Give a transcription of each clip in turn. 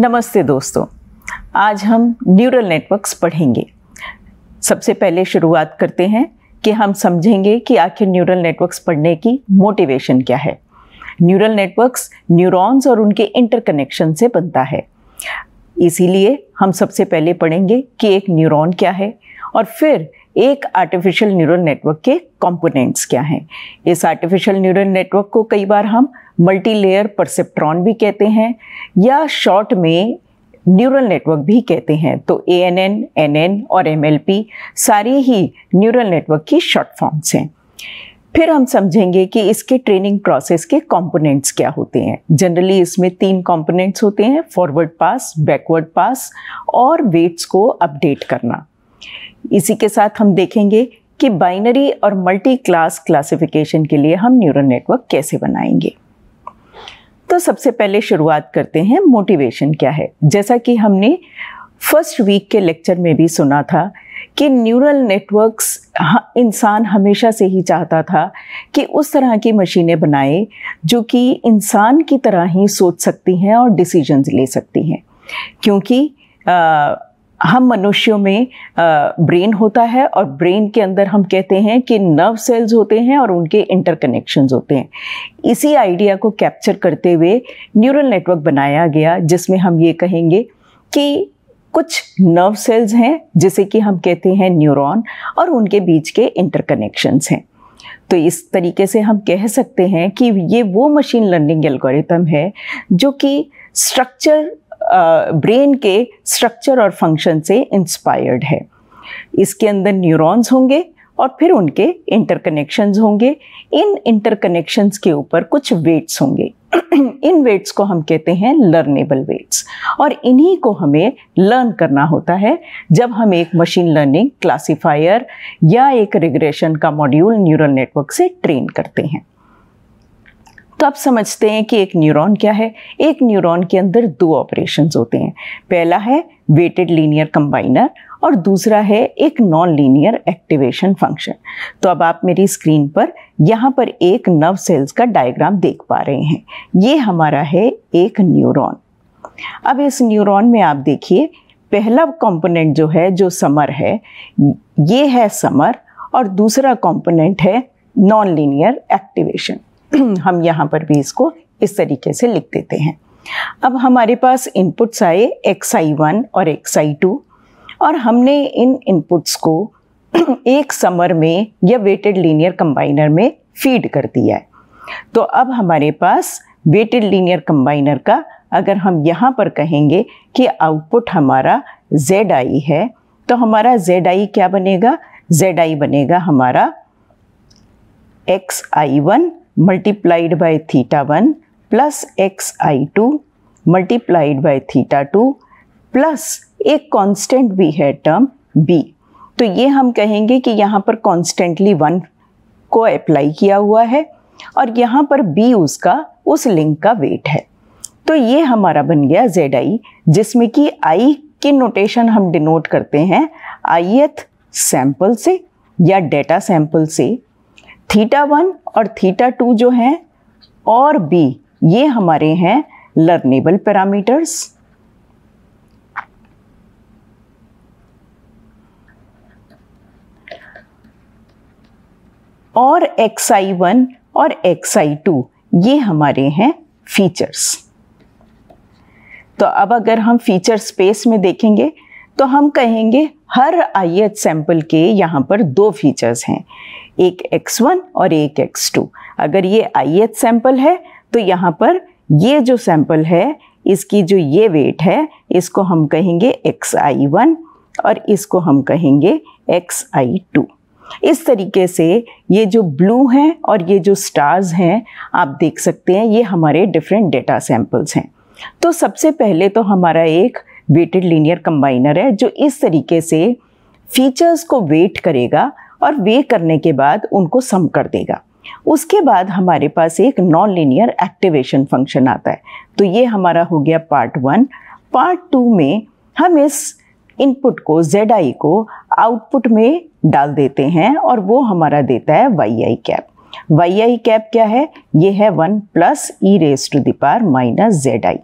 नमस्ते दोस्तों आज हम न्यूरल नेटवर्क्स पढ़ेंगे सबसे पहले शुरुआत करते हैं कि हम समझेंगे कि आखिर न्यूरल नेटवर्क्स पढ़ने की मोटिवेशन क्या है न्यूरल नेटवर्क्स न्यूरॉन्स और उनके इंटरकनेक्शन से बनता है इसीलिए हम सबसे पहले पढ़ेंगे कि एक न्यूरॉन क्या है और फिर एक आर्टिफिशियल न्यूरल नेटवर्क के कंपोनेंट्स क्या हैं इस आर्टिफिशियल न्यूरल नेटवर्क को कई बार हम मल्टी लेयर परसेप्ट्रॉन भी कहते हैं या शॉर्ट में न्यूरल नेटवर्क भी कहते हैं तो A N N N N और एम एल पी सारी ही न्यूरल नेटवर्क की शॉर्ट फॉर्म्स हैं फिर हम समझेंगे कि इसके ट्रेनिंग प्रोसेस के कंपोनेंट्स क्या होते हैं जनरली इसमें तीन कंपोनेंट्स होते हैं फॉरवर्ड पास बैकवर्ड पास और वेट्स को अपडेट करना इसी के साथ हम देखेंगे कि बाइनरी और मल्टी क्लास क्लासिफिकेशन के लिए हम न्यूरल नेटवर्क कैसे बनाएंगे तो सबसे पहले शुरुआत करते हैं मोटिवेशन क्या है जैसा कि हमने फर्स्ट वीक के लेक्चर में भी सुना था कि न्यूरल नेटवर्क्स हाँ, इंसान हमेशा से ही चाहता था कि उस तरह की मशीनें बनाए जो कि इंसान की तरह ही सोच सकती हैं और डिसीजंस ले सकती हैं क्योंकि आ, हम मनुष्यों में ब्रेन होता है और ब्रेन के अंदर हम कहते हैं कि नर्व सेल्स होते हैं और उनके इंटरकनेक्शंस होते हैं इसी आइडिया को कैप्चर करते हुए न्यूरल नेटवर्क बनाया गया जिसमें हम ये कहेंगे कि कुछ नर्व सेल्स हैं जिसे कि हम कहते हैं न्यूरॉन और उनके बीच के इंटरकनेक्शंस हैं तो इस तरीके से हम कह सकते हैं कि ये वो मशीन लर्निंग एल्गोरिथम है जो कि स्ट्रक्चर ब्रेन के स्ट्रक्चर और फंक्शन से इंस्पायर्ड है इसके अंदर न्यूरॉन्स होंगे और फिर उनके इंटरकनेक्शंस होंगे इन इंटरकनेक्शंस के ऊपर कुछ वेट्स होंगे इन वेट्स को हम कहते हैं लर्नेबल वेट्स और इन्हीं को हमें लर्न करना होता है जब हम एक मशीन लर्निंग क्लासिफायर या एक रिग्रेशन का मॉड्यूल न्यूरल नेटवर्क से ट्रेन करते हैं तो आप समझते हैं कि एक न्यूरॉन क्या है एक न्यूरॉन के अंदर दो ऑपरेशंस होते हैं पहला है वेटेड लीनियर कंबाइनर और दूसरा है एक नॉन लीनियर एक्टिवेशन फंक्शन तो अब आप मेरी स्क्रीन पर यहाँ पर एक नव सेल्स का डायग्राम देख पा रहे हैं ये हमारा है एक न्यूरॉन अब इस न्यूरॉन में आप देखिए पहला कंपोनेंट जो है जो समर है ये है समर और दूसरा कंपोनेंट है नॉन लीनियर एक्टिवेशन हम यहाँ पर भी इसको इस तरीके से लिख देते हैं अब हमारे पास इनपुट्स आए एक्स आई वन और एक्स आई टू और हमने इन इनपुट्स को एक समर में या वेटेड लीनियर कंबाइनर में फीड कर दिया है तो अब हमारे पास वेटेड लीनियर कंबाइनर का अगर हम यहाँ पर कहेंगे कि आउटपुट हमारा जेड आई है तो हमारा जेड आई क्या बनेगा जेड आई बनेगा हमारा X I one multiplied theta one plus X I two multiplied by theta two plus एक कांस्टेंट भी है टर्म बी तो ये हम कहेंगे कि यहाँ पर कांस्टेंटली वन को अप्लाई किया हुआ है और यहाँ पर बी उसका उस लिंक का वेट है तो ये हमारा बन गया जेड आई जिसमें कि आई की नोटेशन हम डिनोट करते हैं आईएथ सैंपल से या डेटा सैंपल से थीटा वन और थीटा टू जो हैं और बी ये हमारे हैं लर्नेबल पैरामीटर्स और एक्स आई वन और एक्स आई टू ये हमारे हैं फीचर्स तो अब अगर हम फीचर स्पेस में देखेंगे तो हम कहेंगे हर आई एच सैम्पल के यहाँ पर दो फीचर्स हैं एक एक्स वन और एक एक्स टू अगर ये आई एच सैम्पल है तो यहाँ पर ये जो सैंपल है इसकी जो ये वेट है इसको हम कहेंगे एक्स आई वन और इसको हम कहेंगे एक्स आई टू इस तरीके से ये जो ब्लू हैं और ये जो स्टार्स हैं आप देख सकते हैं ये हमारे डिफरेंट डेटा सैम्पल्स हैं तो सबसे पहले तो हमारा एक वेटेड लीनियर कंबाइनर है जो इस तरीके से फीचर्स को वेट करेगा और वे करने के बाद उनको सम कर देगा उसके बाद हमारे पास एक नॉन लीनियर एक्टिवेशन फंक्शन आता है तो ये हमारा हो गया पार्ट वन पार्ट टू में हम इस इनपुट को जेड आई को आउटपुट में डाल देते हैं और वो हमारा देता है वाई आई कैप वाई आई कैप क्या है ये है one plus E raise to दार माइनस जेड आई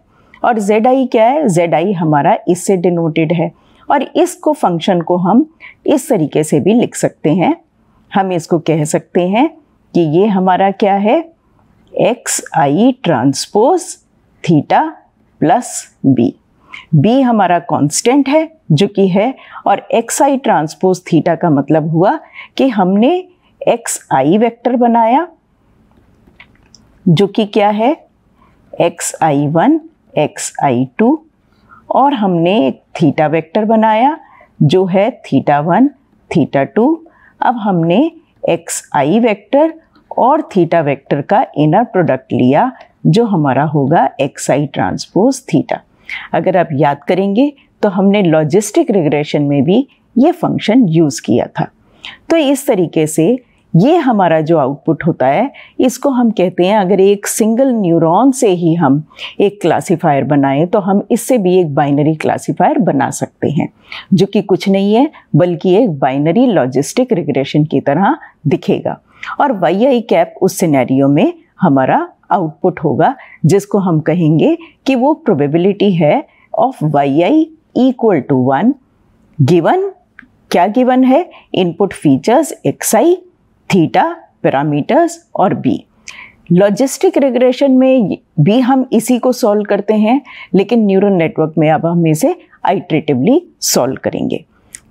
और जेड आई क्या है जेड आई हमारा इससे डिनोटेड है और इसको फंक्शन को हम इस तरीके से भी लिख सकते हैं हम इसको कह सकते हैं कि ये हमारा क्या है x I transpose theta plus B B हमारा कांस्टेंट है जो कि है और एक्स आई ट्रांसपोज थीटा का मतलब हुआ कि हमने एक्स आई वैक्टर बनाया जो कि क्या है एक्स आई वन एक्स आई टू और हमने एक थीटा वेक्टर बनाया जो है थीटा वन थीटा टू अब हमने एक्स आई वैक्टर और थीटा वेक्टर का इनर प्रोडक्ट लिया जो हमारा होगा एक्स आई ट्रांसपोज थीटा अगर आप याद करेंगे तो हमने लॉजिस्टिक रिग्रेशन में भी ये फंक्शन यूज़ किया था तो इस तरीके से ये हमारा जो आउटपुट होता है इसको हम कहते हैं अगर एक सिंगल न्यूरॉन से ही हम एक क्लासिफायर बनाएं तो हम इससे भी एक बाइनरी क्लासिफायर बना सकते हैं जो कि कुछ नहीं है बल्कि एक बाइनरी लॉजिस्टिक रिग्रेशन की तरह दिखेगा और वाई आई कैप उस सिनेरियो में हमारा आउटपुट होगा जिसको हम कहेंगे कि वो प्रोबेबिलिटी है of Y I equal to one given क्या गिवन है input features X I theta parameters और बी लॉजिस्टिक रिग्रेशन में भी हम इसी को सॉल्व करते हैं लेकिन न्यूरल नेटवर्क में अब हम इसे आइट्रेटिवली सॉल्व करेंगे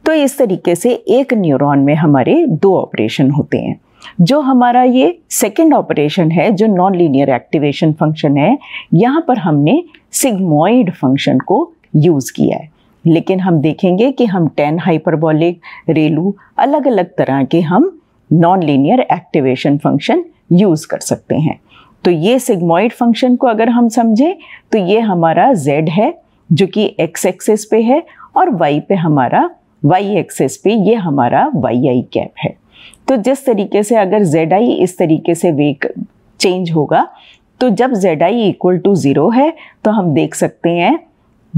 तो इस तरीके से एक न्यूरॉन में हमारे दो ऑपरेशन होते हैं जो हमारा ये सेकेंड ऑपरेशन है जो नॉन लीनियर एक्टिवेशन फंक्शन है यहाँ पर हमने सिग्मोइड फंक्शन को यूज़ किया है लेकिन हम देखेंगे कि हम टेन हाइपरबॉलिक रेलू अलग अलग तरह के हम non linear activation function use कर सकते हैं तो ये सिग्मोइड फंक्शन को अगर हम समझें तो ये हमारा z है जो कि x एक्सेस पे है और y पे हमारा y एक्सेस पे ये हमारा वाई आई कैप है तो जिस तरीके से अगर जेड आई इस तरीके से वेक चेंज होगा तो जब Z I equal to zero है तो हम देख सकते हैं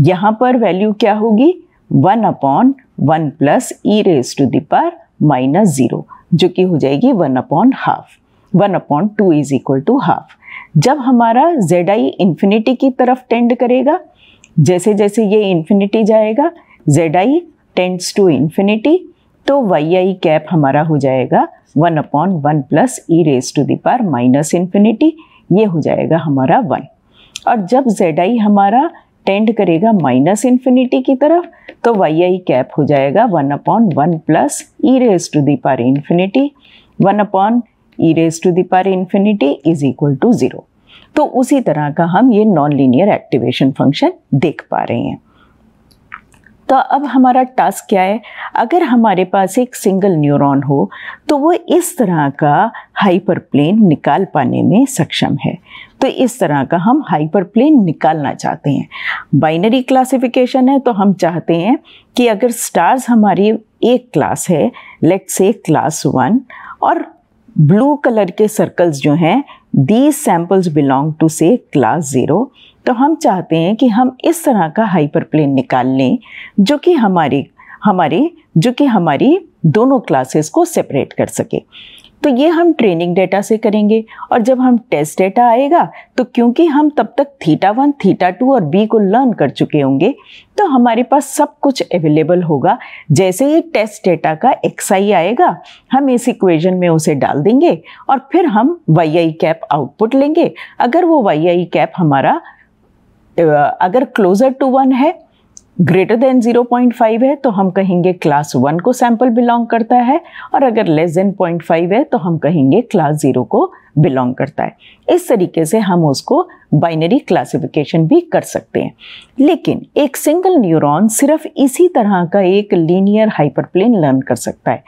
यहाँ पर वैल्यू क्या होगी one upon one plus E raise to the power minus zero जो कि हो जाएगी one upon half one upon two is equal to half जब हमारा जेड आई इन्फिनिटी की तरफ टेंड करेगा जैसे जैसे ये इन्फिनिटी जाएगा Z I tends to infinity तो वाई आई कैप हमारा हो जाएगा one upon one plus E raise to power minus infinity ये हो जाएगा हमारा वन और जब जेड आई हमारा टेंड करेगा माइनस इन्फिनिटी की तरफ तो वाई आई कैप हो जाएगा one upon one plus E raise to the power infinity one upon E raise to the power infinity is equal to zero तो उसी तरह का हम ये नॉन लीनियर एक्टिवेशन फंक्शन देख पा रहे हैं तो अब हमारा टास्क क्या है अगर हमारे पास एक सिंगल न्यूरॉन हो तो वो इस तरह का हाइपर प्लेन निकाल पाने में सक्षम है तो इस तरह का हम हाइपर प्लेन निकालना चाहते हैं बाइनरी क्लासिफिकेशन है तो हम चाहते हैं कि अगर स्टार्स हमारी एक क्लास है लेट्स से क्लास वन और ब्लू कलर के सर्कल्स जो हैं these samples belong to say class zero तो हम चाहते हैं कि हम इस तरह का हाइपर प्लेन निकाल लें जो कि हमारी हमारी जो कि हमारी दोनों क्लासेस को सेपरेट कर सके तो ये हम ट्रेनिंग डेटा से करेंगे और जब हम टेस्ट डेटा आएगा तो क्योंकि हम तब तक थीटा वन थीटा टू और बी को लर्न कर चुके होंगे तो हमारे पास सब कुछ अवेलेबल होगा जैसे ही टेस्ट डेटा का एक्स आई आएगा हम इस इक्वेशन में उसे डाल देंगे और फिर हम वाई आई कैप आउटपुट लेंगे अगर वो वाई आई कैप हमारा अगर क्लोज़र टू वन है ग्रेटर देन 0.5 है तो हम कहेंगे क्लास वन को सैंपल बिलोंग करता है और अगर लेस देन 0.5 है तो हम कहेंगे क्लास ज़ीरो को बिलोंग करता है इस तरीके से हम उसको बाइनरी क्लासिफिकेशन भी कर सकते हैं लेकिन एक सिंगल न्यूरॉन सिर्फ इसी तरह का एक लीनियर हाइपरप्लेन लर्न कर सकता है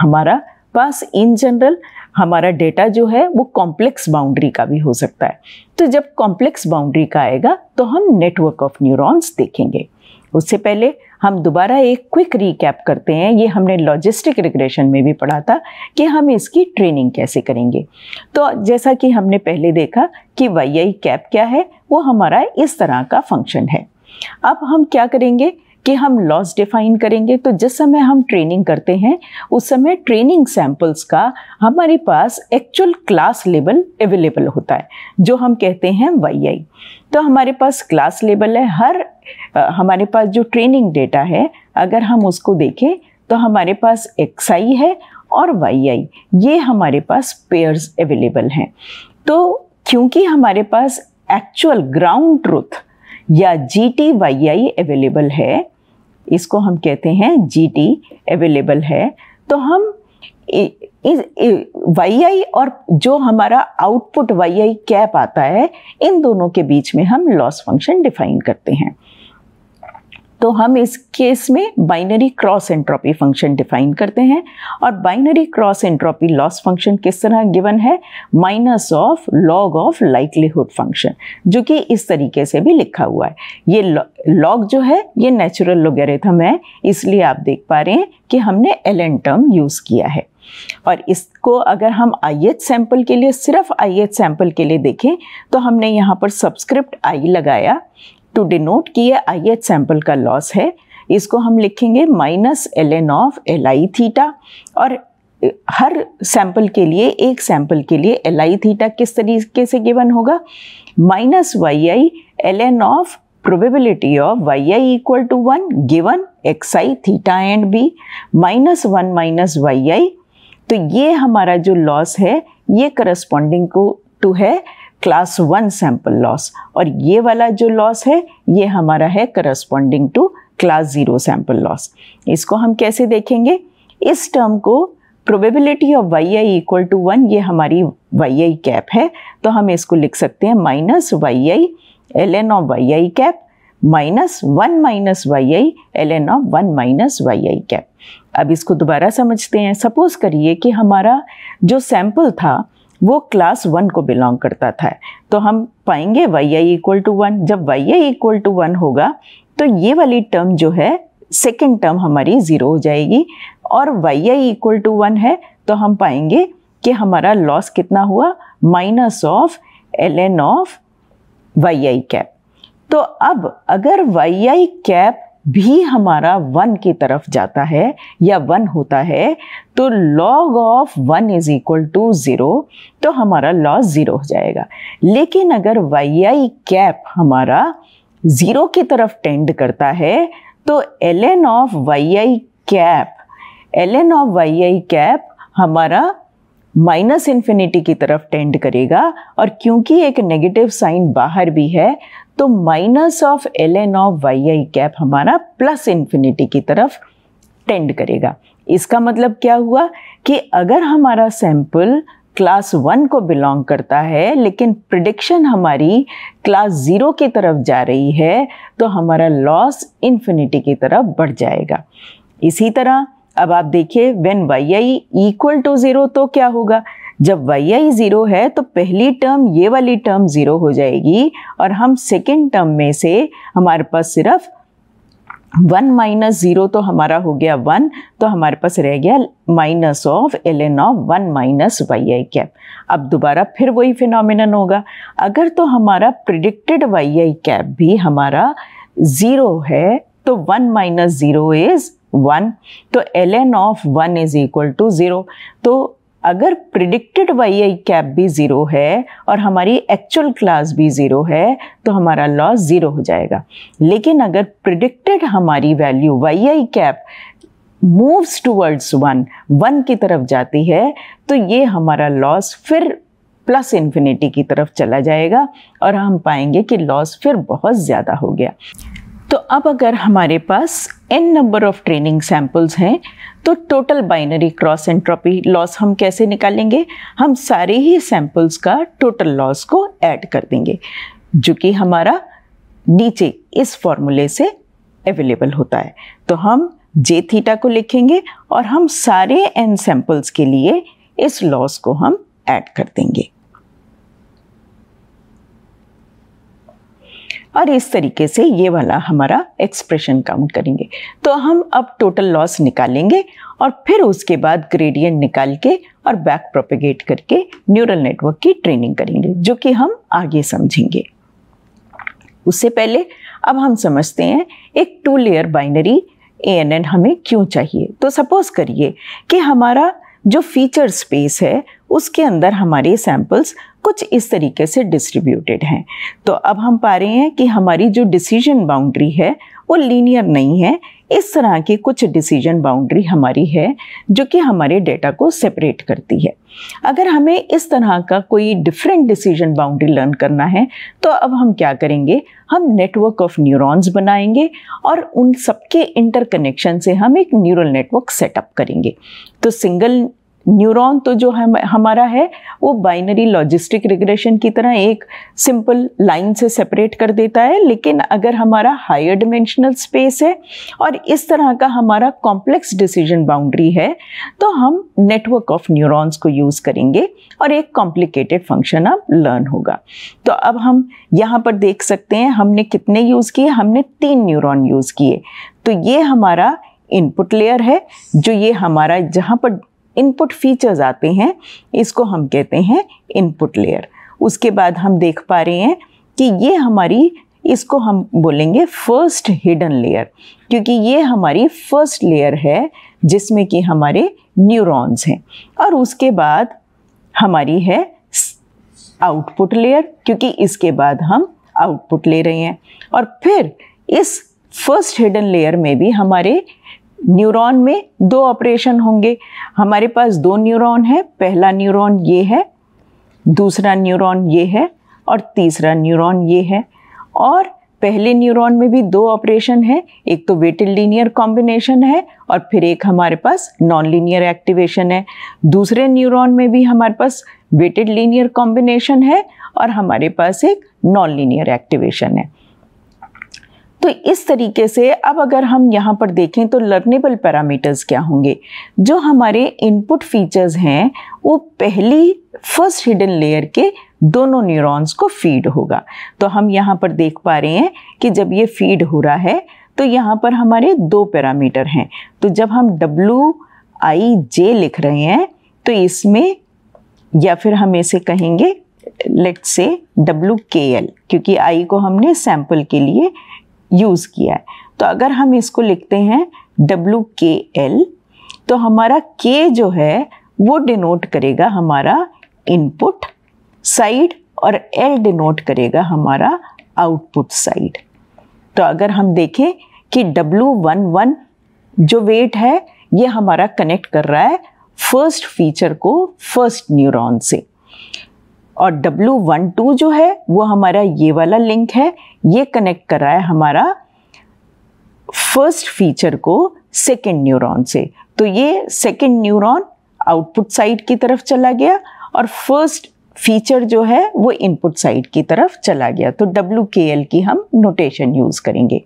हमारा पास इन जनरल हमारा डेटा जो है वो कॉम्प्लेक्स बाउंड्री का भी हो सकता है तो जब कॉम्प्लेक्स बाउंड्री का आएगा तो हम नेटवर्क ऑफ न्यूरॉन्स देखेंगे उससे पहले हम दोबारा एक क्विक रिकैप करते हैं ये हमने लॉजिस्टिक रिग्रेशन में भी पढ़ा था कि हम इसकी ट्रेनिंग कैसे करेंगे तो जैसा कि हमने पहले देखा कि वाई कैप क्या है वो हमारा इस तरह का फंक्शन है अब हम क्या करेंगे कि हम लॉस डिफाइन करेंगे तो जिस समय हम ट्रेनिंग करते हैं उस समय ट्रेनिंग सैम्पल्स का हमारे पास एक्चुअल क्लास लेवल अवेलेबल होता है जो हम कहते हैं वाई तो हमारे पास क्लास लेवल है हर हमारे पास जो ट्रेनिंग डेटा है अगर हम उसको देखें तो हमारे पास एक्स है और वाई ये हमारे पास पेयर्स अवेलेबल हैं तो क्योंकि हमारे पास एक्चुअल ग्राउंड ट्रुथ या जी टी वाई अवेलेबल है इसको हम कहते हैं जीटी अवेलेबल है तो हम इस वाई आई और जो हमारा आउटपुट वाई आई कैप आता है इन दोनों के बीच में हम लॉस फंक्शन डिफाइन करते हैं तो हम इस केस में binary cross entropy function define करते हैं और binary cross entropy loss function किस तरह गिवन है minus of log of likelihood function जो कि इस तरीके से भी लिखा हुआ है ये लॉग जो है ये नेचुरल लोगेरिथम है इसलिए आप देख पा रहे हैं कि हमने एल एन टर्म यूज़ किया है और इसको अगर हम आई एच सैंपल के लिए सिर्फ आई एच सैंपल के लिए देखें तो हमने यहाँ पर सब्सक्रिप्ट आई लगाया टू डिनोट कि ये आई सैम्पल का लॉस है इसको हम लिखेंगे minus L N of L I theta और हर सैंपल के लिए एक सैंपल के लिए एल आई थीटा किस तरीके से गिवन होगा minus Y I L N of Y I equal to one given X I theta and B minus one minus Y I तो ये हमारा जो लॉस है ये करस्पॉन्डिंग को टू है क्लास वन सैंपल लॉस और ये वाला जो लॉस है ये हमारा है corresponding to class zero sample loss इसको हम कैसे देखेंगे इस टर्म को probability of Y I equal to one ये हमारी वाई आई कैप है तो हम इसको लिख सकते हैं minus Y I L N of Y I cap minus one minus Y I L N of one minus Y I cap अब इसको दोबारा समझते हैं सपोज़ करिए कि हमारा जो सैम्पल था वो क्लास वन को बिलोंग करता था तो हम पाएंगे Y I equal to one जब Y I equal to one होगा तो ये वाली टर्म जो है सेकेंड टर्म हमारी ज़ीरो हो जाएगी और Y I equal to one है तो हम पाएंगे कि हमारा लॉस कितना हुआ minus of L N of Y I cap तो अब अगर वाई आई कैप भी हमारा वन की तरफ जाता है या वन होता है तो log of one is equal to zero तो हमारा लॉस ज़ीरो हो जाएगा लेकिन अगर वाई आई कैप हमारा ज़ीरो की तरफ टेंड करता है तो L N of Y I cap L N of Y I cap हमारा माइनस इन्फिनिटी की तरफ टेंड करेगा और क्योंकि एक नेगेटिव साइन बाहर भी है तो minus of L N of Y I cap हमारा प्लस इन्फिनिटी की तरफ टेंड करेगा इसका मतलब क्या हुआ कि अगर हमारा सैंपल क्लास वन को बिलोंग करता है लेकिन प्रिडिक्शन हमारी क्लास ज़ीरो की तरफ जा रही है तो हमारा लॉस इन्फिनिटी की तरफ बढ़ जाएगा इसी तरह अब आप देखिए when Y I equal to zero तो क्या होगा जब वाई आई ज़ीरो है तो पहली टर्म ये वाली टर्म ज़ीरो हो जाएगी और हम सेकेंड टर्म में से हमारे पास सिर्फ वन माइनस ज़ीरो तो हमारा हो गया वन तो हमारे पास रह गया minus of L N of one minus Y I cap अब दोबारा फिर वही फिनोमिनन होगा अगर तो हमारा प्रिडिक्टेड वाई आई कैप भी हमारा ज़ीरो है तो one minus zero is one तो L N of one is equal to zero तो अगर प्रिडिक्टेड वाई आई कैप भी ज़ीरो है और हमारी एक्चुअल क्लास भी ज़ीरो है तो हमारा लॉस ज़ीरो हो जाएगा लेकिन अगर प्रिडिक्टेड हमारी वैल्यू वाई आई cap moves towards one one की तरफ जाती है तो ये हमारा लॉस फिर प्लस इन्फिनिटी की तरफ चला जाएगा और हम पाएंगे कि लॉस फिर बहुत ज़्यादा हो गया तो अब अगर हमारे पास N number of training samples हैं तो total binary cross entropy loss हम कैसे निकालेंगे हम सारे ही सैंपल्स का टोटल लॉस को ऐड कर देंगे जो कि हमारा नीचे इस फॉर्मूले से अवेलेबल होता है तो हम जे थीटा को लिखेंगे और हम सारे एन सैंपल्स के लिए इस लॉस को हम ऐड कर देंगे और इस तरीके से ये वाला हमारा एक्सप्रेशन काउंट करेंगे तो हम अब टोटल लॉस निकालेंगे और फिर उसके बाद ग्रेडियंट निकाल के और बैक प्रोपेगेट करके न्यूरल नेटवर्क की ट्रेनिंग करेंगे जो कि हम आगे समझेंगे उससे पहले अब हम समझते हैं एक two layer binary A N N हमें क्यों चाहिए तो सपोज़ करिए कि हमारा जो फीचर स्पेस है उसके अंदर हमारे सैम्पल्स कुछ इस तरीके से डिस्ट्रीब्यूटेड हैं तो अब हम पा रहे हैं कि हमारी जो डिसीजन बाउंड्री है वो लीनियर नहीं है इस तरह की कुछ डिसीजन बाउंड्री हमारी है जो कि हमारे डेटा को सेपरेट करती है अगर हमें इस तरह का कोई डिफरेंट डिसीजन बाउंड्री लर्न करना है तो अब हम क्या करेंगे हम नेटवर्क ऑफ न्यूरॉन्स बनाएंगे और उन सबके इंटरकनेक्शन से हम एक न्यूरल नेटवर्क सेटअप करेंगे तो सिंगल न्यूरॉन तो जो हम हमारा है वो बाइनरी लॉजिस्टिक रिग्रेशन की तरह एक सिंपल लाइन से सेपरेट कर देता है लेकिन अगर हमारा हायर डिमेंशनल स्पेस है और इस तरह का हमारा कॉम्प्लेक्स डिसीजन बाउंड्री है तो हम नेटवर्क ऑफ न्यूरॉन्स को यूज़ करेंगे और एक कॉम्प्लिकेटेड फंक्शन अब लर्न होगा तो अब हम यहाँ पर देख सकते हैं हमने कितने यूज़ किए हमने तीन न्यूरोन यूज़ किए तो ये हमारा इनपुट लेयर है जो ये हमारा जहाँ पर इनपुट फीचर्स आते हैं इसको हम कहते हैं इनपुट लेयर उसके बाद हम देख पा रहे हैं कि ये हमारी इसको हम बोलेंगे फर्स्ट हिडन लेयर क्योंकि ये हमारी फर्स्ट लेयर है जिसमें कि हमारे न्यूरॉन्स हैं और उसके बाद हमारी है आउटपुट लेयर क्योंकि इसके बाद हम आउटपुट ले रहे हैं और फिर इस फर्स्ट हिडन लेयर में भी हमारे न्यूरॉन में दो ऑपरेशन होंगे हमारे पास दो न्यूरॉन है पहला न्यूरॉन ये है दूसरा न्यूरॉन ये है और तीसरा न्यूरॉन ये है और पहले न्यूरॉन में भी दो ऑपरेशन है एक तो वेटेड लीनियर कॉम्बिनेशन है और फिर एक हमारे पास नॉन लीनियर एक्टिवेशन है दूसरे न्यूरॉन में भी हमारे पास वेटेड लीनियर कॉम्बिनेशन है और हमारे पास एक नॉन लीनियर एक्टिवेशन है तो इस तरीके से अब अगर हम यहाँ पर देखें तो लर्नेबल पैरामीटर्स क्या होंगे जो हमारे इनपुट फीचर्स हैं वो पहली फर्स्ट हिडन लेयर के दोनों न्यूरॉन्स को फीड होगा तो हम यहाँ पर देख पा रहे हैं कि जब ये फीड हो रहा है तो यहाँ पर हमारे दो पैरामीटर हैं तो जब हम डब्लू आई जे लिख रहे हैं तो इसमें या फिर हम इसे कहेंगे लेट से डब्लू के एल क्योंकि आई को हमने सैम्पल के लिए यूज़ किया है तो अगर हम इसको लिखते हैं डब्लू के एल तो हमारा के जो है वो डिनोट करेगा हमारा इनपुट साइड और एल डिनोट करेगा हमारा आउटपुट साइड तो अगर हम देखें कि डब्लू वन वन जो वेट है ये हमारा कनेक्ट कर रहा है फर्स्ट फीचर को फर्स्ट न्यूरॉन से और W12 जो है वो हमारा ये वाला लिंक है ये कनेक्ट कर रहा है हमारा फर्स्ट फीचर को सेकेंड न्यूरॉन से तो ये सेकेंड न्यूरॉन आउटपुट साइड की तरफ चला गया और फर्स्ट फीचर जो है वो इनपुट साइड की तरफ चला गया तो डब्ल्यू के एल की हम नोटेशन यूज़ करेंगे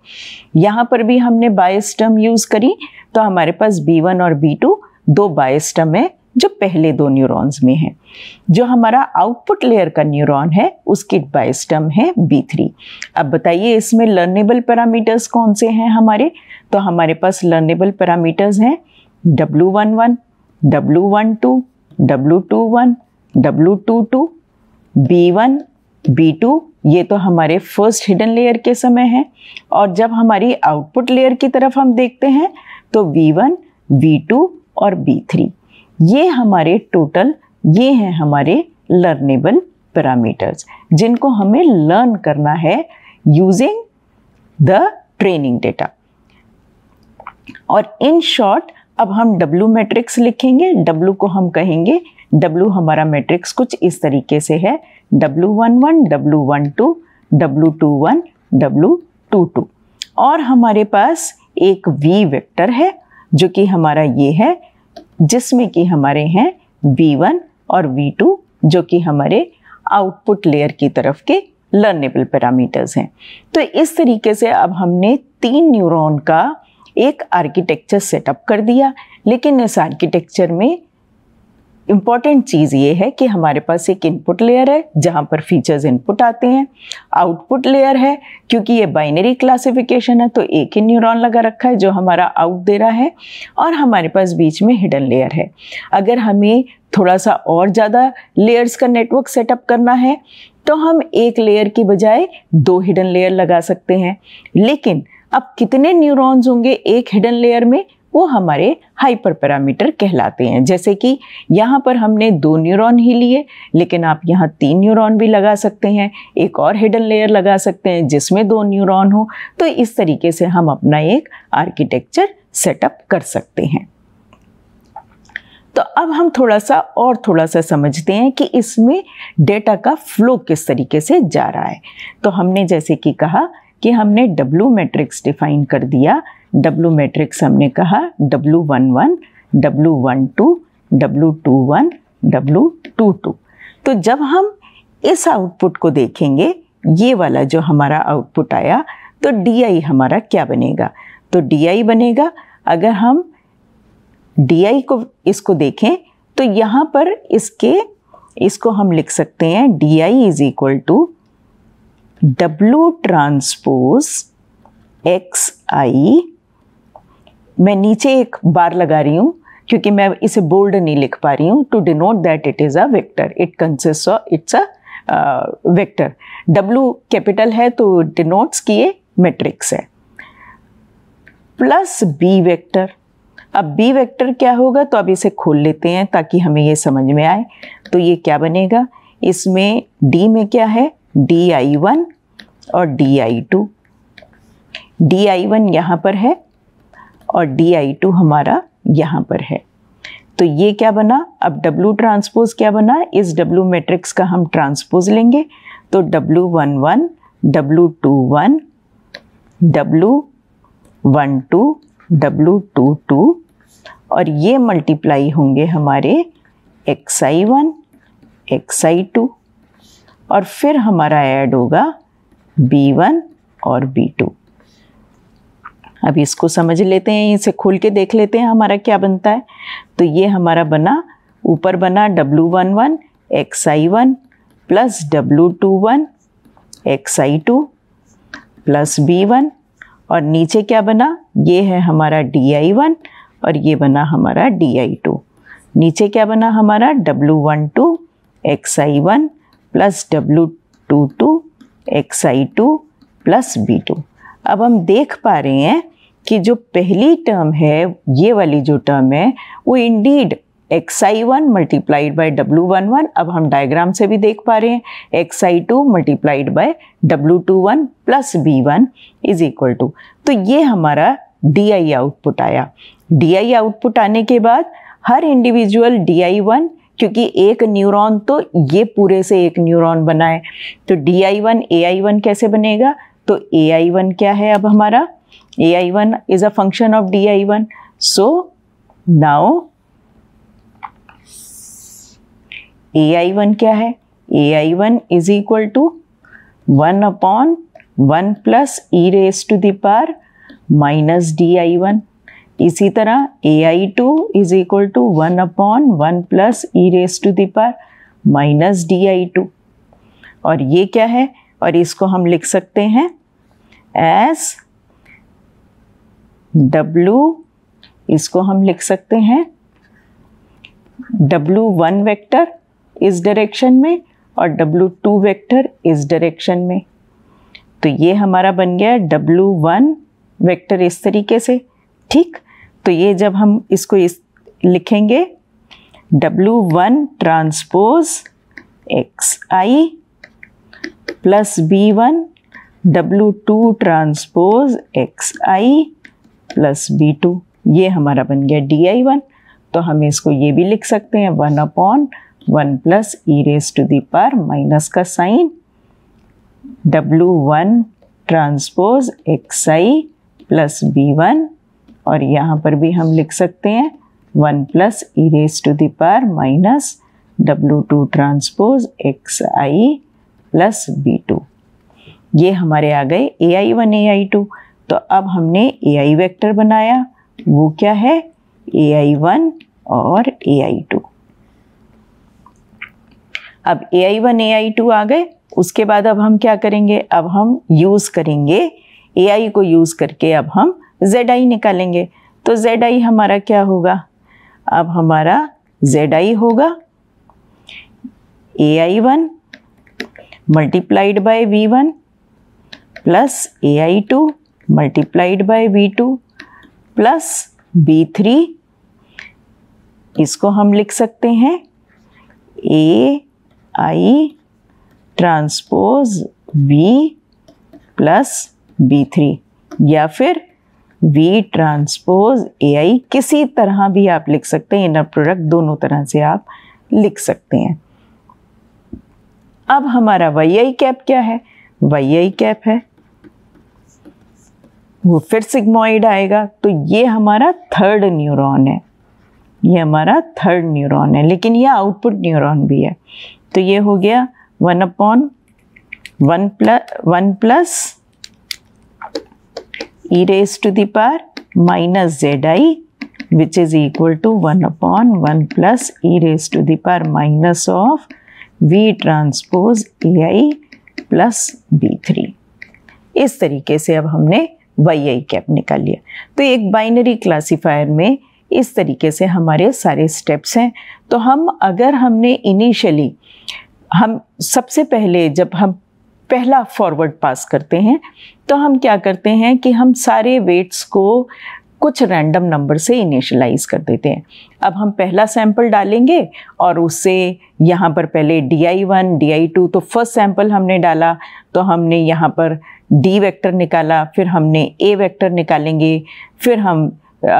यहाँ पर भी हमने बायस टर्म यूज़ करी तो हमारे पास बी वन और बी टू दो बायस टर्म है जो पहले दो न्यूरॉन्स में है जो हमारा आउटपुट लेयर का न्यूरॉन है उसकी बाइस्टम है बी थ्री अब बताइए इसमें लर्नेबल पैरामीटर्स कौन से हैं हमारे तो हमारे पास लर्नेबल पैरामीटर्स हैं W one one W one two W two one W two two B one B two ये तो हमारे फर्स्ट हिडन लेयर के समय हैं और जब हमारी आउटपुट लेयर की तरफ हम देखते हैं तो V1, V2 और B3 ये हमारे टोटल ये हैं हमारे लर्नेबल पैरामीटर्स जिनको हमें लर्न करना है यूजिंग द ट्रेनिंग डेटा और इन शॉर्ट अब हम W मैट्रिक्स लिखेंगे W को हम कहेंगे W हमारा मैट्रिक्स कुछ इस तरीके से है W11, W12, W21, W22 और हमारे पास एक V वेक्टर है जो कि हमारा ये है जिसमें कि हमारे हैं V1 और V2 जो कि हमारे आउटपुट लेयर की तरफ के लर्नेबल पैरामीटर्स हैं तो इस तरीके से अब हमने तीन न्यूरॉन का एक आर्किटेक्चर सेटअप कर दिया लेकिन इस आर्किटेक्चर में इम्पॉर्टेंट चीज़ ये है कि हमारे पास एक इनपुट लेयर है जहाँ पर फीचर्स इनपुट आते हैं आउटपुट लेयर है क्योंकि ये बाइनरी क्लासिफिकेशन है तो एक ही न्यूरॉन लगा रखा है जो हमारा आउट दे रहा है और हमारे पास बीच में हिडन लेयर है अगर हमें थोड़ा सा और ज़्यादा लेयर्स का नेटवर्क सेटअप करना है तो हम एक लेयर की बजाय दो हिडन लेयर लगा सकते हैं लेकिन अब कितने न्यूरॉन्स होंगे एक हिडन लेयर में वो हमारे हाइपर पैरामीटर कहलाते हैं जैसे कि यहाँ पर हमने दो न्यूरॉन ही लिए लेकिन आप यहाँ तीन न्यूरॉन भी लगा सकते हैं एक और हिडन लेयर लगा सकते हैं जिसमें दो न्यूरॉन हो तो इस तरीके से हम अपना एक आर्किटेक्चर सेटअप कर सकते हैं तो अब हम थोड़ा सा और थोड़ा सा समझते हैं कि इसमें डेटा का फ्लो किस तरीके से जा रहा है तो हमने जैसे कि कहा कि हमने W मैट्रिक्स डिफाइन कर दिया W मैट्रिक्स हमने कहा W11, W12, W21, W22 तो जब हम इस आउटपुट को देखेंगे ये वाला जो हमारा आउटपुट आया तो DI हमारा क्या बनेगा तो DI बनेगा अगर हम DI को इसको देखें तो यहाँ पर इसके इसको हम लिख सकते हैं D I is equal to W transpose X I मैं नीचे एक बार लगा रही हूँ क्योंकि मैं इसे बोल्ड नहीं लिख पा रही हूँ to denote that it is a vector it consist of it's a vector W capital है तो डिनोट्स की ये मैट्रिक्स है प्लस बी वेक्टर अब बी वेक्टर क्या होगा तो अब इसे खोल लेते हैं ताकि हमें ये समझ में आए तो ये क्या बनेगा इसमें डी में क्या है डी आई वन और D I two D I one यहाँ पर है और डी आई टू हमारा यहाँ पर है तो ये क्या बना अब W ट्रांसपोज क्या बना इस W मैट्रिक्स का हम ट्रांसपोज लेंगे तो W11, one one W two one W one two W two two और ये मल्टीप्लाई होंगे हमारे एक्स आई वन एक्स आई टू और फिर हमारा ऐड होगा B1 और B2 अब इसको समझ लेते हैं इसे खोल के देख लेते हैं हमारा क्या बनता है तो ये हमारा बना ऊपर बना डब्लू वन वन एक्स आई one plus W two one x आई टू प्लस बी वन और नीचे क्या बना ये है हमारा डी आई वन और ये बना हमारा डी आई टू नीचे क्या बना हमारा डब्लू वन टू एक्स आई one plus W two two x आई टू प्लस बी टू अब हम देख पा रहे हैं कि जो पहली टर्म है ये वाली जो टर्म है वो indeed X I one multiplied by W one one अब हम डायग्राम से भी देख पा रहे हैं X I two multiplied by W two one plus B one is equal to तो ये हमारा डी आई आउटपुट आया डी आई आउटपुट आने के बाद हर इंडिविजुअल डी आई वन क्योंकि एक न्यूरॉन तो ये पूरे से एक न्यूरॉन बना है तो D I one A I one कैसे बनेगा तो ए आई वन क्या है अब हमारा A I one is a function of D I one so now A I one क्या है A I one is equal to one upon one plus E raise to power minus D I one इसी तरह A I two is equal to one upon one plus E raise to power minus D I two और ये क्या है और इसको हम लिख सकते हैं एस डब्लू इसको हम लिख सकते हैं डब्लू वन वैक्टर इस डायरेक्शन में और डब्लू टू वैक्टर इस डायरेक्शन में तो ये हमारा बन गया डब्लू वन वैक्टर इस तरीके से ठीक तो ये जब हम इसको इस लिखेंगे W one transpose X I plus B one W two transpose X I plus B two ये हमारा बन गया डी आई वन तो हम इसको ये भी लिख सकते हैं one upon one plus E raise to the power minus का sign W one transpose X I plus B one और यहाँ पर भी हम लिख सकते हैं one plus E raise to the power minus W two transpose X I plus B two ये हमारे आ गए ए I one A I two तो अब हमने ए आई वैक्टर बनाया वो क्या है ए आई वन और ए आई टू अब ए I one A I to आ गए उसके बाद अब हम क्या करेंगे अब हम यूज़ करेंगे ए आई को यूज़ करके अब हम जेड आई निकालेंगे तो जेड आई हमारा क्या होगा अब हमारा जेड आई होगा A I one multiplied by V one plus A I two multiplied by V two plus B three इसको हम लिख सकते हैं A I transpose V plus B three या फिर वी ट्रांसपोज ए आई किसी तरह भी आप लिख सकते हैं इनर प्रोडक्ट दोनों तरह से आप लिख सकते हैं अब हमारा वाई आई कैप क्या है वाई आई कैप है वो फिर सिग्मोइड आएगा तो ये हमारा थर्ड न्यूरॉन है ये हमारा थर्ड न्यूरॉन है लेकिन ये आउटपुट न्यूरॉन भी है तो ये हो गया one upon one plus one plus e raised to the power minus zi which is equal to 1 upon 1 plus e raised to the power minus of v transpose A I plus B three इस तरीके से अब हमने Y आई cap निकाल लिया तो एक binary classifier में इस तरीके से हमारे सारे स्टेप्स हैं तो हम अगर हमने इनिशियली हम सबसे पहले जब हम पहला फॉरवर्ड पास करते हैं तो हम क्या करते हैं कि हम सारे वेट्स को कुछ रैंडम नंबर से इनिशलाइज कर देते हैं अब हम पहला सैंपल डालेंगे और उससे यहाँ पर पहले D I one D I two तो फर्स्ट सैंपल हमने डाला तो हमने यहाँ पर डी वेक्टर निकाला फिर हमने ए वेक्टर निकालेंगे फिर हम आ,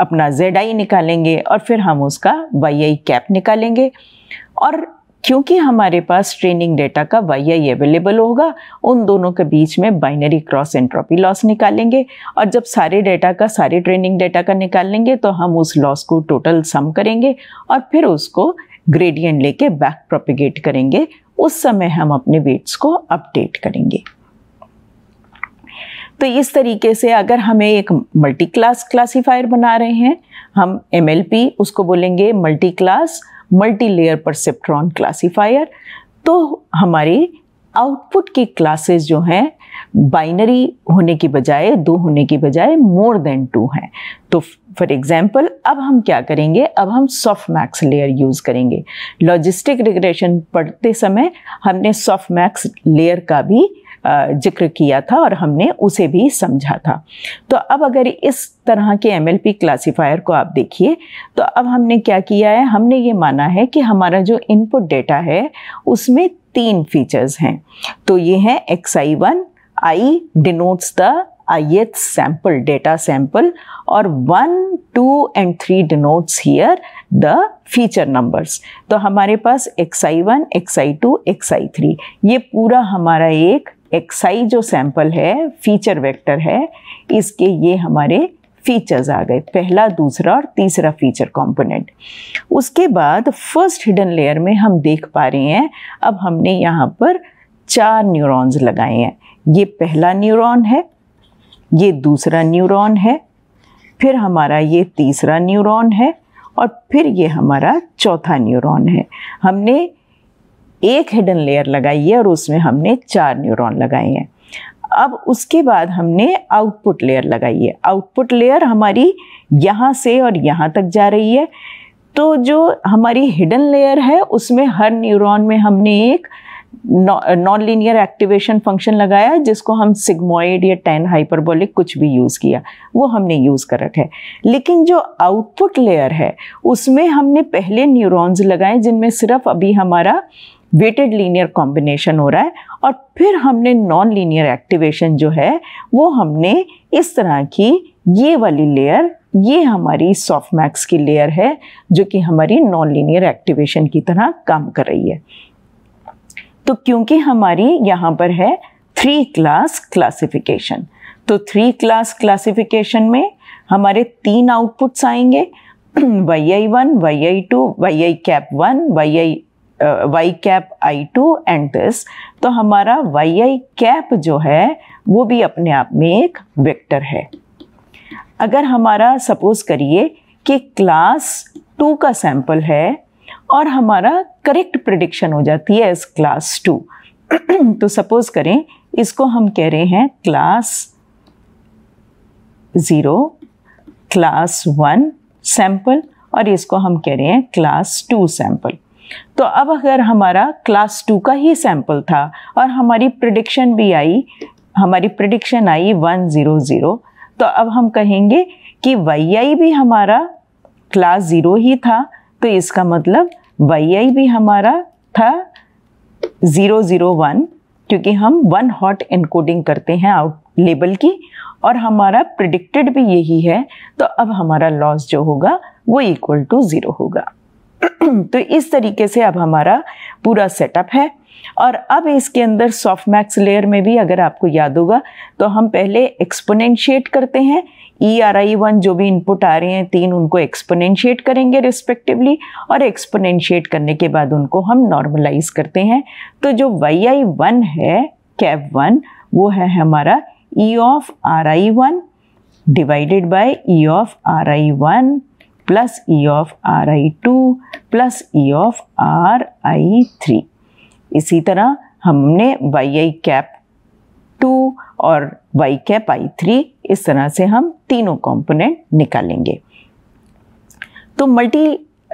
अपना जेड आई निकालेंगे और फिर हम उसका वाई आई कैप निकालेंगे और क्योंकि हमारे पास ट्रेनिंग डेटा का वाई आई अवेलेबल होगा उन दोनों के बीच में बाइनरी क्रॉस एंट्रोपी लॉस निकालेंगे और जब सारे डेटा का सारे ट्रेनिंग डेटा का निकाल लेंगे तो हम उस लॉस को टोटल सम करेंगे और फिर उसको ग्रेडियंट लेके बैक प्रोपिगेट करेंगे उस समय हम अपने वेट्स को अपडेट करेंगे तो इस तरीके से अगर हमें एक मल्टी क्लास क्लासीफायर बना रहे हैं हम एम उसको बोलेंगे multi class multi layer perceptron classifier तो हमारी आउटपुट की क्लासेस जो हैं बाइनरी होने की बजाय दो होने की बजाय मोर देन टू हैं तो फॉर एग्जांपल अब हम क्या करेंगे अब हम सॉफ्ट मैक्स लेयर यूज़ करेंगे लॉजिस्टिक रिग्रेशन पढ़ते समय हमने सॉफ्ट मैक्स लेयर का भी जिक्र किया था और हमने उसे भी समझा था तो अब अगर इस तरह के एम क्लासीफायर को आप देखिए तो अब हमने क्या किया है हमने ये माना है कि हमारा जो इनपुट डेटा है उसमें तीन फीचर्स हैं तो ये हैं X I one I denotes the ith sample data sample और one two and three denotes here the feature numbers तो हमारे पास एक्स आई वन एक्स आई टू एक्स आई थ्री ये पूरा हमारा एक एक्साई जो सैंपल है फीचर वेक्टर है इसके ये हमारे फीचर्स आ गए पहला दूसरा और तीसरा फीचर कंपोनेंट उसके बाद फर्स्ट हिडन लेयर में हम देख पा रहे हैं अब हमने यहाँ पर चार न्यूरॉन्स लगाए हैं ये पहला न्यूरॉन है ये दूसरा न्यूरॉन है फिर हमारा ये तीसरा न्यूरॉन है और फिर ये हमारा चौथा न्यूरॉन है हमने एक हिडन लेयर लगाई है और उसमें हमने चार न्यूरॉन लगाए हैं अब उसके बाद हमने आउटपुट लेयर लगाई है आउटपुट लेयर हमारी यहाँ से और यहाँ तक जा रही है तो जो हमारी हिडन लेयर है उसमें हर न्यूरॉन में हमने एक नॉन लीनियर एक्टिवेशन फंक्शन लगाया जिसको हम सिग्मोइड या टेन हाइपरबोलिक कुछ भी यूज़ किया वो हमने यूज़ कर रखा है लेकिन जो आउटपुट लेयर है उसमें हमने पहले न्यूरॉन्स लगाए जिनमें सिर्फ अभी हमारा वेटेड लीनियर कॉम्बिनेशन हो रहा है और फिर हमने नॉन लीनियर एक्टिवेशन जो है वो हमने इस तरह की ये वाली लेयर ये हमारी सॉफ्ट मैक्स की लेयर है जो कि हमारी नॉन लीनियर एक्टिवेशन की तरह काम कर रही है तो क्योंकि हमारी यहाँ पर है थ्री क्लास क्लासिफिकेशन तो थ्री क्लास क्लासिफिकेशन में हमारे तीन आउटपुट्स आएंगे Y I one Y I two Y I cap one Y I Y cap I two and this तो हमारा वाई आई कैप जो है वो भी अपने आप में एक वेक्टर है अगर हमारा सपोज करिए कि क्लास टू का सैंपल है और हमारा करेक्ट प्रिडिक्शन हो जाती है इस क्लास टू तो सपोज करें इसको हम कह रहे हैं class zero class one sample और इसको हम कह रहे हैं क्लास टू सैंपल तो अब अगर हमारा क्लास टू का ही सैम्पल था और हमारी प्रडिक्शन भी आई हमारी प्रडिक्शन आई वन ज़ीरो ज़ीरो तो अब हम कहेंगे कि वाई आई भी हमारा क्लास ज़ीरो ही था तो इसका मतलब वाई आई भी हमारा था ज़ीरो ज़ीरो वन क्योंकि हम वन हॉट इनकोडिंग करते हैं आउट लेबल की और हमारा प्रिडिक्टेड भी यही है तो अब हमारा लॉस जो होगा वो इक्वल टू ज़ीरो होगा तो इस तरीके से अब हमारा पूरा सेटअप है और अब इसके अंदर सॉफ्ट मैक्स लेयर में भी अगर आपको याद होगा तो हम पहले एक्सपोनेंशिएट करते हैं ई आर आई वन जो भी इनपुट आ रहे हैं तीन उनको एक्सपोनेंशिएट करेंगे रिस्पेक्टिवली और एक्सपोनेंशिएट करने के बाद उनको हम नॉर्मलाइज करते हैं तो जो वाई आई वन है कैफ वन वो है हमारा E of R I one divided by E of R I one plus E of R I two plus E of R I three इसी तरह हमने वाई आई कैप टू और वाई कैप आई थ्री इस तरह से हम तीनों component निकालेंगे तो multi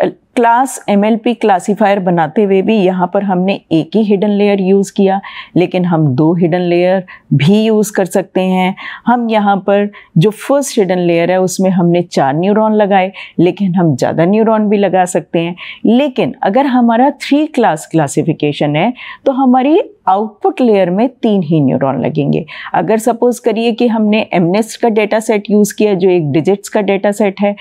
class M L P classifier बनाते हुए भी यहाँ पर हमने एक ही हिडन लेयर यूज़ किया लेकिन हम दो हिडन लेयर भी यूज़ कर सकते हैं हम यहाँ पर जो फर्स्ट हिडन लेयर है उसमें हमने चार न्यूरॉन लगाए लेकिन हम ज़्यादा न्यूरॉन भी लगा सकते हैं लेकिन अगर हमारा थ्री क्लास क्लासिफिकेशन है तो हमारी आउटपुट लेयर में तीन ही न्यूरॉन लगेंगे अगर सपोज़ करिए कि हमने एमनेस्ट का डेटा सेट यूज़ किया जो एक डिजिट्स का डेटा सेट है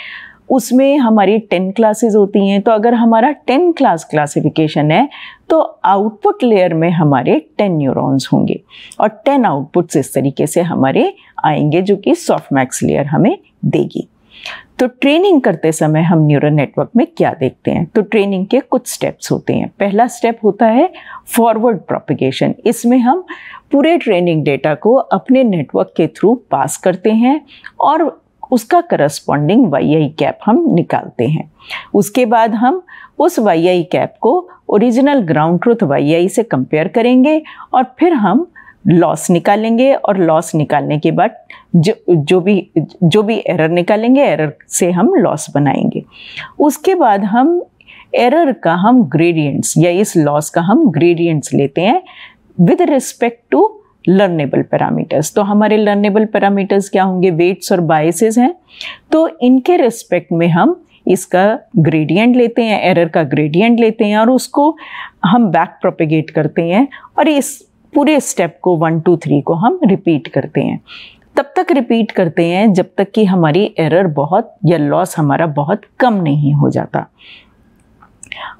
उसमें हमारी टेन क्लासेस होती हैं तो अगर हमारा टेन क्लास क्लासिफिकेशन है तो आउटपुट लेयर में हमारे टेन न्यूरॉन्स होंगे और टेन आउटपुट्स इस तरीके से हमारे आएंगे जो कि सॉफ्ट मैक्स लेयर हमें देगी तो ट्रेनिंग करते समय हम न्यूरल नेटवर्क में क्या देखते हैं तो ट्रेनिंग के कुछ स्टेप्स होते हैं पहला स्टेप होता है फॉरवर्ड प्रोपिगेशन इसमें हम पूरे ट्रेनिंग डेटा को अपने नेटवर्क के थ्रू पास करते हैं और उसका करस्पॉन्डिंग वाई आई कैप हम निकालते हैं उसके बाद हम उस वाई आई कैप को original ground truth Y I से कंपेयर करेंगे और फिर हम लॉस निकालेंगे और लॉस निकालने के बाद जो जो भी जो भी एरर निकालेंगे एरर से हम लॉस बनाएंगे उसके बाद हम एरर का हम ग्रेडियंट्स या इस लॉस का हम ग्रेडियंट्स लेते हैं with respect to learnable parameters तो हमारे लर्नेबल पैरामीटर्स क्या होंगे वेट्स और बायसेस हैं तो इनके रिस्पेक्ट में हम इसका ग्रेडियंट लेते हैं एरर का ग्रेडियंट लेते हैं और उसको हम बैक प्रोपेगेट करते हैं और इस पूरे स्टेप को वन टू थ्री को हम रिपीट करते हैं तब तक रिपीट करते हैं जब तक कि हमारी एरर बहुत या लॉस हमारा बहुत कम नहीं हो जाता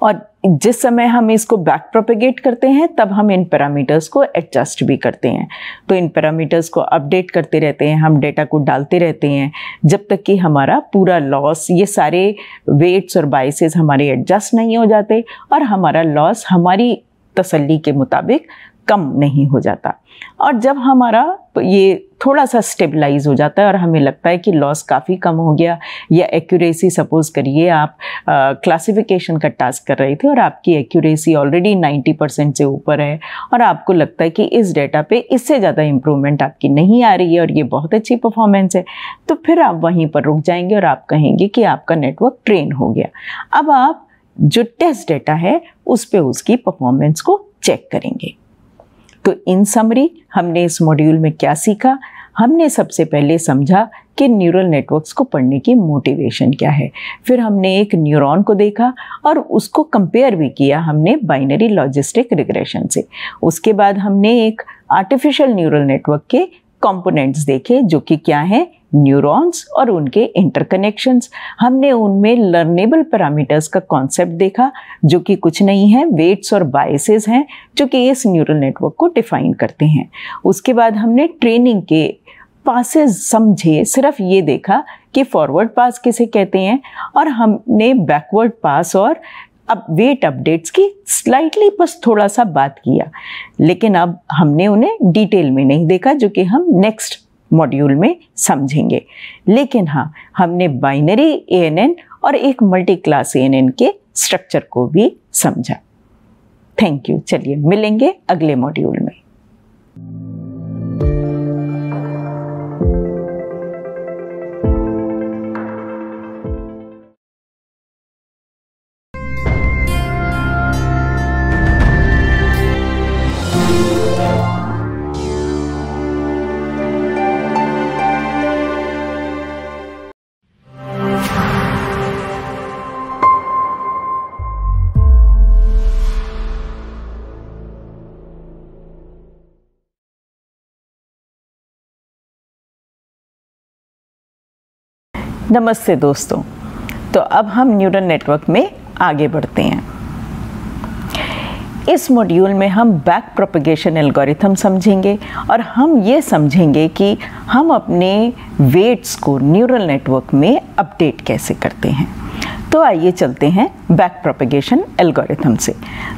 और जिस समय हम इसको बैक प्रोपेगेट करते हैं तब हम इन पैरामीटर्स को एडजस्ट भी करते हैं तो इन पैरामीटर्स को अपडेट करते रहते हैं हम डेटा को डालते रहते हैं जब तक कि हमारा पूरा लॉस ये सारे वेट्स और बाइसेस हमारे एडजस्ट नहीं हो जाते और हमारा लॉस हमारी तसल्ली के मुताबिक कम नहीं हो जाता और जब हमारा ये थोड़ा सा स्टेबलाइज हो जाता है और हमें लगता है कि लॉस काफ़ी कम हो गया या एक्यूरेसी सपोज़ करिए आप क्लासिफिकेशन का टास्क कर रहे थे और आपकी एक्यूरेसी ऑलरेडी 90 परसेंट से ऊपर है और आपको लगता है कि इस डेटा पे इससे ज़्यादा इम्प्रूवमेंट आपकी नहीं आ रही है और ये बहुत अच्छी परफॉर्मेंस है तो फिर आप वहीं पर रुक जाएंगे और आप कहेंगे कि आपका नेटवर्क ट्रेन हो गया अब आप जो टेस्ट डेटा है उस पर उसकी परफॉर्मेंस को चेक करेंगे तो इन समरी हमने इस मॉड्यूल में क्या सीखा हमने सबसे पहले समझा कि न्यूरल नेटवर्क्स को पढ़ने की मोटिवेशन क्या है फिर हमने एक न्यूरॉन को देखा और उसको कंपेयर भी किया हमने बाइनरी लॉजिस्टिक रिग्रेशन से उसके बाद हमने एक आर्टिफिशियल न्यूरल नेटवर्क के कंपोनेंट्स देखे जो कि क्या हैं न्यूरॉन्स और उनके इंटरकनेक्शंस हमने उनमें लर्नेबल पैरामीटर्स का कॉन्सेप्ट देखा जो कि कुछ नहीं है वेट्स और बायसेस हैं जो कि इस न्यूरल नेटवर्क को डिफाइन करते हैं उसके बाद हमने ट्रेनिंग के पासेस समझे सिर्फ ये देखा कि फॉरवर्ड पास किसे कहते हैं और हमने बैकवर्ड पास और अब वेट अपडेट्स की स्लाइटली बस थोड़ा सा बात किया लेकिन अब हमने उन्हें डिटेल में नहीं देखा जो कि हम नेक्स्ट मॉड्यूल में समझेंगे लेकिन हाँ हमने बाइनरी ए और एक मल्टी क्लास ए के स्ट्रक्चर को भी समझा थैंक यू चलिए मिलेंगे अगले मॉड्यूल में नमस्ते दोस्तों तो अब हम न्यूरल नेटवर्क में आगे बढ़ते हैं इस मॉड्यूल में हम बैक प्रोपगेशन एल्गोरिथम समझेंगे और हम ये समझेंगे कि हम अपने वेट्स को न्यूरल नेटवर्क में अपडेट कैसे करते हैं तो आइए चलते हैं बैक प्रोपगेशन एल्गोरिथम से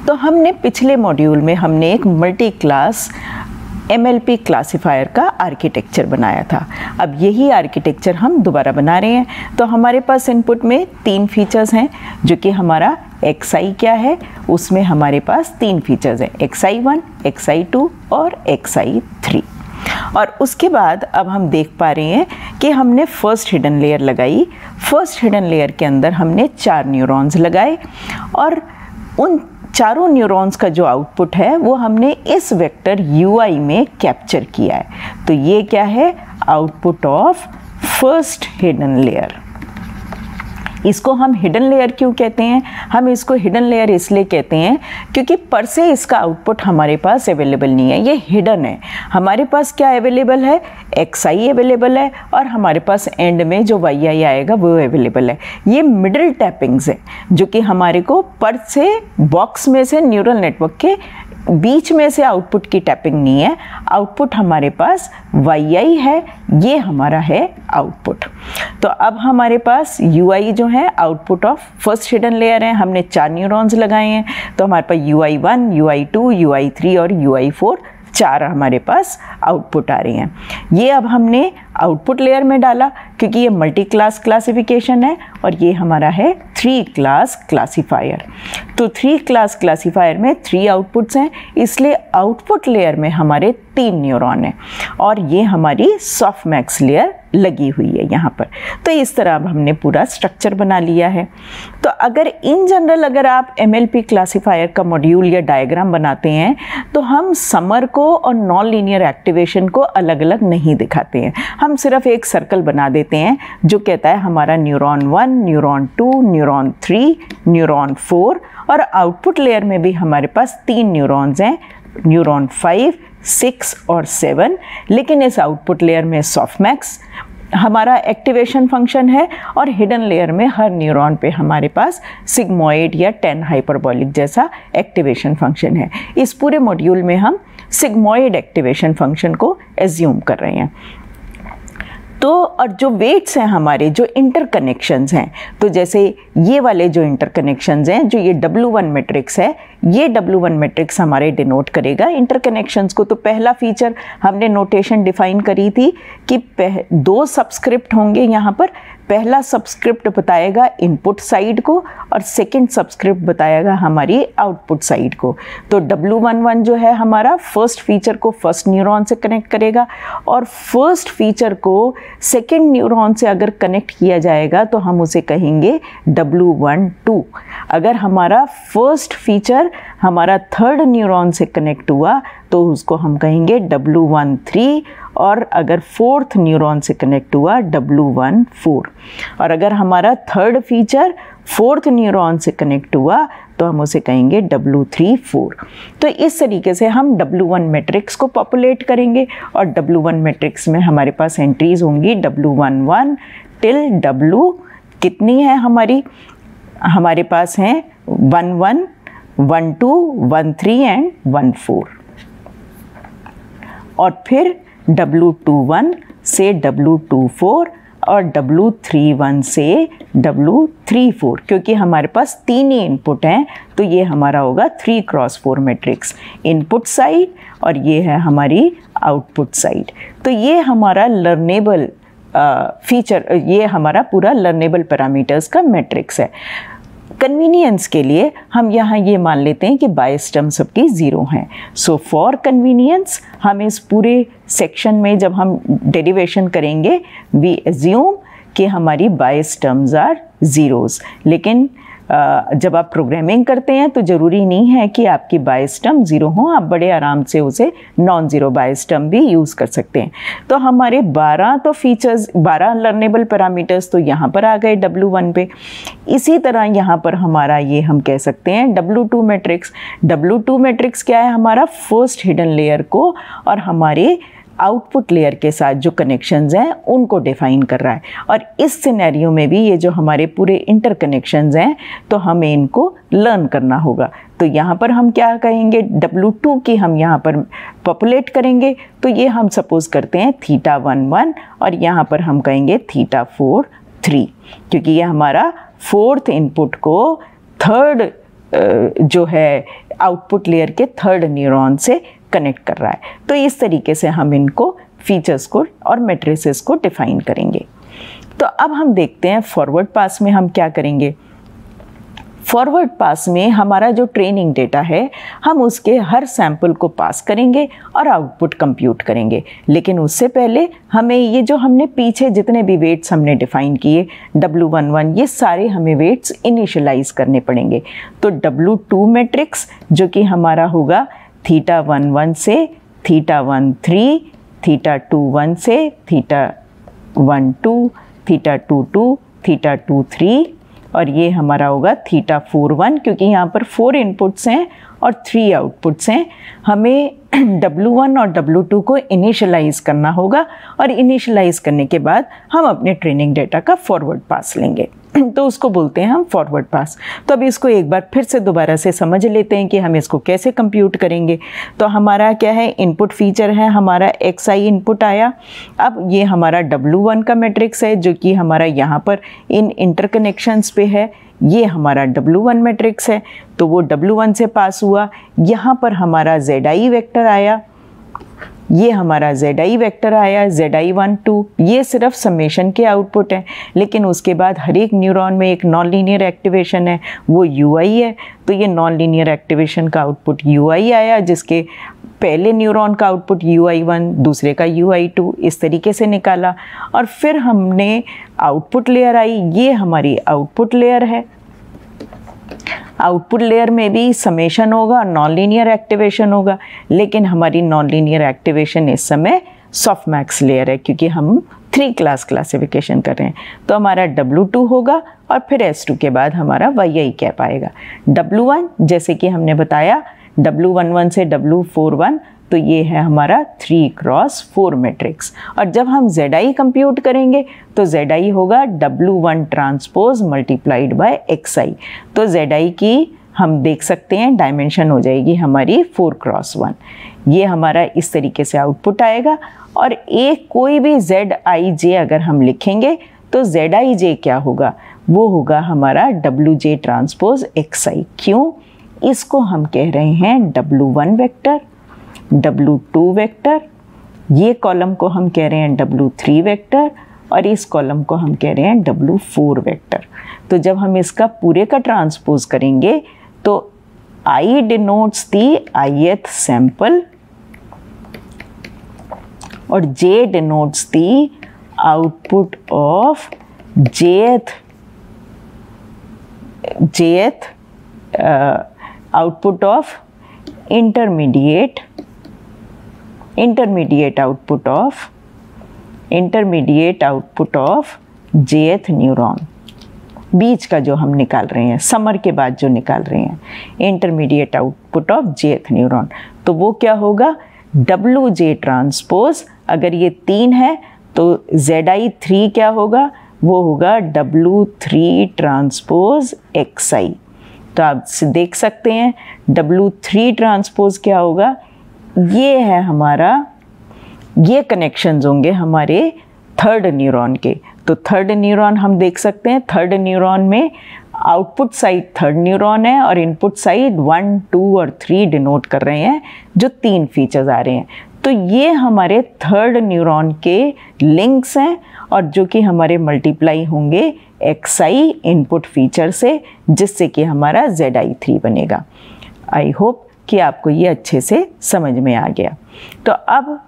तो हमने पिछले मॉड्यूल में हमने एक मल्टी क्लास पी क्लासीफायर का आर्किटेक्चर बनाया था अब यही आर्किटेक्चर हम दोबारा बना रहे हैं तो हमारे पास इनपुट में तीन फीचर्स हैं जो कि हमारा एक्स आई क्या है उसमें हमारे पास तीन फीचर्स हैं एक्स आई वन एक्स आई टू और एक्स आई थ्री और उसके बाद अब हम देख पा रहे हैं कि हमने फर्स्ट हिडन लेयर लगाई फर्स्ट हिडन लेयर के अंदर हमने चार न्यूरॉन्स लगाए और उन चारों न्यूरॉन्स का जो आउटपुट है वो हमने इस वेक्टर यू में कैप्चर किया है तो ये क्या है output of first hidden layer इसको हम हिडन लेयर क्यों कहते हैं हम इसको हिडन लेयर इसलिए कहते हैं क्योंकि पर से इसका आउटपुट हमारे पास अवेलेबल नहीं है ये हिडन है हमारे पास क्या अवेलेबल है एक्स आई अवेलेबल है और हमारे पास एंड में जो वाई आई आएगा वो अवेलेबल है ये मिडल टैपिंग्स है जो कि हमारे को पर से बॉक्स में से न्यूरल नेटवर्क के बीच में से आउटपुट की टैपिंग नहीं है आउटपुट हमारे पास वाई आई है ये हमारा है आउटपुट तो अब हमारे पास यू आई जो है output of first hidden layer है हमने चार न्यूरॉन्स लगाए हैं तो हमारे पास यू आई वन यू आई टू यू आई थ्री और यू आई फोर चार हमारे पास आउटपुट आ रही हैं ये अब हमने आउटपुट लेयर में डाला क्योंकि ये मल्टी क्लास क्लासिफिकेशन है और ये हमारा है थ्री क्लास क्लासिफायर तो थ्री क्लास क्लासिफायर में थ्री आउटपुट्स हैं इसलिए आउटपुट लेयर में हमारे तीन न्यूरॉन हैं और ये हमारी सॉफ्ट मैक्स लेयर लगी हुई है यहाँ पर तो इस तरह अब हमने पूरा स्ट्रक्चर बना लिया है तो अगर इन जनरल अगर आप एम क्लासिफायर का मॉड्यूल या डायग्राम बनाते हैं तो हम समर को और नॉन लीनियर एक्टिवेशन को अलग अलग नहीं दिखाते हैं हम सिर्फ एक सर्कल बना देते हैं जो कहता है हमारा neuron one neuron two neuron three neuron four और आउटपुट लेयर में भी हमारे पास तीन न्यूरॉन्स हैं न्यूरॉन फाइव सिक्स और सेवन लेकिन इस आउटपुट लेयर में सॉफ्टमैक्स हमारा एक्टिवेशन फंक्शन है और हिडन लेयर में हर न्यूरॉन पे हमारे पास सिग्मोइड या टेन हाइपरबॉलिक जैसा एक्टिवेशन फंक्शन है इस पूरे मॉड्यूल में हम सिग्मोइड एक्टिवेशन फंक्शन को एज्यूम कर रहे हैं तो और जो वेट्स हैं हमारे जो इंटरकनेक्शंस हैं तो जैसे ये वाले जो इंटरकनेक्शंस हैं जो ये W1 वन मैट्रिक्स है ये W1 वन मैट्रिक्स हमारे डिनोट करेगा इंटरकनेक्शंस को तो पहला फीचर हमने नोटेशन डिफाइन करी थी कि दो सब्सक्रिप्ट होंगे यहाँ पर पहला सब्सक्रिप्ट बताएगा इनपुट साइड को और सेकंड सब्सक्रिप्ट बताएगा हमारी आउटपुट साइड को तो डब्ल्यू वन वन जो है हमारा फर्स्ट फीचर को फर्स्ट न्यूरॉन से कनेक्ट करेगा और फर्स्ट फीचर को सेकंड न्यूरॉन से अगर कनेक्ट किया जाएगा तो हम उसे कहेंगे W12 वन टू अगर हमारा फर्स्ट फीचर हमारा थर्ड न्यूरॉन से कनेक्ट हुआ तो उसको हम कहेंगे W13 वन थ्री और अगर फोर्थ न्यूरॉन से कनेक्ट हुआ डब्लू वन फोर और अगर हमारा थर्ड फीचर फोर्थ न्यूरॉन से कनेक्ट हुआ तो हम उसे कहेंगे डब्लू थ्री फोर तो इस तरीके से हम डब्लू वन मैट्रिक्स को पॉपुलेट करेंगे और डब्लू वन मैट्रिक्स में हमारे पास एंट्रीज होंगी W one one till W कितनी है हमारी हमारे पास हैं one one one two one three and one four और फिर W21 से W24 और W31 से W34 क्योंकि हमारे पास तीन ही इनपुट हैं तो ये हमारा होगा three cross four matrix input side और ये है हमारी आउटपुट साइड तो ये हमारा लर्नेबल फीचर ये हमारा पूरा लर्नेबल पैरामीटर्स का मैट्रिक्स है कन्वीनियंस के लिए हम यहाँ ये मान लेते हैं कि बायस टर्म सबकी ज़ीरो हैं सो फॉर कन्वीनियंस हम इस पूरे सेक्शन में जब हम डेरिवेशन करेंगे वी एज्यूम कि हमारी बायस टर्म्स आर ज़ीरोज़ लेकिन जब आप प्रोग्रामिंग करते हैं तो ज़रूरी नहीं है कि आपकी बायस्टम ज़ीरो हो आप बड़े आराम से उसे नॉन ज़ीरो बायस्टम भी यूज़ कर सकते हैं तो हमारे 12 तो फीचर्स 12 लर्नेबल पैरामीटर्स तो यहाँ पर आ गए डब्ल्यू वन पे इसी तरह यहाँ पर हमारा ये हम कह सकते हैं W two matrix W two matrix क्या है हमारा फर्स्ट हिडन लेयर को और हमारे आउटपुट लेयर के साथ जो कनेक्शंस हैं उनको डिफाइन कर रहा है और इस सिनेरियो में भी ये जो हमारे पूरे इंटर कनेक्शंस हैं तो हमें इनको लर्न करना होगा तो यहाँ पर हम क्या कहेंगे W2 की हम यहाँ पर पॉपुलेट करेंगे तो ये हम सपोज़ करते हैं थीटा वन वन और यहाँ पर हम कहेंगे थीटा फोर थ्री क्योंकि ये हमारा फोर्थ इनपुट को थर्ड जो है आउटपुट लेयर के थर्ड न्यूरॉन से कनेक्ट कर रहा है तो इस तरीके से हम इनको फीचर्स को और मेट्रिस को डिफाइन करेंगे तो अब हम देखते हैं फॉरवर्ड पास में हम क्या करेंगे फॉरवर्ड पास में हमारा जो ट्रेनिंग डेटा है हम उसके हर सैंपल को पास करेंगे और आउटपुट कंप्यूट करेंगे लेकिन उससे पहले हमें ये जो हमने पीछे जितने भी वेट्स हमने डिफ़ाइन किए डब्लू वन वन ये सारे हमें वेट्स इनिशलाइज करने पड़ेंगे तो डब्लू टू मैट्रिक्स जो कि हमारा होगा थीटा वन वन से theta one three theta two one से theta one two theta two two theta two three और ये हमारा होगा थीटा फोर वन क्योंकि यहाँ पर फोर इनपुट्स हैं और थ्री आउटपुट्स हैं हमें W1 और W2 को इनिशलाइज़ करना होगा और इनिशलाइज़ करने के बाद हम अपने ट्रेनिंग डेटा का फॉरवर्ड पास लेंगे तो उसको बोलते हैं हम फॉरवर्ड पास तो अब इसको एक बार फिर से दोबारा से समझ लेते हैं कि हम इसको कैसे कंप्यूट करेंगे तो हमारा क्या है इनपुट फीचर है हमारा एक्स आई इनपुट आया अब ये हमारा डब्लू वन का मैट्रिक्स है जो कि हमारा यहाँ पर इन इंटरकनेक्शंस पे है ये हमारा डब्लू वन मैट्रिक्स है तो वो डब्लू वन से पास हुआ यहाँ पर हमारा जेड आई वैक्टर आया ये हमारा जेड आई वैक्टर आया जेड आई वन टू ये सिर्फ समेशन के आउटपुट हैं लेकिन उसके बाद हर एक न्यूरॉन में एक नॉन लीनियर एक्टिवेशन है वो यू आई है तो ये नॉन लीनियर एक्टिवेशन का आउटपुट यू आई आया जिसके पहले न्यूरॉन का आउटपुट यू आई वन दूसरे का यू आई टू इस तरीके से निकाला और फिर हमने आउटपुट लेयर आई ये हमारी आउटपुट लेयर है आउटपुट लेयर में भी समेशन होगा और नॉन लीनियर एक्टिवेशन होगा लेकिन हमारी नॉन लीनियर एक्टिवेशन इस समय सॉफ्ट मैक्स लेयर है क्योंकि हम थ्री क्लास क्लासिफिकेशन कर रहे हैं तो हमारा W2 होगा और फिर S2 के बाद हमारा वाई आई कैप आएगा W1 जैसे कि हमने बताया W11 से W41 तो ये है हमारा थ्री क्रॉस फोर मैट्रिक्स और जब हम जेड आई कंप्यूट करेंगे तो जेड आई होगा W one transpose multiplied by x I तो जेड आई की हम देख सकते हैं डायमेंशन हो जाएगी हमारी फोर क्रॉस वन ये हमारा इस तरीके से आउटपुट आएगा और एक कोई भी जेड आई जे अगर हम लिखेंगे तो जेड आई जे क्या होगा वो होगा हमारा W J transpose X I क्यों इसको हम कह रहे हैं W one vector W two vector ये कॉलम को हम कह रहे हैं डब्लू थ्री वैक्टर और इस कॉलम को हम कह रहे हैं डब्लू फोर वैक्टर तो जब हम इसका पूरे का ट्रांसपोज करेंगे तो I denotes the ith sample और J denotes the output of jth jth output of intermediate intermediate output of intermediate output of jth neuron बीच का जो हम निकाल रहे हैं समर के बाद जो निकाल रहे हैं intermediate output of jth neuron तो वो क्या होगा डब्लू जे ट्रांसपोज अगर ये तीन है तो जेड आई थ्री क्या होगा वो होगा W three transpose X I तो आप देख सकते हैं डब्लू थ्री ट्रांसपोज क्या होगा ये है हमारा ये कनेक्शंस होंगे हमारे थर्ड न्यूरॉन के तो थर्ड न्यूरॉन हम देख सकते हैं थर्ड न्यूरॉन में आउटपुट साइड थर्ड न्यूरॉन है और इनपुट साइड वन टू और थ्री डिनोट कर रहे हैं जो तीन फीचर्स आ रहे हैं तो ये हमारे थर्ड न्यूरॉन के लिंक्स हैं और जो कि हमारे मल्टीप्लाई होंगे एक्साई इनपुट फीचर से जिससे कि हमारा जेड आई थ्री बनेगा आई होप कि आपको ये अच्छे से समझ में आ गया तो अब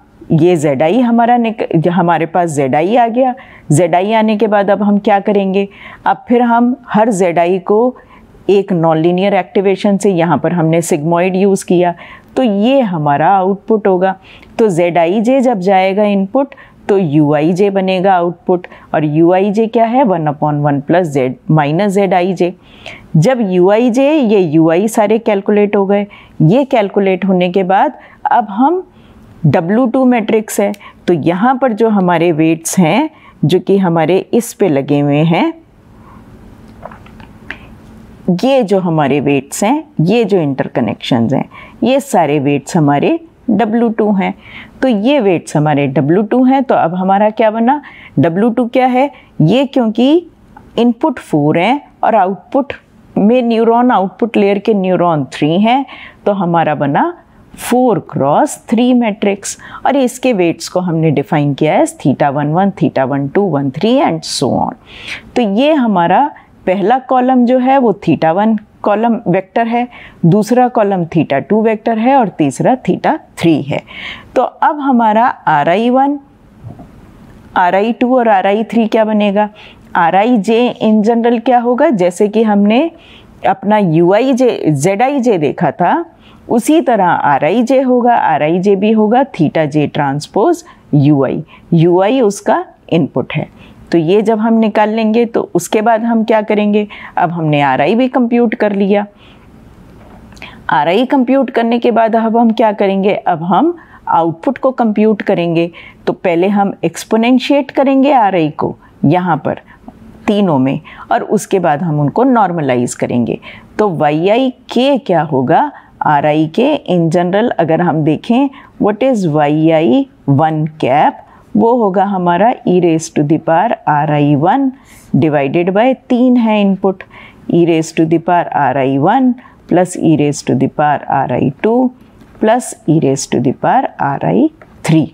ये जेड आई हमारा निक हमारे पास जेड आई आ गया जेड आई आने के बाद अब हम क्या करेंगे अब फिर हम हर जेड आई को एक नॉन लीनियर एक्टिवेशन से यहाँ पर हमने सिग्मोइड यूज़ किया तो ये हमारा आउटपुट होगा तो जेड आई जे जब जाएगा इनपुट तो यू आई जे बनेगा आउटपुट और यू आई जे क्या है one upon one plus Z minus Z I J जब यू आई जे ये यू आई सारे कैलकुलेट हो गए ये कैलकुलेट होने के बाद अब हम डब्लू टू मैट्रिक्स है तो यहाँ पर जो हमारे वेट्स हैं जो कि हमारे इस पे लगे हुए हैं ये जो हमारे वेट्स हैं ये जो इंटरकनेक्शंस हैं ये सारे वेट्स हमारे W2 हैं तो ये वेट्स हमारे W2 हैं तो अब हमारा क्या बना W2 क्या है ये क्योंकि इनपुट फोर हैं और आउटपुट में न्यूरॉन आउटपुट लेयर के न्यूरॉन थ्री हैं तो हमारा बना फोर क्रॉस थ्री मैट्रिक्स और इसके वेट्स को हमने डिफाइन किया है theta one one theta one two one three and so on तो ये हमारा पहला कॉलम जो है वो थीटा वन कॉलम वेक्टर है दूसरा कॉलम थीटा टू वेक्टर है और तीसरा थीटा थ्री है तो अब हमारा R I one are I two और आर आई थ्री क्या बनेगा are I J in general क्या होगा जैसे कि हमने अपना you I J Z I जे देखा था उसी तरह आर आई जे होगा आर आई जे भी होगा theta J transpose U I you I उसका इनपुट है तो ये जब हम निकाल लेंगे तो उसके बाद हम क्या करेंगे अब हमने आर भी कंप्यूट कर लिया आर आई कंप्यूट करने के बाद अब हम क्या करेंगे अब हम आउटपुट को कंप्यूट करेंगे तो पहले हम एक्सपोनेंशिएट करेंगे आर आई को यहाँ पर तीनों में और उसके बाद हम उनको नॉर्मलाइज करेंगे तो वाई आई के क्या होगा आर आई के इन जनरल अगर हम देखें what is Y I one cap वो होगा हमारा E raise to the R I one divided by तीन है input E raise to the R I one plus E raise to the R I two plus E raise to the R I three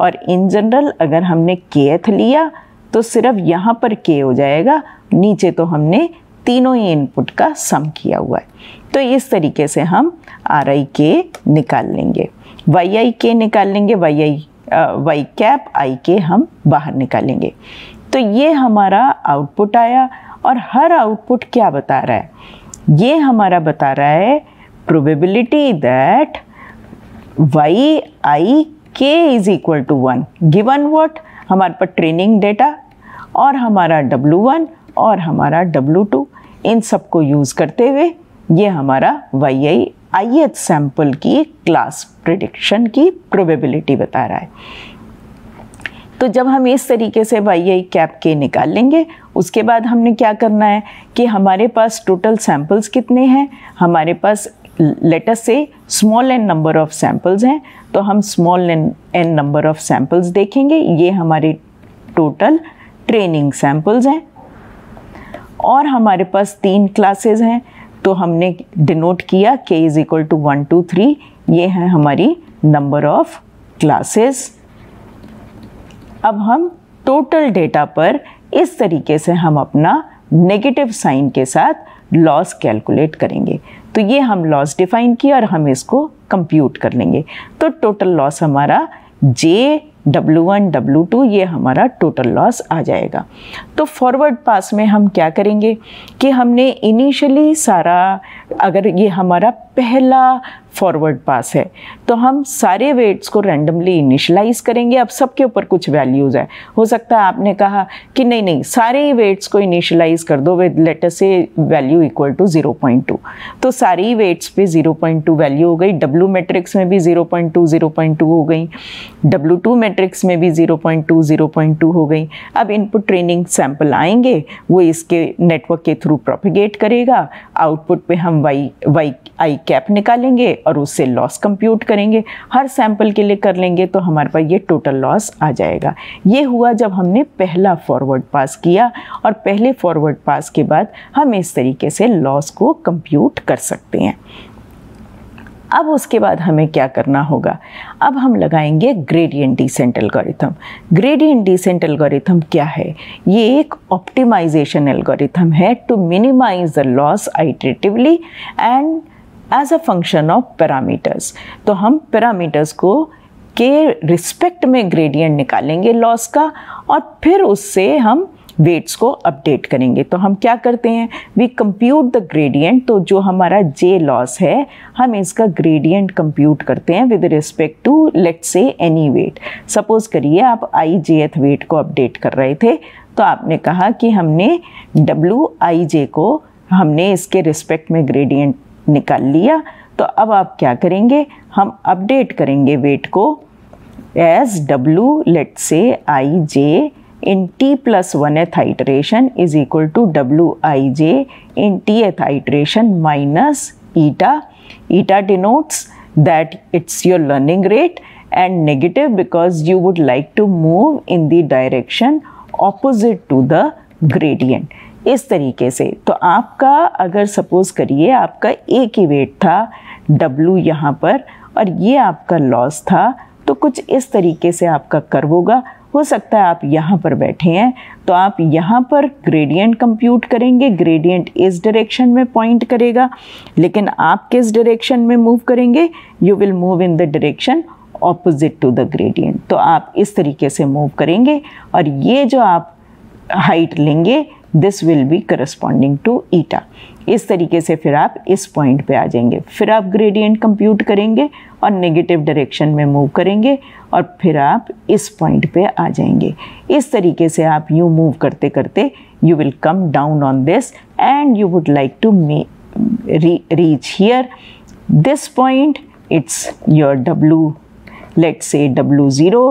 और in general अगर हमने के लिया तो सिर्फ यहाँ पर के हो जाएगा नीचे तो हमने तीनों ही इनपुट का सम किया हुआ है तो इस तरीके से हम आर आई के निकाल लेंगे वाई आई के निकाल लेंगे Y I Y cap I K हम बाहर निकालेंगे तो ये हमारा आउटपुट आया और हर आउटपुट क्या बता रहा है ये हमारा बता रहा है probability that Y I K is equal to one given what हमारे पर ट्रेनिंग डेटा और हमारा डब्लू वन और हमारा डब्लू टू इन सबको यूज़ करते हुए ये हमारा वाई आई ith सैंपल की क्लास प्रिडिक्शन की प्रोबेबिलिटी बता रहा है तो जब हम इस तरीके से वाई आई कैप के निकाल लेंगे उसके बाद हमने क्या करना है कि हमारे पास टोटल सैंपल्स कितने हैं हमारे पास let's say small N number of samples हैं तो हम small N N number of samples देखेंगे ये हमारे टोटल ट्रेनिंग सैंपल्स हैं और हमारे पास तीन क्लासेस हैं तो हमने डिनोट किया k is equal to one two three ये है हमारी नंबर ऑफ क्लासेस अब हम टोटल डेटा पर इस तरीके से हम अपना नेगेटिव साइन के साथ लॉस कैलकुलेट करेंगे तो ये हम लॉस डिफाइन किया और हम इसको कंप्यूट कर लेंगे तो टोटल लॉस हमारा जे W1, W2 ये हमारा टोटल लॉस आ जाएगा तो फॉरवर्ड पास में हम क्या करेंगे कि हमने इनिशियली सारा अगर ये हमारा पहला फॉरवर्ड पास है तो हम सारे वेट्स को रैंडमली इनिशलाइज करेंगे अब सबके ऊपर कुछ वैल्यूज़ है हो सकता है आपने कहा कि नहीं नहीं सारे वेट्स को इनिशलाइज कर दो with let's say value equal to zero point two तो ही वेट्स पे टू वैल्यू हो गई डब्लू मेट्रिक्स में भी zero zero point two point two हो गई डब्लू टू मेट्रिक्स में भी zero zero point two point two हो गई अब इनपुट ट्रेनिंग सैम्पल आएंगे वो इसके नेटवर्क के थ्रू प्रोपिगेट करेगा आउटपुट पर हम हम वाई वाई आई कैप निकालेंगे और उससे लॉस कंप्यूट करेंगे हर सैंपल के लिए कर लेंगे तो हमारे पास ये टोटल लॉस आ जाएगा ये हुआ जब हमने पहला फॉरवर्ड पास किया और पहले फॉरवर्ड पास के बाद हम इस तरीके से लॉस को कंप्यूट कर सकते हैं अब उसके बाद हमें क्या करना होगा अब हम लगाएंगे gradient descent algorithm gradient descent algorithm क्या है ये एक ऑप्टिमाइजेशन एल्गोरिथम है to minimize the loss iteratively and as a function of parameters तो हम पैरामीटर्स को के रिस्पेक्ट में ग्रेडियंट निकालेंगे लॉस का और फिर उससे हम वेट्स को अपडेट करेंगे तो हम क्या करते हैं वी कंप्यूट द ग्रेडियंट तो जो हमारा जे लॉस है हम इसका ग्रेडियंट कंप्यूट करते हैं with respect to let's say any weight suppose करिए आप आई जे एथ वेट को अपडेट कर रहे थे तो आपने कहा कि हमने डब्ल्यू आई जे को हमने इसके रिस्पेक्ट में ग्रेडियंट निकाल लिया तो अब आप क्या करेंगे हम अपडेट करेंगे वेट को as W let say I J in T plus one th iteration is equal to W I J in T th iteration minus eta eta denotes that it's your learning rate and negative because you would like to move in the direction opposite to the gradient इस तरीके से तो आपका अगर suppose करिए आपका एक ही wait था डब्लू यहाँ पर और ये आपका लॉस था तो कुछ इस तरीके से आपका कर्व होगा हो सकता है आप यहाँ पर बैठे हैं तो आप यहाँ पर ग्रेडियंट कंप्यूट करेंगे ग्रेडियंट इस डायरेक्शन में पॉइंट करेगा लेकिन आप किस डायरेक्शन में मूव करेंगे you will move in the direction opposite to the gradient तो आप इस तरीके से मूव करेंगे और ये जो आप हाइट लेंगे this will be corresponding to eta इस तरीके से फिर आप इस पॉइंट पे आ जाएंगे फिर आप ग्रेडियंट कंप्यूट करेंगे और नेगेटिव डायरेक्शन में मूव करेंगे और फिर आप इस पॉइंट पे आ जाएंगे इस तरीके से आप यू मूव करते करते you will come down on this and you would like to reach here this point it's your W let say W zero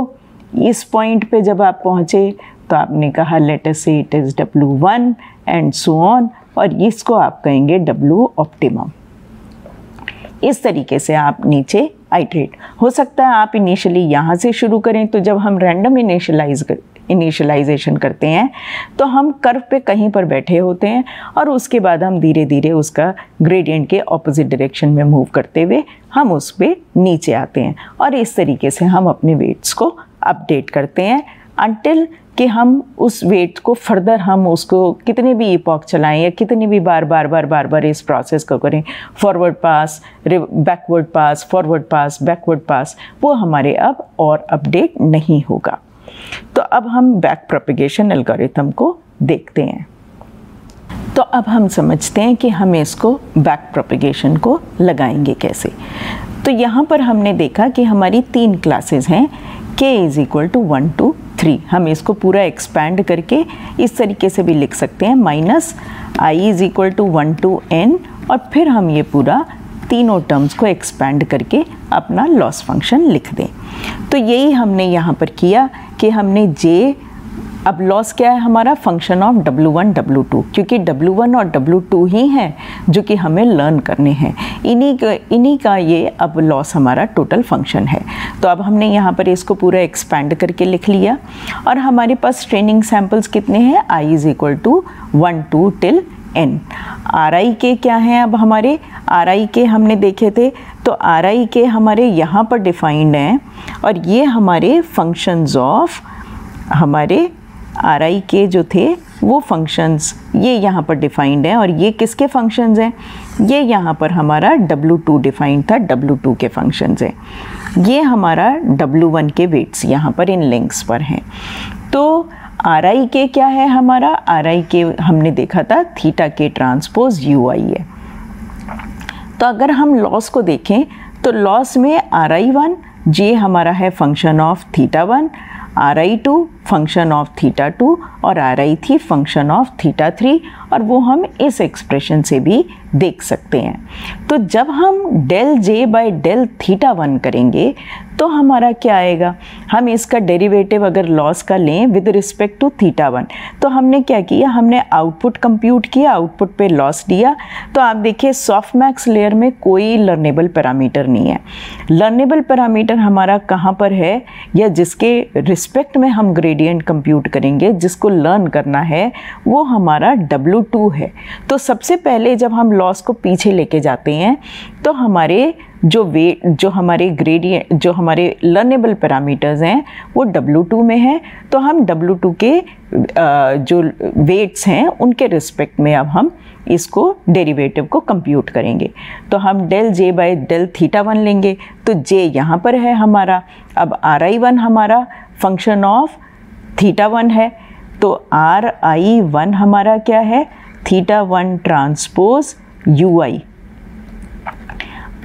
इस पॉइंट पे जब आप पहुँचे तो आपने कहा let say it is W one and so on और इसको आप कहेंगे डब्लू ऑप्टिमम इस तरीके से आप नीचे आइट्रेट हो सकता है आप इनिशियली यहाँ से शुरू करें तो जब हम रैंडम इनिशलाइज कर इनिशलाइजेशन करते हैं तो हम कर्व पे कहीं पर बैठे होते हैं और उसके बाद हम धीरे धीरे उसका ग्रेडियंट के ऑपोजिट डायरेक्शन में मूव करते हुए हम उस पर नीचे आते हैं और इस तरीके से हम अपने वेट्स को अपडेट करते हैं अनटिल कि हम उस वेट को फर्दर हम उसको कितने भी ईपॉक चलाएं या कितने भी बार बार बार बार बार इस प्रोसेस को करें forward pass backward pass forward pass backward pass वो हमारे अब और अपडेट नहीं होगा तो अब हम बैक प्रोपिगेशन एल्गोरिथम को देखते हैं तो अब हम समझते हैं कि हम इसको बैक प्रोपिगेशन को लगाएंगे कैसे तो यहाँ पर हमने देखा कि हमारी तीन क्लासेस हैं K is equal to one two three हम इसको पूरा एक्सपैंड करके इस तरीके से भी लिख सकते हैं minus I is equal to one to N और फिर हम ये पूरा तीनों टर्म्स को एक्सपैंड करके अपना लॉस फंक्शन लिख दें तो यही हमने यहाँ पर किया कि हमने जे अब लॉस क्या है हमारा function of W one W two क्योंकि W1 वन और डब्लू टू ही हैं जो कि हमें लर्न करने हैं इन्हीं का इन्हीं का ये अब लॉस हमारा टोटल फंक्शन है तो अब हमने यहाँ पर इसको पूरा एक्सपेंड करके लिख लिया और हमारे पास ट्रेनिंग सैम्पल्स कितने हैं I is equal to one two till N R I K क्या हैं अब हमारे आर आई के हमने देखे थे तो आर आई के हमारे यहाँ पर डिफाइंड हैं और ये हमारे फंक्शंस ऑफ हमारे आर आई के जो थे वो फंक्शंस ये यहाँ पर डिफाइंड हैं और ये किसके फंक्शंस हैं ये यहाँ पर हमारा डब्लू टू डिफाइंड था डब्लू टू के फंक्शंस हैं ये हमारा डब्लू वन के वेट्स यहाँ पर इन लिंक्स पर हैं तो आर आई के क्या है हमारा आर आई के हमने देखा था थीटा के ट्रांसपोज यू आई है तो अगर हम लॉस को देखें तो लॉस में आर आई वन जे हमारा है function of theta one are I two function of theta two और R I three function of theta three और वो हम इस एक्सप्रेशन से भी देख सकते हैं तो जब हम del J by del theta one करेंगे तो हमारा क्या आएगा हम इसका डेरिवेटिव अगर लॉस का लें with respect to theta one तो हमने क्या किया हमने आउटपुट कंप्यूट किया आउटपुट पे लॉस दिया तो आप देखिए सॉफ्ट मैक्स लेयर में कोई लर्नेबल पैरामीटर नहीं है लर्नेबल पैरामीटर हमारा कहाँ पर है या जिसके रिस्पेक्ट में हम ग्रेडियंट कंप्यूट करेंगे जिसको लर्न करना है वो हमारा डब्लू टू है तो सबसे पहले जब हम लॉस को पीछे लेके जाते हैं तो हमारे जो वे जो हमारे ग्रेडियंट जो हमारे लर्नेबल पैरामीटर्स हैं वो W2 में हैं तो हम W2 के जो वेट्स हैं उनके रिस्पेक्ट में अब हम इसको डेरिवेटिव को कंप्यूट करेंगे तो हम del J by del theta one लेंगे तो जे यहाँ पर है हमारा अब आर आई वन हमारा फंक्शन ऑफ थीटा वन है तो आर आई वन हमारा क्या है theta one transpose U I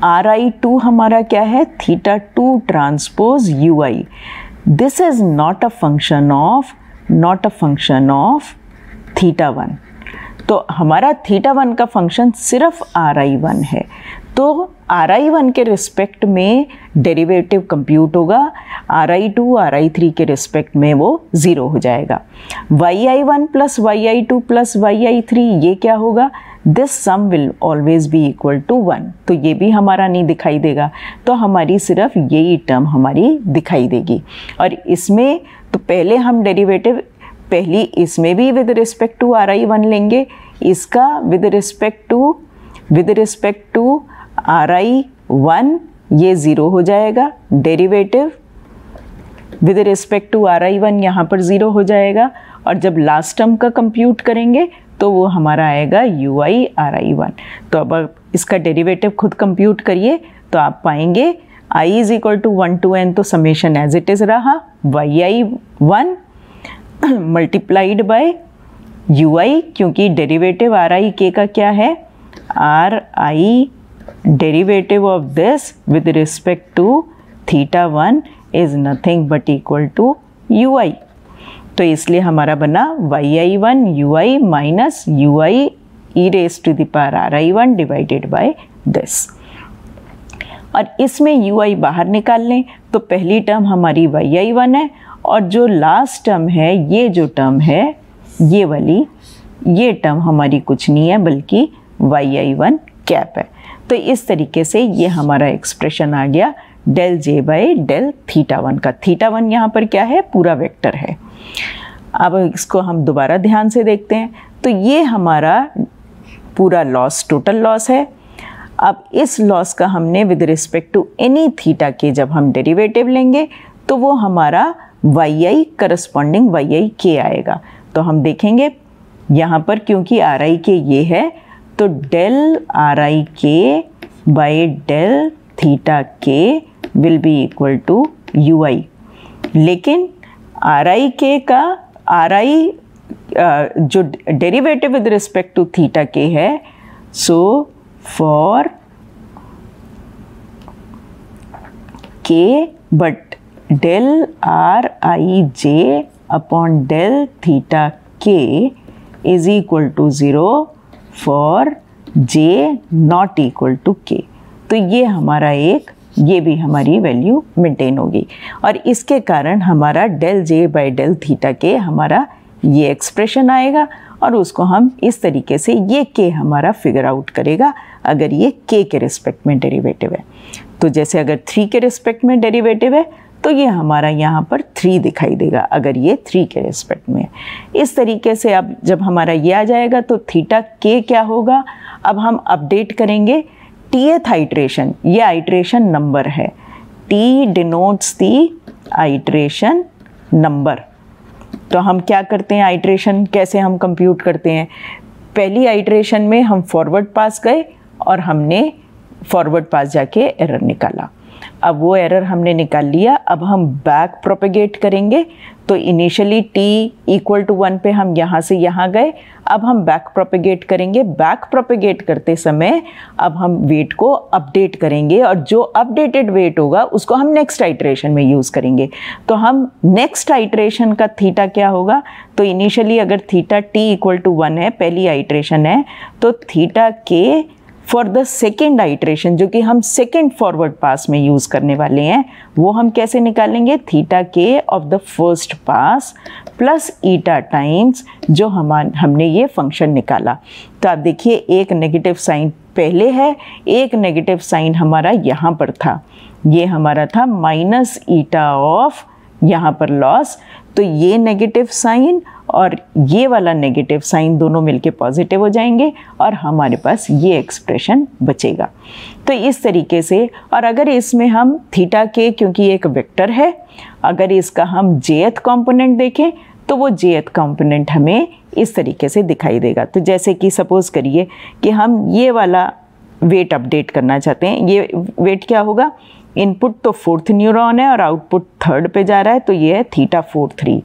R I two हमारा क्या है theta two transpose U I this is not a function of not a function of theta one तो हमारा थीटा वन का फंक्शन सिर्फ आर आई वन है तो R आई one के रिस्पेक्ट में डेरिवेटिव कंप्यूट होगा R I two R I three के रिस्पेक्ट में वो ज़ीरो हो जाएगा वाई आई वन प्लस वाई आई टू प्लस वाई आई थ्री ये क्या होगा this sum will always be equal to one तो ये भी हमारा नहीं दिखाई देगा तो हमारी सिर्फ यही टर्म हमारी दिखाई देगी और इसमें तो पहले हम डेरिवेटिव पहली इसमें भी with respect to R I one लेंगे इसका with respect to with respect to R I one ये ज़ीरो हो जाएगा derivative with respect to R I one यहाँ पर ज़ीरो हो जाएगा और जब लास्ट टर्म का कंप्यूट करेंगे तो वो हमारा आएगा U I R I one तो अब आप इसका डेरिवेटिव खुद कंप्यूट करिए तो आप पाएंगे I is equal to one to N तो समेशन एज इट इज़ रहा Y I one multiplied by U I क्योंकि डेरिवेटिव आर आई के का क्या है R I derivative of this with respect to theta one is nothing but equal to U I तो इसलिए हमारा बना Y I one U I minus you I e raise to the R I one divided by this और इसमें you आई बाहर निकाल लें तो पहली टर्म हमारी वाई आई वन है और जो लास्ट टर्म है ये जो टर्म है ये वाली ये टर्म हमारी कुछ नहीं है बल्कि वाई आई वन कैप है तो इस तरीके से ये हमारा एक्सप्रेशन आ गया del J by del theta one का थीटा वन यहाँ पर क्या है पूरा वेक्टर है अब इसको हम दोबारा ध्यान से देखते हैं तो ये हमारा पूरा लॉस टोटल लॉस है अब इस लॉस का हमने with respect to any theta K जब हम डेरिवेटिव लेंगे तो वो हमारा Y I corresponding Y I K आएगा तो हम देखेंगे यहाँ पर क्योंकि आर आई के ये है तो del are I K by del theta K will be equal to U I लेकिन आर आई के का आर आई जो derivative with respect to theta K है so for K but del are I J upon del theta K is equal to zero for J not equal to K तो ये हमारा एक ये भी हमारी वैल्यू मेंटेन होगी और इसके कारण हमारा del J by del theta K हमारा ये एक्सप्रेशन आएगा और उसको हम इस तरीके से ये के हमारा फिगर आउट करेगा अगर ये के के रिस्पेक्ट में डेरिवेटिव है तो जैसे अगर थ्री के रिस्पेक्ट में डेरिवेटिव है तो ये हमारा यहाँ पर थ्री दिखाई देगा अगर ये थ्री के रिस्पेक्ट में है इस तरीके से अब जब हमारा ये आ जाएगा तो थीटा के क्या होगा अब हम अपडेट करेंगे टीएथ आइट्रेशन ये आइट्रेशन नंबर है T denotes the iteration number तो हम क्या करते हैं आइट्रेशन कैसे हम कंप्यूट करते हैं पहली आइट्रेशन में हम फॉरवर्ड पास गए और हमने फॉरवर्ड पास जाके एरर निकाला अब वो एरर हमने निकाल लिया अब हम बैक प्रोपेगेट करेंगे तो initially t equal to one पे हम यहाँ से यहाँ गए अब हम बैक प्रोपेगेट करेंगे बैक प्रोपेगेट करते समय अब हम वेट को अपडेट करेंगे और जो अपडेटेड वेट होगा उसको हम नेक्स्ट आइट्रेशन में यूज़ करेंगे तो हम नेक्स्ट आइट्रेशन का थीटा क्या होगा तो इनिशियली अगर theta t equal to one है पहली आइट्रेशन है तो थीटा के फॉर द सेकेंड आइट्रेशन जो कि हम सेकेंड फॉरवर्ड पास में यूज़ करने वाले हैं वो हम कैसे निकालेंगे theta K of the first pass plus eta times जो हम हमने ये फंक्शन निकाला तो आप देखिए एक नेगेटिव साइन पहले है एक नेगेटिव साइन हमारा यहाँ पर था ये हमारा था माइनस ईटा ऑफ यहाँ पर लॉस तो ये नेगेटिव साइन और ये वाला नेगेटिव साइन दोनों मिलके पॉजिटिव हो जाएंगे और हमारे पास ये एक्सप्रेशन बचेगा तो इस तरीके से और अगर इसमें हम थीटा के क्योंकि एक वेक्टर है अगर इसका हम जेथ कंपोनेंट देखें तो वो जेथ कंपोनेंट हमें इस तरीके से दिखाई देगा तो जैसे कि सपोज़ करिए कि हम ये वाला वेट अपडेट करना चाहते हैं ये वेट क्या होगा इनपुट तो फोर्थ न्यूरॉन है और आउटपुट थर्ड पे जा रहा है तो ये है थीटा फोर थ्री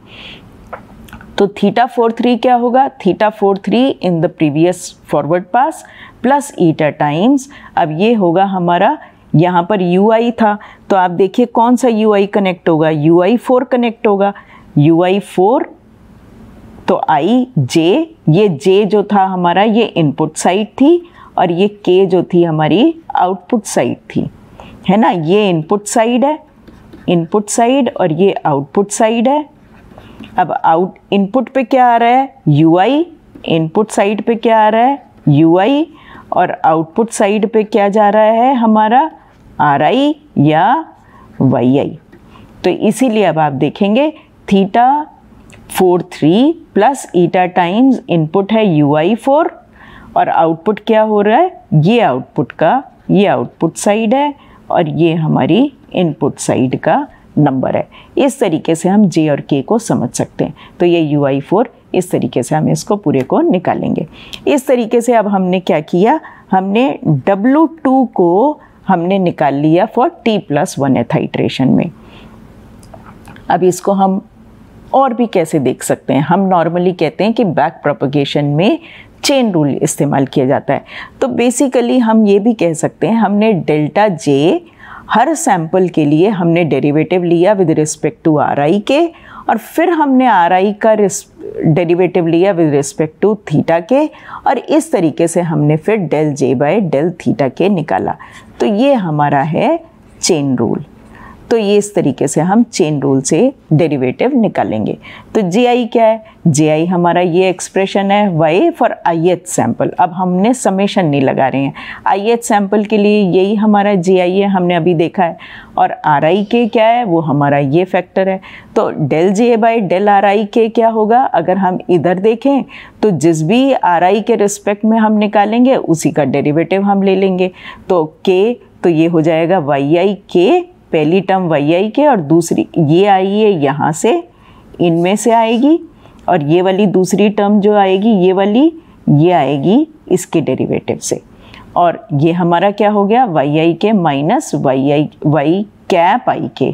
तो थीटा फोर थ्री क्या होगा theta four three in the previous forward pass plus eta times अब ये होगा हमारा यहाँ पर यू आई था तो आप देखिए कौन सा यू आई कनेक्ट होगा यू आई फोर कनेक्ट होगा यू आई फोर तो आई जे ये जे जो था हमारा ये इनपुट साइड थी और ये के जो थी हमारी आउटपुट साइड थी है ना ये इनपुट साइड है इनपुट साइड और ये आउटपुट साइड है अब आउट इनपुट पे क्या आ रहा है यू आई इनपुट साइड पे क्या आ रहा है यू आई और आउटपुट साइड पे क्या जा रहा है हमारा आर आई या वाई आई तो इसीलिए अब आप देखेंगे theta four three plus eta times input है यू आई फोर और आउटपुट क्या हो रहा है ये आउटपुट का ये आउटपुट साइड है और ये हमारी इनपुट साइड का नंबर है इस तरीके से हम जे और के को समझ सकते हैं तो ये यू आई फोर इस तरीके से हम इसको पूरे को निकालेंगे इस तरीके से अब हमने क्या किया हमने डब्लू टू को हमने निकाल लिया for T plus one th iteration में अब इसको हम और भी कैसे देख सकते हैं हम नॉर्मली कहते हैं कि बैक प्रोपोगेशन में चेन रूल इस्तेमाल किया जाता है तो बेसिकली हम ये भी कह सकते हैं हमने डेल्टा जे हर सैंपल के लिए हमने डेरिवेटिव लिया with respect to R I K और फिर हमने आर आई का डेरिवेटिव लिया विद रिस्पेक्ट टू थीटा के और इस तरीके से हमने फिर del J by del theta K निकाला तो ये हमारा है चेन रूल तो ये इस तरीके से हम चेन रूल से डेरिवेटिव निकालेंगे तो जे आई क्या है जे आई हमारा ये एक्सप्रेशन है Y for I th sample अब हमने समेशन नहीं लगा रहे हैं आई एच सैम्पल के लिए यही हमारा जे आई है हमने अभी देखा है और आर आई के क्या है वो हमारा ये फैक्टर है तो del J a by del are I K क्या होगा अगर हम इधर देखें तो जिस भी आर आई के रिस्पेक्ट में हम निकालेंगे उसी का डेरिवेटिव हम ले लेंगे तो के तो ये हो जाएगा वाई आई के पहली टर्म वही आई के और दूसरी ये आई है यहाँ से इनमें से आएगी और ये वाली दूसरी टर्म जो आएगी ये वाली ये आएगी इसके डेरिवेटिव से और ये हमारा क्या हो गया Y I K minus Y I Y cap I K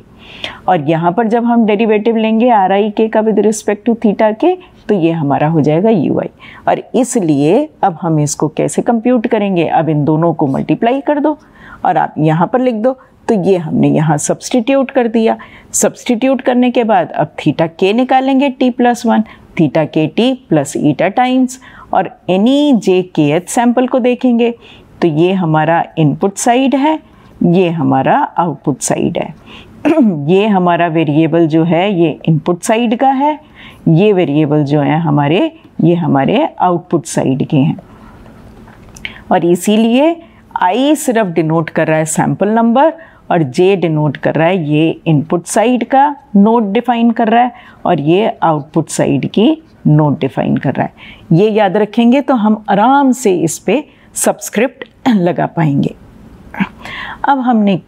और यहाँ पर जब हम डेरिवेटिव लेंगे आर आई के का विद रिस्पेक्ट टू थीटा के तो ये हमारा हो जाएगा यू आई और इसलिए अब हम इसको कैसे कंप्यूट करेंगे अब इन दोनों को मल्टीप्लाई कर दो और आप यहाँ पर लिख दो तो ये हमने यहाँ सब्सटीट्यूट कर दिया सब्सटीट्यूट करने के बाद अब थीटा के निकालेंगे T plus one theta K T plus eta times और एनी जे के एच सैम्पल को देखेंगे तो ये हमारा इनपुट साइड है ये हमारा आउटपुट साइड है ये हमारा वेरिएबल जो है ये इनपुट साइड का है ये वेरिएबल जो है हमारे ये हमारे आउटपुट साइड के हैं और इसीलिए आई सिर्फ डिनोट कर रहा है सैम्पल नंबर और जे डिनोट कर रहा है ये इनपुट साइड का नोट डिफाइन कर रहा है और ये आउटपुट साइड की नोट डिफाइन कर रहा है ये याद रखेंगे तो हम आराम से इस पर सब्सक्रिप्ट लगा पाएंगे अब हमने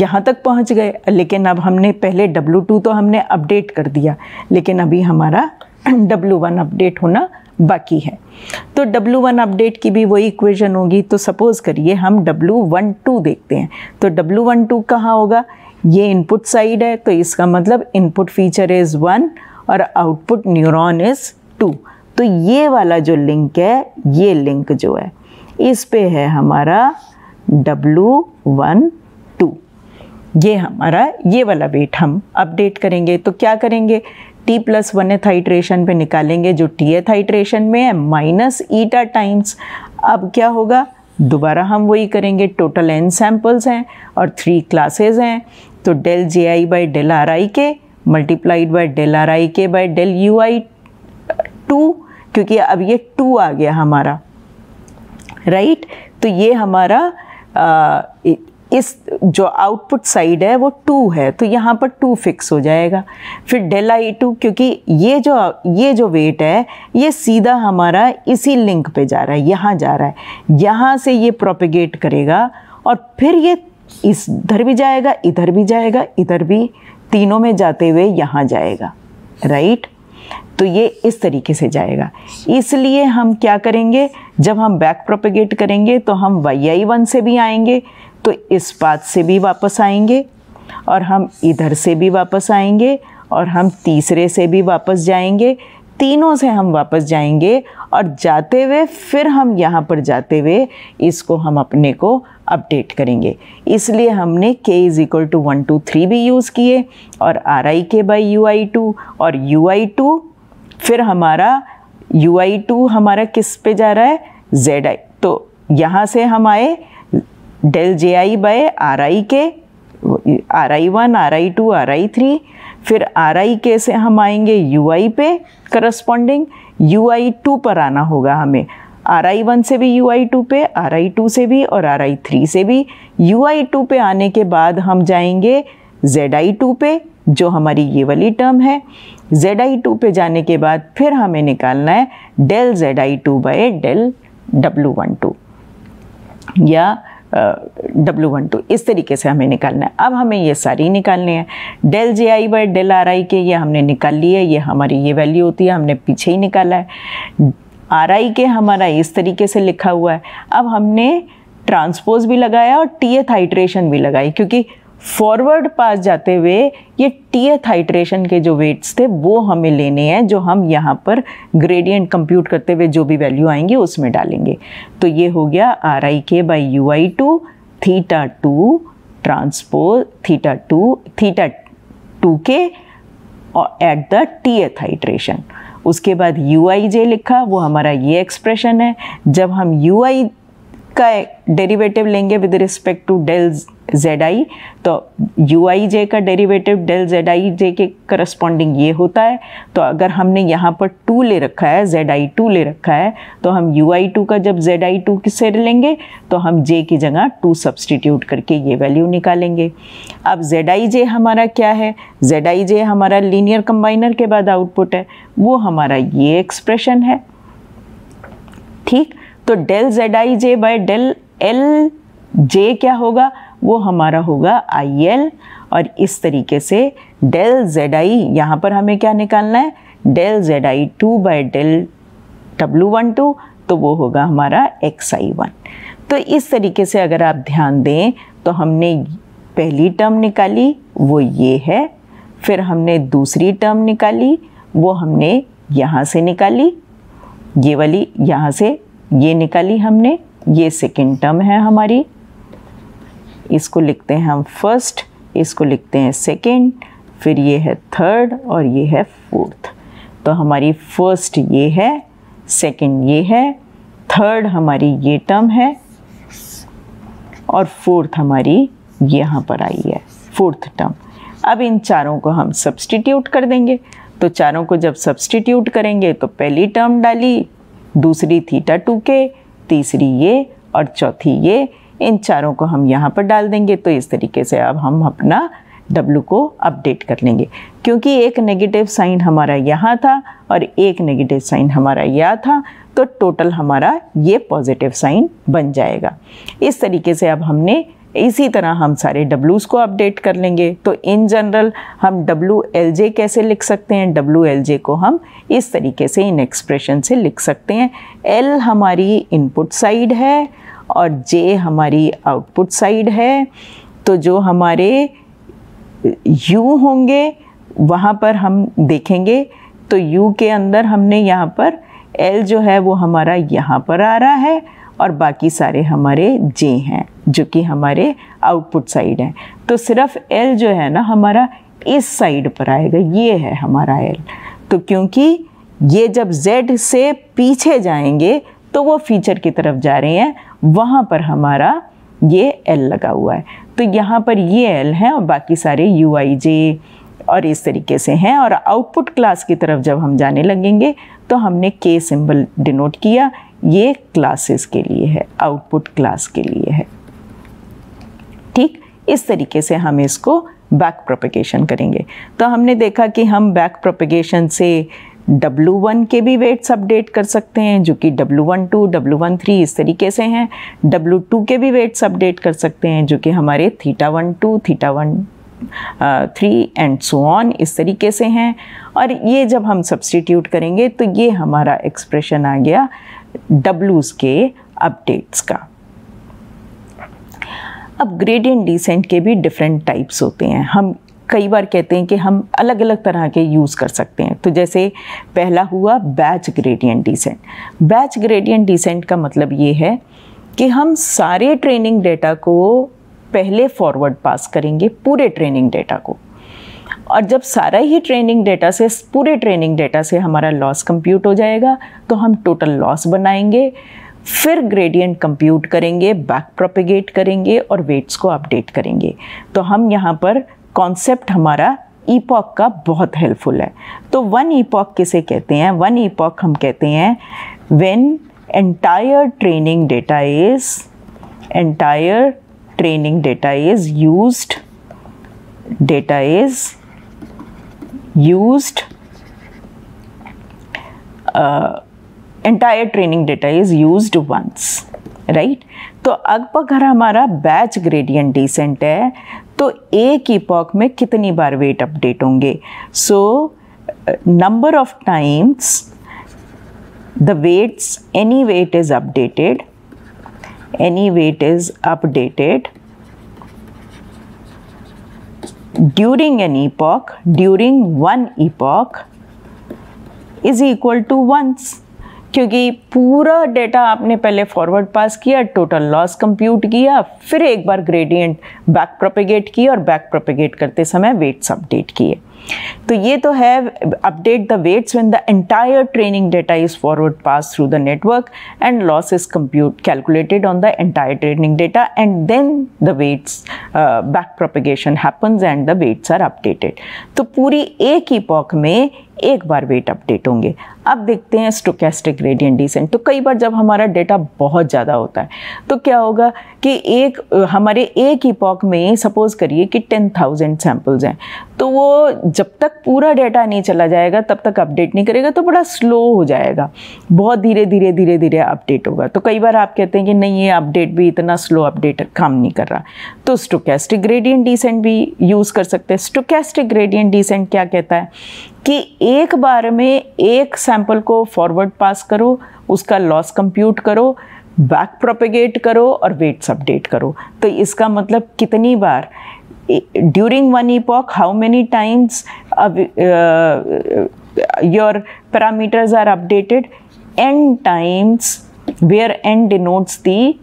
यहाँ तक पहुँच गए लेकिन अब हमने पहले W2 तो हमने अपडेट कर दिया लेकिन अभी हमारा W1 अपडेट होना बाकी है तो W1 अपडेट की भी वही इक्वेशन होगी तो सपोज़ करिए हम W12 देखते हैं तो W12 कहाँ होगा ये इनपुट साइड है तो इसका मतलब इनपुट फीचर इज़ वन और आउटपुट न्यूरॉन इज़ टू तो ये वाला जो लिंक है ये लिंक जो है इस पे है हमारा डब्लू वन टू ये हमारा ये वाला वेट हम अपडेट करेंगे तो क्या करेंगे T plus one th iteration पे निकालेंगे जो टी एथ हाइड्रेशन में है माइनस ईटा टाइम्स अब क्या होगा दोबारा हम वही करेंगे टोटल एन सैम्पल्स हैं और थ्री क्लासेज हैं तो del J I by del are I K multiplied by del are I K by del U I two क्योंकि अब ये टू आ गया हमारा राइट right? तो ये हमारा आ, इस जो आउटपुट साइड है वो टू है तो यहाँ पर टू फिक्स हो जाएगा फिर डेल आई टू क्योंकि ये जो ये जो वेट है ये सीधा हमारा इसी लिंक पे जा रहा है यहाँ जा रहा है यहाँ से ये प्रोपिगेट करेगा और फिर ये इस इधर भी जाएगा इधर भी जाएगा इधर भी तीनों में जाते हुए यहाँ जाएगा राइट तो ये इस तरीके से जाएगा इसलिए हम क्या करेंगे जब हम बैक प्रोपिगेट करेंगे तो हम वाई आई वन से भी आएंगे तो इस बात से भी वापस आएंगे और हम इधर से भी वापस आएंगे और हम तीसरे से भी वापस जाएंगे तीनों से हम वापस जाएंगे और जाते हुए फिर हम यहाँ पर जाते हुए इसको हम अपने को अपडेट करेंगे इसलिए हमने k is equal to one two three भी यूज़ किए और R I K by U I two और यू आई टू फिर हमारा यू आई टू हमारा किस पे जा रहा है जेड आई तो यहाँ से हम आए del J I by R I K R I one are I two R I three फिर आर आई के से हम आएंगे यू आई पे करस्पॉन्डिंग यू आई टू पर आना होगा हमें आर आई वन से भी यू आई टू पे आर आई टू से भी और आर आई थ्री से भी यू आई टू पे आने के बाद हम जाएंगे जेड आई टू पे जो हमारी ये वाली टर्म है जेड आई टू पे जाने के बाद फिर हमें निकालना है del Z I two by del W one two या डब्लू वन टू इस तरीके से हमें निकालना है अब हमें ये सारी निकालनी है del J I by del are I K ये हमने निकाल ली है ये हमारी ये वैल्यू होती है हमने पीछे ही निकाला है आर आई के हमारा इस तरीके से लिखा हुआ है अब हमने ट्रांसपोज भी लगाया और टी एथ हाइड्रेशन भी लगाई क्योंकि फॉरवर्ड पास जाते हुए ये टीएथ हाइड्रेशन के जो वेट्स थे वो हमें लेने हैं जो हम यहाँ पर ग्रेडियंट कंप्यूट करते हुए जो भी वैल्यू आएंगे उसमें डालेंगे तो ये हो गया R I K by U I two theta two transpose theta two theta two K और at the T th iteration उसके बाद यू आई जे लिखा वो हमारा ये एक्सप्रेशन है जब हम यू आई का डेरिवेटिव लेंगे with respect to del Z I तो यू आई जे का derivative del Z I J के करस्पॉन्डिंग ये होता है तो अगर हमने यहाँ पर टू ले रखा है जेड आई टू ले रखा है तो हम यू आई टू का जब जेड आई टू किससे लेंगे तो हम जे की जगह टू सब्सटीट्यूट करके ये वैल्यू निकालेंगे अब जेड आई जे हमारा क्या है जेड आई जे हमारा लीनियर कंबाइनर के बाद आउटपुट है वो हमारा ये एक्सप्रेशन है ठीक तो del Z I J by del L J क्या होगा वो हमारा होगा आई एल और इस तरीके से डेल जेड आई यहाँ पर हमें क्या निकालना है del Z I two by del W one two तो वो होगा हमारा एक्स आई वन तो इस तरीके से अगर आप ध्यान दें तो हमने पहली टर्म निकाली वो ये है फिर हमने दूसरी टर्म निकाली वो हमने यहाँ से निकाली ये वाली यहाँ से ये निकाली हमने ये सेकेंड टर्म है हमारी इसको लिखते हैं हम फर्स्ट इसको लिखते हैं सेकेंड फिर ये है थर्ड और ये है फोर्थ तो हमारी फर्स्ट ये है सेकेंड ये है थर्ड हमारी ये टर्म है और फोर्थ हमारी यहाँ पर आई है फोर्थ टर्म अब इन चारों को हम सब्सटीट्यूट कर देंगे तो चारों को जब सब्सटीट्यूट करेंगे तो पहली टर्म डाली दूसरी थीटा टू के तीसरी ये और चौथी ये इन चारों को हम यहाँ पर डाल देंगे तो इस तरीके से अब हम अपना W को अपडेट कर लेंगे क्योंकि एक नेगेटिव साइन हमारा यहाँ था और एक नेगेटिव साइन हमारा यहाँ था तो टोटल हमारा ये पॉजिटिव साइन बन जाएगा इस तरीके से अब हमने इसी तरह हम सारे डब्लूज़ को अपडेट कर लेंगे तो इन जनरल हम डब्लू एल जे कैसे लिख सकते हैं डब्लू एल जे को हम इस तरीके से इन एक्सप्रेशन से लिख सकते हैं एल हमारी इनपुट साइड है और जे हमारी आउटपुट साइड है तो जो हमारे यू होंगे वहाँ पर हम देखेंगे तो यू के अंदर हमने यहाँ पर एल जो है वो हमारा यहाँ पर आ रहा है और बाकी सारे हमारे जे हैं जो कि हमारे आउटपुट साइड हैं तो सिर्फ एल जो है ना हमारा इस साइड पर आएगा ये है हमारा एल तो क्योंकि ये जब जेड से पीछे जाएंगे तो वो फीचर की तरफ जा रहे हैं वहाँ पर हमारा ये एल लगा हुआ है तो यहाँ पर ये एल है और बाकी सारे यू आई जे और इस तरीके से हैं और आउटपुट क्लास की तरफ जब हम जाने लगेंगे तो हमने के सिंबल डिनोट किया ये क्लासेस के लिए है आउटपुट क्लास के लिए है ठीक इस तरीके से हम इसको बैक प्रोपगेशन करेंगे तो हमने देखा कि हम बैक प्रोपगेशन से W1 के भी वेट्स अपडेट कर सकते हैं जो कि W12, W13 इस तरीके से हैं W2 के भी वेट्स अपडेट कर सकते हैं जो कि हमारे theta one two theta one three and so on इस तरीके से हैं और ये जब हम सब्सटीट्यूट करेंगे तो ये हमारा एक्सप्रेशन आ गया डब्लूज के अपडेट्स का अब ग्रेडियंट डिसेंट के भी डिफरेंट टाइप्स होते हैं हम कई बार कहते हैं कि हम अलग अलग तरह के यूज़ कर सकते हैं तो जैसे पहला हुआ batch gradient descent batch gradient descent का मतलब ये है कि हम सारे ट्रेनिंग डेटा को पहले फॉरवर्ड पास करेंगे पूरे ट्रेनिंग डेटा को और जब सारा ही ट्रेनिंग डेटा से पूरे ट्रेनिंग डेटा से हमारा लॉस कंप्यूट हो जाएगा तो हम टोटल लॉस बनाएंगे फिर ग्रेडियंट कंप्यूट करेंगे बैक प्रोपिगेट करेंगे और वेट्स को अपडेट करेंगे तो हम यहाँ पर कॉन्सेप्ट हमारा ईपॉक का बहुत हेल्पफुल है तो वन ईपॉक किसे कहते हैं वन ईपॉक हम कहते हैं when entire training data is entire training data is use data is used uh, entire training data is used once right right? तो अब अगर हमारा बैच ग्रेडियंट डिसेंट है तो एक ही पॉक में कितनी बार वेट अपडेट होंगे so number of times the weights any weight is updated any weight is updated during an epoch, during one epoch is equal to once क्योंकि पूरा डेटा आपने पहले फॉरवर्ड पास किया टोटल लॉस कंप्यूट किया फिर एक बार gradient back propagate किया और बैक प्रोपेगेट करते समय वेट्स अपडेट किए तो ये तो है update the weights when the entire training data is forward pass through the network and loss is compute calculated on the entire training data and then the weights back propagation happens and the weights are updated तो पूरी एक ही pock में एक बार weight update होंगे अब देखते हैं stochastic gradient decent तो कई बार जब हमारा डेटा बहुत ज़्यादा होता है तो क्या होगा कि एक हमारे एक ही पॉक में सपोज़ करिए कि टेन थाउजेंड सैम्पल्स हैं तो वो जब तक पूरा डेटा नहीं चला जाएगा तब तक अपडेट नहीं करेगा तो बड़ा स्लो हो जाएगा बहुत धीरे धीरे धीरे धीरे अपडेट होगा तो कई बार आप कहते हैं कि नहीं ये अपडेट भी इतना स्लो अपडेट काम नहीं कर रहा तो स्टोकेस्टिक ग्रेडियंट डिसेंट भी यूज़ कर सकते हैं स्टोकेस्टिक ग्रेडियंट डिसेंट क्या कहता है कि एक बार में एक सैंपल को फॉरवर्ड पास करो उसका लॉस कंप्यूट करो बैक प्रोपेगेट करो और वेट्स अपडेट करो तो इसका मतलब कितनी बार during one epoch, how many times uh, uh, your parameters are updated, n times where n denotes the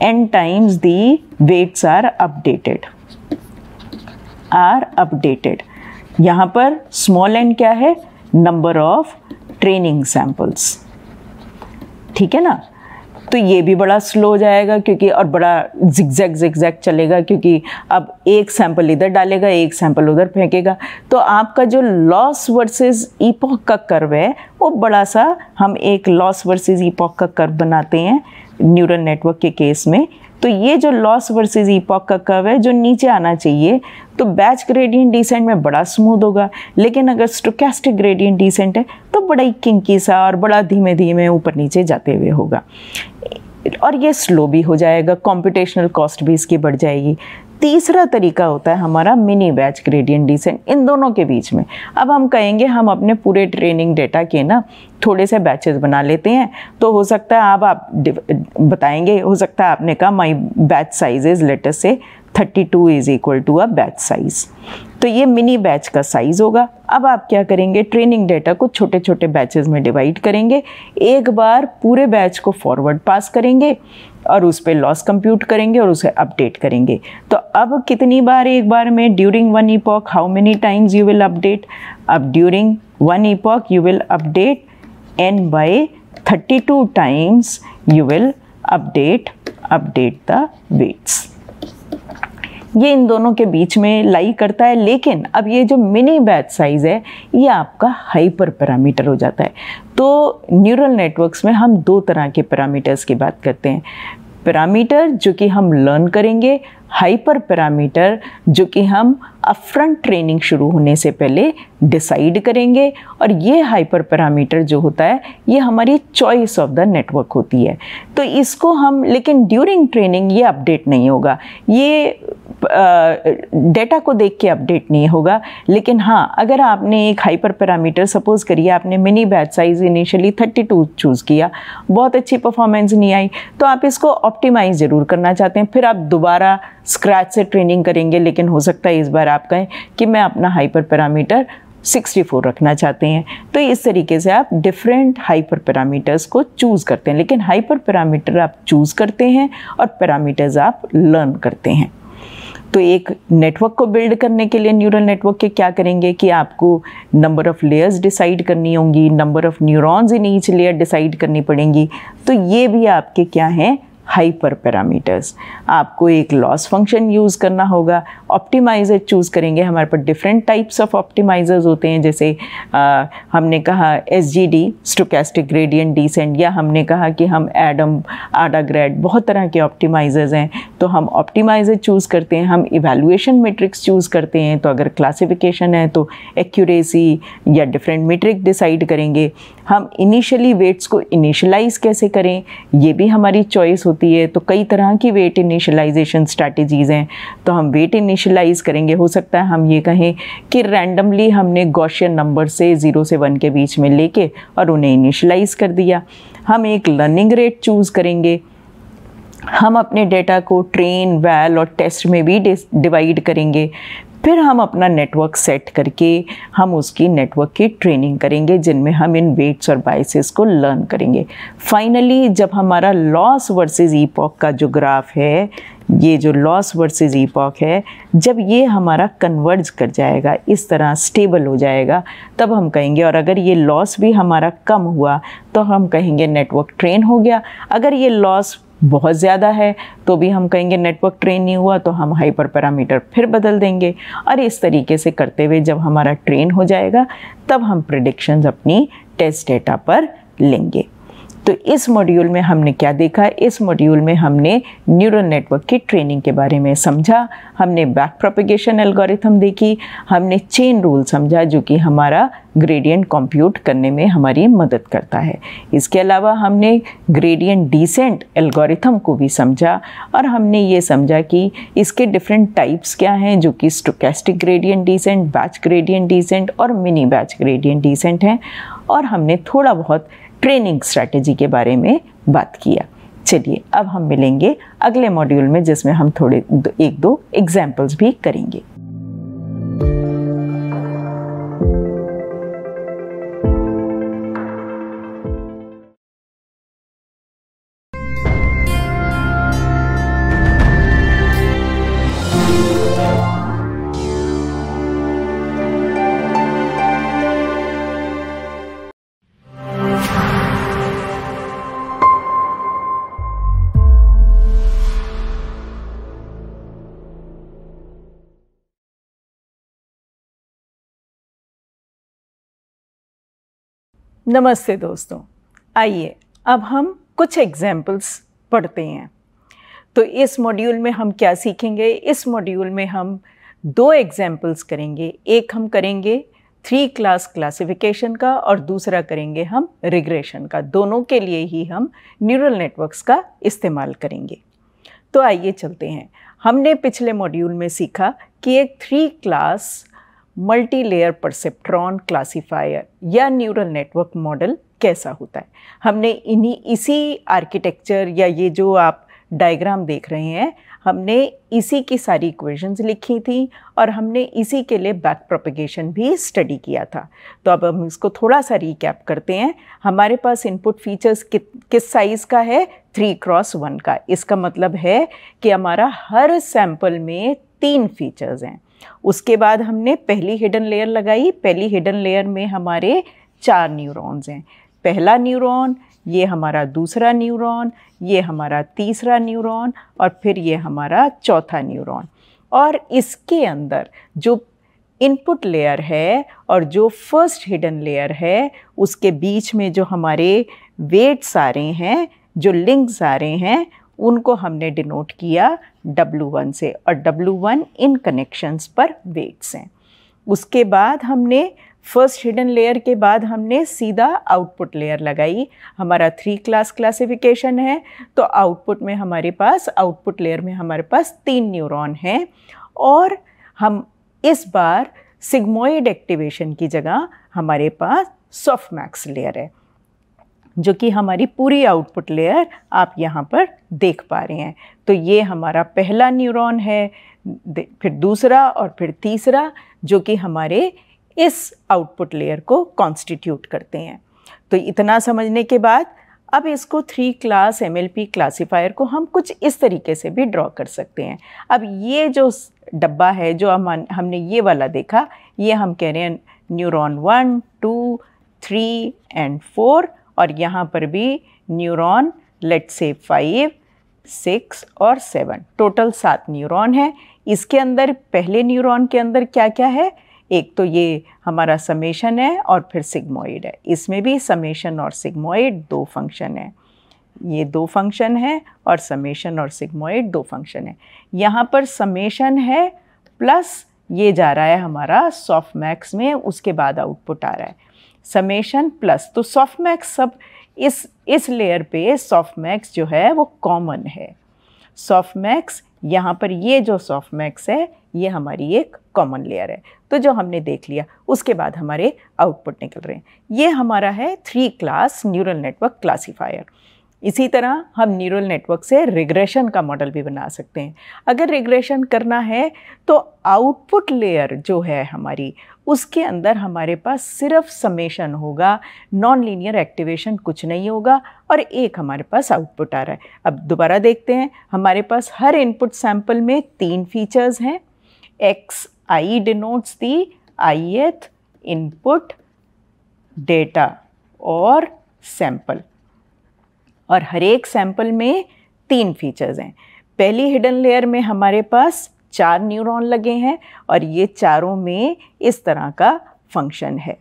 n times the weights are updated are updated यहाँ पर small n क्या है number of training samples ठीक है ना तो ये भी बड़ा स्लो जाएगा क्योंकि और बड़ा जिक्जैक जिक्जैक चलेगा क्योंकि अब एक सैंपल इधर डालेगा एक सैंपल उधर फेंकेगा तो आपका जो लॉस वर्सेस ईपॉक का कर्व है वो बड़ा सा हम एक लॉस वर्सेस ईपॉक का कर्व बनाते हैं न्यूरल नेटवर्क के केस में तो ये जो लॉस वर्सेज ईपॉक का कर्व है जो नीचे आना चाहिए तो बैच ग्रेडियंट डिसेंट में बड़ा स्मूथ होगा लेकिन अगर स्टोकेस्टिक ग्रेडियंट डिसेंट है तो बड़ा ही किंकी सा और बड़ा धीमे धीमे ऊपर नीचे जाते हुए होगा और ये स्लो भी हो जाएगा कॉम्पिटिशनल कॉस्ट भी इसकी बढ़ जाएगी तीसरा तरीका होता है हमारा मिनी बैच ग्रेडियंट डिसेंट इन दोनों के बीच में अब हम कहेंगे हम अपने पूरे ट्रेनिंग डेटा के ना थोड़े से बैचेस बना लेते हैं तो हो सकता है आप आप बताएंगे हो सकता है आपने कहा my batch size is let us say thirty two is equal to a batch size तो ये मिनी बैच का साइज़ होगा अब आप क्या करेंगे ट्रेनिंग डेटा को छोटे छोटे बैचेस में डिवाइड करेंगे एक बार पूरे बैच को फॉरवर्ड पास करेंगे और उस पर लॉस कंप्यूट करेंगे और उसे अपडेट करेंगे तो अब कितनी बार एक बार में during one epoch how many times you will update अब during one epoch you will update an thirty two times you will update update the weights ये इन दोनों के बीच में लाई करता है लेकिन अब ये जो मिनी बैच साइज़ है ये आपका हाइपर पैरामीटर हो जाता है तो न्यूरल नेटवर्क्स में हम दो तरह के पैरामीटर्स की बात करते हैं पैरामीटर जो कि हम लर्न करेंगे हाइपर पैरामीटर जो कि हम अपफ्रंट ट्रेनिंग शुरू होने से पहले डिसाइड करेंगे और ये हाइपर पैरामीटर जो होता है ये हमारी चॉइस ऑफ द नेटवर्क होती है तो इसको हम लेकिन ड्यूरिंग ट्रेनिंग ये अपडेट नहीं होगा ये डेटा को देख के अपडेट नहीं होगा लेकिन हाँ अगर आपने एक हाइपर पैरामीटर सपोज़ करिए आपने mini batch size initially 32 choose किया बहुत अच्छी परफॉर्मेंस नहीं आई तो आप इसको ऑप्टिमाइज़ ज़रूर करना चाहते हैं फिर आप दोबारा स्क्रैच से ट्रेनिंग करेंगे लेकिन हो सकता है इस बार आप कहें कि मैं अपना हाइपर पैरामीटर 64 रखना चाहते हैं तो इस तरीके से आप डिफरेंट हाइपर पैरामीटर्स को चूज़ करते हैं लेकिन हाइपर पैरामीटर आप चूज़ करते हैं और पैरामीटर्स आप लर्न करते हैं तो एक नेटवर्क को बिल्ड करने के लिए न्यूरल नेटवर्क के क्या करेंगे कि आपको नंबर ऑफ़ लेयर्स डिसाइड करनी होंगी number of neurons in each layer decide करनी पड़ेंगी तो ये भी आपके क्या हैं हाइपर पैरामीटर्स आपको एक लॉस फंक्शन यूज़ करना होगा ऑप्टिमाइज़र चूज़ करेंगे हमारे पास डिफरेंट टाइप्स ऑफ ऑप्टिमाइज़र्स होते हैं जैसे आ, हमने कहा S G D stochastic gradient descent या हमने कहा कि हम एडम आडा ग्रेड बहुत तरह के ऑप्टिमाइज़र्स हैं तो हम ऑप्टिमाइज़र चूज़ करते हैं हम इवेलुएशन मेट्रिक्स चूज़ करते हैं तो अगर क्लासिफिकेशन है तो एक्यूरेसी या डिफरेंट मेट्रिक डिसाइड करेंगे हम इनिशियली वेट्स को इनिशलाइज कैसे करें ये भी हमारी चॉइस होती होती है तो कई तरह की वेट इनिशलाइजेशन स्ट्रैटेजीज़ हैं तो हम वेट इनिशलाइज करेंगे हो सकता है हम ये कहें कि रैंडमली हमने गौशियन नंबर से ज़ीरो से वन के बीच में लेके और उन्हें इनिशलाइज कर दिया हम एक लर्निंग रेट चूज़ करेंगे हम अपने डेटा को ट्रेन वैल और टेस्ट में भी डिवाइड करेंगे फिर हम अपना नेटवर्क सेट करके हम उसकी नेटवर्क की ट्रेनिंग करेंगे जिनमें हम इन वेट्स और बाइसेस को लर्न करेंगे फाइनली जब हमारा लॉस वर्सेस ईपॉक का जो ग्राफ है ये जो लॉस वर्सेस ईपॉक है जब ये हमारा कन्वर्ज कर जाएगा इस तरह स्टेबल हो जाएगा तब हम कहेंगे और अगर ये लॉस भी हमारा कम हुआ तो हम कहेंगे नेटवर्क ट्रेन हो गया अगर ये लॉस बहुत ज़्यादा है तो भी हम कहेंगे नेटवर्क ट्रेन नहीं हुआ तो हम हाइपर पैरामीटर फिर बदल देंगे और इस तरीके से करते हुए जब हमारा ट्रेन हो जाएगा तब हम प्रडिक्शन अपनी टेस्ट डेटा पर लेंगे तो इस मॉड्यूल में हमने क्या देखा इस मॉड्यूल में हमने न्यूरल नेटवर्क की ट्रेनिंग के बारे में समझा हमने बैक प्रोपिगेशन एल्गोरिथम देखी हमने चेन रूल समझा जो कि हमारा ग्रेडियंट कंप्यूट करने में हमारी मदद करता है इसके अलावा हमने ग्रेडियंट डिसेंट एल्गोरिथम को भी समझा और हमने ये समझा कि इसके डिफरेंट टाइप्स क्या हैं जो कि stochastic gradient descent batch gradient descent और मिनी बैच ग्रेडियंट डिसेंट हैं और हमने थोड़ा बहुत ट्रेनिंग स्ट्रैटेजी के बारे में बात किया चलिए अब हम मिलेंगे अगले मॉड्यूल में जिसमें हम थोड़े एक दो एग्जाम्पल्स भी करेंगे नमस्ते दोस्तों आइए अब हम कुछ एग्जाम्पल्स पढ़ते हैं तो इस मॉड्यूल में हम क्या सीखेंगे इस मॉड्यूल में हम दो एग्जाम्पल्स करेंगे एक हम करेंगे थ्री क्लास क्लासिफिकेशन का और दूसरा करेंगे हम रिग्रेशन का दोनों के लिए ही हम न्यूरल नेटवर्क्स का इस्तेमाल करेंगे तो आइए चलते हैं हमने पिछले मॉड्यूल में सीखा कि एक three class multi layer perceptron classifier या न्यूरल नेटवर्क मॉडल कैसा होता है हमने इन्हीं इसी आर्किटेक्चर या ये जो आप डायग्राम देख रहे हैं हमने इसी की सारी इक्वेशंस लिखी थी और हमने इसी के लिए बैक प्रोपिगेशन भी स्टडी किया था तो अब हम इसको थोड़ा सा रिकैप करते हैं हमारे पास इनपुट फीचर्स कि, किस साइज़ का है थ्री क्रॉस वन का इसका मतलब है कि हमारा हर सैम्पल में तीन फीचर्स हैं उसके बाद हमने पहली हिडन लेयर लगाई पहली हिडन लेयर में हमारे चार न्यूरॉन्स हैं पहला न्यूरॉन ये हमारा दूसरा न्यूरॉन ये हमारा तीसरा न्यूरॉन और फिर ये हमारा चौथा न्यूरॉन और इसके अंदर जो इनपुट लेयर है और जो फर्स्ट हिडन लेयर है उसके बीच में जो हमारे वेट्स आ रहे हैं जो लिंक्स आ रहे हैं उनको हमने डिनोट किया W1 से और W1 इन कनेक्शंस पर वेट्स हैं उसके बाद हमने फर्स्ट हिडन लेयर के बाद हमने सीधा आउटपुट लेयर लगाई हमारा थ्री क्लास क्लासिफिकेशन है तो आउटपुट में हमारे पास आउटपुट लेयर में हमारे पास तीन न्यूरॉन हैं और हम इस बार सिग्मोइड एक्टिवेशन की जगह हमारे पास सॉफ्ट मैक्स लेयर है जो कि हमारी पूरी आउटपुट लेयर आप यहाँ पर देख पा रहे हैं तो ये हमारा पहला न्यूरॉन है फिर दूसरा और फिर तीसरा जो कि हमारे इस आउटपुट लेयर को कॉन्स्टिट्यूट करते हैं तो इतना समझने के बाद अब इसको थ्री क्लास एम क्लासीफायर को हम कुछ इस तरीके से भी ड्रॉ कर सकते हैं अब ये जो डब्बा है जो हम हमने ये वाला देखा ये हम कह रहे हैं neuron one two three and four और यहाँ पर भी neuron let say five six और सेवन टोटल सात न्यूरॉन है इसके अंदर पहले न्यूरॉन के अंदर क्या क्या है एक तो ये हमारा समेशन है और फिर सिग्मोइड है इसमें भी समेशन और सिग्मोइड दो फंक्शन है ये दो फंक्शन है और समेशन और सिग्मोइड दो फंक्शन है यहाँ पर समेशन है प्लस ये जा रहा है हमारा सॉफ्ट मैक्स में उसके बाद आउटपुट आ रहा है समेशन प्लस तो सॉफ्ट मैक्स सब इस इस लेयर पे सॉफ्ट मैक्स जो है वो कॉमन है सॉफ्ट मैक्स यहाँ पर ये जो सॉफ्ट मैक्स है ये हमारी एक कॉमन लेयर है तो जो हमने देख लिया उसके बाद हमारे आउटपुट निकल रहे हैं ये हमारा है three class neural network classifier इसी तरह हम न्यूरल नेटवर्क से रिग्रेशन का मॉडल भी बना सकते हैं अगर रिग्रेशन करना है तो आउटपुट लेयर जो है हमारी उसके अंदर हमारे पास सिर्फ समेशन होगा नॉन लीनियर एक्टिवेशन कुछ नहीं होगा और एक हमारे पास आउटपुट आ रहा है अब दोबारा देखते हैं हमारे पास हर इनपुट सैंपल में तीन फीचर्स हैं एक्स आई डिनोट्स दी आई एथ इनपुट डेटा और सैंपल और हर एक सैंपल में तीन फीचर्स हैं पहली हिडन लेयर में हमारे पास चार न्यूरॉन लगे हैं और ये चारों में इस तरह का फंक्शन है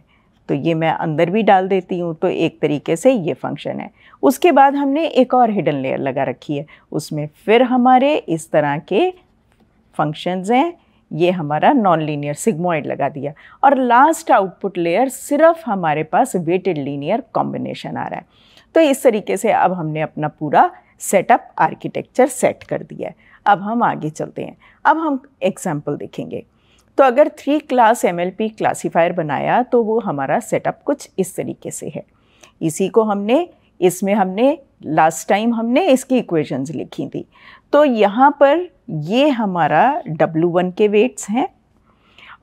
तो ये मैं अंदर भी डाल देती हूँ तो एक तरीके से ये फंक्शन है उसके बाद हमने एक और हिडन लेयर लगा रखी है उसमें फिर हमारे इस तरह के फंक्शंस हैं ये हमारा नॉन लीनियर सिग्मोइड लगा दिया और लास्ट आउटपुट लेयर सिर्फ हमारे पास वेटेड लीनियर कॉम्बिनेशन आ रहा है तो इस तरीके से अब हमने अपना पूरा सेटअप आर्किटेक्चर सेट कर दिया है अब हम आगे चलते हैं अब हम एग्जाम्पल देखेंगे तो अगर थ्री क्लास एम क्लासीफायर बनाया तो वो हमारा सेटअप कुछ इस तरीके से है इसी को हमने इसमें हमने लास्ट टाइम हमने इसकी इक्वेशंस लिखी थी तो यहाँ पर ये हमारा डब्लू वन के वेट्स हैं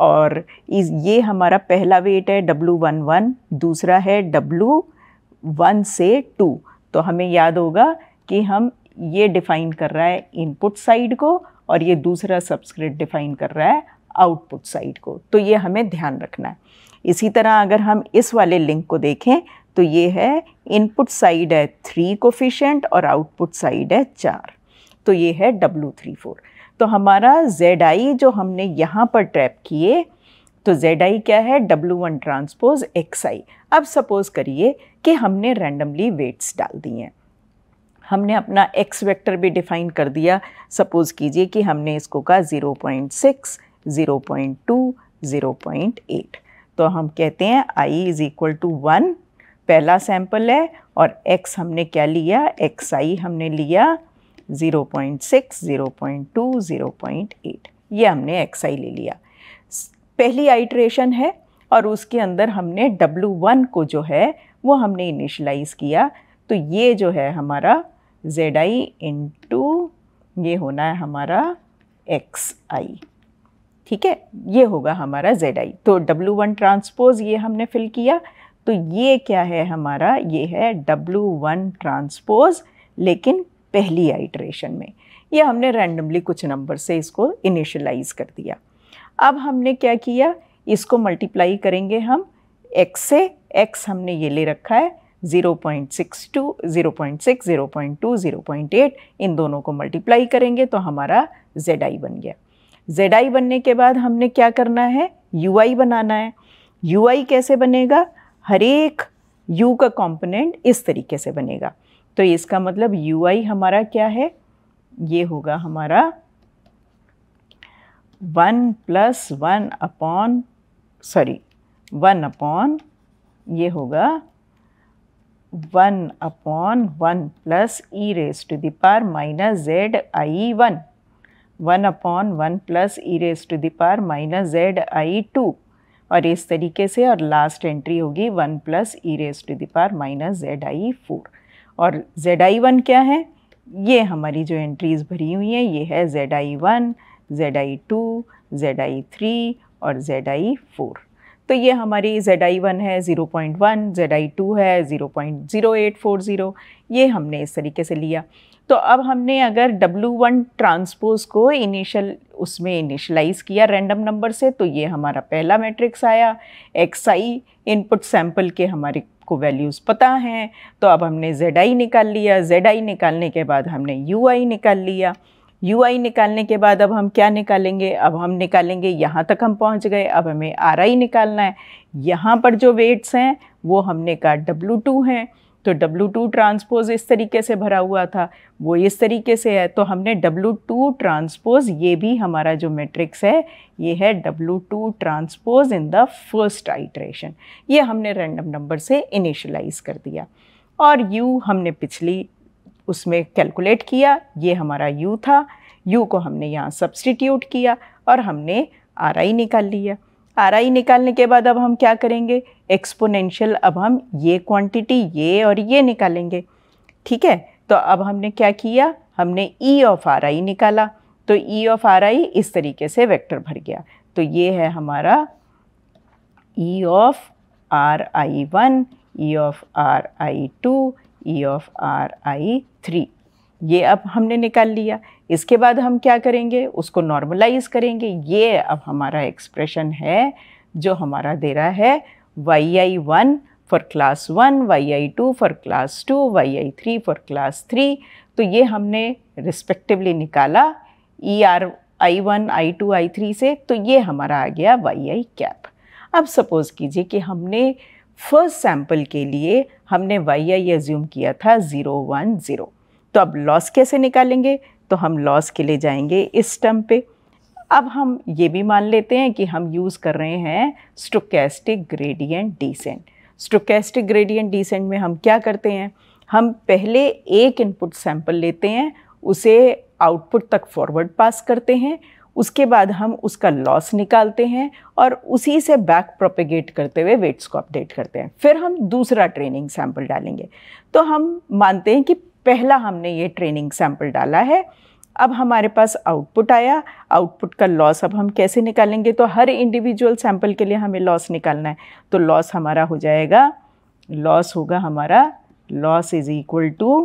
और इस ये हमारा पहला वेट है डब्लू वन वन दूसरा है डब्लू वन से टू तो हमें याद होगा कि हम ये डिफाइन कर रहा है इनपुट साइड को और ये दूसरा सबस्क्रिप्ट डिफाइन कर रहा है आउटपुट साइड को तो ये हमें ध्यान रखना है इसी तरह अगर हम इस वाले लिंक को देखें तो ये है इनपुट साइड है थ्री कोफिशेंट और आउटपुट साइड है चार तो ये है डब्लू थ्री फोर तो हमारा जेड आई जो हमने यहाँ पर ट्रैप किए तो जेड आई क्या है W one transpose X I अब सपोज़ करिए कि हमने रैंडमली वेट्स डाल दिए हैं हमने अपना एक्स वेक्टर भी डिफ़ाइन कर दिया सपोज़ कीजिए कि हमने इसको कहा zero point six zero point two zero point eight तो हम कहते हैं I is equal to one पहला सैम्पल है और x हमने क्या लिया एक्स आई हमने लिया 0.6, 0.2, 0.8 ये हमने एक्स आई ले लिया पहली आइट्रेशन है और उसके अंदर हमने W1 को जो है वो हमने इनिशलाइज किया तो ये जो है हमारा जेड आई इंटू ये होना है हमारा एक्स आई ठीक है ये होगा हमारा जेड आई तो डब्लू वन ट्रांसपोज ये हमने फिल किया तो ये क्या है हमारा ये है डब्लू वन ट्रांसपोज लेकिन पहली आइट्रेशन में ये हमने रैंडमली कुछ नंबर से इसको इनिशलाइज कर दिया अब हमने क्या किया इसको मल्टीप्लाई करेंगे हम एक्स से एक्स हमने ये ले रखा है 0.62, 0.6, 0.2, 0.8 इन दोनों को मल्टीप्लाई करेंगे तो हमारा जेड आई बन गया जेड आई बनने के बाद हमने क्या करना है यू आई बनाना है यू आई कैसे बनेगा हर एक यू का कंपोनेंट इस तरीके से बनेगा तो इसका मतलब यू आई हमारा क्या है ये होगा हमारा one plus one upon sorry one upon ये होगा one upon one plus E raise to the power minus z one one वन upon 1 plus e raised to the power minus z e और इस तरीके से और लास्ट एंट्री होगी one plus E raise to दार माइनस जेड आई फोर और Z आई one क्या है ये हमारी जो एंट्रीज़ भरी हुई हैं ये है जेड आई वन जेड आई टू जेड आई थ्री और जेड आई फोर तो ये हमारी जेड आई वन है ज़ीरो पॉइंट वन जेड आई टू है zero point zero eight four zero ये हमने इस तरीके से लिया तो अब हमने अगर डब्ल्यू वन ट्रांसपोज को इनिशियल उसमें इनिशलाइज़ किया रैंडम नंबर से तो ये हमारा पहला मैट्रिक्स आया एक्स आई इनपुट सैम्पल के हमारे को वैल्यूज़ पता हैं तो अब हमने जेड आई निकाल लिया जेड आई निकालने के बाद हमने यू आई निकाल लिया यू आई निकालने के बाद अब हम क्या निकालेंगे अब हम निकालेंगे यहाँ तक हम पहुँच गए अब हमें आर आई निकालना है यहाँ पर जो वेट्स हैं वो हमने कहा डब्लू टू हैं तो डब्लू टू ट्रांसपोज इस तरीके से भरा हुआ था वो इस तरीके से है तो हमने डब्लू टू ट्रांसपोज ये भी हमारा जो मैट्रिक्स है ये है W two transpose in the first iteration ये हमने रैंडम नंबर से इनिशलाइज कर दिया और यू हमने पिछली उसमें कैलकुलेट किया ये हमारा यू था यू को हमने यहाँ सब्सटीट्यूट किया और हमने आर आई निकाल लिया आर आई निकालने के बाद अब हम क्या करेंगे एक्सपोनेंशियल अब हम ये क्वांटिटी ये और ये निकालेंगे ठीक है तो अब हमने क्या किया हमने ई ऑफ आर आई निकाला तो ई ऑफ आर आई इस तरीके से वेक्टर भर गया तो ये है हमारा E of R I one E of R I two E of R I three ये अब हमने निकाल लिया इसके बाद हम क्या करेंगे उसको नॉर्मलाइज करेंगे ये अब हमारा एक्सप्रेशन है जो हमारा दे रहा है Y I one for class one Y I two for class two Y I three for class three तो ये हमने रिस्पेक्टिवली निकाला E R I one I two I three से तो ये हमारा आ गया वाई आई कैप अब सपोज़ कीजिए कि हमने फर्स्ट सैम्पल के लिए हमने वाई आई एज्यूम किया था ज़ीरो वन ज़ीरो तो अब लॉस कैसे निकालेंगे तो हम लॉस के लिए जाएंगे इस टर्म पे अब हम ये भी मान लेते हैं कि हम यूज़ कर रहे हैं stochastic gradient descent stochastic gradient descent में हम क्या करते हैं हम पहले एक इनपुट सैंपल लेते हैं उसे आउटपुट तक फॉरवर्ड पास करते हैं उसके बाद हम उसका लॉस निकालते हैं और उसी से बैक प्रोपेगेट करते हुए वेट्स को अपडेट करते हैं फिर हम दूसरा ट्रेनिंग सैम्पल डालेंगे तो हम मानते हैं कि पहला हमने ये ट्रेनिंग सैम्पल डाला है अब हमारे पास आउटपुट आया आउटपुट का लॉस अब हम कैसे निकालेंगे तो हर इंडिविजुअल सैम्पल के लिए हमें लॉस निकालना है तो लॉस हमारा हो जाएगा लॉस होगा हमारा loss is equal to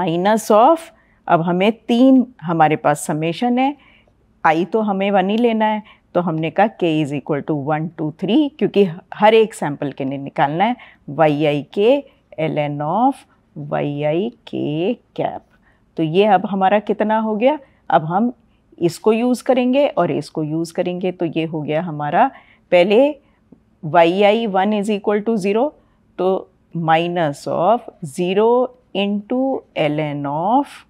minus of अब हमें तीन हमारे पास समेशन है आई तो हमें वन ही लेना है तो हमने कहा K is equal to one two three क्योंकि हर एक सैम्पल के लिए निकालना है Y I K L N of Y I K cap तो ये अब हमारा कितना हो गया अब हम इसको यूज़ करेंगे और इसको यूज़ करेंगे तो ये हो गया हमारा पहले Y I one is equal to zero तो minus of zero into L N of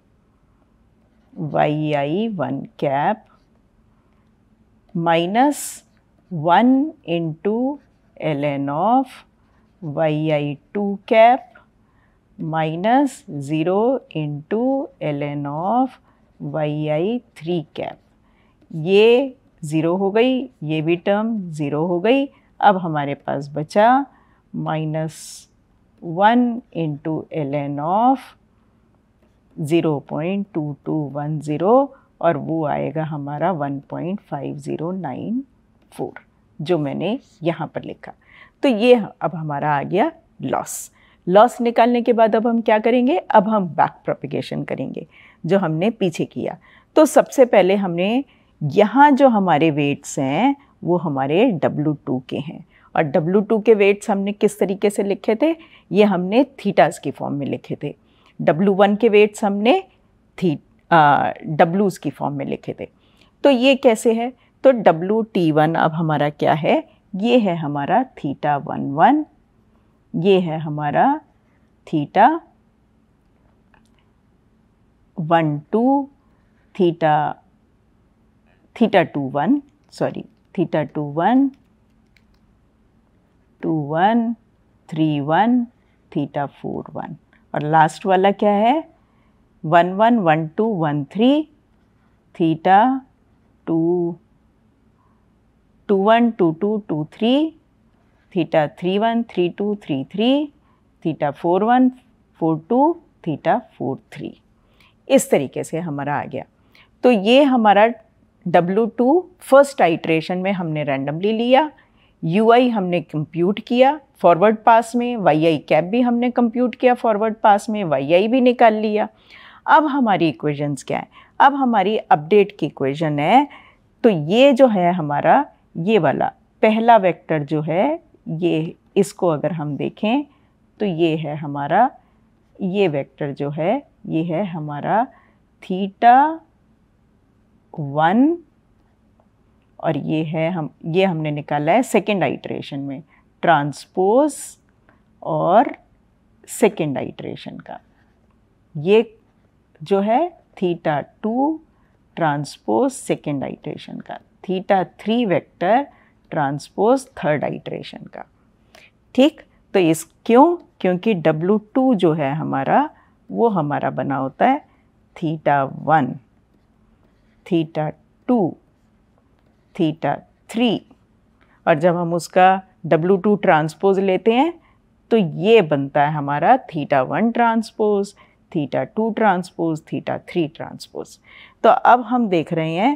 Y I one cap minus one into L N of Y I two cap minus zero into L N of Y I three cap ये zero हो गई ये भी term zero हो गई अब हमारे पास बचा minus one into L N of zero point two two one zero और वो आएगा हमारा 1.5094 जो मैंने यहाँ पर लिखा तो ये अब हमारा आ गया लॉस लॉस निकालने के बाद अब हम क्या करेंगे अब हम बैक प्रोपिगेशन करेंगे जो हमने पीछे किया तो सबसे पहले हमने यहाँ जो हमारे वेट्स हैं वो हमारे W2 के हैं और W2 के वेट्स हमने किस तरीके से लिखे थे ये हमने थीटास की फॉर्म में लिखे थे W1 के वेट्स हमने थी डब्लूज़ की फॉर्म में लिखे थे तो ये कैसे है तो डब्लू टी वन अब हमारा क्या है ये है हमारा थीटा वन वन ये है हमारा theta one two theta theta two one sorry theta two one two one three one theta four one और लास्ट वाला क्या है one one one two one three theta two two one two two two three theta three one three two three three theta four one four two theta four three इस तरीके से हमारा आ गया तो ये हमारा W2 टू फर्स्ट आइट्रेशन में हमने रैंडमली लिया UI हमने कंप्यूट किया फॉरवर्ड पास में YI कैप भी हमने कंप्यूट किया फॉरवर्ड पास में YI भी निकाल लिया अब हमारी इक्वेशंस क्या है अब हमारी अपडेट की इक्वेशन है तो ये जो है हमारा ये वाला पहला वेक्टर जो है ये इसको अगर हम देखें तो ये है हमारा ये वेक्टर जो है ये है हमारा थीटा वन और ये है हम ये हमने निकाला है सेकेंड आइट्रेशन में ट्रांसपोज और सेकेंड आइट्रेशन का ये जो है theta two transpose second iteration का theta three vector transpose third iteration का ठीक तो इस क्यों क्योंकि डब्लू टू जो है हमारा वो हमारा बना होता है theta one theta two theta three और जब हम उसका डब्लू टू ट्रांसपोज लेते हैं तो ये बनता है हमारा theta one transpose theta two transpose theta three transpose तो अब हम देख रहे हैं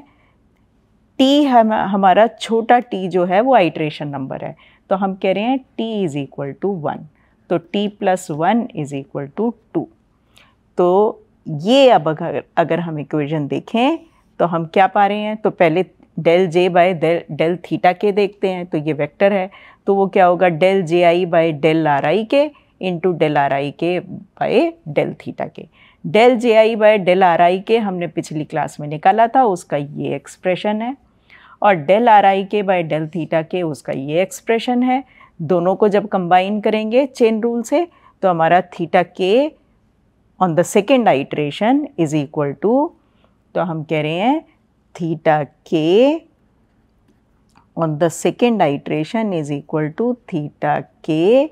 टी हम हमारा छोटा टी जो है वो आइट्रेशन नंबर है तो हम कह रहे हैं T is equal to one तो T plus one is equal to two तो ये अब अगर अगर हम इक्वेशन देखें तो हम क्या पा रहे हैं तो पहले del J by del del theta K देखते हैं तो ये वेक्टर है तो वो क्या होगा del J I by del are I K into del are I K by del theta K del J I by del are I K हमने पिछली क्लास में निकाला था उसका ये एक्सप्रेशन है और del are I K by del theta के उसका ये एक्सप्रेशन है दोनों को जब कंबाइन करेंगे चेन रूल से तो हमारा theta K on the second iteration is equal to तो हम कह रहे हैं theta K on the second iteration is equal to theta K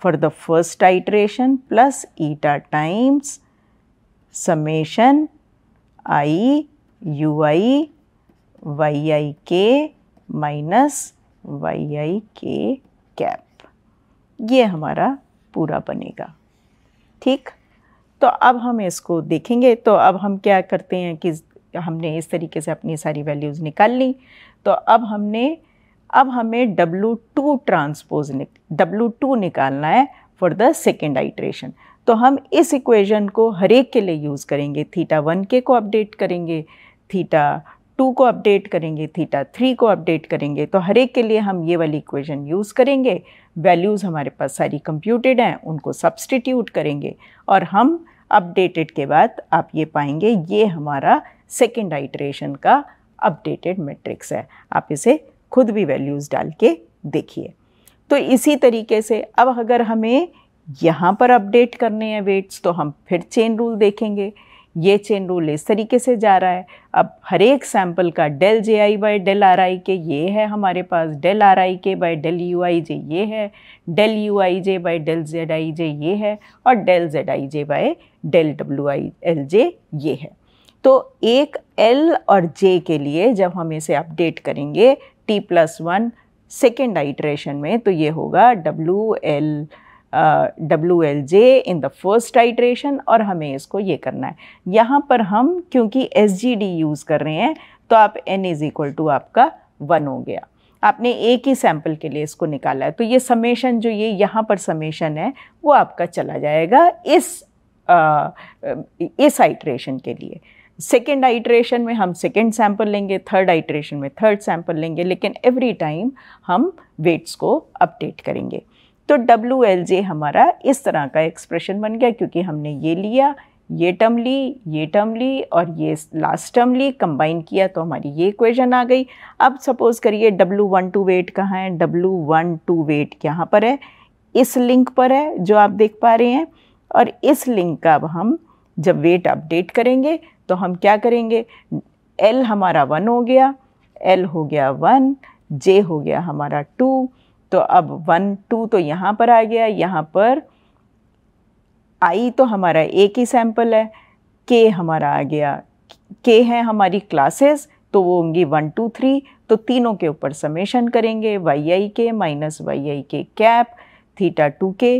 for the first iteration plus eta times summation i i k minus k cap. ये हमारा पूरा बनेगा ठीक तो अब हम इसको देखेंगे तो अब हम क्या करते हैं कि हमने इस तरीके से अपनी सारी वैल्यूज़ निकाल ली तो अब हमने अब हमें W2 to transpose W2 to निकालना है फॉर द सेकेंड आइट्रेशन तो हम इस इक्वेशन को हर एक के लिए यूज़ करेंगे थीटा वन के को अपडेट करेंगे थीटा टू को अपडेट करेंगे थीटा थ्री को अपडेट करेंगे तो हर एक के लिए हम ये वाली इक्वेशन यूज़ करेंगे वैल्यूज़ हमारे पास सारी कंप्यूटेड हैं उनको सब्सटीट्यूट करेंगे और हम अपडेटेड के बाद आप ये पाएंगे ये हमारा सेकेंड आइट्रेशन का अपडेटेड मैट्रिक्स है आप इसे खुद भी वैल्यूज़ डाल के देखिए तो इसी तरीके से अब अगर हमें यहाँ पर अपडेट करने हैं वेट्स तो हम फिर चेन रूल देखेंगे ये चेन रूल इस तरीके से जा रहा है अब हर एक सैम्पल का del J I by del are I K ये है हमारे पास del are I K by del U I J ये है del U I J by del Z I J ये है और del Z I J by del W I L J ये है तो एक एल और जे के लिए जब हम इसे अपडेट करेंगे t plus one second iteration में तो ये होगा W L W L J in the first iteration और हमें इसको ये करना है यहाँ पर हम क्योंकि एस जी डी यूज़ कर रहे हैं तो आप एन इज़ इक्वल टू आपका वन हो गया आपने एक ही सैंपल के लिए इसको निकाला है तो ये समेशन जो ये यहाँ पर समेशन है वो आपका चला जाएगा इस आ, इस आइट्रेशन के लिए सेकेंड आइट्रेशन में हम सेकेंड सैंपल लेंगे थर्ड आइट्रेशन में थर्ड सैंपल लेंगे लेकिन एवरी टाइम हम वेट्स को अपडेट करेंगे तो डब्ल्यू एल जे हमारा इस तरह का एक्सप्रेशन बन गया क्योंकि हमने ये लिया ये टर्म ली ये टर्म ली और ये लास्ट टर्म ली कंबाइन किया तो हमारी ये इक्वेशन आ गई अब सपोज करिए डब्लू वन टू वेट कहाँ है डब्लू वन टू वेट यहाँ पर है इस लिंक पर है जो आप देख पा रहे हैं और इस लिंक का अब हम जब वेट अपडेट करेंगे तो हम क्या करेंगे एल हमारा वन हो गया एल हो गया वन जे हो गया हमारा टू तो अब वन टू तो यहाँ पर आ गया यहाँ पर आई तो हमारा एक ही सैम्पल है के हमारा आ गया के है हमारी क्लासेस तो वो होंगी वन टू थ्री तो तीनों के ऊपर समेशन करेंगे Y I K minus Y I K cap theta two के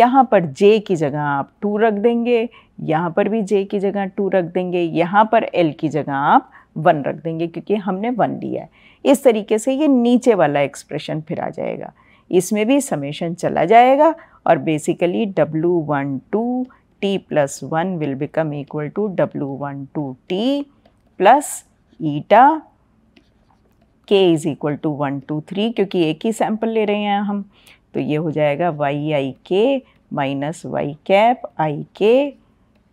यहाँ पर जे की जगह आप टू रख देंगे यहाँ पर भी जे की जगह टू रख देंगे यहाँ पर एल की जगह आप वन रख देंगे क्योंकि हमने वन लिया है इस तरीके से ये नीचे वाला एक्सप्रेशन फिर आ जाएगा इसमें भी समेशन चला जाएगा और basically W one two T plus one will become equal to W one two T plus eta K is equal to one two three क्योंकि एक ही सैंपल ले रहे हैं हम तो ये हो जाएगा Y I K minus y cap I के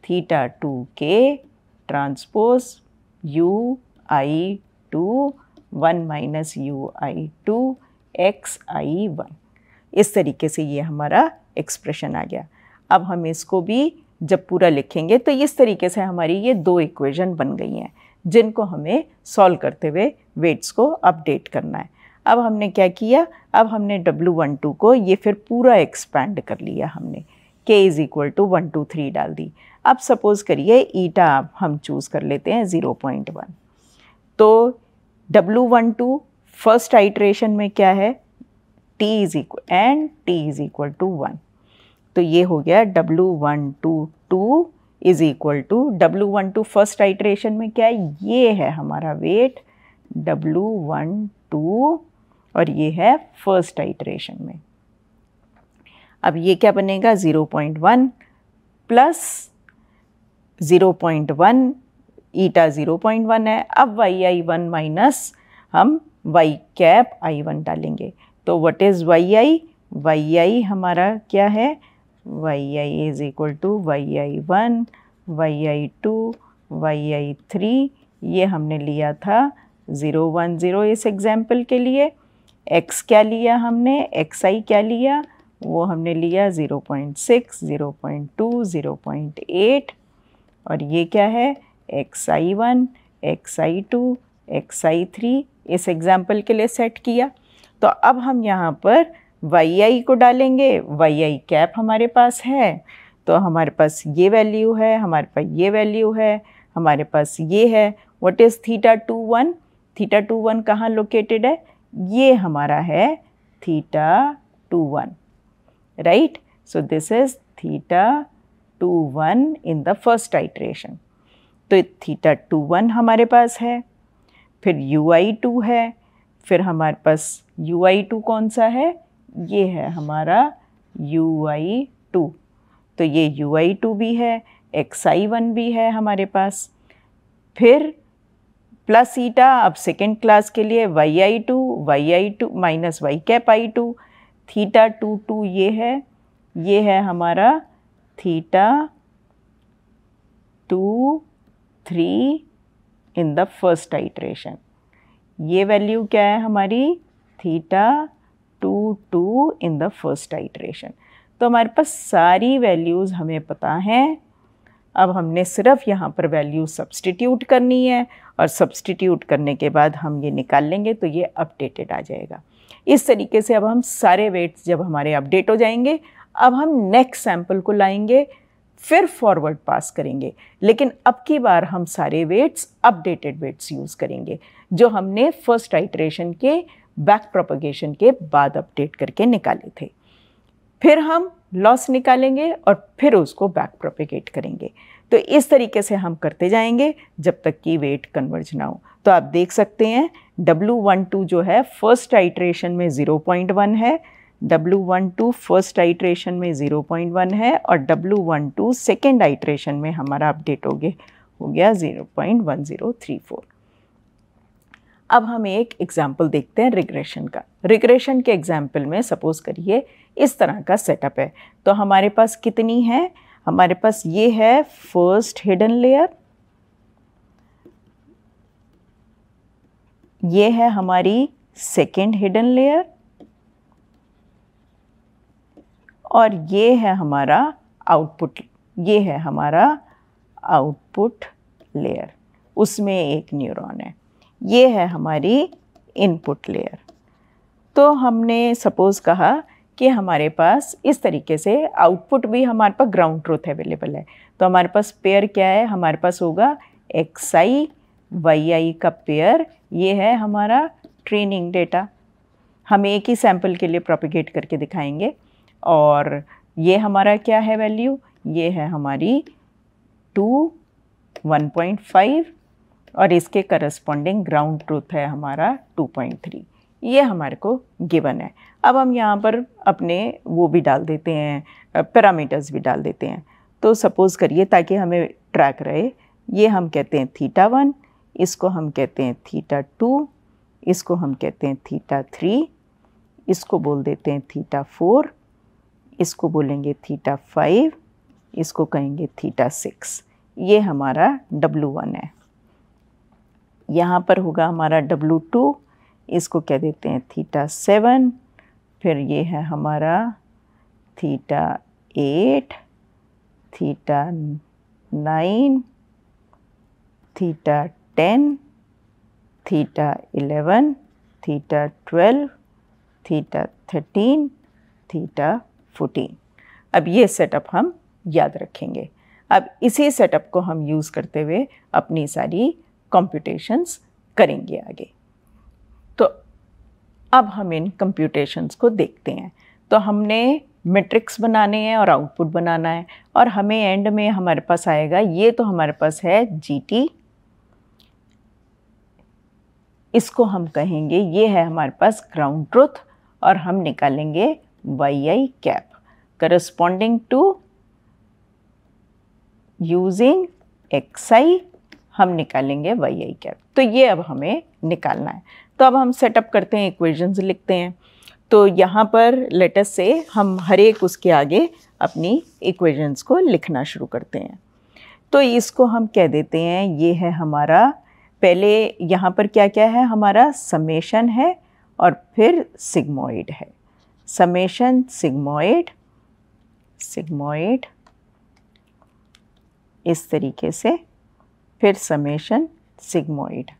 theta 2k transpose u i 2 1 minus you I two x I one इस तरीके से ये हमारा एक्सप्रेशन आ गया अब हम इसको भी जब पूरा लिखेंगे तो इस तरीके से हमारी ये दो इक्वेशन बन गई हैं जिनको हमें सॉल्व करते हुए वेट्स को अपडेट करना है अब हमने क्या किया अब हमने डब्लू वन टू को ये फिर पूरा एक्सपैंड कर लिया हमने k is equal to one two three डाल दी अब सपोज़ करिए ईटा हम चूज़ कर लेते हैं ज़ीरो पॉइंट वन तो W one two first iteration में क्या है T is equal and T is equal to one तो ये हो गया W one two two is equal to W one two first iteration में क्या है ये है हमारा वेट डब्लू वन टू और ये है फर्स्ट आइट्रेशन में अब ये क्या बनेगा zero point one plus zero point one eta zero point one है अब वाई आई वन माइनस हम वाई कैप आई वन डालेंगे तो what is Y I y i हमारा क्या है Y i is equal to Y I one Y I two Y I three ये हमने लिया था ज़ीरो वन ज़ीरो इस एग्ज़ाम्पल के लिए एक्स क्या लिया हमने एक्स आई क्या लिया वो हमने लिया zero point six zero point two zero point eight और ये क्या है एक्स आई वन एक्स आई टू एक्स आई थ्री इस एग्ज़ाम्पल के लिए सेट किया तो अब हम यहाँ पर वाई आई को डालेंगे वाई आई कैप हमारे पास है तो हमारे पास ये वैल्यू है हमारे पास ये वैल्यू है हमारे पास ये है what is theta two one theta two one कहाँ लोकेटेड है ये हमारा है theta two one right so this is theta two one in the first iteration तो थीटा टू वन हमारे पास है फिर यू आई टू है फिर हमारे पास यू आई टू कौन सा है ये है हमारा यू आई टू तो ये यू आई टू भी है एक्स आई वन भी है हमारे पास फिर प्लस ईटा अब सेकेंड क्लास के लिए वाई आई टू वाई आई टू माइनस वाई कैप आई टू थीटा टू टू ये है ये है हमारा theta two three in the first iteration ये वैल्यू क्या है हमारी theta two two in the first iteration तो हमारे पास सारी वैल्यूज़ हमें पता हैं अब हमने सिर्फ यहाँ पर वैल्यू सब्सटीट्यूट करनी है और सब्सटीट्यूट करने के बाद हम ये निकाल लेंगे तो ये अपडेटेड आ जाएगा इस तरीके से अब हम सारे वेट्स जब हमारे अपडेट हो जाएंगे अब हम नेक्स्ट सैम्पल को लाएंगे फिर फॉरवर्ड पास करेंगे लेकिन अब की बार हम सारे वेट्स अपडेटेड वेट्स यूज़ करेंगे जो हमने फर्स्ट आइट्रेशन के बैक प्रोपगेशन के बाद अपडेट करके निकाले थे फिर हम लॉस निकालेंगे और फिर उसको बैक प्रोपेगेट करेंगे तो इस तरीके से हम करते जाएंगे जब तक कि वेट कन्वर्ज ना हो तो आप देख सकते हैं W12 जो है फर्स्ट आइट्रेशन में 0.1 है W12 फर्स्ट आइट्रेशन में 0.1 है और W12 सेकेंड आइट्रेशन में हमारा अपडेट हो गया हो गया 0.1034 अब हम एक एग्जाम्पल देखते हैं रिग्रेशन का रिग्रेशन के एग्जाम्पल में सपोज़ करिए इस तरह का सेटअप है तो हमारे पास कितनी है हमारे पास ये है फर्स्ट हिडन लेयर ये है हमारी सेकेंड हिडन लेयर और ये है हमारा आउटपुट ये है हमारा आउटपुट लेयर उसमें एक न्यूरॉन है ये है हमारी इनपुट लेयर तो हमने सपोज़ कहा कि हमारे पास इस तरीके से आउटपुट भी हमारे पास ग्राउंड ट्रूथ अवेलेबल है तो हमारे पास पेयर क्या है हमारे पास होगा एक्स आई वाई आई का पेयर ये है हमारा ट्रेनिंग डेटा हम एक ही सैंपल के लिए प्रोपिगेट करके दिखाएंगे और ये हमारा क्या है वैल्यू ये है हमारी टू वन पॉइंट फाइव और इसके करस्पॉन्डिंग ग्राउंड ट्रूथ है हमारा टू पॉइंट थ्री ये हमारे को गिवन है अब हम यहाँ पर अपने वो भी डाल देते हैं पैरामीटर्स भी डाल देते हैं तो सपोज़ करिए ताकि हमें ट्रैक रहे ये हम कहते हैं थीटा वन इसको हम कहते हैं थीटा टू इसको हम कहते हैं थीटा थ्री इसको बोल देते हैं थीटा फोर इसको बोलेंगे थीटा फाइव इसको कहेंगे थीटा सिक्स ये हमारा डब्लू वन है यहाँ पर होगा हमारा डब्लू टू इसको कह देते हैं थीटा सेवन फिर ये है हमारा theta eight theta nine theta ten theta eleven theta twelve theta thirteen theta fourteen अब ये सेटअप हम याद रखेंगे अब इसी सेटअप को हम यूज़ करते हुए अपनी सारी कंप्यूटेशंस करेंगे आगे तो अब हम इन कंप्यूटेशंस को देखते हैं तो हमने मैट्रिक्स बनाने हैं और आउटपुट बनाना है और हमें एंड में हमारे पास आएगा ये तो हमारे पास है जी इसको हम कहेंगे ये है हमारे पास ग्राउंड ट्रुथ और हम निकालेंगे by i cap corresponding to using xi हम निकालेंगे वाई आई कैप तो ये अब हमें निकालना है तो अब हम सेटअप करते हैं इक्वेशंस लिखते हैं तो यहाँ पर लेटर से हम हर एक उसके आगे अपनी इक्वेशंस को लिखना शुरू करते हैं तो इसको हम कह देते हैं ये है हमारा पहले यहाँ पर क्या क्या है हमारा समेशन है और फिर सिग्मोइड है summation sigmoid sigmoid इस तरीके से फिर समेशन सिग्मोइड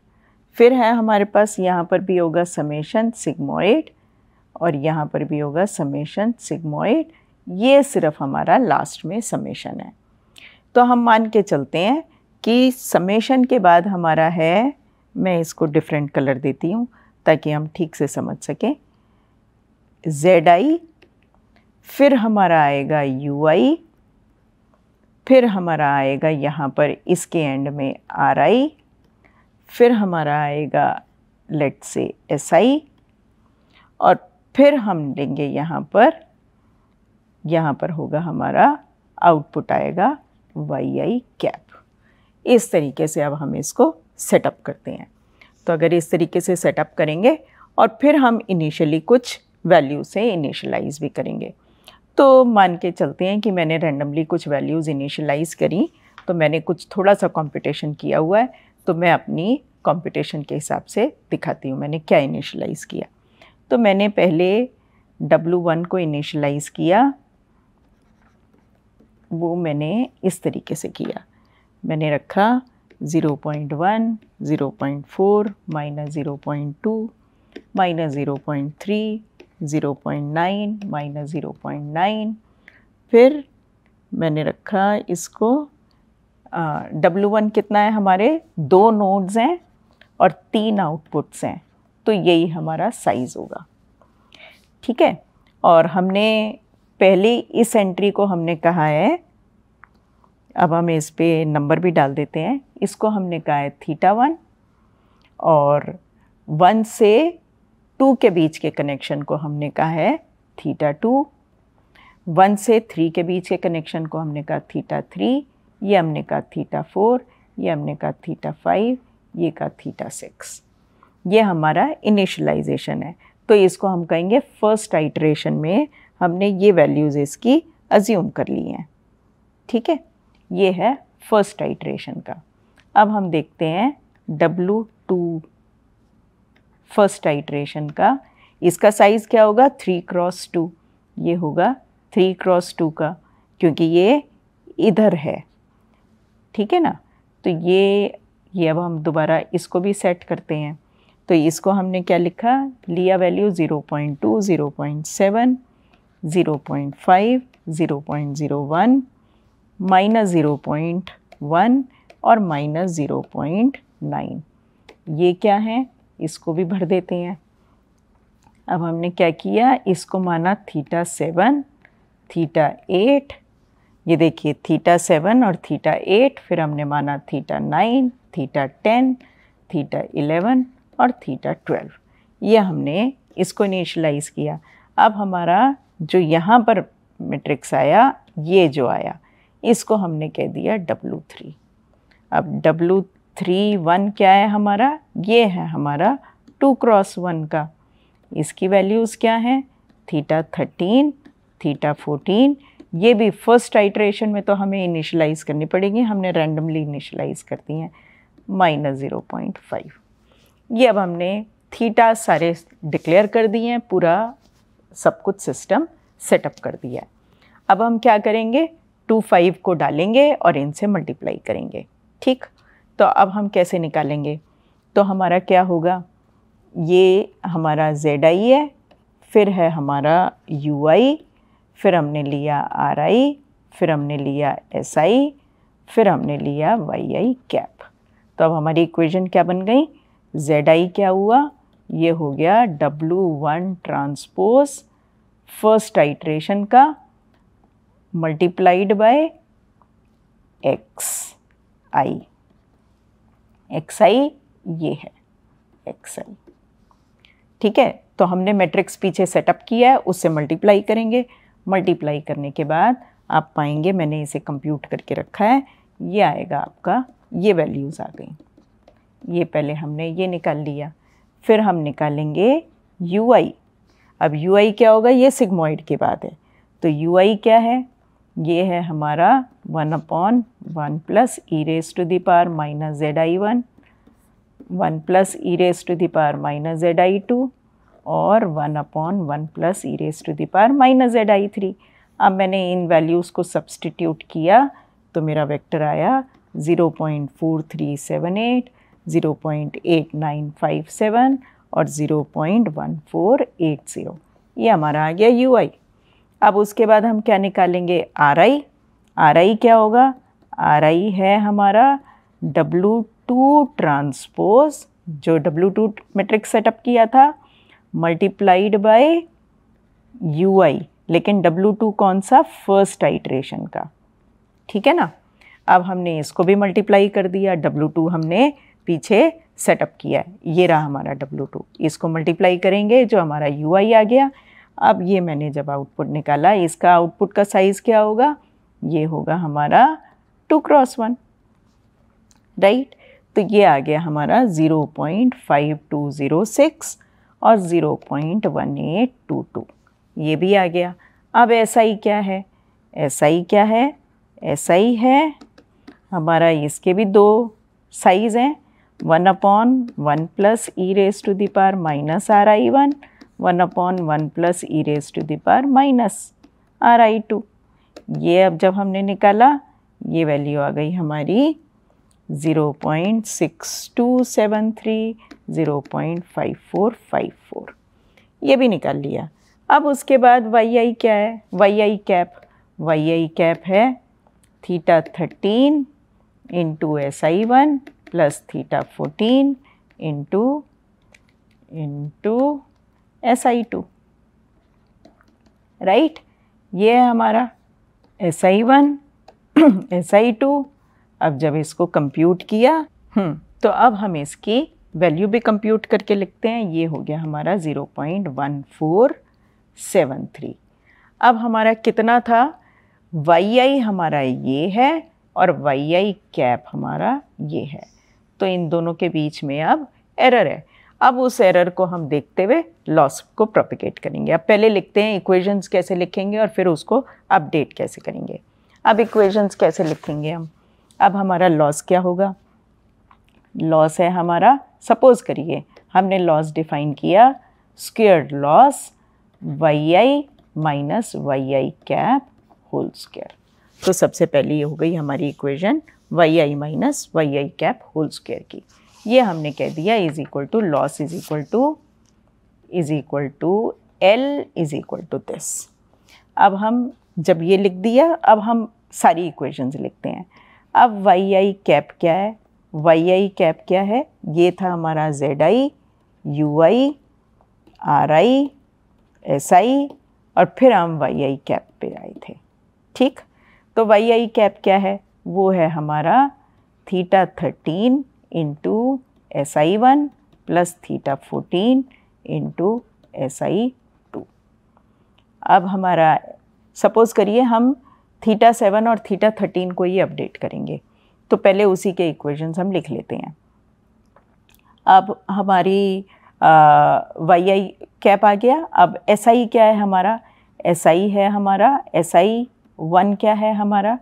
फिर है हमारे पास यहाँ पर भी होगा समेशन सिग्मोइड और यहाँ पर भी होगा समेशन सिग्मोइड ये सिर्फ हमारा लास्ट में समेशन है तो हम मान के चलते हैं कि समेशन के बाद हमारा है मैं इसको डिफरेंट कलर देती हूँ ताकि हम ठीक से समझ सकें जेड आई फिर हमारा आएगा यू आई फिर हमारा आएगा यहाँ पर इसके एंड में आर आई फिर हमारा आएगा लेट से एस आई और फिर हम लेंगे यहाँ पर यहाँ पर होगा हमारा आउटपुट आएगा वाई आई कैप इस तरीके से अब हम इसको सेटअप करते हैं तो अगर इस तरीके से सेटअप करेंगे और फिर हम इनिशियली कुछ वैल्यू से इनिशलाइज भी करेंगे तो मान के चलते हैं कि मैंने रैंडमली कुछ वैल्यूज़ इनिशलाइज करी तो मैंने कुछ थोड़ा सा कंपटीशन किया हुआ है तो मैं अपनी कंपटीशन के हिसाब से दिखाती हूँ मैंने क्या इनिशलाइज़ किया तो मैंने पहले W1 को इनिशलाइज़ किया वो मैंने इस तरीके से किया मैंने रखा 0.1, 0.4, minus zero point two minus zero point three zero point nine minus zero point nine फिर मैंने रखा इसको डब्लू वन कितना है हमारे दो नोड्स हैं और तीन आउटपुट्स हैं तो यही हमारा साइज़ होगा ठीक है और हमने पहले इस एंट्री को हमने कहा है अब हम इस पर नंबर भी डाल देते हैं इसको हमने कहा है थीटा वन और वन से टू के बीच के कनेक्शन को हमने कहा है थीटा टू वन से थ्री के बीच के कनेक्शन को हमने कहा थीटा थ्री ये हमने कहा थीटा फोर ये हमने कहा थीटा फाइव ये कहा थीटा सिक्स ये हमारा इनिशलाइजेशन है तो इसको हम कहेंगे फर्स्ट आइट्रेशन में हमने ये वैल्यूज़ इसकी अज्यूम कर ली हैं ठीक है ये है फर्स्ट आइट्रेशन का अब हम देखते हैं डब्लू टू फर्स्ट आइट्रेशन का इसका साइज़ क्या होगा थ्री क्रॉस टू ये होगा थ्री क्रॉस टू का क्योंकि ये इधर है ठीक है ना तो ये ये अब हम दोबारा इसको भी सेट करते हैं तो इसको हमने क्या लिखा लिया value zero point two zero point seven zero point five zero point zero one minus zero point one और माइनस ज़ीरो पॉइंट नाइन ये क्या है इसको भी भर देते हैं अब हमने क्या किया इसको माना थीटा सेवन थीटा एट ये देखिए थीटा सेवन और थीटा एट फिर हमने माना theta nine theta ten theta eleven और थीटा ट्वेल्व ये हमने इसको इनिशलाइज किया अब हमारा जो यहाँ पर मैट्रिक्स आया ये जो आया इसको हमने कह दिया W3 अब W थ्री वन क्या है हमारा ये है हमारा टू क्रॉस वन का इसकी वैल्यूज़ क्या हैं थीटा थर्टीन थीटा फोर्टीन ये भी फर्स्ट आइट्रेशन में तो हमें इनिशलाइज़ करनी पड़ेगी हमने रैंडमली इनिशलाइज़ कर दी हैं माइनस ज़ीरो पॉइंट फाइव ये अब हमने थीटा सारे डिक्लेयर कर दिए हैं पूरा सब कुछ सिस्टम सेटअप कर दिया है अब हम क्या करेंगे टू फाइव को डालेंगे और इनसे मल्टीप्लाई करेंगे ठीक तो अब हम कैसे निकालेंगे तो हमारा क्या होगा ये हमारा जेड आई है फिर है हमारा यू आई फिर हमने लिया आर आई फिर हमने लिया एस आई फिर हमने लिया वाई आई कैप तो अब हमारी इक्वेशन क्या बन गई जेड आई क्या हुआ ये हो गया W one transpose first iteration का multiplied by x i x i ये है एक्स आई ठीक है तो हमने मैट्रिक्स पीछे सेटअप किया है उससे मल्टीप्लाई करेंगे मल्टीप्लाई करने के बाद आप पाएंगे मैंने इसे कंप्यूट करके रखा है ये आएगा आपका ये वैल्यूज़ आ गई ये पहले हमने ये निकाल लिया फिर हम निकालेंगे यू आई अब यू आई क्या होगा ये सिग्मोइड के बाद है तो यू आई क्या है ये है हमारा one upon one plus E raise to the power minus Z I one one plus E raise to the power minus Z I two और one upon one plus E raise to the power minus Z I three अब मैंने इन values को substitute किया तो मेरा vector आया zero point four three seven eight zero point eight nine five seven और zero point one four eight zero ये हमारा आ गया यू आई अब उसके बाद हम क्या निकालेंगे आर आई आर आई क्या होगा आर आई है हमारा डब्लू टू ट्रांसपोज जो डब्लू टू मेट्रिक सेटअप किया था मल्टीप्लाइड बाय यू आई लेकिन डब्लू टू कौन सा फर्स्ट आइट्रेशन का ठीक है ना अब हमने इसको भी मल्टीप्लाई कर दिया डब्लू टू हमने पीछे सेटअप किया है ये रहा हमारा डब्लू टू इसको मल्टीप्लाई करेंगे जो हमारा यू आई आ गया अब ये मैंने जब आउटपुट निकाला इसका आउटपुट का साइज़ क्या होगा ये होगा हमारा टू क्रॉस वन राइट तो ये आ गया हमारा zero point five two zero six और zero point one eight two two ये भी आ गया अब ऐसा ही क्या है ऐसा ही क्या है ऐसा ही है हमारा इसके भी दो साइज़ हैं one upon one plus E raise to the power minus r I one one upon one plus E raise to the power minus r I two ये अब जब हमने निकाला ये वैल्यू आ गई हमारी zero point six two seven three zero point five four five four ये भी निकाल लिया अब उसके बाद वाई आई क्या है वाई आई कैप वाई आई कैप है theta thirteen into s i one plus theta fourteen into into s i two right ये है हमारा s i one s i two अब जब इसको कंप्यूट किया हम्म, तो अब हम इसकी वैल्यू भी कंप्यूट करके लिखते हैं ये हो गया हमारा zero point one four seven three अब हमारा कितना था वाई आई हमारा ये है और वाई आई कैप हमारा ये है तो इन दोनों के बीच में अब एरर है अब उस एरर को हम देखते हुए लॉस को प्रोपिकेट करेंगे अब पहले लिखते हैं इक्वेशंस कैसे लिखेंगे और फिर उसको अपडेट कैसे करेंगे अब इक्वेशंस कैसे लिखेंगे हम अब हमारा लॉस क्या होगा लॉस है हमारा सपोज़ करिए हमने लॉस डिफाइन किया squared loss y i minus Y I cap whole square तो सबसे पहले ये हो गई हमारी equation y i minus Y I cap whole square की ये हमने कह दिया is equal to loss is equal to is equal to l is equal to this अब हम जब ये लिख दिया अब हम सारी इक्वेशंस लिखते हैं अब वाई आई कैप क्या है वाई आई कैप क्या है ये था हमारा Z i you I R I s i और फिर हम वाई आई कैप पे आए थे ठीक तो वाई आई कैप क्या है वो है हमारा theta thirteen into s i one plus theta fourteen into s i two अब हमारा सपोज़ करिए हम थीटा सेवन और थीटा थर्टीन को ही अपडेट करेंगे तो पहले उसी के इक्वेशंस हम लिख लेते हैं अब हमारी वाई आई कैप आ गया अब एस आई क्या है हमारा एस आई है हमारा एस आई वन क्या है हमारा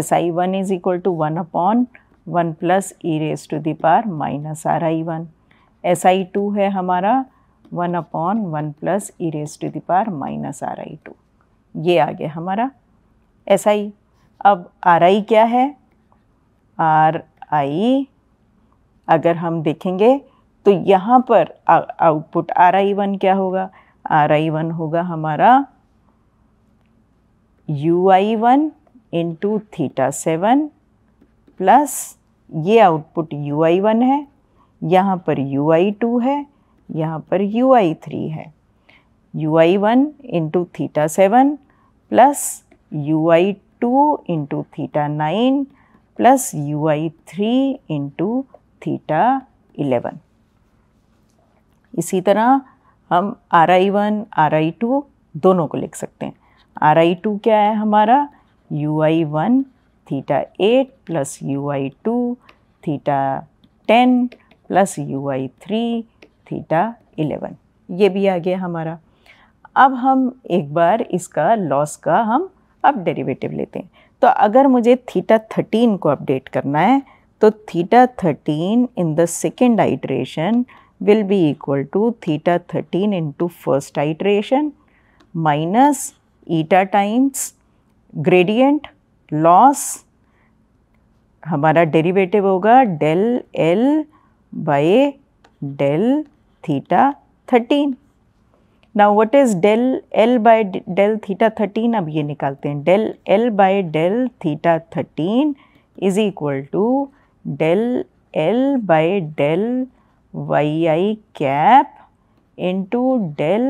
s i one is equal to one upon one plus E raise to power minus r I one s i two है हमारा one upon one plus E raise to power minus r I two ये आ गया हमारा s आई अब R आई क्या है R आई अगर हम देखेंगे तो यहाँ पर आउटपुट आर आई वन क्या होगा आर आई वन होगा हमारा यू आई one into theta seven plus ये आउटपुट यू आई वन है यहाँ पर यू आई टू है यहाँ पर यू आई थ्री है you I one into theta seven plus u I two into theta nine plus u I three into theta eleven इसी तरह हम r I one are I two दोनों को लिख सकते हैं आर आई टू क्या है हमारा u I one theta 8 plus i 2 theta 10 plus u I three theta eleven ये भी आ गया हमारा अब हम एक बार इसका लॉस का हम अब डेरिवेटिव लेते हैं तो अगर मुझे थीटा थर्टीन को अपडेट करना है तो theta thirteen in the second iteration will be equal to theta thirteen to first iteration minus eta times gradient loss हमारा डेरिवेटिव होगा del l by del theta thirteen now what is del l by del theta thirteen अब ये निकालते हैं del l by del theta thirteen is equal to del l by del y I cap into del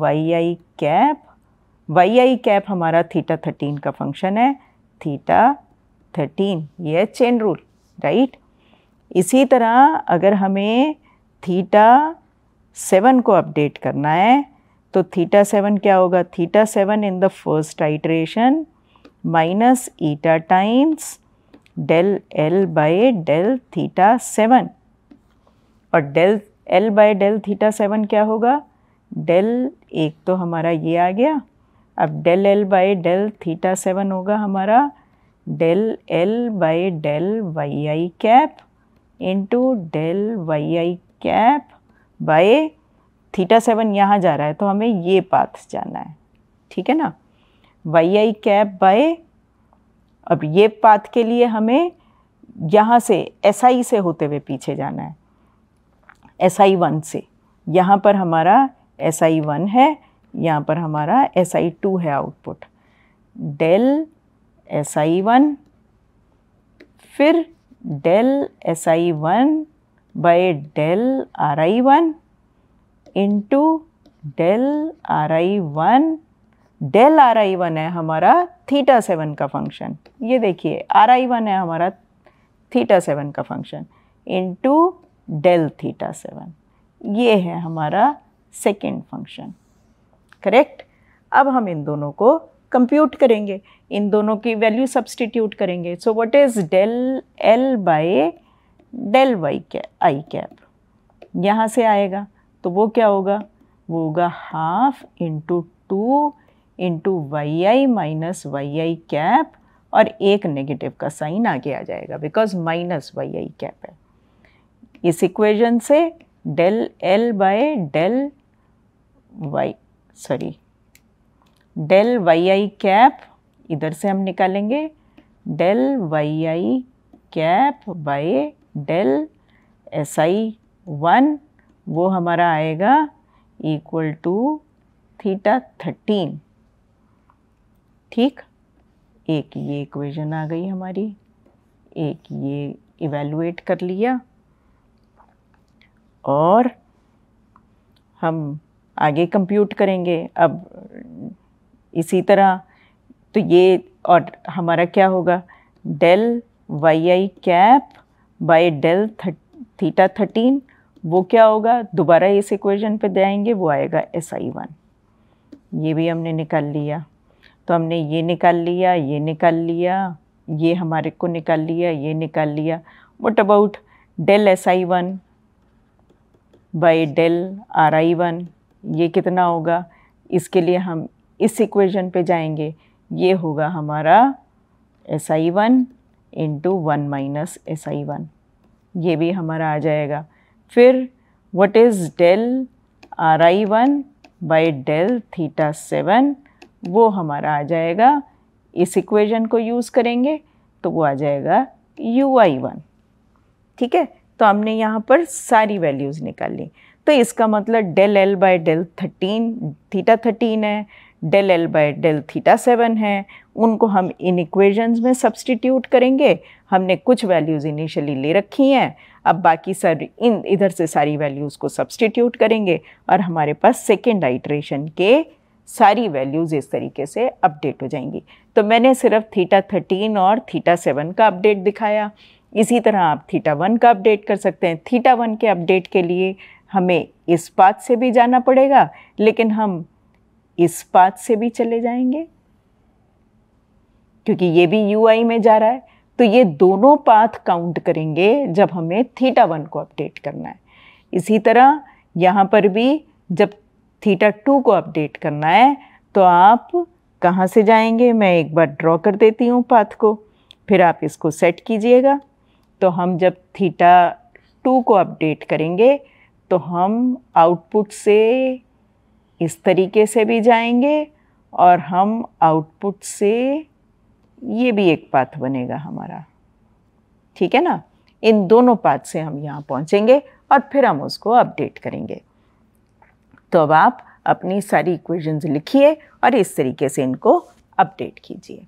y I cap Y I cap हमारा theta thirteen का function है theta thirteen ये chain rule right इसी तरह अगर हमें theta seven को update करना है तो थीटा सेवन क्या होगा theta seven in the first iteration minus eta times del l by del theta seven और del l by del theta seven क्या होगा डेल एक तो हमारा ये आ गया अब del l by del theta seven होगा हमारा del l by del y I cap into del y I cap by theta seven यहाँ जा रहा है तो हमें ये पाथ जाना है ठीक है ना वाई आई कैप बाय अब ये पाथ के लिए हमें यहाँ से एस आई से होते हुए पीछे जाना है एस आई वन से यहाँ पर हमारा एस आई वन है यहाँ पर हमारा एस आई टू है output del s i one फिर del s i one by del are I one into del are I one del are I one है हमारा थीटा सेवन का function ये देखिए आर आई वन है हमारा theta seven का function into del theta seven ये है हमारा सेकेंड फंक्शन करेक्ट अब हम इन दोनों को कंप्यूट करेंगे इन दोनों की वैल्यू सब्सटीट्यूट करेंगे so what is del l by del y cap i cap यहाँ से आएगा तो वो क्या होगा वो होगा half into two into y i minus Y I cap और एक नेगेटिव का साइन आगे आ जाएगा because minus Y I cap है इस इक्वेशन से del l by del y sorry del y I cap इधर से हम निकालेंगे del y I cap bye del s i one वो हमारा आएगा इक्वल टू थीटा थर्टीन ठीक एक ये इक्वेशन आ गई हमारी एक ये इवेलुएट कर लिया और हम आगे कंप्यूट करेंगे अब इसी तरह तो ये और हमारा क्या होगा del y I cap by del theta thirteen वो क्या होगा दोबारा इस इक्वेशन पे देंगे वो आएगा एस आई वन ये भी हमने निकाल लिया तो हमने ये निकाल लिया ये निकाल लिया ये हमारे को निकाल लिया ये निकाल लिया what about del s i one by del are I one ये कितना होगा इसके लिए हम इस इक्वेशन पे जाएंगे ये होगा हमारा s i one into one minus s i one ये भी हमारा आ जाएगा फिर what is del are I one by del theta seven वो हमारा आ जाएगा इस इक्वेशन को यूज़ करेंगे तो वो आ जाएगा यू आई वन ठीक है तो हमने यहाँ पर सारी वैल्यूज़ निकाल ली तो इसका मतलब del l by del thirteen theta thirteen है del l by del theta seven है उनको हम इन इक्वेशंस में सब्सटीट्यूट करेंगे हमने कुछ वैल्यूज़ इनिशियली ले रखी हैं अब बाकी सर इन इधर से सारी वैल्यूज़ को सब्सटीट्यूट करेंगे और हमारे पास सेकेंड आइट्रेशन के सारी वैल्यूज़ इस तरीके से अपडेट हो जाएंगी तो मैंने सिर्फ थीटा थर्टीन और थीटा सेवन का अपडेट दिखाया इसी तरह आप थीटा वन का अपडेट कर सकते हैं थीटा वन के अपडेट के लिए हमें इस बात से भी जाना पड़ेगा लेकिन हम इस बात से भी चले जाएंगे क्योंकि ये भी यू आई में जा रहा है तो ये दोनों पाथ काउंट करेंगे जब हमें थीटा वन को अपडेट करना है इसी तरह यहाँ पर भी जब थीटा टू को अपडेट करना है तो आप कहाँ से जाएंगे मैं एक बार ड्रॉ कर देती हूँ पाथ को फिर आप इसको सेट कीजिएगा तो हम जब थीटा टू को अपडेट करेंगे तो हम आउटपुट से इस तरीके से भी जाएंगे और हम आउटपुट से ये भी एक पाथ बनेगा हमारा ठीक है ना इन दोनों पाथ से हम यहाँ पहुँचेंगे और फिर हम उसको अपडेट करेंगे तो अब आप अपनी सारी इक्वेशंस लिखिए और इस तरीके से इनको अपडेट कीजिए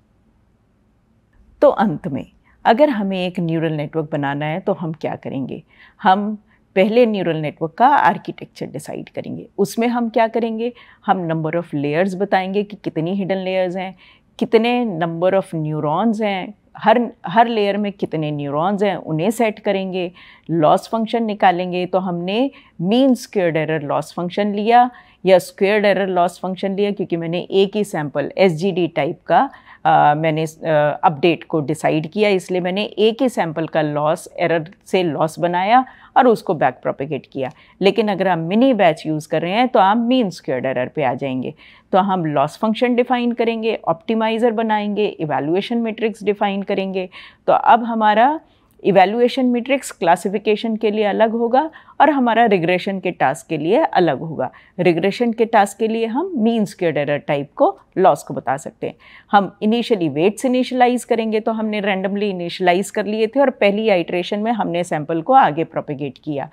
तो अंत में अगर हमें एक न्यूरल नेटवर्क बनाना है तो हम क्या करेंगे हम पहले न्यूरल नेटवर्क का आर्किटेक्चर डिसाइड करेंगे उसमें हम क्या करेंगे हम नंबर ऑफ़ लेयर्स बताएंगे कि कितनी हिडन लेयर्स हैं कितने नंबर ऑफ़ न्यूरॉन्स हैं हर हर लेयर में कितने न्यूरॉन्स हैं उन्हें सेट करेंगे लॉस फंक्शन निकालेंगे तो हमने mean squared error loss function लिया या स्क्वेयर्ड एरर लॉस फंक्शन लिया क्योंकि मैंने एक ही सैम्पल एस टाइप का आ, मैंने अपडेट को डिसाइड किया इसलिए मैंने एक ही सैम्पल का लॉस एरर से लॉस बनाया और उसको बैक प्रोपिगेट किया लेकिन अगर हम मिनी बैच यूज़ कर रहे हैं तो आप मीन स्क्योर्ड एरर पे आ जाएंगे तो हम लॉस फंक्शन डिफाइन करेंगे ऑप्टिमाइज़र बनाएंगे इवेलुएशन मेट्रिक्स डिफाइन करेंगे तो अब हमारा इवैल्यूएशन मीट्रिक्स क्लासिफिकेशन के लिए अलग होगा और हमारा रिग्रेशन के टास्क के लिए अलग होगा रिग्रेशन के टास्क के लिए हम मीन स्क्योर्ड एरर टाइप को लॉस को बता सकते हैं हम इनिशियली वेट्स इनिशियलाइज करेंगे तो हमने रैंडमली इनिशियलाइज कर लिए थे और पहली आइट्रेशन में हमने सैंपल को आगे प्रोपिगेट किया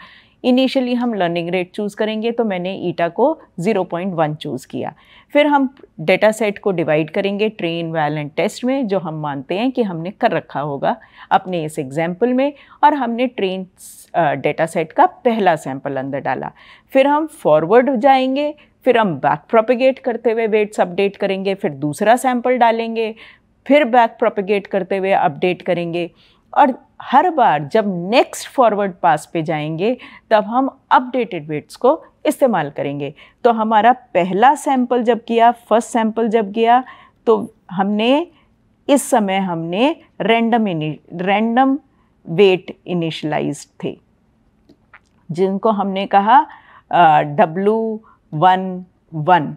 इनिशियली हम लर्निंग रेट चूज़ करेंगे तो मैंने ईटा को 0.1 चूज़ किया फिर हम डेटा सेट को डिवाइड करेंगे ट्रेन वैल एंड टेस्ट में जो हम मानते हैं कि हमने कर रखा होगा अपने इस एग्जाम्पल में और हमने ट्रेन डेटा सेट का पहला सैंपल अंदर डाला फिर हम फॉरवर्ड जाएंगे फिर हम बैक प्रोपिगेट करते हुए वेट्स अपडेट करेंगे फिर दूसरा सैंपल डालेंगे फिर बैक प्रोपिगेट करते हुए अपडेट करेंगे और हर बार जब नेक्स्ट फॉरवर्ड पास पे जाएंगे तब हम अपडेटेड वेट्स को इस्तेमाल करेंगे तो हमारा पहला सैंपल जब किया फर्स्ट सैंपल जब गया तो हमने इस समय हमने रैंडम रैंडम वेट इनिशलाइज थे जिनको हमने कहा डब्लू वन वन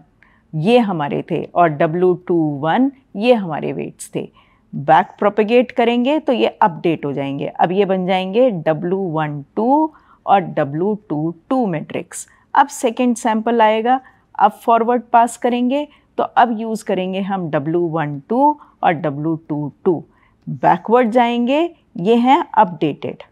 ये हमारे थे और डब्लू टू वन ये हमारे वेट्स थे बैक प्रोपेगेट करेंगे तो ये अपडेट हो जाएंगे अब ये बन जाएंगे डब्लू वन टू और डब्लू टू टू मैट्रिक्स अब सेकेंड सैम्पल आएगा अब फॉरवर्ड पास करेंगे तो अब यूज़ करेंगे हम डब्लू वन टू और डब्लू टू टू बैकवर्ड जाएंगे ये हैं अपडेटेड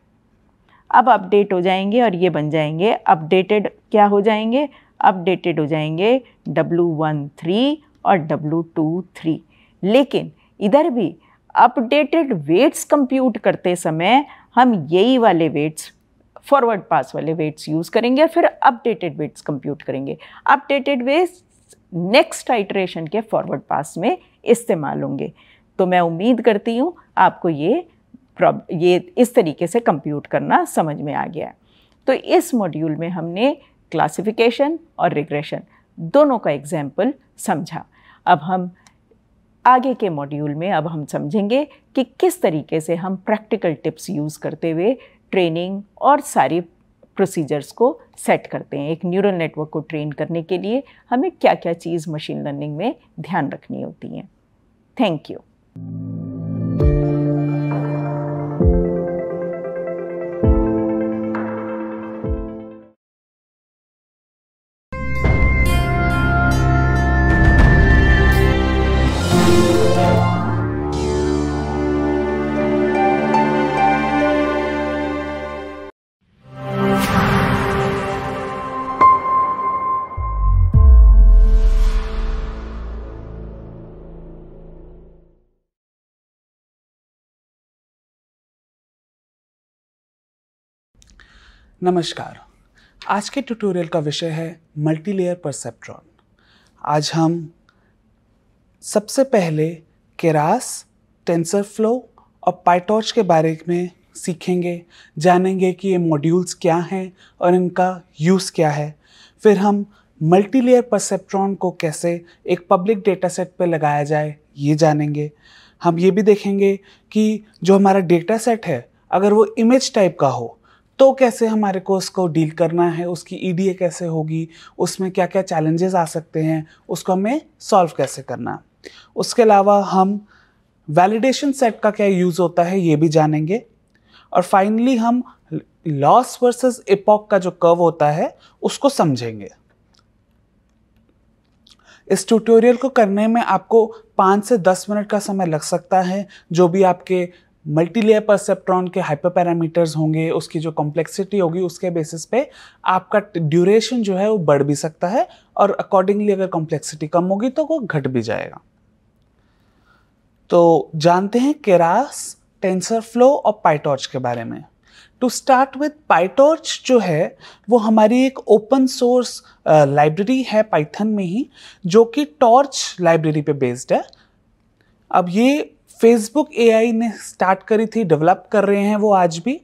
अब अपडेट हो जाएंगे और ये बन जाएंगे अपडेटेड क्या हो जाएंगे अपडेटेड हो जाएंगे डब्लू वन थ्री और डब्लू टू थ्री लेकिन इधर भी अपडेटेड वेट्स कंप्यूट करते समय हम यही वाले वेट्स फॉरवर्ड पास वाले वेट्स यूज़ करेंगे या फिर अपडेटेड वेट्स कंप्यूट करेंगे अपडेटेड वेट्स नेक्स्ट आइट्रेशन के फॉरवर्ड पास में इस्तेमाल होंगे तो मैं उम्मीद करती हूँ आपको ये ये इस तरीके से कंप्यूट करना समझ में आ गया तो इस मॉड्यूल में हमने क्लासिफिकेशन और रिग्रेशन दोनों का एग्जाम्पल समझा अब हम आगे के मॉड्यूल में अब हम समझेंगे कि किस तरीके से हम प्रैक्टिकल टिप्स यूज़ करते हुए ट्रेनिंग और सारी प्रोसीजर्स को सेट करते हैं एक न्यूरल नेटवर्क को ट्रेन करने के लिए हमें क्या क्या चीज़ मशीन लर्निंग में ध्यान रखनी होती हैं थैंक यू नमस्कार आज के ट्यूटोरियल का विषय है मल्टीलेयर परसेप्ट्रॉन आज हम सबसे पहले केरास टेंसर फ्लो और पाइटॉर्च के बारे में सीखेंगे जानेंगे कि ये मॉड्यूल्स क्या हैं और इनका यूज़ क्या है फिर हम मल्टीलेयर परसेप्ट्रॉन को कैसे एक पब्लिक डेटा सेट पर लगाया जाए ये जानेंगे हम ये भी देखेंगे कि जो हमारा डेटा सेट है अगर वो इमेज टाइप का हो तो कैसे हमारे को उसको डील करना है उसकी ई कैसे होगी उसमें क्या क्या चैलेंजेस आ सकते हैं उसको हमें सॉल्व कैसे करना उसके अलावा हम वैलिडेशन सेट का क्या यूज़ होता है ये भी जानेंगे और फाइनली हम लॉस वर्सेस एपॉक का जो कर्व होता है उसको समझेंगे इस ट्यूटोरियल को करने में आपको पाँच से दस मिनट का समय लग सकता है जो भी आपके मल्टीलेयर परसेप्ट्रॉन के हाइपर पैरामीटर्स होंगे उसकी जो कॉम्प्लेक्सिटी होगी उसके बेसिस पे आपका ड्यूरेशन जो है वो बढ़ भी सकता है और अकॉर्डिंगली अगर कॉम्प्लेक्सिटी कम होगी तो वो घट भी जाएगा तो जानते हैं केरास टेंसर फ्लो और पाइटॉर्च के बारे में टू स्टार्ट विथ पाइटॉर्च जो है वो हमारी एक ओपन सोर्स लाइब्रेरी है पाइथन में ही जो कि टॉर्च लाइब्रेरी पे बेस्ड है अब ये फेसबुक ए ने स्टार्ट करी थी डेवलप कर रहे हैं वो आज भी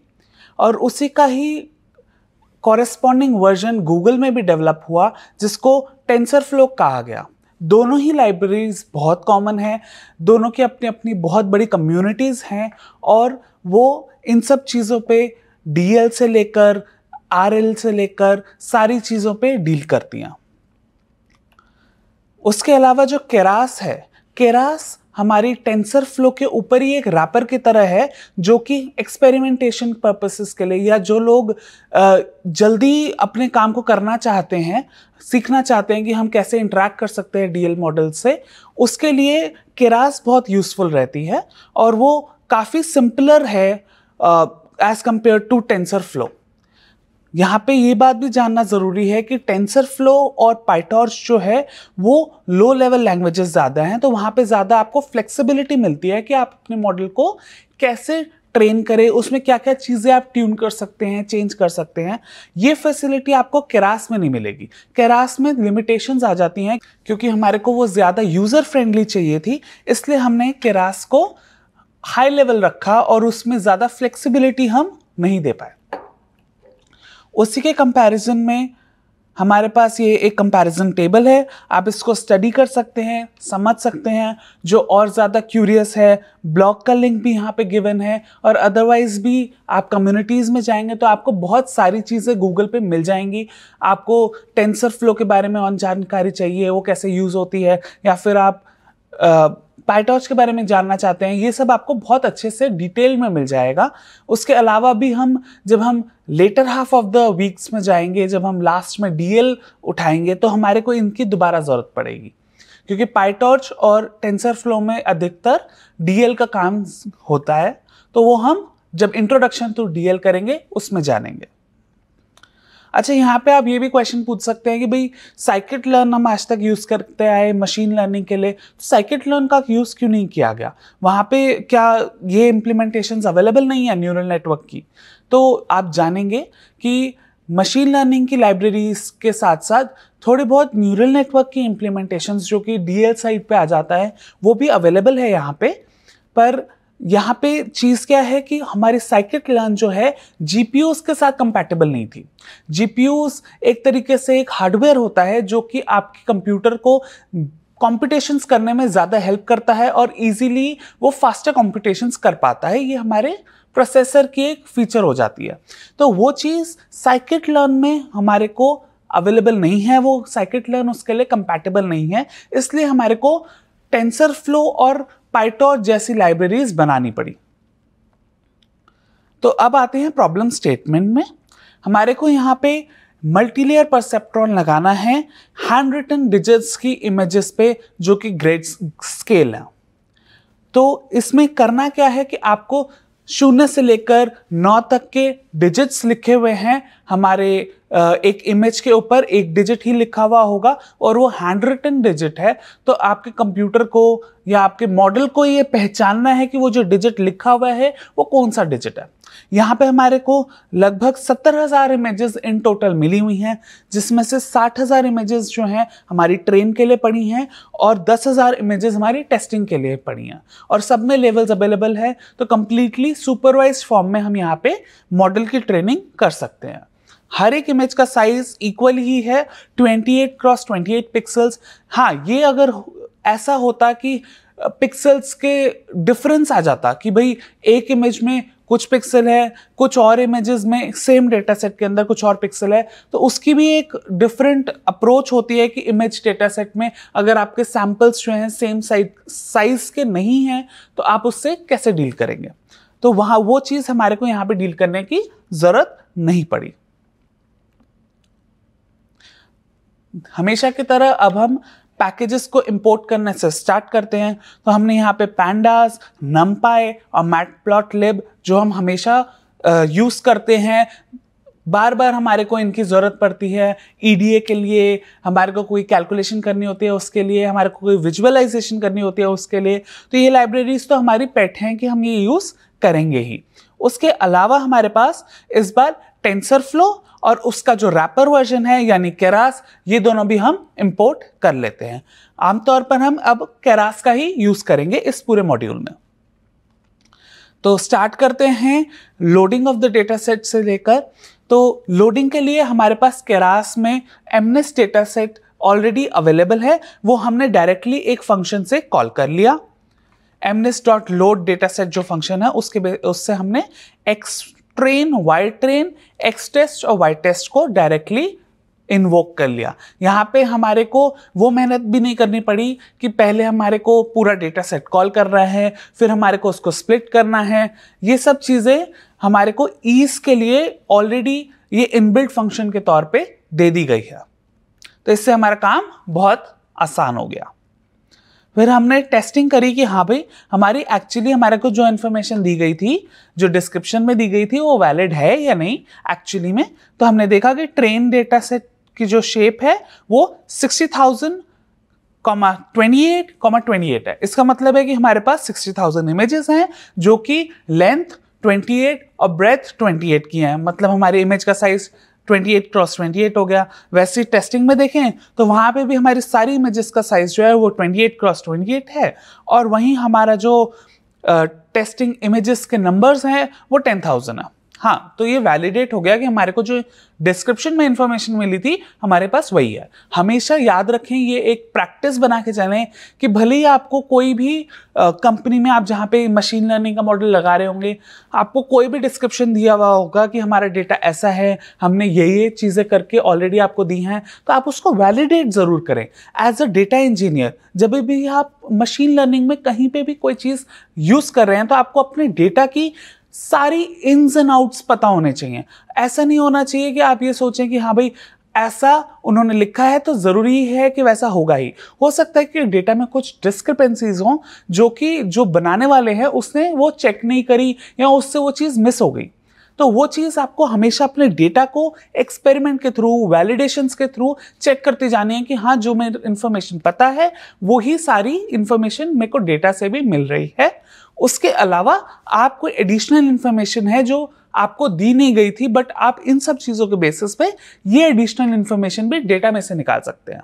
और उसी का ही कॉरेस्पॉन्डिंग वर्जन गूगल में भी डेवलप हुआ जिसको टेंसर फ्लो कहा गया दोनों ही लाइब्रेरीज बहुत कॉमन हैं दोनों की अपनी अपनी बहुत बड़ी कम्युनिटीज़ हैं और वो इन सब चीज़ों पे डीएल से लेकर आरएल से लेकर सारी चीज़ों पे डील करती हैं उसके अलावा जो केरास है केरास हमारी टेंसर फ्लो के ऊपर ही एक रैपर की तरह है जो कि एक्सपेरिमेंटेशन पर्पसेस के लिए या जो लोग जल्दी अपने काम को करना चाहते हैं सीखना चाहते हैं कि हम कैसे इंटरेक्ट कर सकते हैं डीएल मॉडल से उसके लिए केरास बहुत यूज़फुल रहती है और वो काफ़ी सिंपलर है as compare to TensorFlow यहाँ पे ये बात भी जानना ज़रूरी है कि टेंसर फ्लो और पाइटॉर्च जो है वो लो लेवल लैंग्वेजेस ज़्यादा हैं तो वहाँ पे ज़्यादा आपको फ्लेक्सिबिलिटी मिलती है कि आप अपने मॉडल को कैसे ट्रेन करें उसमें क्या क्या चीज़ें आप ट्यून कर सकते हैं चेंज कर सकते हैं ये फैसिलिटी आपको कैरास में नहीं मिलेगी कैरास में लिमिटेशंस आ जाती हैं क्योंकि हमारे को वो ज़्यादा यूज़र फ्रेंडली चाहिए थी इसलिए हमने कैरास को हाई लेवल रखा और उसमें ज़्यादा फ्लेक्सिबिलिटी हम नहीं दे पाए उसी के कंपैरिजन में हमारे पास ये एक कंपैरिजन टेबल है आप इसको स्टडी कर सकते हैं समझ सकते हैं जो और ज़्यादा क्यूरियस है ब्लॉग का लिंक भी यहाँ पे गिवन है और अदरवाइज़ भी आप कम्युनिटीज़ में जाएंगे तो आपको बहुत सारी चीज़ें गूगल पे मिल जाएंगी आपको टेंसर फ्लो के बारे में और जानकारी चाहिए वो कैसे यूज़ होती है या फिर आप आ, पाइटॉर्च के बारे में जानना चाहते हैं ये सब आपको बहुत अच्छे से डिटेल में मिल जाएगा उसके अलावा भी हम जब हम latter half of the weeks में जाएंगे जब हम लास्ट में डीएल उठाएंगे तो हमारे को इनकी दोबारा ज़रूरत पड़ेगी क्योंकि पाइटॉर्च और टेंसर फ्लो में अधिकतर डीएल का काम होता है तो वो हम जब इंट्रोडक्शन टू डीएल करेंगे उसमें जानेंगे अच्छा यहाँ पे आप ये भी क्वेश्चन पूछ सकते हैं कि भाई साइकिट लर्न हम आज तक यूज़ करते आए मशीन लर्निंग के लिए तो साइकिट लर्न का यूज़ क्यों नहीं किया गया वहाँ पे क्या ये इम्प्लीमेंटेशन अवेलेबल नहीं है न्यूरल नेटवर्क की तो आप जानेंगे कि मशीन लर्निंग की लाइब्रेरीज के साथ साथ थोड़े बहुत न्यूरल नेटवर्क की इम्प्लीमेंटेशन जो कि डी साइड पे आ जाता है वो भी अवेलेबल है यहाँ पर पर यहाँ पे चीज़ क्या है कि हमारी साइकिल लर्न जो है जी के साथ कंपैटिबल नहीं थी जी एक तरीके से एक हार्डवेयर होता है जो कि आपके कंप्यूटर को कॉम्पिटिशन्स करने में ज़्यादा हेल्प करता है और इजीली वो फास्टर कॉम्पिटिशन्स कर पाता है ये हमारे प्रोसेसर की एक फीचर हो जाती है तो वो चीज़ साइकिट लर्न में हमारे को अवेलेबल नहीं है वो साइकिट लर्न उसके लिए कंपैटिबल नहीं है इसलिए हमारे को टेंसर फ्लो और पाइटॉर्च जैसी लाइब्रेरीज बनानी पड़ी तो अब आते हैं प्रॉब्लम स्टेटमेंट में हमारे को यहाँ पे मल्टीलेयर परसेप्ट्रॉन लगाना है हैंड रिटन डिजिट्स की इमेजेस पे जो कि ग्रेट स्केल है तो इसमें करना क्या है कि आपको शून्य से लेकर नौ तक के डिजिट्स लिखे हुए हैं हमारे एक इमेज के ऊपर एक डिजिट ही लिखा हुआ होगा और वो हैंड रिटन डिजिट है तो आपके कंप्यूटर को या आपके मॉडल को ये पहचानना है कि वो जो डिजिट लिखा हुआ है वो कौन सा डिजिट है यहाँ पे हमारे को लगभग सत्तर हज़ार इमेजेस इन टोटल मिली हुई हैं जिसमें से साठ हज़ार इमेजेस जो हैं हमारी ट्रेन के लिए पड़ी हैं और दस हज़ार इमेजेस हमारी टेस्टिंग के लिए पड़ी हैं और सब में लेवल्स अवेलेबल है तो कम्प्लीटली सुपरवाइज फॉर्म में हम यहाँ पे मॉडल की ट्रेनिंग कर सकते हैं हर एक इमेज का साइज इक्वल ही है 28 क्रॉस 28 पिक्सल्स हाँ ये अगर ऐसा होता कि पिक्सल्स के डिफरेंस आ जाता कि भाई एक इमेज में कुछ पिक्सल है कुछ और इमेजेस में सेम डेटा सेट के अंदर कुछ और पिक्सल है तो उसकी भी एक डिफरेंट अप्रोच होती है कि इमेज डेटा सेट में अगर आपके सैम्पल्स जो हैं सेम साइज साइज के नहीं हैं तो आप उससे कैसे डील करेंगे तो वहाँ वो चीज़ हमारे को यहाँ पे डील करने की ज़रूरत नहीं पड़ी हमेशा की तरह अब हम पैकेजेस को इंपोर्ट करने से स्टार्ट करते हैं तो हमने यहाँ पे पैंडास नमपाई और मैट प्लॉट लिब जो हम हमेशा यूज़ करते हैं बार बार हमारे को इनकी ज़रूरत पड़ती है ई e के लिए हमारे को कोई कैलकुलेशन करनी होती है उसके लिए हमारे को कोई विजुअलाइजेशन करनी होती है उसके लिए तो ये लाइब्रेरीज तो हमारी पेट हैं कि हम ये यूज़ करेंगे ही उसके अलावा हमारे पास इस बार टेंसर फ्लो और उसका जो रैपर वर्जन है यानी केरास ये दोनों भी हम इंपोर्ट कर लेते हैं आमतौर पर हम अब केरास का ही यूज़ करेंगे इस पूरे मॉड्यूल में तो स्टार्ट करते हैं loading of the data set से लेकर तो लोडिंग के लिए हमारे पास केरास में MNIST data set already available है वो हमने डायरेक्टली एक फंक्शन से कॉल कर लिया MNIST dot load data set जो फंक्शन है उसके उससे हमने X train Y train X test और वाई टेस्ट को डायरेक्टली इन्वोक कर लिया यहाँ पे हमारे को वो मेहनत भी नहीं करनी पड़ी कि पहले हमारे को पूरा डेटा सेट कॉल कर रहा है फिर हमारे को उसको स्प्लिट करना है ये सब चीज़ें हमारे को ईज के लिए ऑलरेडी ये इनबिल्ट फंक्शन के तौर पे दे दी गई है तो इससे हमारा काम बहुत आसान हो गया फिर हमने टेस्टिंग करी कि हाँ भाई हमारी एक्चुअली हमारे को जो इन्फॉर्मेशन दी गई थी जो डिस्क्रिप्शन में दी गई थी वो वैलिड है या नहीं एक्चुअली में तो हमने देखा कि ट्रेन डेटा सेट की जो शेप है वो sixty thousand comma twenty eight comma twenty eight है इसका मतलब है कि हमारे पास सिक्सटी थाउजेंड इमेजेस हैं जो कि लेंथ ट्वेंटी एट और ब्रेथ ट्वेंटी एट की है मतलब हमारी इमेज का साइज 28 क्रॉस 28 हो गया वैसे टेस्टिंग में देखें तो वहाँ पे भी हमारी सारी इमेजेस का साइज जो है वो 28 क्रॉस 28 है और वहीं हमारा जो टेस्टिंग इमेज़ इमेजेस के नंबर्स हैं वो 10,000 है हाँ तो ये वैलिडेट हो गया कि हमारे को जो डिस्क्रिप्शन में इंफॉर्मेशन मिली थी हमारे पास वही है हमेशा याद रखें ये एक प्रैक्टिस बना के चलें कि भले ही आपको कोई भी कंपनी में आप जहाँ पे मशीन लर्निंग का मॉडल लगा रहे होंगे आपको कोई भी डिस्क्रिप्शन दिया हुआ होगा कि हमारा डेटा ऐसा है हमने ये ये चीज़ें करके ऑलरेडी आपको दी हैं तो आप उसको वैलिडेट ज़रूर करें एज अ डेटा इंजीनियर जब भी आप मशीन लर्निंग में कहीं पे भी कोई चीज़ यूज़ कर रहे हैं तो आपको अपने डेटा की सारी इन्स एंड आउट्स पता होने चाहिए ऐसा नहीं होना चाहिए कि आप ये सोचें कि हाँ भाई ऐसा उन्होंने लिखा है तो ज़रूरी है कि वैसा होगा ही हो सकता है कि डेटा में कुछ डिस्क्रिपेंसीज हों जो कि जो बनाने वाले हैं उसने वो चेक नहीं करी या उससे वो चीज़ मिस हो गई तो वो चीज़ आपको हमेशा अपने डेटा को एक्सपेरिमेंट के थ्रू वैलिडेशंस के थ्रू चेक करते जाने हैं कि हाँ जो मेरे इन्फॉर्मेशन पता है वो सारी इन्फॉर्मेशन मेरे को डेटा से भी मिल रही है उसके अलावा आपको एडिशनल इन्फॉर्मेशन है जो आपको दी नहीं गई थी बट आप इन सब चीज़ों के बेसिस पे ये एडिशनल इन्फॉर्मेशन भी डेटा में से निकाल सकते हैं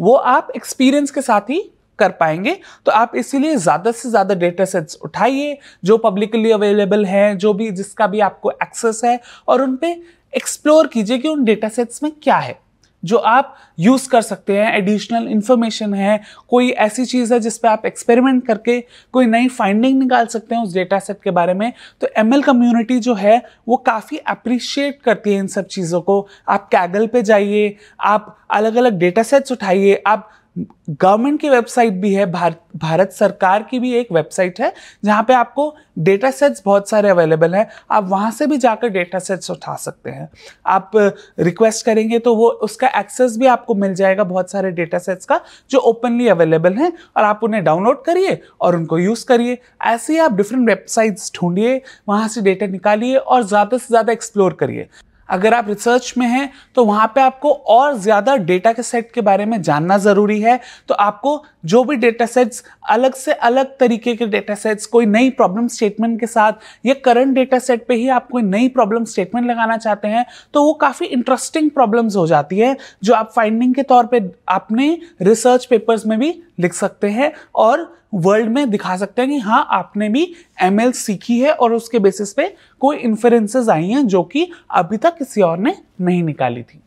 वो आप एक्सपीरियंस के साथ ही कर पाएंगे तो आप इसीलिए ज़्यादा से ज़्यादा डेटा सेट्स उठाइए जो पब्लिकली अवेलेबल हैं जो भी जिसका भी आपको एक्सेस है और उन पर एक्सप्लोर कीजिए कि उन डेटा सेट्स में क्या है जो आप यूज़ कर सकते हैं एडिशनल इंफॉर्मेशन है कोई ऐसी चीज़ है जिस पर आप एक्सपेरिमेंट करके कोई नई फाइंडिंग निकाल सकते हैं उस डेटा सेट के बारे में तो एम कम्युनिटी जो है वो काफ़ी अप्रिशिएट करती है इन सब चीज़ों को आप कैगल पे जाइए आप अलग अलग डेटा सेट्स उठाइए आप गवर्नमेंट की वेबसाइट भी है भारत भारत सरकार की भी एक वेबसाइट है जहाँ पे आपको डेटा सेट्स बहुत सारे अवेलेबल हैं आप वहाँ से भी जाकर डेटा सेट्स उठा सकते हैं आप रिक्वेस्ट करेंगे तो वो उसका एक्सेस भी आपको मिल जाएगा बहुत सारे डेटा सेट्स का जो ओपनली अवेलेबल हैं और आप उन्हें डाउनलोड करिए और उनको यूज़ करिए ऐसे ही आप डिफरेंट वेबसाइट्स ढूंढिए वहाँ से डेटा निकालिए और ज़्यादा से ज़्यादा एक्सप्लोर करिए अगर आप रिसर्च में हैं तो वहाँ पे आपको और ज़्यादा डेटा के सेट के बारे में जानना ज़रूरी है तो आपको जो भी डेटा सेट्स अलग से अलग तरीके के डेटा सेट्स कोई नई प्रॉब्लम स्टेटमेंट के साथ या करंट डेटा सेट पे ही आप कोई नई प्रॉब्लम स्टेटमेंट लगाना चाहते हैं तो वो काफ़ी इंटरेस्टिंग प्रॉब्लम्स हो जाती है जो आप फाइंडिंग के तौर पर अपने रिसर्च पेपर्स में भी लिख सकते हैं और वर्ल्ड में दिखा सकते हैं कि हाँ आपने भी एम सीखी है और उसके बेसिस पे कोई इन्फ्रेंसेज आई हैं जो कि अभी तक किसी और ने नहीं निकाली थी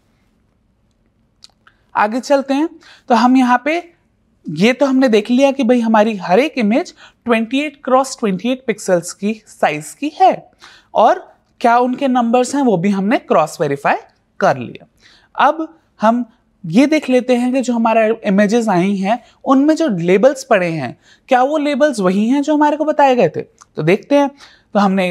आगे चलते हैं तो हम यहाँ पे ये तो हमने देख लिया कि भाई हमारी हर एक इमेज 28 क्रॉस 28 पिक्सल्स की साइज की है और क्या उनके नंबर्स हैं वो भी हमने क्रॉस वेरीफाई कर लिया अब हम ये देख लेते हैं कि जो हमारा इमेजेस आई हैं उनमें जो लेबल्स पड़े हैं क्या वो लेबल्स वही हैं जो हमारे को बताए गए थे तो देखते हैं तो हमने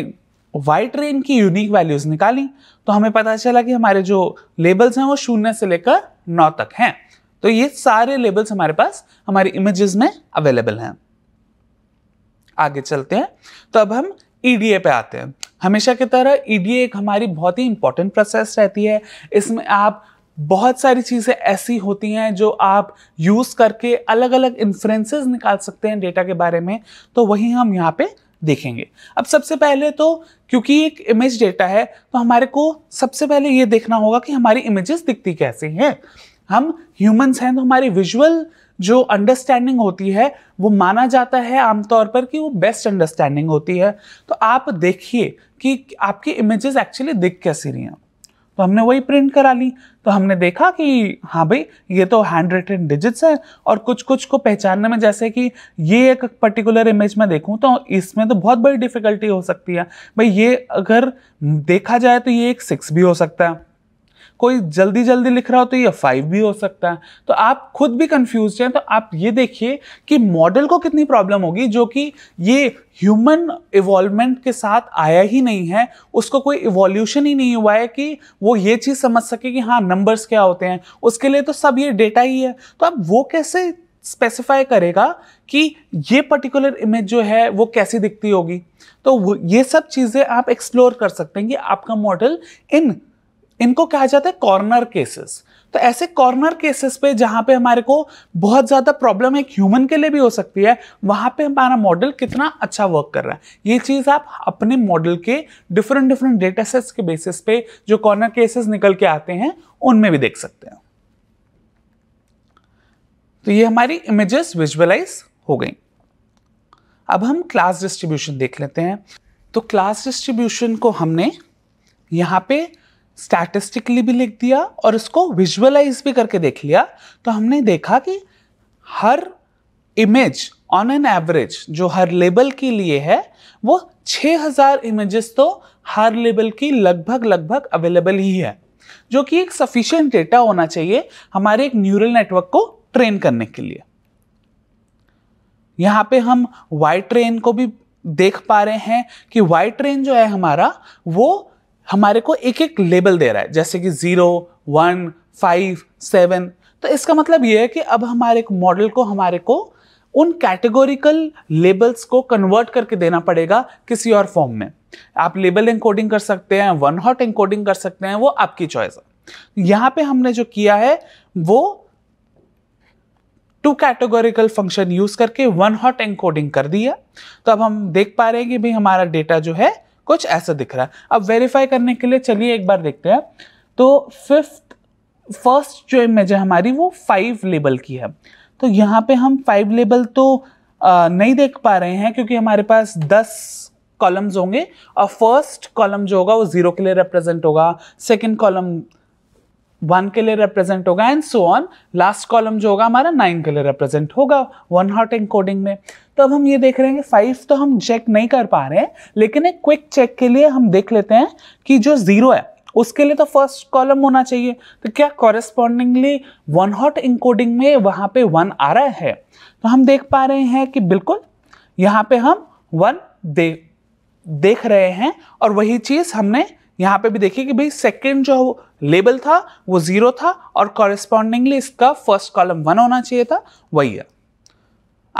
वाइट रेन की यूनिक वैल्यूज निकाली तो हमें पता चला कि हमारे जो लेबल्स हैं वो शून्य से लेकर नौ तक हैं तो ये सारे लेबल्स हमारे पास हमारे इमेजेस में अवेलेबल हैं आगे चलते हैं तो अब हम ईडीए पे आते हैं हमेशा की तरह ईडीए एक हमारी बहुत ही इंपॉर्टेंट प्रोसेस रहती है इसमें आप बहुत सारी चीज़ें ऐसी होती हैं जो आप यूज़ करके अलग अलग इन्फ्रेंसेस निकाल सकते हैं डेटा के बारे में तो वही हम यहाँ पे देखेंगे अब सबसे पहले तो क्योंकि एक इमेज डेटा है तो हमारे को सबसे पहले ये देखना होगा कि हमारी इमेजेस दिखती कैसी हैं हम ह्यूमंस हैं तो हमारी विजुअल जो अंडरस्टैंडिंग होती है वो माना जाता है आमतौर पर कि वो बेस्ट अंडरस्टैंडिंग होती है तो आप देखिए कि आपकी इमेजेस एक्चुअली दिख कैसी रही हैं तो हमने वही प्रिंट करा ली तो हमने देखा कि हाँ भाई ये तो हैंड रिटन डिजिट्स हैं और कुछ कुछ को पहचानने में जैसे कि ये एक पर्टिकुलर इमेज में देखूँ तो इसमें तो बहुत बड़ी डिफिकल्टी हो सकती है भाई ये अगर देखा जाए तो ये एक सिक्स भी हो सकता है कोई जल्दी जल्दी लिख रहा हो तो ये फाइव भी हो सकता है तो आप खुद भी कंफ्यूज हैं तो आप ये देखिए कि मॉडल को कितनी प्रॉब्लम होगी जो कि ये ह्यूमन इवॉल्वमेंट के साथ आया ही नहीं है उसको कोई इवोल्यूशन ही नहीं हुआ है कि वो ये चीज़ समझ सके कि हाँ नंबर्स क्या होते हैं उसके लिए तो सब ये डेटा ही है तो आप वो कैसे स्पेसिफाई करेगा कि ये पर्टिकुलर इमेज जो है वो कैसी दिखती होगी तो ये सब चीज़ें आप एक्सप्लोर कर सकते हैं कि आपका मॉडल इन इनको कहा जाता है कॉर्नर केसेस तो ऐसे कॉर्नर केसेस पे जहां पे हमारे को बहुत ज़्यादा प्रॉब्लम एक ह्यूमन के लिए भी हो सकती है वहां पे हमारा मॉडल कितना अच्छा वर्क कर रहा है ये चीज़ आप अपने मॉडल के डिफरेंट डिफरेंट डेटा सेट्स के बेसिस पे जो कॉर्नर केसेस निकल के आते हैं उनमें भी देख सकते हैं तो ये हमारी इमेजेस विजुअलाइज हो गई अब हम क्लास डिस्ट्रीब्यूशन देख लेते हैं तो क्लास डिस्ट्रीब्यूशन को हमने यहां पर स्टैटिस्टिकली भी लिख दिया और उसको विजुअलाइज भी करके देख लिया तो हमने देखा कि हर इमेज ऑन एन एवरेज जो हर लेबल के लिए है वो 6000 इमेजेस तो हर लेबल की लगभग लगभग अवेलेबल ही है जो कि एक सफिशियंट डेटा होना चाहिए हमारे एक न्यूरल नेटवर्क को ट्रेन करने के लिए यहाँ पे हम वाई ट्रेन को भी देख पा रहे हैं कि वाई ट्रेन जो है हमारा वो हमारे को एक एक लेबल दे रहा है जैसे कि ज़ीरो वन फाइव सेवन तो इसका मतलब यह है कि अब हमारे मॉडल को हमारे को उन कैटेगोरिकल लेबल्स को कन्वर्ट करके देना पड़ेगा किसी और फॉर्म में आप लेबल इंकोडिंग कर सकते हैं वन हॉट इंकोडिंग कर सकते हैं वो आपकी चॉइस है यहाँ पे हमने जो किया है वो टू कैटेगोरिकल फंक्शन यूज करके वन हॉट इंकोडिंग कर दिया तो अब हम देख पा रहे हैं कि भाई हमारा डेटा जो है कुछ ऐसा दिख रहा है अब वेरीफाई करने के लिए चलिए एक बार देखते हैं तो फिफ्थ फर्स्ट जो इमेज है हमारी वो फाइव लेबल की है तो यहाँ पे हम फाइव लेबल तो आ, नहीं देख पा रहे हैं क्योंकि हमारे पास दस कॉलम्स होंगे और फर्स्ट कॉलम जो होगा वो ज़ीरो के लिए रिप्रेजेंट होगा सेकंड कॉलम वन के लिए रिप्रेजेंट होगा and so on last column जो होगा हमारा नाइन के लिए रिप्रेजेंट होगा वन हॉट इनकोडिंग में तो अब हम ये देख रहे हैं कि फाइव तो हम चेक नहीं कर पा रहे हैं लेकिन एक क्विक चेक के लिए हम देख लेते हैं कि जो ज़ीरो है उसके लिए तो फर्स्ट कॉलम होना चाहिए तो क्या कॉरेस्पॉन्डिंगली वन हॉट इनकोडिंग में वहाँ पे वन आ रहा है तो हम देख पा रहे हैं कि बिल्कुल यहाँ पे हम वन दे देख रहे हैं और वही चीज़ हमने यहाँ पे भी देखिए कि भाई सेकेंड जो लेबल था वो जीरो था और कॉरेस्पॉन्डिंगली इसका फर्स्ट कॉलम वन होना चाहिए था वही है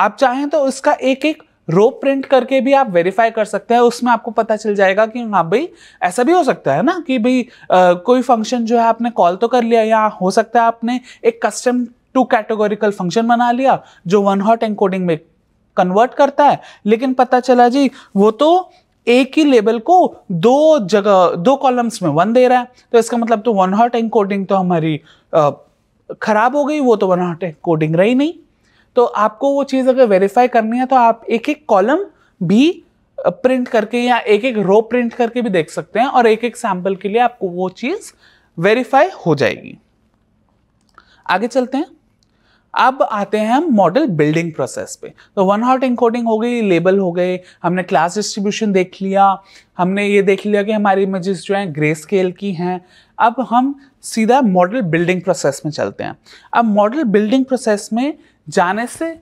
आप चाहें तो इसका एक एक रो प्रिंट करके भी आप वेरीफाई कर सकते हैं उसमें आपको पता चल जाएगा कि हाँ भाई ऐसा भी हो सकता है ना कि भाई कोई फंक्शन जो है आपने कॉल तो कर लिया या हो सकता है आपने एक कस्टम टू कैटेगोरिकल फंक्शन बना लिया जो वन हॉट एंकोडिंग में कन्वर्ट करता है लेकिन पता चला जी वो तो एक ही लेबल को दो जगह दो कॉलम्स में वन दे रहा है तो इसका मतलब तो वन हॉट एंकोडिंग तो हमारी खराब हो गई वो तो वन हॉट एंकोडिंग रही नहीं तो आपको वो चीज़ अगर वेरीफाई करनी है तो आप एक एक कॉलम भी प्रिंट करके या एक एक रो प्रिंट करके भी देख सकते हैं और एक एक सैंपल के लिए आपको वो चीज़ वेरीफाई हो जाएगी आगे चलते हैं अब आते हैं हम मॉडल बिल्डिंग प्रोसेस पे तो वन हॉट इनकोडिंग हो गई लेबल हो गए हमने क्लास डिस्ट्रीब्यूशन देख लिया हमने ये देख लिया कि हमारी इमेजेस जो हैं ग्रे स्केल की हैं अब हम सीधा मॉडल बिल्डिंग प्रोसेस में चलते हैं अब मॉडल बिल्डिंग प्रोसेस में जाने से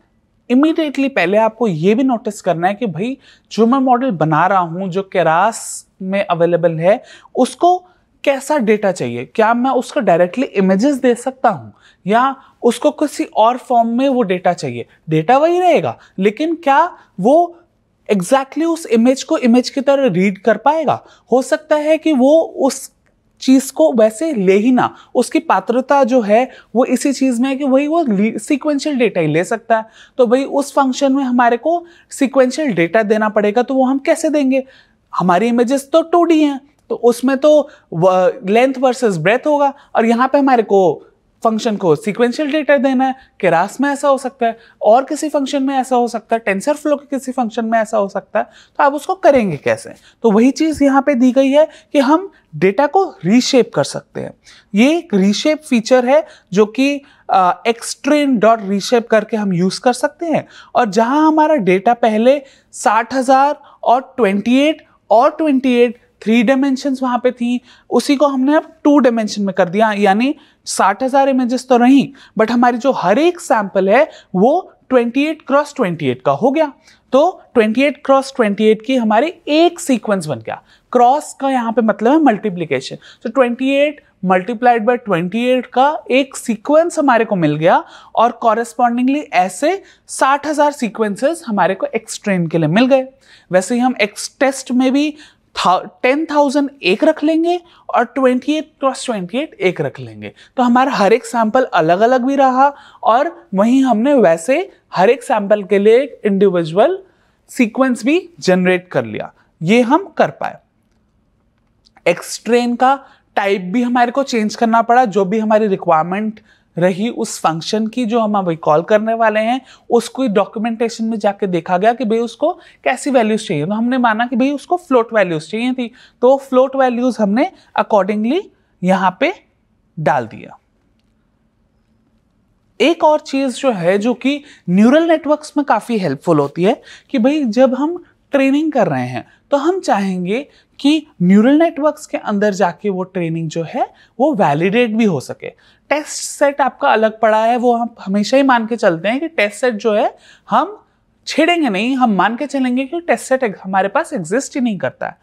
इमीडिएटली पहले आपको ये भी नोटिस करना है कि भाई जो मैं मॉडल बना रहा हूँ जो केरास में अवेलेबल है उसको कैसा डेटा चाहिए क्या मैं उसको डायरेक्टली इमेजेस दे सकता हूँ या उसको किसी और फॉर्म में वो डेटा चाहिए डेटा वही रहेगा लेकिन क्या वो एग्जैक्टली exactly उस इमेज को इमेज की तरह रीड कर पाएगा हो सकता है कि वो उस चीज़ को वैसे ले ही ना उसकी पात्रता जो है वो इसी चीज़ में है कि वही वो सीक्वेंशियल डेटा ही ले सकता है तो भाई उस फंक्शन में हमारे को सीक्वेंशियल डेटा देना पड़ेगा तो वो हम कैसे देंगे हमारी इमेजेस तो टू हैं तो उसमें तो लेंथ वर्सेस ब्रेथ होगा और यहाँ पे हमारे को फंक्शन को सीक्वेंशियल डेटा देना है केरास में ऐसा हो सकता है और किसी फंक्शन में ऐसा हो सकता है टेंसर फ्लो के किसी फंक्शन में ऐसा हो सकता है तो आप उसको करेंगे कैसे तो वही चीज़ यहाँ पे दी गई है कि हम डेटा को रीशेप कर सकते हैं ये एक रीशेप फीचर है जो कि एक्सट्रेन डॉट रीशेप करके हम यूज़ कर सकते हैं और जहाँ हमारा डेटा पहले साठ हज़ार और ट्वेंटी एट और ट्वेंटी एट थ्री डायमेंशन वहाँ पे थी उसी को हमने अब टू डायमेंशन में कर दिया यानी साठ हजार इमेजेस तो नहीं बट हमारी जो हर एक सैंपल है वो 28 क्रॉस 28 का हो गया तो 28 क्रॉस 28 की हमारी एक सीक्वेंस बन गया क्रॉस का यहाँ पे मतलब है मल्टीप्लीकेशन तो 28 मल्टीप्लाइड बाय 28 का एक सीक्वेंस हमारे को मिल गया और कॉरेस्पॉन्डिंगली ऐसे 60,000 सीक्वेंसेस हमारे को एक्सट्रेन के लिए मिल गए वैसे ही हम एक्स टेस्ट में भी टेन थाउजेंड एक रख लेंगे और twenty eight cross twenty eight एक रख लेंगे तो हमारा हर एक सैंपल अलग अलग भी रहा और वहीं हमने वैसे हर एक सैंपल के लिए एक इंडिविजुअल सीक्वेंस भी जनरेट कर लिया ये हम कर पाए एक्सट्रेन का टाइप भी हमारे को चेंज करना पड़ा जो भी हमारी रिक्वायरमेंट रही उस फंक्शन की जो हम अभी कॉल करने वाले हैं उसको डॉक्यूमेंटेशन में जाके देखा गया कि भाई उसको कैसी वैल्यूज़ चाहिए तो हमने माना कि भाई उसको फ्लोट वैल्यूज़ चाहिए थी तो फ्लोट वैल्यूज़ हमने अकॉर्डिंगली यहाँ पे डाल दिया एक और चीज़ जो है जो कि न्यूरल नेटवर्क्स में काफ़ी हेल्पफुल होती है कि भाई जब हम ट्रेनिंग कर रहे हैं तो हम चाहेंगे कि न्यूरल नेटवर्क्स के अंदर जाके वो ट्रेनिंग जो है वो वैलिडेट भी हो सके टेस्ट सेट आपका अलग पड़ा है वो हम हमेशा ही मान के चलते हैं कि टेस्ट सेट जो है हम छेड़ेंगे नहीं हम मान के चलेंगे कि टेस्ट सेट हमारे पास एग्जिस्ट ही नहीं करता है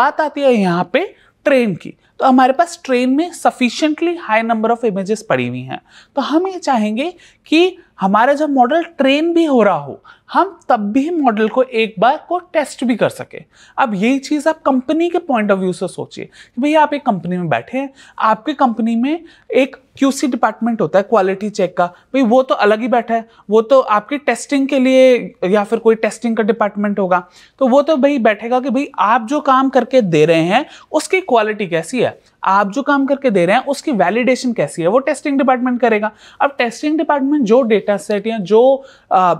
बात आती है यहाँ पे ट्रेन की तो हमारे पास ट्रेन में sufficiently high number of images पड़ी हुई हैं तो हम ये चाहेंगे कि हमारा जब मॉडल ट्रेन भी हो रहा हो हम तब भी मॉडल को एक बार को टेस्ट भी कर सके अब यही चीज़ आप कंपनी के पॉइंट ऑफ व्यू से सोचिए कि भैया आप एक कंपनी में बैठे हैं आपकी कंपनी में एक क्यूसी डिपार्टमेंट होता है क्वालिटी चेक का भाई वो तो अलग ही बैठा है वो तो आपकी टेस्टिंग के लिए या फिर कोई टेस्टिंग का डिपार्टमेंट होगा तो वो तो भाई बैठेगा कि भाई आप जो काम करके दे रहे हैं उसकी क्वालिटी कैसी है आप जो काम करके दे रहे हैं उसकी वैलिडेशन कैसी है वो टेस्टिंग डिपार्टमेंट करेगा अब टेस्टिंग डिपार्टमेंट जो डेटा सेट या जो आ,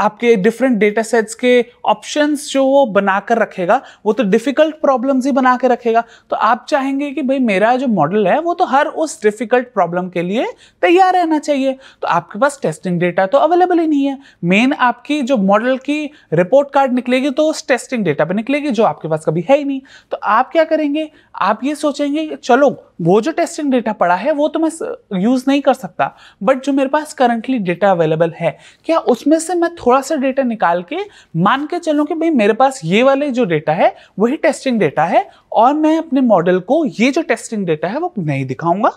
आपके डिफरेंट डेटा सेट्स के ऑप्शंस जो वो बनाकर रखेगा वो तो डिफिकल्ट प्रॉब्लम्स ही बना के रखेगा तो आप चाहेंगे कि भाई मेरा जो मॉडल है वो तो हर उस डिफिकल्ट प्रॉब्लम के लिए तैयार रहना चाहिए तो आपके पास टेस्टिंग डेटा तो अवेलेबल ही नहीं है मेन आपकी जो मॉडल की रिपोर्ट कार्ड निकलेगी तो उस टेस्टिंग डेटा पर निकलेगी जो आपके पास कभी है ही नहीं तो आप क्या करेंगे आप ये सोचेंगे चलो वो जो टेस्टिंग डेटा पड़ा है वो तो मैं यूज़ नहीं कर सकता बट जो मेरे पास करंटली डेटा अवेलेबल है क्या उसमें से मैं थोड़ा सा डेटा निकाल के मान के चलो कि भाई मेरे पास ये वाले जो डेटा है वही टेस्टिंग डेटा है और मैं अपने मॉडल को ये जो टेस्टिंग डेटा है वो नहीं दिखाऊंगा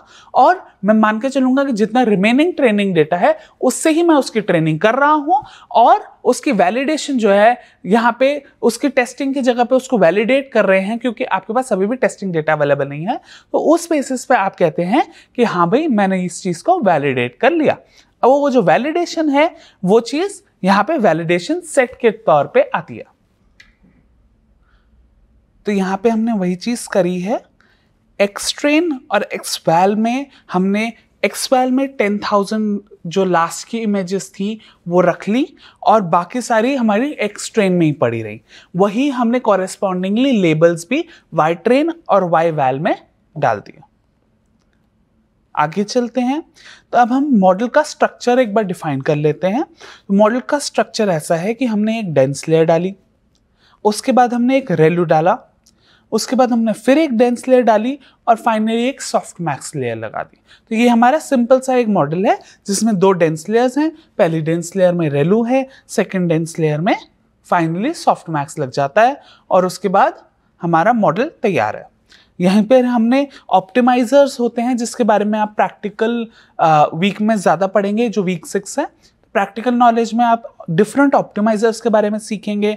और मैं मान के चलूंगा कि जितना रिमेनिंग ट्रेनिंग डेटा है उससे ही मैं उसकी ट्रेनिंग कर रहा हूँ और उसकी वैलिडेशन जो है यहाँ पे उसकी टेस्टिंग की जगह पे उसको वैलिडेट कर रहे हैं क्योंकि आपके पास अभी भी टेस्टिंग डेटा अवेलेबल नहीं है तो उस बेसिस पे आप कहते हैं कि हाँ भाई मैंने इस चीज़ को वैलिडेट कर लिया अब वो जो वैलिडेशन है वो चीज़ यहां पे वैलिडेशन सेट के तौर पे आती है तो यहां पे हमने वही चीज करी है एक्सट्रेन और एक्सवैल में हमने वैल में टेन थाउजेंड जो लास्ट की इमेजेस थी वो रख ली और बाकी सारी हमारी एक्स ट्रेन में ही पड़ी रही वही हमने कॉरेस्पॉन्डिंगली लेबल्स भी वाई ट्रेन और वाई वैल में डाल दिया आगे चलते हैं तो अब हम मॉडल का स्ट्रक्चर एक बार डिफाइन कर लेते हैं तो मॉडल का स्ट्रक्चर ऐसा है कि हमने एक डेंस लेयर डाली उसके बाद हमने एक रेलू डाला उसके बाद हमने फिर एक डेंस लेयर डाली और फाइनली एक सॉफ्ट मैक्स लेयर लगा दी तो ये हमारा सिंपल सा एक मॉडल है जिसमें दो डेंस लेयर्स हैं पहली डेंस लेयर में रेलू है सेकेंड डेंस लेयर में फाइनली सॉफ्ट मैक्स लग जाता है और उसके बाद हमारा मॉडल तैयार है यहीं पर हमने ऑप्टिमाइजर्स होते हैं जिसके बारे में आप प्रैक्टिकल वीक में ज़्यादा पढ़ेंगे जो वीक सिक्स है प्रैक्टिकल नॉलेज में आप डिफरेंट ऑप्टिमाइजर्स के बारे में सीखेंगे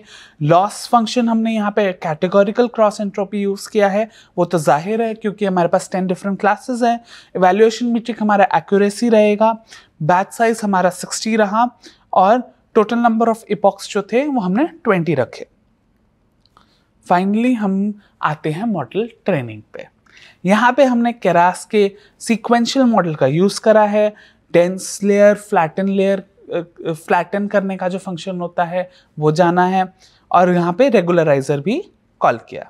लॉस फंक्शन हमने यहाँ पे कैटेगोरिकल क्रॉस एंट्रोपी यूज़ किया है वो तो जाहिर है क्योंकि हमारे पास टेन डिफरेंट क्लासेस हैं इवेल्युएशन मीट्रिक हमारा एक्यूरेसी रहेगा बैच साइज हमारा सिक्सटी रहा और टोटल नंबर ऑफ इपॉक्स जो थे वो हमने ट्वेंटी रखे फाइनली हम आते हैं मॉडल ट्रेनिंग पे यहाँ पे हमने केरास के सीक्वेंशियल मॉडल का यूज़ करा है dense layer flatten layer flatten करने का जो फंक्शन होता है वो जाना है और यहाँ पे रेगुलराइजर भी कॉल किया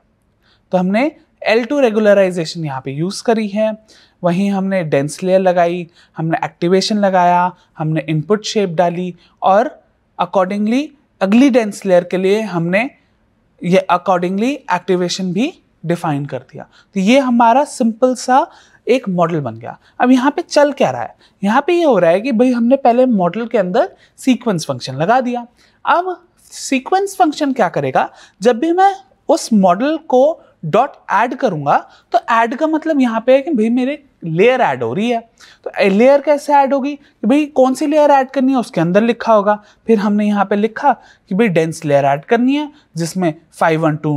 तो हमने L2 रेगुलराइजेशन यहाँ पे यूज़ करी है वहीं हमने डेंस लेयर लगाई हमने एक्टिवेशन लगाया हमने इनपुट शेप डाली और अकॉर्डिंगली अगली डेंस लेयर के लिए हमने ये अकॉर्डिंगली एक्टिवेशन भी डिफाइन कर दिया तो ये हमारा सिंपल सा एक मॉडल बन गया अब यहाँ पे चल क्या रहा है यहाँ पे ये यह हो रहा है कि भाई हमने पहले मॉडल के अंदर सीक्वेंस फंक्शन लगा दिया अब सीक्वेंस फंक्शन क्या करेगा जब भी मैं उस मॉडल को डॉट ऐड करूँगा तो ऐड का मतलब यहाँ पे है कि भाई मेरे लेयर ऐड हो रही है तो लेयर कैसे ऐड होगी कि भाई कौन सी लेयर ऐड करनी है उसके अंदर लिखा होगा फिर हमने यहाँ पे लिखा कि भाई डेंस लेयर ऐड करनी है जिसमें फाइव वन टू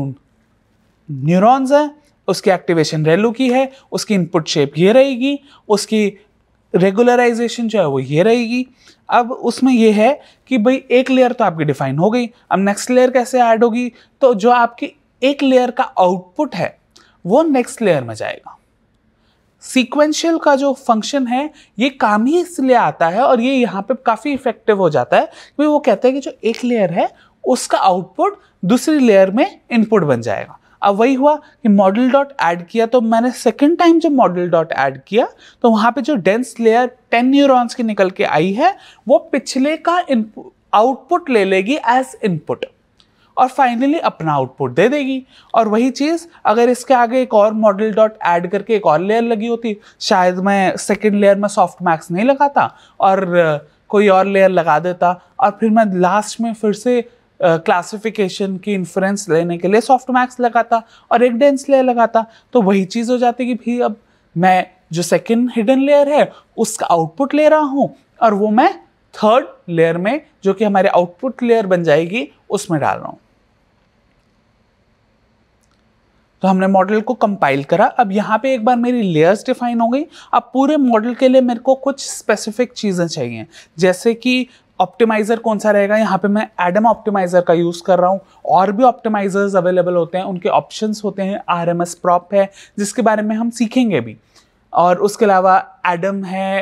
न्यूरोन्स हैं उसकी एक्टिवेशन रेलू की है उसकी इनपुट शेप ये रहेगी उसकी रेगुलराइजेशन जो है वो ये रहेगी अब उसमें ये है कि भाई एक लेयर तो आपकी डिफाइन हो गई अब नेक्स्ट लेयर कैसे ऐड होगी तो जो आपकी एक लेयर का आउटपुट है वो नेक्स्ट लेयर में जाएगा सीक्वेंशियल का जो फंक्शन है ये काम ही इसलिए आता है और ये यहाँ पे काफ़ी इफेक्टिव हो जाता है क्योंकि वो कहते हैं कि जो एक लेयर है उसका आउटपुट दूसरी लेयर में इनपुट बन जाएगा अब वही हुआ कि मॉडल डॉट ऐड किया तो मैंने सेकेंड टाइम जो मॉडल डॉट ऐड किया तो वहाँ पे जो डेंस लेयर टेन न्यूरॉन्स की निकल के आई है वो पिछले का आउटपुट ले लेगी एज इनपुट और फाइनली अपना आउटपुट दे देगी और वही चीज़ अगर इसके आगे एक और मॉडल डॉट ऐड करके एक और लेयर लगी होती शायद मैं सेकेंड लेयर में सॉफ्ट मैक्स नहीं लगाता और कोई और लेयर लगा देता और फिर मैं लास्ट में फिर से क्लासिफिकेशन की इन्फ्लुएंस लेने के लिए सॉफ्ट मैक्स लगाता और एक डेंस लेयर लगाता तो वही चीज़ हो जाती कि भाई अब मैं जो सेकेंड हिडन लेयर है उसका आउटपुट ले रहा हूँ और वो मैं थर्ड लेयर में जो कि हमारे आउटपुट लेयर बन जाएगी उसमें डाल रहा हूँ तो हमने मॉडल को कंपाइल करा अब यहाँ पे एक बार मेरी लेयर्स डिफाइन हो गई अब पूरे मॉडल के लिए मेरे को कुछ स्पेसिफिक चीज़ें चाहिए जैसे कि ऑप्टिमाइज़र कौन सा रहेगा यहाँ पे मैं एडम ऑप्टिमाइज़र का यूज़ कर रहा हूँ और भी ऑप्टिमाइज़र्स अवेलेबल होते हैं उनके ऑप्शंस होते हैं आर एम एस प्रॉप है जिसके बारे में हम सीखेंगे भी और उसके अलावा एडम है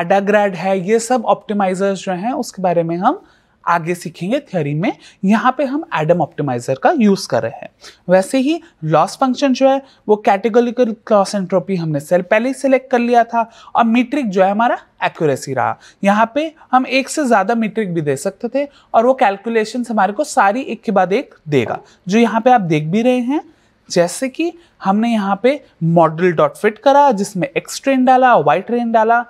एडाग्रैड है ये सब ऑप्टिमाइज़र्स जो हैं उसके बारे में हम आगे सीखेंगे थ्योरी में यहाँ पे हम एडम ऑप्टिमाइजर का यूज़ कर रहे हैं वैसे ही लॉस फंक्शन जो है वो कैटेगोरिकल क्लॉस एंट्रोपी हमने सेल पहले ही सिलेक्ट कर लिया था और मीट्रिक जो है हमारा एक्यूरेसी रहा यहाँ पे हम एक से ज़्यादा मीट्रिक भी दे सकते थे और वो कैलकुलेशन हमारे को सारी एक के बाद एक देगा जो यहाँ पे आप देख भी रहे हैं जैसे कि हमने यहाँ पे मॉडल डॉट फिट करा जिसमें एक्स ट्रेन डाला वाई ट्रेन डाला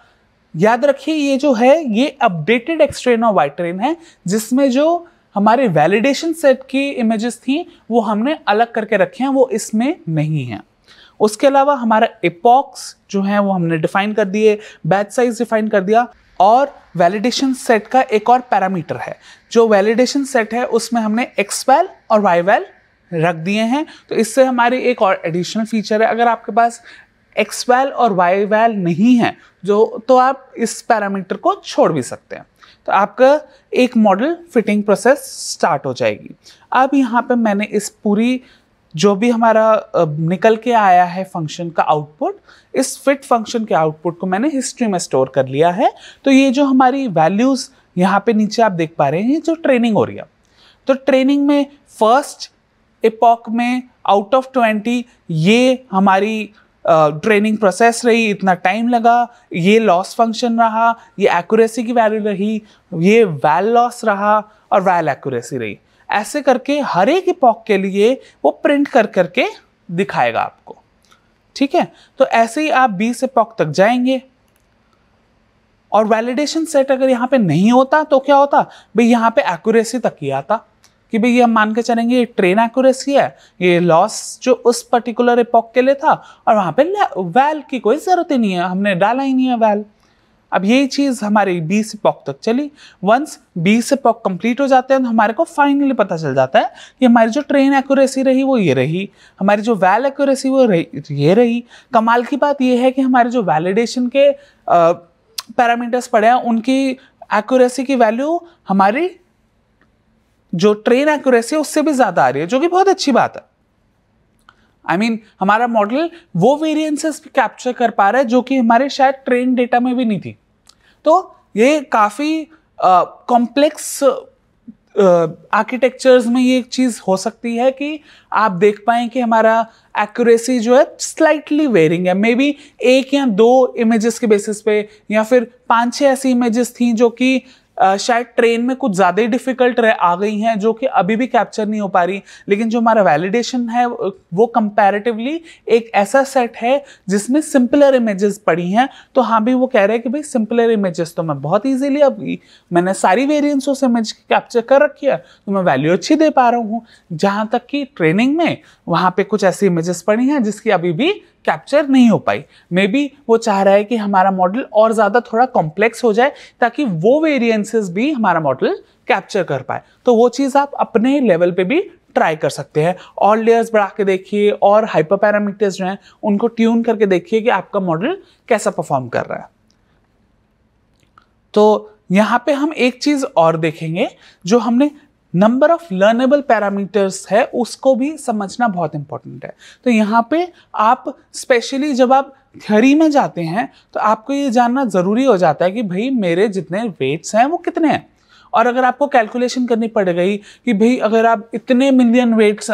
याद रखिए ये जो है ये अपडेटेड एक्सट्रेन और वाई ट्रेन है जिसमें जो हमारे वैलिडेशन सेट की इमेजेस थी वो हमने अलग करके रखे हैं वो इसमें नहीं है उसके अलावा हमारा एपॉक्स जो है वो हमने डिफाइन कर दिए बैच साइज डिफाइन कर दिया और वैलिडेशन सेट का एक और पैरामीटर है जो वैलिडेशन सेट है उसमें हमने एक्सवेल और वाईवेल रख दिए हैं तो इससे हमारी एक और एडिशनल फीचर है अगर आपके पास एक्स वैल और वाई वैल नहीं है जो तो आप इस पैरामीटर को छोड़ भी सकते हैं तो आपका एक मॉडल फिटिंग प्रोसेस स्टार्ट हो जाएगी अब यहाँ पे मैंने इस पूरी जो भी हमारा निकल के आया है फंक्शन का आउटपुट इस फिट फंक्शन के आउटपुट को मैंने हिस्ट्री में स्टोर कर लिया है तो ये जो हमारी वैल्यूज़ यहाँ पे नीचे आप देख पा रहे हैं जो ट्रेनिंग हो रही है तो ट्रेनिंग में फर्स्ट एपॉक में आउट ऑफ ट्वेंटी ये हमारी ट्रेनिंग प्रोसेस रही इतना टाइम लगा ये लॉस फंक्शन रहा ये एक्यूरेसी की वैल्यू रही ये वैल लॉस रहा और वैल एक्यूरेसी रही ऐसे करके हर एक पॉक के लिए वो प्रिंट कर करके दिखाएगा आपको ठीक है तो ऐसे ही आप से पॉक तक जाएंगे और वैलिडेशन सेट अगर यहाँ पे नहीं होता तो क्या होता भाई यहाँ पे एक्यूरेसी तक ही आता कि भाई ये हम मान के चलेंगे ये ट्रेन एक्यूरेसी है ये लॉस जो उस पर्टिकुलर एपॉक के लिए था और वहाँ पे वैल की कोई ज़रूरत ही नहीं है हमने डाला ही नहीं है वैल अब यही चीज़ हमारी से पॉक तक चली वंस बी से पॉक कंप्लीट हो जाते हैं तो हमारे को फाइनली पता चल जाता है कि हमारी जो ट्रेन एक्यूरेसी रही वो ये रही हमारी जो वैल एक्यूरेसी वो रही ये रही कमाल की बात ये है कि हमारे जो वैलिडेशन के पैरामीटर्स पड़े हैं उनकी एक्यूरेसी की वैल्यू हमारी जो ट्रेन एक्यूरेसी है उससे भी ज़्यादा आ रही है जो कि बहुत अच्छी बात है आई I मीन mean, हमारा मॉडल वो वेरिएंसेस भी कैप्चर कर पा रहा है जो कि हमारे शायद ट्रेन डेटा में भी नहीं थी तो ये काफ़ी कॉम्प्लेक्स आर्किटेक्चर्स में ये एक चीज़ हो सकती है कि आप देख पाए कि हमारा एक्यूरेसी जो है स्लाइटली वेरिंग है मे बी एक या दो इमेजेस के बेसिस पे या फिर पांच छह ऐसी इमेजेस थी जो कि शायद ट्रेन में कुछ ज़्यादा ही डिफ़िकल्ट रह आ गई हैं जो कि अभी भी कैप्चर नहीं हो पा रही लेकिन जो हमारा वैलिडेशन है वो कंपैरेटिवली एक ऐसा सेट है जिसमें सिंपलर इमेजेस पड़ी हैं तो हाँ भी वो कह रहे हैं कि भाई सिंपलर इमेजेस तो मैं बहुत ईजिली अब मैंने सारी वेरियंट्स उस इमेज की कैप्चर कर रखी है तो मैं वैल्यू अच्छी दे पा रहा हूँ जहाँ तक कि ट्रेनिंग में वहाँ पर कुछ ऐसी इमेजेस पड़ी हैं जिसकी अभी भी कैप्चर नहीं हो पाई मे बी वो चाह रहा है कि हमारा मॉडल और ज़्यादा थोड़ा कॉम्प्लेक्स हो जाए ताकि वो वेरिएंसेस भी हमारा मॉडल कैप्चर कर पाए तो वो चीज़ आप अपने लेवल पे भी ट्राई कर सकते हैं और लेयर्स बढ़ा के देखिए और हाइपर पैरामीटर्स जो हैं उनको ट्यून करके देखिए कि आपका मॉडल कैसा परफॉर्म कर रहा है तो यहाँ पे हम एक चीज़ और देखेंगे जो हमने नंबर ऑफ लर्नेबल पैरामीटर्स है उसको भी समझना बहुत इंपॉर्टेंट है तो यहाँ पे आप स्पेशली जब आप थ्योरी में जाते हैं तो आपको ये जानना ज़रूरी हो जाता है कि भाई मेरे जितने वेट्स हैं वो कितने हैं और अगर आपको कैलकुलेशन करनी पड़ गई कि भाई अगर आप इतने मिलियन वेट्स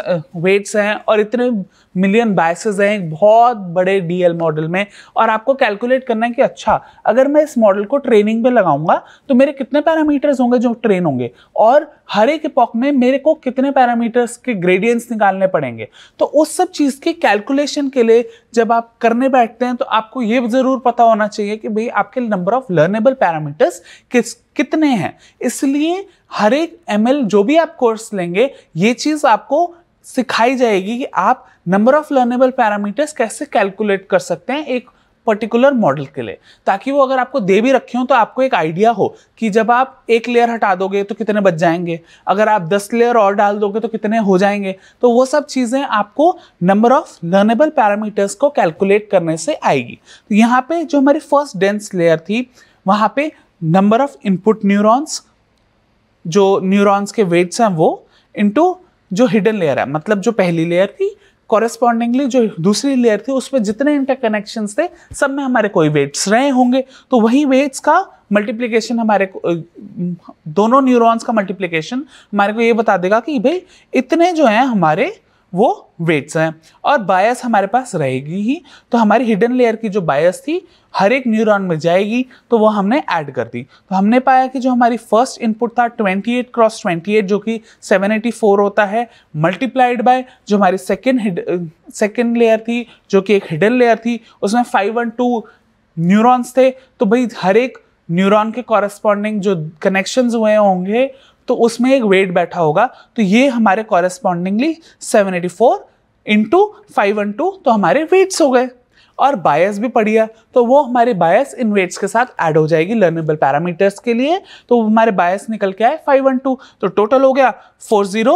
वेट्स हैं और इतने मिलियन बायसेज हैं एक बहुत बड़े डीएल मॉडल में और आपको कैलकुलेट करना है कि अच्छा अगर मैं इस मॉडल को ट्रेनिंग पे लगाऊंगा तो मेरे कितने पैरामीटर्स होंगे जो ट्रेन होंगे और हर एक पॉक में मेरे को कितने पैरामीटर्स के ग्रेडियंट्स निकालने पड़ेंगे तो उस सब चीज़ की कैलकुलेशन के लिए जब आप करने बैठते हैं तो आपको ये ज़रूर पता होना चाहिए कि भाई आपके नंबर ऑफ लर्नेबल पैरामीटर्स किस कितने हैं इसलिए हर एक एम जो भी आप कोर्स लेंगे ये चीज़ आपको सिखाई जाएगी कि आप नंबर ऑफ लर्नेबल पैरामीटर्स कैसे कैलकुलेट कर सकते हैं एक पर्टिकुलर मॉडल के लिए ताकि वो अगर आपको दे भी रखे हो तो आपको एक आइडिया हो कि जब आप एक लेयर हटा दोगे तो कितने बच जाएंगे अगर आप दस लेयर और डाल दोगे तो कितने हो जाएंगे तो वो सब चीज़ें आपको नंबर ऑफ लर्नेबल पैरामीटर्स को कैलकुलेट करने से आएगी तो यहाँ पे जो हमारी फर्स्ट डेंस लेयर थी वहाँ पे नंबर ऑफ इनपुट न्यूरॉन्स जो न्यूरॉन्स के वेट्स हैं वो इंटू जो हिडन लेयर है मतलब जो पहली लेयर थी कॉरेस्पॉन्डिंगली जो दूसरी लेयर थी उसमें जितने इंटरकनेक्शन थे सब में हमारे कोई वेट्स रहे होंगे तो वही वेट्स का मल्टीप्लीकेशन हमारे को दोनों न्यूरॉन्स का मल्टीप्लीकेशन हमारे को ये बता देगा कि भाई इतने जो हैं हमारे वो वेट्स हैं और बायस हमारे पास रहेगी ही तो हमारी हिडन लेयर की जो बायस थी हर एक न्यूरॉन में जाएगी तो वो हमने ऐड कर दी तो हमने पाया कि जो हमारी फर्स्ट इनपुट था 28 क्रॉस 28 जो कि 784 होता है मल्टीप्लाइड बाय जो हमारी सेकेंड सेकेंड लेयर थी जो कि एक हिडन लेयर थी उसमें फाइव न्यूरॉन्स थे तो भाई हर एक न्यूरॉन के कॉरेस्पॉन्डिंग जो कनेक्शंस हुए होंगे तो उसमें एक वेट बैठा होगा तो ये हमारे correspondingly 784 eighty four into five one two तो हमारे वेट्स हो गए और बायस भी पड़ी है तो वो हमारे बायस इन वेट्स के साथ ऐड हो जाएगी लर्नेबल पैरामीटर्स के लिए तो हमारे बायस निकल के आए फाइव वन टू तो टोटल हो गया four zero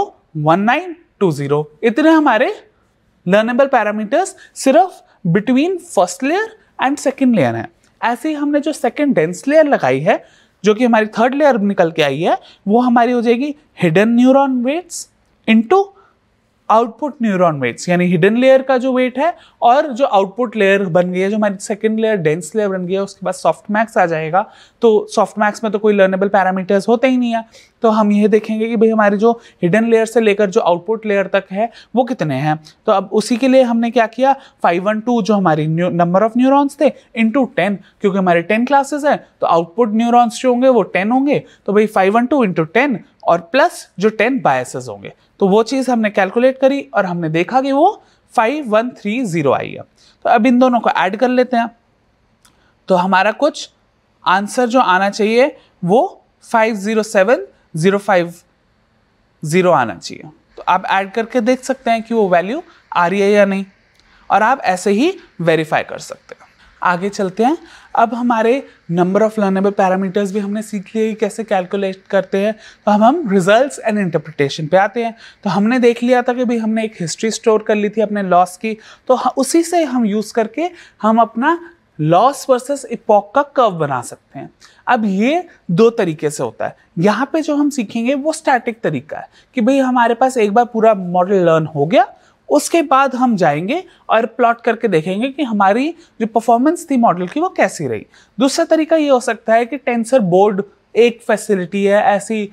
one nine two zero इतने हमारे लर्नेबल पैरामीटर्स सिर्फ between first layer and second layer हैं ऐसे ही हमने जो सेकेंड डेंस लेयर लगाई है जो कि हमारी थर्ड लेयर निकल के आई है वो हमारी हो जाएगी hidden neuron weights into output neuron weights यानी हिडन लेयर का जो वेट है और जो आउटपुट लेयर बन गई है जो हमारी सेकेंड लेयर डेंस लेयर बन गई है उसके बाद सॉफ्ट मैक्स आ जाएगा तो सॉफ्ट मैक्स में तो कोई लर्नेबल पैरामीटर्स होते ही नहीं है तो हम यह देखेंगे कि भाई हमारे जो हिडन लेयर से लेकर जो आउटपुट लेयर तक है वो कितने हैं तो अब उसी के लिए हमने क्या किया फाइव वन टू जो हमारी नंबर ऑफ न्यूरॉन्स थे इंटू टेन क्योंकि हमारे टेन क्लासेस हैं तो आउटपुट न्यूरॉन्स जो होंगे वो टेन होंगे तो भाई five one two into ten और प्लस जो टेन बायसेज होंगे तो वो चीज़ हमने कैलकुलेट करी और हमने देखा कि वो फाइव वन थ्री जीरो आई है तो अब इन दोनों को ऐड कर लेते हैं तो हमारा कुछ आंसर जो आना चाहिए वो five zero seven zero five zero आना चाहिए तो आप ऐड करके देख सकते हैं कि वो वैल्यू आ रही है या नहीं और आप ऐसे ही वेरीफाई कर सकते हैं आगे चलते हैं अब हमारे नंबर ऑफ लर्नेबल पैरामीटर्स भी हमने सीख लिए कैसे कैलकुलेट करते हैं तो हम हम रिजल्ट्स एंड इंटरप्रिटेशन पे आते हैं तो हमने देख लिया था कि भाई हमने एक हिस्ट्री स्टोर कर ली थी अपने लॉस की तो उसी से हम यूज़ करके हम अपना लॉस वर्सेस इपॉक का कर्व बना सकते हैं अब ये दो तरीके से होता है यहाँ पे जो हम सीखेंगे वो स्टैटिक तरीका है कि भाई हमारे पास एक बार पूरा मॉडल लर्न हो गया उसके बाद हम जाएंगे और प्लॉट करके देखेंगे कि हमारी जो परफॉर्मेंस थी मॉडल की वो कैसी रही दूसरा तरीका ये हो सकता है कि टेंसर बोर्ड एक फैसिलिटी है ऐसी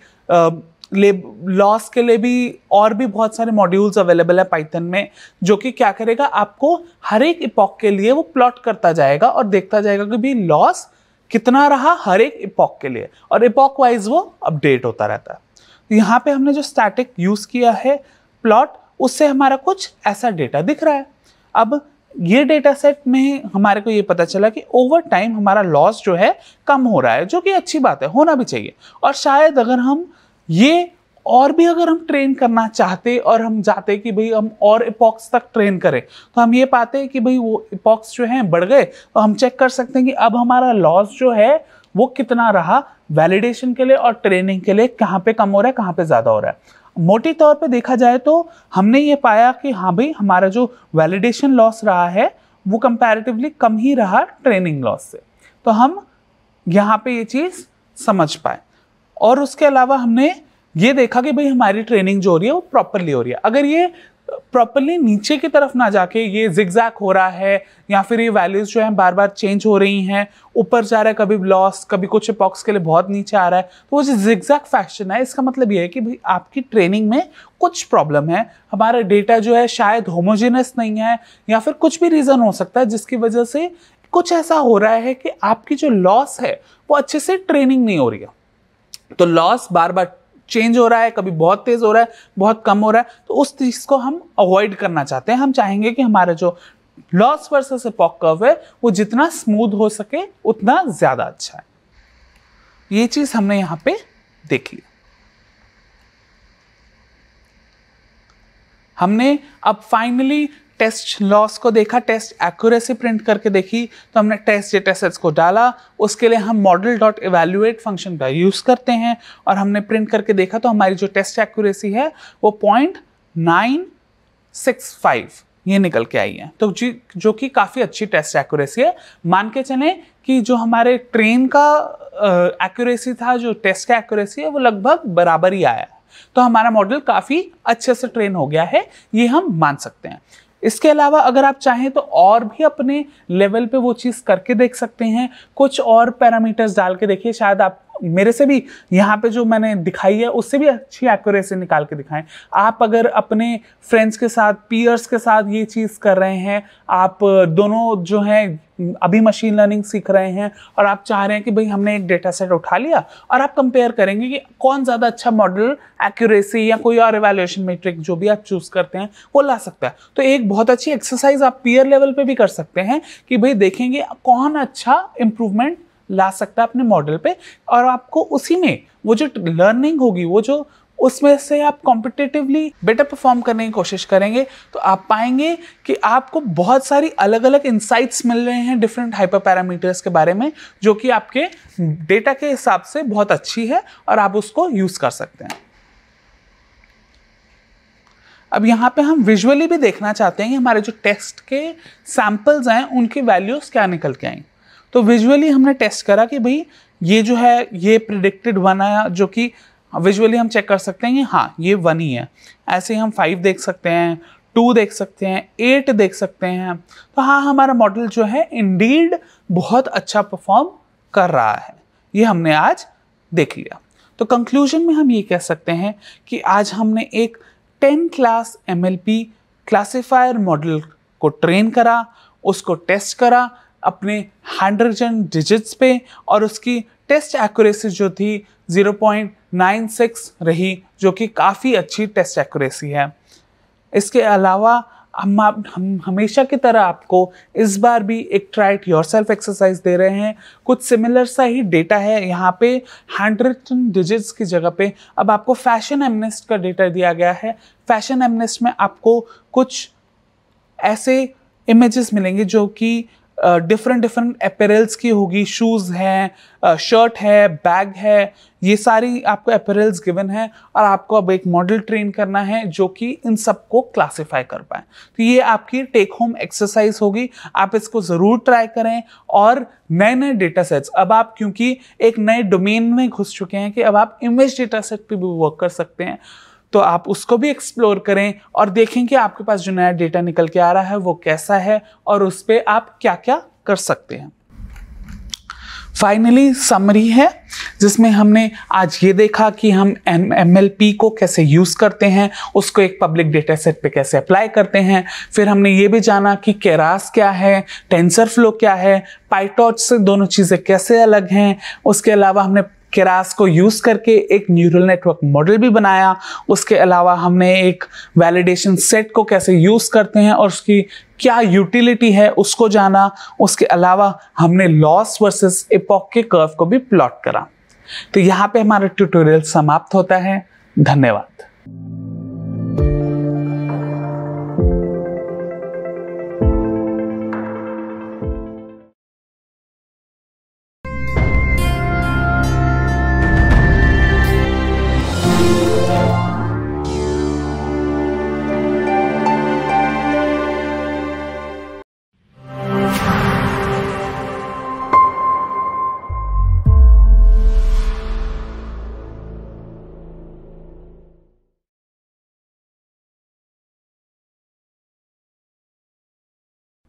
लॉस के लिए भी और भी बहुत सारे मॉड्यूल्स अवेलेबल है पाइथन में जो कि क्या करेगा आपको हर एक इपॉक के लिए वो प्लॉट करता जाएगा और देखता जाएगा कि भी लॉस कितना रहा हर एक इपॉक के लिए और इपॉक वाइज वो अपडेट होता रहता है यहाँ पे हमने जो स्टैटिक यूज़ किया है प्लॉट उससे हमारा कुछ ऐसा डेटा दिख रहा है अब ये डेटा सेट में हमारे को ये पता चला कि ओवर टाइम हमारा लॉस जो है कम हो रहा है जो कि अच्छी बात है होना भी चाहिए और शायद अगर हम ये और भी अगर हम ट्रेन करना चाहते और हम जाते कि भाई हम और इपॉक्स तक ट्रेन करें तो हम ये पाते हैं कि भाई वो इपॉक्स जो हैं बढ़ गए तो हम चेक कर सकते हैं कि अब हमारा लॉस जो है वो कितना रहा वैलिडेशन के लिए और ट्रेनिंग के लिए कहाँ पे कम हो रहा है कहाँ पे ज़्यादा हो रहा है मोटी तौर पे देखा जाए तो हमने ये पाया कि हाँ भाई हमारा जो वैलिडेशन लॉस रहा है वो कंपैरेटिवली कम ही रहा ट्रेनिंग लॉस से तो हम यहाँ पे ये चीज़ समझ पाए और उसके अलावा हमने ये देखा कि भाई हमारी ट्रेनिंग जो हो रही है वो प्रॉपरली हो रही है अगर ये प्रॉपरली नीचे की तरफ ना जाके ये जिग्जैक हो रहा है या फिर ये वैल्यूज़ जो हैं बार बार चेंज हो रही हैं ऊपर जा रहा है कभी लॉस कभी कुछ पॉक्स के लिए बहुत नीचे आ रहा है तो वो जो जिग्जैक फैशन है इसका मतलब ये है कि भाई आपकी ट्रेनिंग में कुछ प्रॉब्लम है हमारा डेटा जो है शायद होमोजेनस नहीं है या फिर कुछ भी रीज़न हो सकता है जिसकी वजह से कुछ ऐसा हो रहा है कि आपकी जो लॉस है वो अच्छे से ट्रेनिंग नहीं हो रही है तो लॉस बार बार चेंज हो रहा है कभी बहुत तेज़ हो रहा है बहुत कम हो रहा है तो उस चीज़ को हम अवॉइड करना चाहते हैं हम चाहेंगे कि हमारा जो लॉस वर्सेस पॉक कर्व है वो जितना स्मूथ हो सके उतना ज़्यादा अच्छा है ये चीज़ हमने यहां पे देखी हमने अब फाइनली टेस्ट लॉस को देखा टेस्ट एक्यूरेसी प्रिंट करके देखी तो हमने टेस्ट डेटा सेट्स को डाला उसके लिए हम मॉडल डॉट इवेल्युएट फंक्शन का यूज़ करते हैं और हमने प्रिंट करके देखा तो हमारी जो टेस्ट एक्यूरेसी है वो पॉइंट नाइन सिक्स फाइव ये निकल के आई है तो जी जो कि काफ़ी अच्छी टेस्ट एक्यूरेसी है मान के चलें कि जो हमारे ट्रेन का एक्यूरेसी था जो टेस्ट का एक्यूरेसी है वो लगभग बराबर ही आया तो हमारा मॉडल काफ़ी अच्छे से ट्रेन हो गया है ये हम मान सकते हैं इसके अलावा अगर आप चाहें तो और भी अपने लेवल पे वो चीज़ करके देख सकते हैं कुछ और पैरामीटर्स डाल के देखिए शायद आप मेरे से भी यहाँ पे जो मैंने दिखाई है उससे भी अच्छी एक्यूरेसी निकाल के दिखाएं आप अगर अपने फ्रेंड्स के साथ पीयर्स के साथ ये चीज़ कर रहे हैं आप दोनों जो हैं अभी मशीन लर्निंग सीख रहे हैं और आप चाह रहे हैं कि भाई हमने एक डेटा सेट उठा लिया और आप कंपेयर करेंगे कि कौन ज़्यादा अच्छा मॉडल एक्यूरेसी या कोई और एवेल्यूशन मेट्रिक जो भी आप चूज़ करते हैं वो ला सकता है तो एक बहुत अच्छी एक्सरसाइज आप पीयर लेवल पर भी कर सकते हैं कि भाई देखेंगे कौन अच्छा इम्प्रूवमेंट ला सकता है अपने मॉडल पे और आपको उसी में वो जो लर्निंग होगी वो जो उसमें से आप कॉम्पिटेटिवली बेटर परफॉर्म करने की कोशिश करेंगे तो आप पाएंगे कि आपको बहुत सारी अलग अलग इंसाइट्स मिल रहे हैं डिफरेंट हाइपर पैरामीटर्स के बारे में जो कि आपके डेटा के हिसाब से बहुत अच्छी है और आप उसको यूज़ कर सकते हैं अब यहाँ पे हम विजुअली भी देखना चाहते हैं कि हमारे जो टेस्ट के सैम्पल्स हैं उनकी वैल्यूज़ क्या निकल के आई तो विजुअली हमने टेस्ट करा कि भाई ये जो है ये प्रिडिक्टेड वन आया जो कि विजुअली हाँ, हम चेक कर सकते हैं कि हाँ ये वन ही है ऐसे ही हम फाइव देख सकते हैं टू देख सकते हैं एट देख सकते हैं तो हाँ हमारा मॉडल जो है इंडीड बहुत अच्छा परफॉर्म कर रहा है ये हमने आज देख लिया तो कंक्लूजन में हम ये कह सकते हैं कि आज हमने एक ten class M classifier model को ट्रेन करा उसको टेस्ट करा अपने हाइड्रोजन डिजिट्स पे और उसकी टेस्ट एक्यूरेसी जो थी ज़ीरो पॉइंट नाइन सिक्स रही जो कि काफ़ी अच्छी टेस्ट एक्यूरेसी है इसके अलावा हम आप हम हमेशा की तरह आपको इस बार भी एक ट्राइट योर सेल्फ एक्सरसाइज दे रहे हैं कुछ सिमिलर सा ही डेटा है यहाँ पे हंड्रेड डिजिट्स की जगह पे अब आपको फैशन एमनेस्ट का डेटा दिया गया है फैशन एमनेस्ट में आपको कुछ ऐसे इमेजेस मिलेंगे जो कि डिफरेंट डिफरेंट अपेरल्स की होगी शूज़ हैं शर्ट है बैग है ये सारी आपको अपेरल्स गिवन है और आपको अब एक मॉडल ट्रेन करना है जो कि इन सबको क्लासिफाई कर पाए तो ये आपकी टेक होम एक्सरसाइज होगी आप इसको ज़रूर ट्राई करें और नए नए डेटा सेट्स अब आप क्योंकि एक नए डोमेन में घुस चुके हैं कि अब आप इमेज डेटा सेट पर भी वर्क कर सकते हैं तो आप उसको भी एक्सप्लोर करें और देखें कि आपके पास जो नया डेटा निकल के आ रहा है वो कैसा है और उस पर आप क्या क्या कर सकते हैं फाइनली समरी है जिसमें हमने आज ये देखा कि हम एम को कैसे यूज़ करते हैं उसको एक पब्लिक डेटा सेट पर कैसे अप्लाई करते हैं फिर हमने ये भी जाना कि केरास क्या है टेंसर फ्लो क्या है पाइटॉच से दोनों चीज़ें कैसे अलग हैं उसके अलावा हमने केरास को यूज़ करके एक न्यूरल नेटवर्क मॉडल भी बनाया उसके अलावा हमने एक वैलिडेशन सेट को कैसे यूज़ करते हैं और उसकी क्या यूटिलिटी है उसको जाना उसके अलावा हमने लॉस वर्सेस एपॉक के कर्व को भी प्लॉट करा तो यहाँ पे हमारा ट्यूटोरियल समाप्त होता है धन्यवाद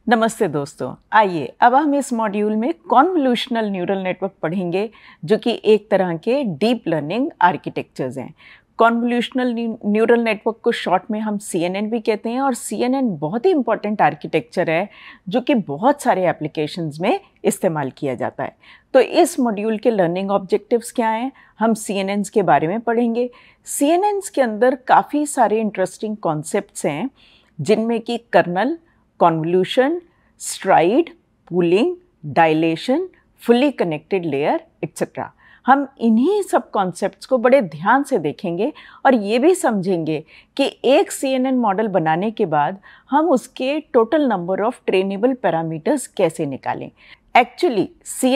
नमस्ते दोस्तों आइए अब हम इस मॉड्यूल में कॉन्वल्यूशनल न्यूरल नेटवर्क पढ़ेंगे जो कि एक तरह के डीप लर्निंग आर्किटेक्चर्स हैं कॉन्वल्यूशनल न्यूरल नेटवर्क को शॉर्ट में हम सी भी कहते हैं और सी बहुत ही इंपॉर्टेंट आर्किटेक्चर है जो कि बहुत सारे एप्लीकेशंस में इस्तेमाल किया जाता है तो इस मॉड्यूल के लर्निंग ऑब्जेक्टिव्स क्या हैं हम सी के बारे में पढ़ेंगे सी के अंदर काफ़ी सारे इंटरेस्टिंग कॉन्सेप्ट हैं जिनमें कि kernel convolution, stride, pooling, dilation, fully connected layer, etc. हम इन्हीं सब कॉन्सेप्ट्स को बड़े ध्यान से देखेंगे और ये भी समझेंगे कि एक सी मॉडल बनाने के बाद हम उसके total number of trainable parameters कैसे निकालें एक्चुअली सी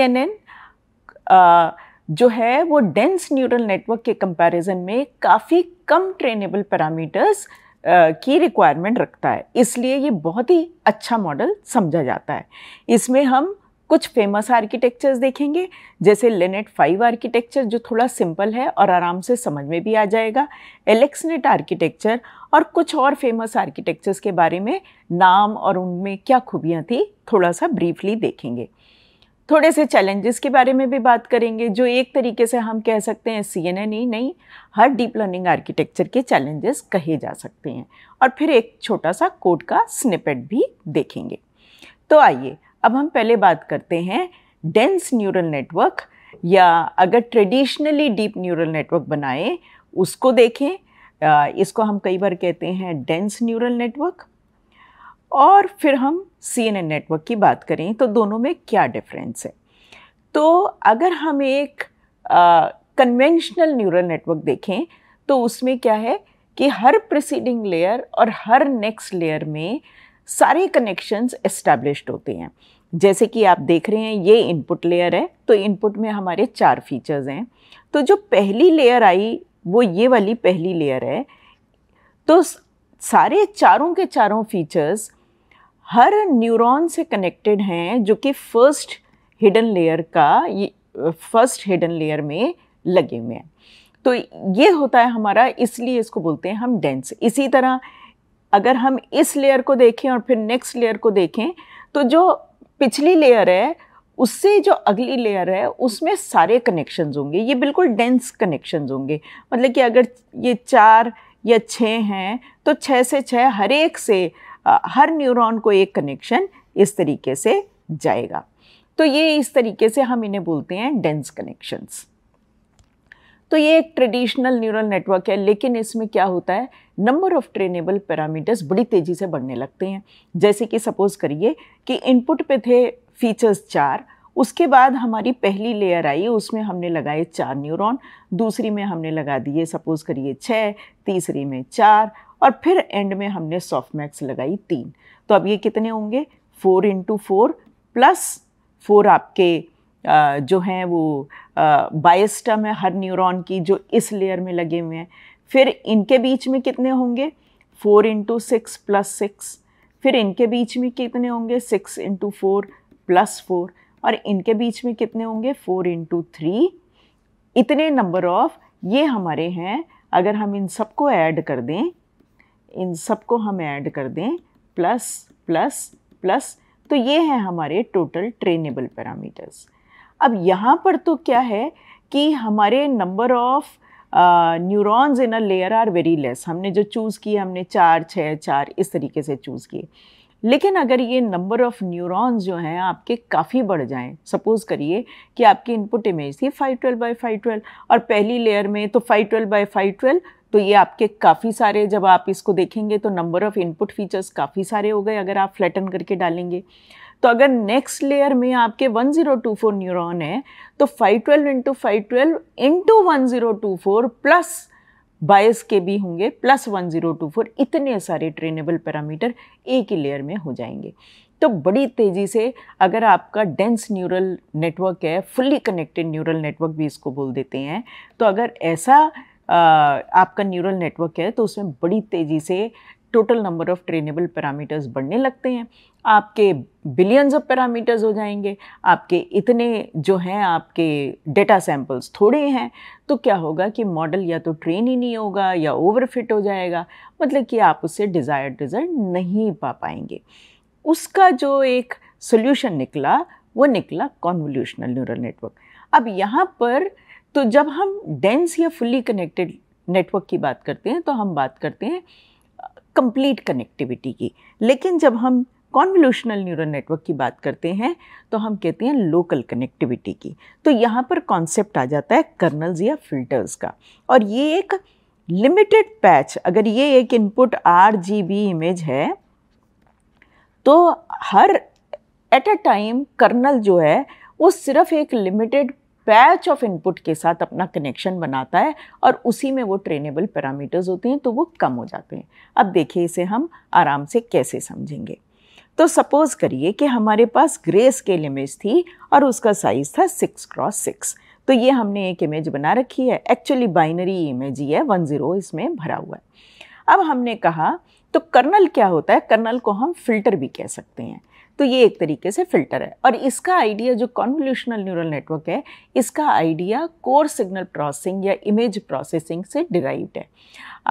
जो है वो डेंस न्यूरल नेटवर्क के कंपैरिजन में काफ़ी कम ट्रेनेबल पैरामीटर्स की रिक्वायरमेंट रखता है इसलिए ये बहुत ही अच्छा मॉडल समझा जाता है इसमें हम कुछ फेमस आर्किटेक्चर्स देखेंगे जैसे लेनेट फाइव आर्किटेक्चर जो थोड़ा सिंपल है और आराम से समझ में भी आ जाएगा एलेक्सनेट आर्किटेक्चर और कुछ और फेमस आर्किटेक्चर्स के बारे में नाम और उनमें क्या खूबियाँ थी थोड़ा सा ब्रीफली देखेंगे थोड़े से चैलेंजेस के बारे में भी बात करेंगे जो एक तरीके से हम कह सकते हैं सी एन ही नहीं हर डीप लर्निंग आर्किटेक्चर के चैलेंजेस कहे जा सकते हैं और फिर एक छोटा सा कोड का स्निपेट भी देखेंगे तो आइए अब हम पहले बात करते हैं डेंस न्यूरल नेटवर्क या अगर ट्रेडिशनली डीप न्यूरल नेटवर्क बनाएं उसको देखें इसको हम कई बार कहते हैं डेंस न्यूरल नेटवर्क और फिर हम सी एन एन नेटवर्क की बात करें तो दोनों में क्या डिफरेंस है तो अगर हम एक कन्वेंशनल न्यूरल नेटवर्क देखें तो उसमें क्या है कि हर प्रिसीडिंग लेयर और हर नेक्स्ट लेयर में सारे कनेक्शंस इस्टेब्लिश्ड होते हैं जैसे कि आप देख रहे हैं ये इनपुट लेयर है तो इनपुट में हमारे चार फीचर्स हैं तो जो पहली लेयर आई वो ये वाली पहली लेयर है तो सारे चारों के चारों फीचर्स हर न्यूरॉन से कनेक्टेड हैं जो कि फर्स्ट हिडन लेयर का फर्स्ट हिडन लेयर में लगे हुए हैं तो ये होता है हमारा इसलिए इसको बोलते हैं हम डेंस इसी तरह अगर हम इस लेयर को देखें और फिर नेक्स्ट लेयर को देखें तो जो पिछली लेयर है उससे जो अगली लेयर है उसमें सारे कनेक्शंस होंगे ये बिल्कुल डेंस कनेक्शंस होंगे मतलब कि अगर ये चार या छः हैं तो छः से छः हर एक से हर न्यूरॉन को एक कनेक्शन इस तरीके से जाएगा तो ये इस तरीके से हम इन्हें बोलते हैं डेंस कनेक्शंस तो ये एक ट्रेडिशनल न्यूरल नेटवर्क है लेकिन इसमें क्या होता है नंबर ऑफ ट्रेनेबल पैरामीटर्स बड़ी तेज़ी से बढ़ने लगते हैं जैसे कि सपोज़ करिए कि इनपुट पे थे फीचर्स चार उसके बाद हमारी पहली लेयर आई उसमें हमने लगाए चार न्यूरॉन दूसरी में हमने लगा दिए सपोज़ करिए छः तीसरी में चार और फिर एंड में हमने सॉफ्ट मैक्स लगाई तीन तो अब ये कितने होंगे four into four plus four आपके जो हैं वो बायस्टम है हर न्यूरॉन की जो इस लेयर में लगे हुए हैं फिर इनके बीच में कितने होंगे four into six plus six फिर इनके बीच में कितने होंगे six into four plus four और इनके बीच में कितने होंगे फोर इंटू थ्री इतने नंबर ऑफ ये हमारे हैं अगर हम इन सबको ऐड कर दें इन सबको हम ऐड कर दें प्लस प्लस प्लस तो ये हैं हमारे टोटल ट्रेनेबल पैरामीटर्स अब यहाँ पर तो क्या है कि हमारे number of neurons in a layer are very less हमने जो चूज़ किए हमने चार छः चार इस तरीके से चूज़ किए लेकिन अगर ये नंबर ऑफ़ न्यूरॉन्स जो हैं आपके काफ़ी बढ़ जाएं सपोज़ करिए कि आपकी इनपुट इमेज थी five twelve by five twelve और पहली लेयर में तो five twelve by five twelve तो ये आपके काफ़ी सारे जब आप इसको देखेंगे तो नंबर ऑफ़ इनपुट फीचर्स काफ़ी सारे हो गए अगर आप फ्लैटन करके डालेंगे तो अगर नेक्स्ट लेयर में आपके 1024 न्यूरोन है तो five twelve into five twelve into one plus bias के भी होंगे plus one zero two four इतने सारे ट्रेनेबल पैरामीटर एक ही लेयर में हो जाएंगे तो बड़ी तेज़ी से अगर आपका डेंस न्यूरल नेटवर्क है फुल्ली कनेक्टेड न्यूरल नेटवर्क भी इसको बोल देते हैं तो अगर ऐसा आपका न्यूरल नेटवर्क है तो उसमें बड़ी तेज़ी से total number of trainable parameters बढ़ने लगते हैं आपके बिलियंस ऑफ पैरामीटर्स हो जाएंगे आपके इतने जो हैं आपके डेटा सैम्पल्स थोड़े हैं तो क्या होगा कि मॉडल या तो ट्रेन ही नहीं होगा या ओवरफिट हो जाएगा मतलब कि आप उससे डिज़ायर्ड रिज़ल्ट नहीं पा पाएंगे उसका जो एक सोल्यूशन निकला वो निकला कॉन्वोल्यूशनल न्यूरल नेटवर्क अब यहाँ पर तो जब हम डेंस या फुल्ली कनेक्टेड नेटवर्क की बात करते हैं तो हम बात करते हैं कंप्लीट कनेक्टिविटी की लेकिन जब हम कॉन्वल्यूशनल न्यूरल नेटवर्क की बात करते हैं तो हम कहते हैं लोकल कनेक्टिविटी की तो यहाँ पर कॉन्सेप्ट आ जाता है कर्नल्स या फिल्टर्स का और ये एक लिमिटेड पैच अगर ये एक input R G B image है तो हर एट अ टाइम कर्नल जो है वो सिर्फ एक लिमिटेड बैच ऑफ इनपुट के साथ अपना कनेक्शन बनाता है और उसी में वो ट्रेनेबल पैरामीटर्स होते हैं तो वो कम हो जाते हैं अब देखिए इसे हम आराम से कैसे समझेंगे तो सपोज़ करिए कि हमारे पास ग्रे स्केल इमेज थी और उसका साइज़ था सिक्स क्रॉस सिक्स तो ये हमने एक इमेज बना रखी है एक्चुअली बाइनरी इमेज ही है वन ज़ीरो इसमें भरा हुआ है अब हमने कहा तो कर्नल क्या होता है कर्नल को हम फिल्टर भी कह सकते हैं तो ये एक तरीके से फिल्टर है और इसका आइडिया जो कॉन्वोल्यूशनल न्यूरल नेटवर्क है इसका आइडिया कोर सिग्नल प्रोसेसिंग या इमेज प्रोसेसिंग से डिराइव्ड है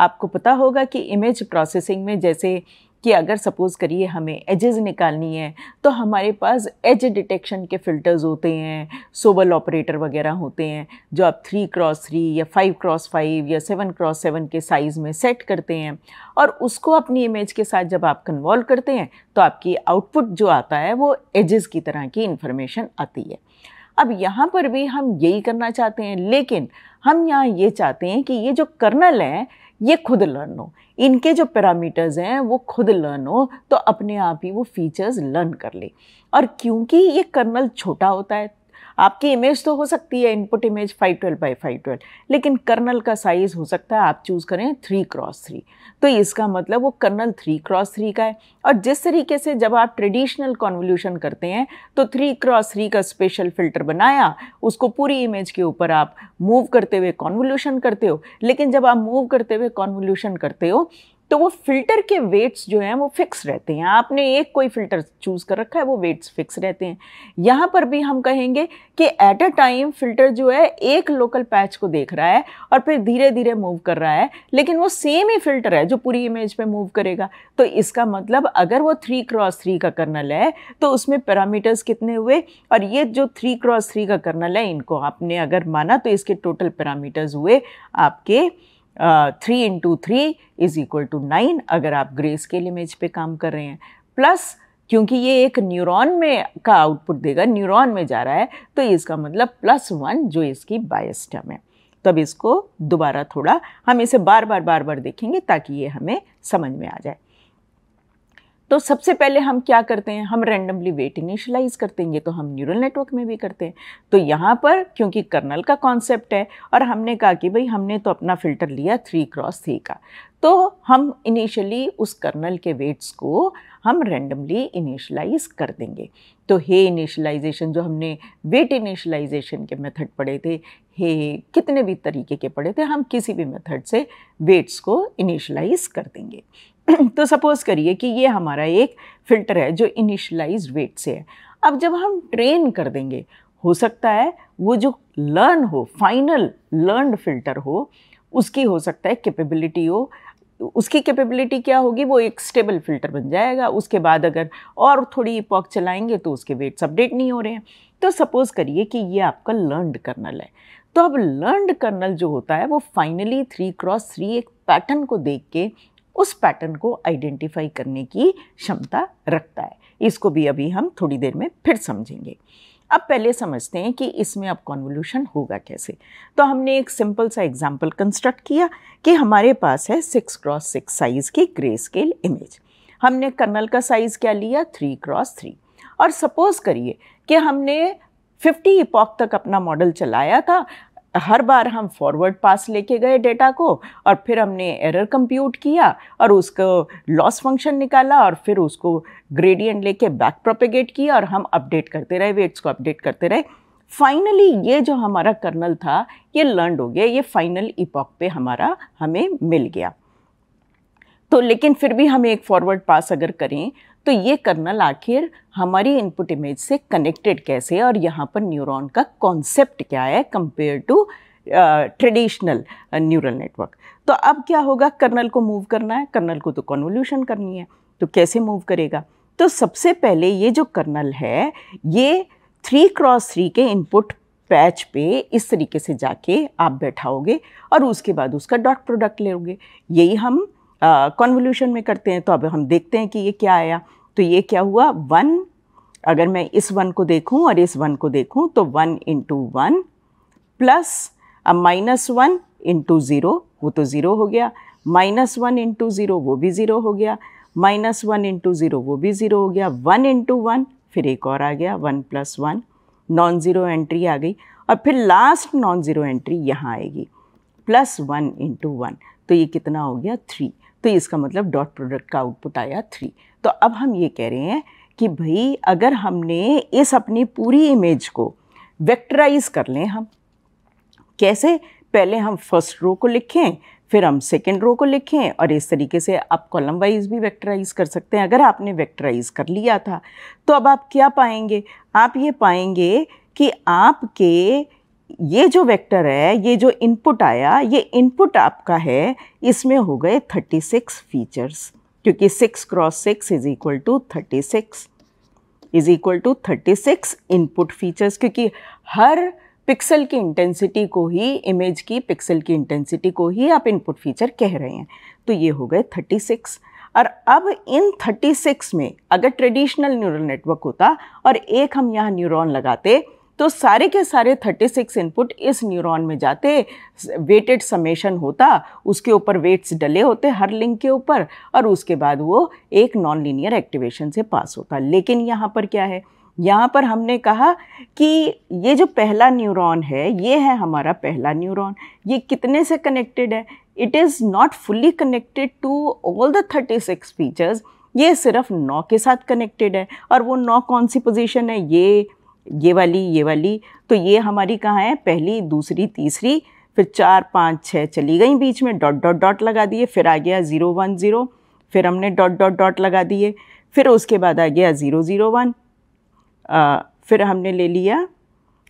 आपको पता होगा कि इमेज प्रोसेसिंग में जैसे कि अगर सपोज़ करिए हमें एजेस निकालनी है तो हमारे पास एज डिटेक्शन के फ़िल्टर्स होते हैं सोबल ऑपरेटर वगैरह होते हैं जो आप थ्री क्रॉस थ्री या फाइव क्रॉस फाइव या सेवन क्रॉस सेवन के साइज़ में सेट करते हैं और उसको अपनी इमेज के साथ जब आप कन्वॉल्व करते हैं तो आपकी आउटपुट जो आता है वो एजेस की तरह की इन्फॉर्मेशन आती है अब यहाँ पर भी हम यही करना चाहते हैं लेकिन हम यहाँ ये चाहते हैं कि ये जो कर्नल है ये खुद लर्न हो इनके जो पैरामीटर्स हैं वो खुद लर्न हो तो अपने आप ही वो फीचर्स लर्न कर ले और क्योंकि ये कर्नल छोटा होता है आपकी इमेज तो हो सकती है इनपुट इमेज 512 बाई फाइव लेकिन कर्नल का साइज़ हो सकता है आप चूज़ करें थ्री क्रॉस थ्री तो इसका मतलब वो कर्नल थ्री क्रॉस थ्री का है और जिस तरीके से जब आप ट्रेडिशनल कॉन्वोल्यूशन करते हैं तो थ्री क्रॉस थ्री का स्पेशल फिल्टर बनाया उसको पूरी इमेज के ऊपर आप मूव करते हुए कॉन्वोल्यूशन करते हो लेकिन जब आप मूव करते हुए कॉन्वोल्यूशन करते हो तो वो फिल्टर के वेट्स जो हैं वो फिक्स रहते हैं आपने एक कोई फिल्टर चूज़ कर रखा है वो वेट्स फिक्स रहते हैं यहाँ पर भी हम कहेंगे कि एट अ टाइम फिल्टर जो है एक लोकल पैच को देख रहा है और फिर धीरे धीरे मूव कर रहा है लेकिन वो सेम ही फिल्टर है जो पूरी इमेज पे मूव करेगा तो इसका मतलब अगर वो थ्री क्रॉस थ्री का कर्नल है तो उसमें पैरामीटर्स कितने हुए और ये जो थ्री क्रॉस थ्री का कर्नल है इनको आपने अगर माना तो इसके टोटल पैरामीटर्स हुए आपके three into three is equal to nine अगर आप ग्रे स्केल इमेज पे काम कर रहे हैं प्लस क्योंकि ये एक न्यूरॉन में का आउटपुट देगा न्यूरॉन में जा रहा है तो इसका मतलब प्लस वन जो इसकी बायस्टम है तब इसको दोबारा थोड़ा हम इसे बार बार बार बार देखेंगे ताकि ये हमें समझ में आ जाए तो सबसे पहले हम क्या करते हैं हम रैंडमली वेट इनिशलाइज करते हैं ये तो हम न्यूरल नेटवर्क में भी करते हैं तो यहाँ पर क्योंकि कर्नल का कॉन्सेप्ट है और हमने कहा कि भाई हमने तो अपना फ़िल्टर लिया थ्री क्रॉस थ्री का तो हम इनिशियली उस कर्नल के वेट्स को हम रैंडमली इनिशलाइज कर देंगे तो हे इनिशलाइजेशन जो हमने वेट इनिशलाइजेशन के मेथड पढ़े थे हे कितने भी तरीके के पढ़े थे हम किसी भी मेथड से वेट्स को इनिशलाइज कर देंगे तो सपोज़ करिए कि ये हमारा एक फ़िल्टर है जो इनिशलाइज वेट से है अब जब हम ट्रेन कर देंगे हो सकता है वो जो लर्न हो फाइनल लर्न फ़िल्टर हो उसकी हो सकता है कैपेबिलिटी हो उसकी कैपेबिलिटी क्या होगी वो एक स्टेबल फिल्टर बन जाएगा उसके बाद अगर और थोड़ी पॉक चलाएंगे तो उसके वेट्स अपडेट नहीं हो रहे हैं तो सपोज़ करिए कि ये आपका लर्नड कर्नल है तो अब लर्नड कर्नल जो होता है वो फाइनली थ्री क्रॉस थ्री एक पैटर्न को देख के उस पैटर्न को आइडेंटिफाई करने की क्षमता रखता है इसको भी अभी हम थोड़ी देर में फिर समझेंगे अब पहले समझते हैं कि इसमें अब कॉन्वोल्यूशन होगा कैसे तो हमने एक सिंपल सा एग्जाम्पल कंस्ट्रक्ट किया कि हमारे पास है सिक्स क्रॉस सिक्स साइज़ की ग्रे स्केल इमेज हमने कर्नल का साइज़ क्या लिया थ्री क्रॉस थ्री और सपोज़ करिए कि हमने 50 इपॉक तक अपना मॉडल चलाया था हर बार हम फॉरवर्ड पास लेके गए डेटा को और फिर हमने एरर कंप्यूट किया और उसको लॉस फंक्शन निकाला और फिर उसको ग्रेडियंट लेके बैक प्रोपेगेट किया और हम अपडेट करते रहे वेट्स को अपडेट करते रहे फाइनली ये जो हमारा कर्नल था ये लर्न हो गया ये फाइनल इपॉक पे हमारा हमें मिल गया तो लेकिन फिर भी हम एक फॉरवर्ड पास अगर करें तो ये कर्नल आखिर हमारी इनपुट इमेज से कनेक्टेड कैसे है और यहाँ पर न्यूरॉन का कॉन्सेप्ट क्या है compare to traditional neural network तो अब क्या होगा कर्नल को मूव करना है कर्नल को तो कॉन्वोल्यूशन करनी है तो कैसे मूव करेगा तो सबसे पहले ये जो कर्नल है ये थ्री क्रॉस थ्री के इनपुट पैच पे इस तरीके से जाके आप बैठाओगे और उसके बाद उसका डॉट प्रोडक्ट लेंगे यही हम कॉन्वोल्यूशन में करते हैं तो अब हम देखते हैं कि ये क्या आया तो ये क्या हुआ वन अगर मैं इस वन को देखूं और इस वन को देखूं तो वन इंटू वन प्लस अब माइनस वन इंटू ज़ीरो वो तो ज़ीरो हो गया माइनस वन इंटू ज़ीरो वो भी ज़ीरो हो गया माइनस वन इंटू ज़ीरो वो भी ज़ीरो हो गया वन इंटू वन फिर एक और आ गया one plus one non zero entry आ गई और फिर लास्ट नॉन ज़ीरो एंट्री यहाँ आएगी प्लस वन इंटू वन तो ये कितना हो गया थ्री तो इसका मतलब डॉट प्रोडक्ट का आउटपुट आया थ्री तो अब हम ये कह रहे हैं कि भाई अगर हमने इस अपनी पूरी इमेज को वेक्टराइज कर लें हम कैसे पहले हम फर्स्ट रो को लिखें फिर हम सेकेंड रो को लिखें और इस तरीके से आप कॉलम वाइज भी वेक्टराइज कर सकते हैं अगर आपने वेक्टराइज कर लिया था तो अब आप क्या पाएंगे आप ये पाएंगे कि आपके ये जो वेक्टर है ये जो इनपुट आया ये इनपुट आपका है इसमें हो गए 36 फीचर्स क्योंकि 6 cross 6 is equal to 36 is equal to 36 input features क्योंकि हर पिक्सल की इंटेंसिटी को ही इमेज की पिक्सल की इंटेंसिटी को ही आप इनपुट फीचर कह रहे हैं तो ये हो गए 36 और अब इन 36 में अगर ट्रेडिशनल न्यूरल नेटवर्क होता और एक हम यहाँ न्यूरॉन लगाते तो सारे के सारे 36 इनपुट इस न्यूरॉन में जाते वेटेड समेशन होता उसके ऊपर वेट्स डले होते हर लिंक के ऊपर और उसके बाद वो एक नॉन लीनियर एक्टिवेशन से पास होता लेकिन यहाँ पर क्या है यहाँ पर हमने कहा कि ये जो पहला न्यूरॉन है ये है हमारा पहला न्यूरॉन ये कितने से कनेक्टेड है it is not fully connected to all the thirty six features ये सिर्फ नौ के साथ कनेक्टेड है और वो नौ कौन सी पोजीशन है ये ये वाली ये वाली तो ये हमारी कहाँ है पहली दूसरी तीसरी फिर चार पाँच छः चली गई बीच में डॉट डॉट डॉट लगा दिए फिर आ गया ज़ीरो वन ज़ीरो फिर हमने डॉट डॉट डॉट लगा दिए फिर उसके बाद आ गया ज़ीरो ज़ीरो वन फिर हमने ले लिया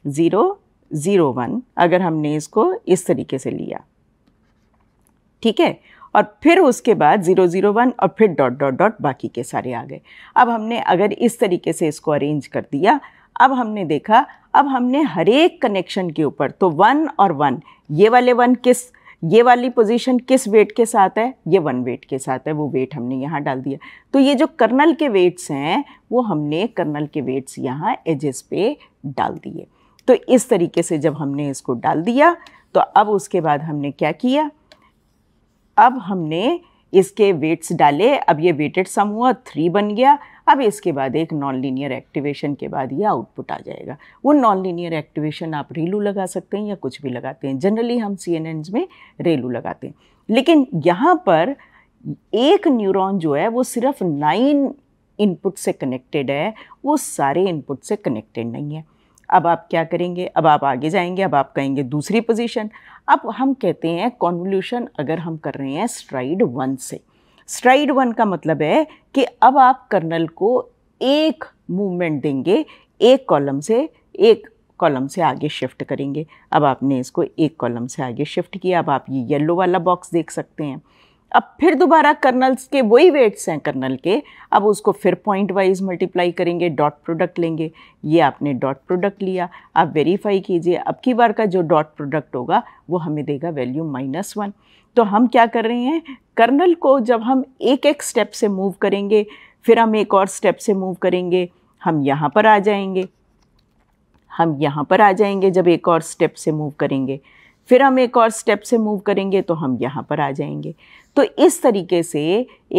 ज़ीरो ज़ीरो वन अगर हमने इसको इस तरीके से लिया ठीक है और फिर उसके बाद ज़ीरो ज़ीरो वन और फिर डॉट डॉट डॉट बाकी के सारे आ गए अब हमने अगर इस तरीके से इसको अरेंज कर दिया अब हमने देखा अब हमने हर एक कनेक्शन के ऊपर तो वन और वन ये वाले वन किस ये वाली पोजीशन किस वेट के साथ है ये वन वेट के साथ है वो वेट हमने यहाँ डाल दिया तो ये जो कर्नल के वेट्स हैं वो हमने कर्नल के वेट्स यहाँ एजेस पे डाल दिए तो इस तरीके से जब हमने इसको डाल दिया तो अब उसके बाद हमने क्या किया अब हमने इसके वेट्स डाले अब ये वेटेड सम हुआ थ्री बन गया अब इसके बाद एक नॉन लीनियर एक्टिवेशन के बाद ये आउटपुट आ जाएगा वो नॉन लीनियर एक्टिवेशन आप रेलू लगा सकते हैं या कुछ भी लगाते हैं जनरली हम सी में रेलू लगाते हैं लेकिन यहाँ पर एक न्यूरॉन जो है वो सिर्फ नाइन इनपुट से कनेक्टेड है वो सारे इनपुट से कनेक्टेड नहीं है अब आप क्या करेंगे अब आप आगे जाएंगे अब आप कहेंगे दूसरी पोजीशन अब हम कहते हैं कॉन्वोल्यूशन अगर हम कर रहे हैं स्ट्राइड वन से स्ट्राइड वन का मतलब है कि अब आप कर्नल को एक मूवमेंट देंगे एक कॉलम से एक कॉलम से आगे शिफ्ट करेंगे अब आपने इसको एक कॉलम से आगे शिफ्ट किया अब आप ये येलो वाला बॉक्स देख सकते हैं अब फिर दोबारा कर्नल्स के वही वेट्स हैं कर्नल के अब उसको फिर पॉइंट वाइज मल्टीप्लाई करेंगे डॉट प्रोडक्ट लेंगे ये आपने डॉट प्रोडक्ट लिया आप वेरीफाई कीजिए अब की बार का जो डॉट प्रोडक्ट होगा वो हमें देगा वैल्यू माइनस वन तो हम क्या कर रहे हैं कर्नल को जब हम एक एक स्टेप से मूव करेंगे फिर हम एक और स्टेप से मूव करेंगे हम यहाँ पर आ जाएंगे हम यहाँ पर आ जाएंगे जब एक और स्टेप से मूव करेंगे फिर हम एक और स्टेप से मूव करेंगे तो हम यहाँ पर आ जाएंगे तो इस तरीके से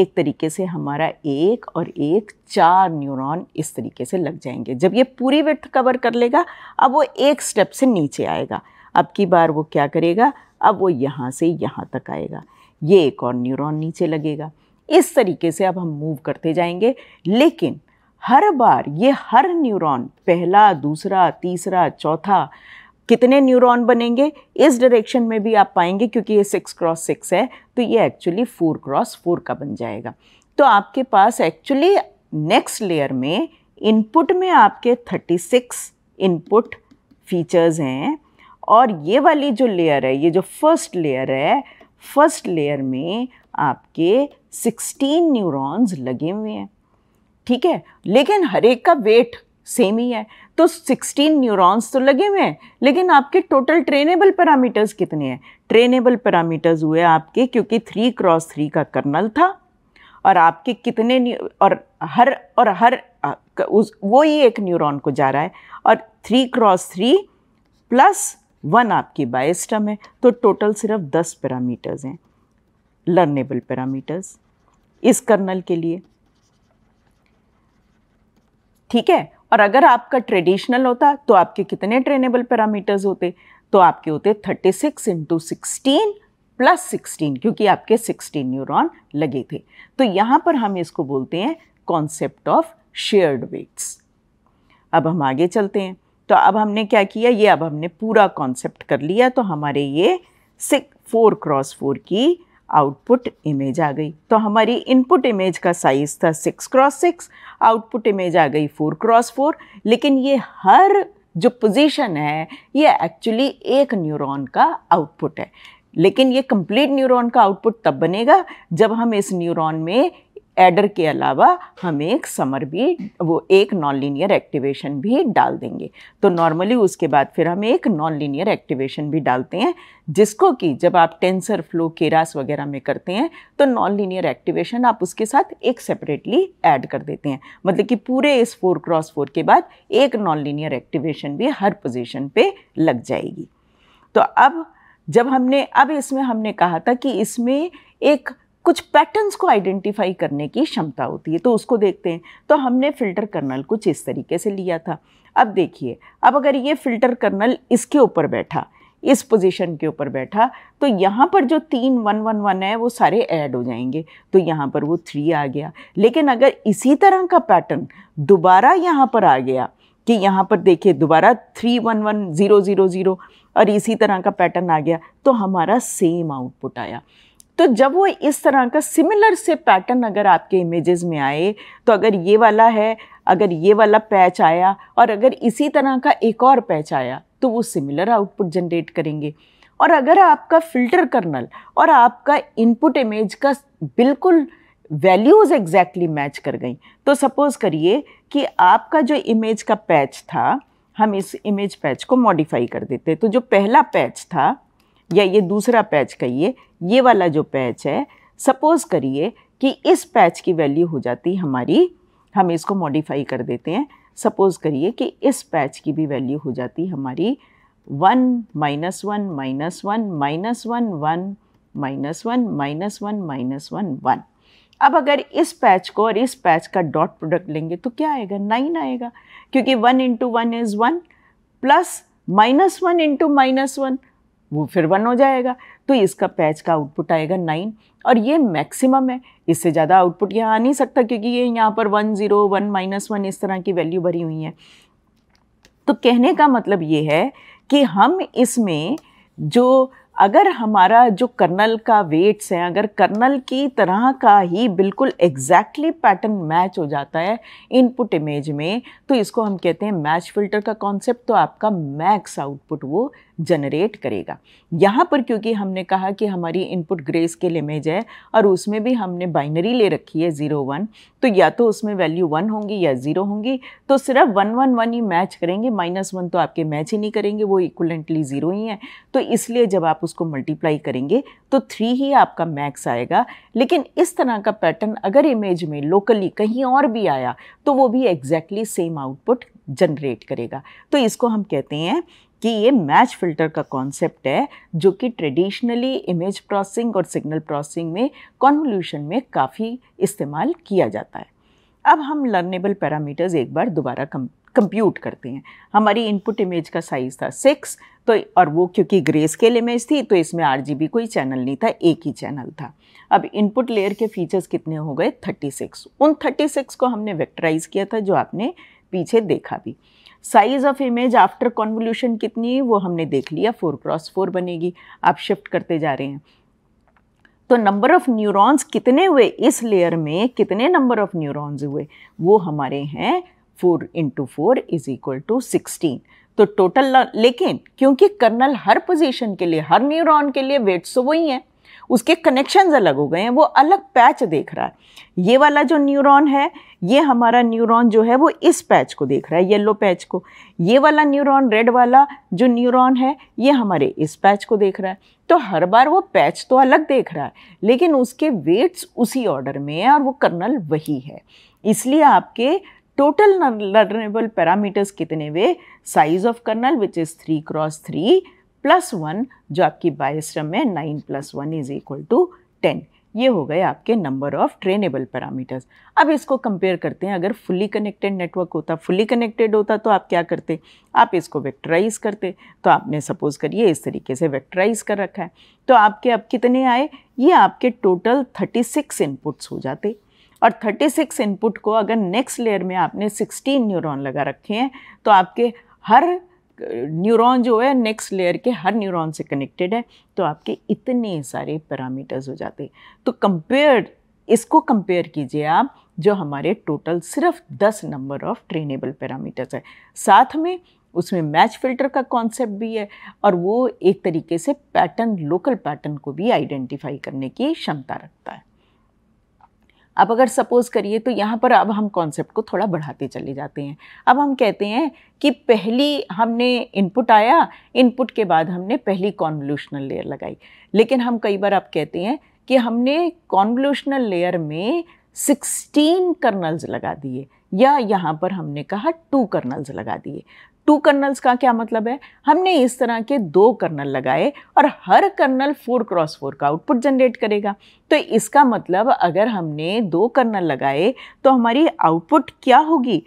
एक तरीके से हमारा एक और एक चार न्यूरॉन इस तरीके से लग जाएंगे जब ये पूरी विथ कवर कर लेगा अब वो एक स्टेप से नीचे आएगा अब की बार वो क्या करेगा अब वो यहाँ से यहाँ तक आएगा ये एक और न्यूरॉन नीचे लगेगा इस तरीके से अब हम मूव करते जाएंगे लेकिन हर बार ये हर न्यूरॉन पहला दूसरा तीसरा चौथा कितने न्यूरॉन बनेंगे इस डायरेक्शन में भी आप पाएंगे क्योंकि ये सिक्स क्रॉस सिक्स है तो ये एक्चुअली फोर क्रॉस फोर का बन जाएगा तो आपके पास एक्चुअली नेक्स्ट लेयर में इनपुट में आपके थर्टी सिक्स इनपुट फीचर्स हैं और ये वाली जो लेयर है ये जो फर्स्ट लेयर है फर्स्ट लेयर में आपके 16 न्यूरॉन्स लगे हुए हैं ठीक है लेकिन हर एक का वेट सेम ही है तो 16 न्यूरॉन्स तो लगे हुए हैं लेकिन आपके टोटल ट्रेनेबल पैरामीटर्स कितने हैं ट्रेनेबल पैरामीटर्स हुए आपके क्योंकि थ्री क्रॉस थ्री का कर्नल था और आपके कितने और हर और हर उस वो ही एक न्यूरॉन को जा रहा है और three cross three plus one आपकी बायस्टम है तो टोटल सिर्फ दस पैरामीटर्स हैं लर्नेबल पैरामीटर्स इस कर्नल के लिए ठीक है और अगर आपका ट्रेडिशनल होता तो आपके कितने ट्रेनेबल पैरामीटर्स होते तो आपके होते 36 six into sixteen plus sixteen क्योंकि आपके सिक्सटीन न्यूरॉन लगे थे तो यहाँ पर हम इसको बोलते हैं कॉन्सेप्ट ऑफ शेयर्ड वेट्स अब हम आगे चलते हैं तो अब हमने क्या किया ये अब हमने पूरा कॉन्सेप्ट कर लिया तो हमारे ये सिक फोर क्रॉस फोर की आउटपुट इमेज आ गई तो हमारी इनपुट इमेज का साइज़ था six cross six output image आ गई फोर क्रॉस फोर लेकिन ये हर जो पोजीशन है ये एक्चुअली एक न्यूरॉन का आउटपुट है लेकिन ये कंप्लीट न्यूरॉन का आउटपुट तब बनेगा जब हम इस न्यूरॉन में एडर के अलावा हम एक समर भी वो एक नॉन लीनियर एक्टिवेशन भी डाल देंगे तो नॉर्मली उसके बाद फिर हम एक नॉन लीनियर एक्टिवेशन भी डालते हैं जिसको कि जब आप टेंसर फ्लो केरास वगैरह में करते हैं तो नॉन लीनियर एक्टिवेशन आप उसके साथ एक सेपरेटली ऐड कर देते हैं मतलब कि पूरे इस फोर क्रॉस फोर के बाद एक नॉन लीनियर एक्टिवेशन भी हर पोजिशन पर लग जाएगी तो अब जब हमने अब इसमें हमने कहा था कि इसमें एक कुछ पैटर्न्स को आइडेंटिफाई करने की क्षमता होती है तो उसको देखते हैं तो हमने फ़िल्टर कर्नल कुछ इस तरीके से लिया था अब देखिए अब अगर ये फ़िल्टर कर्नल इसके ऊपर बैठा इस पोजीशन के ऊपर बैठा तो यहाँ पर जो तीन वन वन वन है वो सारे ऐड हो जाएंगे तो यहाँ पर वो थ्री आ गया लेकिन अगर इसी तरह का पैटर्न दोबारा यहाँ पर आ गया कि यहाँ पर देखिए दोबारा three one one zero zero zero और इसी तरह का पैटर्न आ गया तो हमारा सेम आउटपुट आया तो जब वो इस तरह का सिमिलर से पैटर्न अगर आपके इमेजेस में आए तो अगर ये वाला है अगर ये वाला पैच आया और अगर इसी तरह का एक और पैच आया तो वो सिमिलर आउटपुट जनरेट करेंगे और अगर आपका फ़िल्टर कर्नल और आपका इनपुट इमेज का बिल्कुल वैल्यूज़ एग्जैक्टली मैच कर गई तो सपोज़ करिए कि आपका जो इमेज का पैच था हम इस इमेज पैच को मॉडिफाई कर देते तो जो पहला पैच था या ये दूसरा पैच कहिए ये वाला जो पैच है सपोज़ करिए कि इस पैच की वैल्यू हो जाती हमारी हम इसको मॉडिफाई कर देते हैं सपोज़ करिए कि इस पैच की भी वैल्यू हो जाती हमारी one minus one minus one minus one one minus one minus one minus one one अब अगर इस पैच को और इस पैच का डॉट प्रोडक्ट लेंगे तो क्या आएगा नाइन आएगा क्योंकि one into one is one plus minus one into minus one वो फिर वन हो जाएगा तो इसका पैच का आउटपुट आएगा नाइन और ये मैक्सिमम है इससे ज़्यादा आउटपुट यहाँ आ नहीं सकता क्योंकि ये यहाँ पर one zero one minus one इस तरह की वैल्यू भरी हुई है तो कहने का मतलब ये है कि हम इसमें जो अगर हमारा जो कर्नल का वेट्स है अगर कर्नल की तरह का ही बिल्कुल एग्जैक्टली पैटर्न मैच हो जाता है इनपुट इमेज में तो इसको हम कहते हैं मैच फिल्टर का कॉन्सेप्ट तो आपका मैक्स आउटपुट वो जनरेट करेगा यहाँ पर क्योंकि हमने कहा कि हमारी इनपुट ग्रे स्केल इमेज है और उसमें भी हमने बाइनरी ले रखी है ज़ीरो वन तो या तो उसमें वैल्यू वन होंगी या ज़ीरो होंगी तो सिर्फ वन वन वन ही मैच करेंगे माइनस वन तो आपके मैच ही नहीं करेंगे वो इक्वलेंटली ज़ीरो ही हैं तो इसलिए जब आप उसको मल्टीप्लाई करेंगे तो थ्री ही आपका मैक्स आएगा लेकिन इस तरह का पैटर्न अगर इमेज में लोकली कहीं और भी आया तो वो भी एग्जैक्टली सेम आउटपुट जनरेट करेगा तो इसको हम कहते हैं कि ये मैच फिल्टर का कॉन्सेप्ट है जो कि ट्रेडिशनली इमेज प्रोसेसिंग और सिग्नल प्रोसेसिंग में कॉन्वोल्यूशन में काफ़ी इस्तेमाल किया जाता है अब हम लर्नेबल पैरामीटर्स एक बार दोबारा कम कंप्यूट करते हैं हमारी इनपुट इमेज का साइज़ था सिक्स तो और वो क्योंकि ग्रे स्केल इमेज थी तो इसमें आर कोई चैनल नहीं था एक ही चैनल था अब इनपुट लेयर के फीचर्स कितने हो गए थर्टी सिक्स उन थर्टी सिक्स को हमने वेक्टराइज किया था जो आपने पीछे देखा भी size of image after convolution कितनी है वो हमने देख लिया फोर क्रॉस फोर बनेगी आप शिफ्ट करते जा रहे हैं तो नंबर ऑफ़ न्यूरॉन्स कितने हुए इस लेयर में कितने नंबर ऑफ़ न्यूरॉन्स हुए वो हमारे हैं four into four is equal to sixteen तो टोटल लेकिन क्योंकि कर्नल हर पोजीशन के लिए हर न्यूरॉन के लिए वेट्स तो वही हैं उसके कनेक्शंस अलग हो गए हैं वो अलग पैच देख रहा है ये वाला जो न्यूरॉन है ये हमारा न्यूरॉन जो है वो इस पैच को देख रहा है येलो पैच को ये वाला न्यूरॉन रेड वाला जो न्यूरॉन है ये हमारे इस पैच को देख रहा है तो हर बार वो पैच तो अलग देख रहा है लेकिन उसके वेट्स उसी ऑर्डर में है और वो कर्नल वही है इसलिए आपके टोटल लर्नेबल पैरामीटर्स कितने वे size of kernel which is three cross three plus one जो आपकी बायोस्ट्रम है nine plus one is equal to ten ये हो गए आपके नंबर ऑफ ट्रेनेबल पैरामीटर्स अब इसको कंपेयर करते हैं अगर फुली कनेक्टेड नेटवर्क होता फुली कनेक्टेड होता तो आप क्या करते आप इसको वेक्टराइज करते तो आपने सपोज करिए इस तरीके से वेक्टराइज कर रखा है तो आपके अब कितने आए ये आपके टोटल 36 इनपुट्स हो जाते और 36 इनपुट को अगर नेक्स्ट लेयर में आपने 16 न्यूरॉन लगा रखे हैं तो आपके हर न्यूरॉन जो है नेक्स्ट लेयर के हर न्यूरॉन से कनेक्टेड है तो आपके इतने सारे पैरामीटर्स हो जाते हैं तो कंपेयर इसको कंपेयर कीजिए आप जो हमारे टोटल सिर्फ दस नंबर ऑफ ट्रेनेबल पैरामीटर्स है साथ में उसमें मैच फिल्टर का कॉन्सेप्ट भी है और वो एक तरीके से पैटर्न लोकल पैटर्न को भी आइडेंटिफाई करने की क्षमता रखता है अब अगर सपोज़ करिए तो यहाँ पर अब हम कॉन्सेप्ट को थोड़ा बढ़ाते चले जाते हैं अब हम कहते हैं कि पहली हमने इनपुट आया इनपुट के बाद हमने पहली कॉन्वल्यूशनल लेयर लगाई लेकिन हम कई बार आप कहते हैं कि हमने कॉन्वल्यूशनल लेयर में 16 कर्नल्स लगा दिए या यहाँ पर हमने कहा टू कर्नल्स लगा दिए टू कर्नल्स का क्या मतलब है हमने इस तरह के दो कर्नल लगाए और हर कर्नल फोर क्रॉस फोर का आउटपुट जनरेट करेगा तो इसका मतलब अगर हमने दो कर्नल लगाए तो हमारी आउटपुट क्या होगी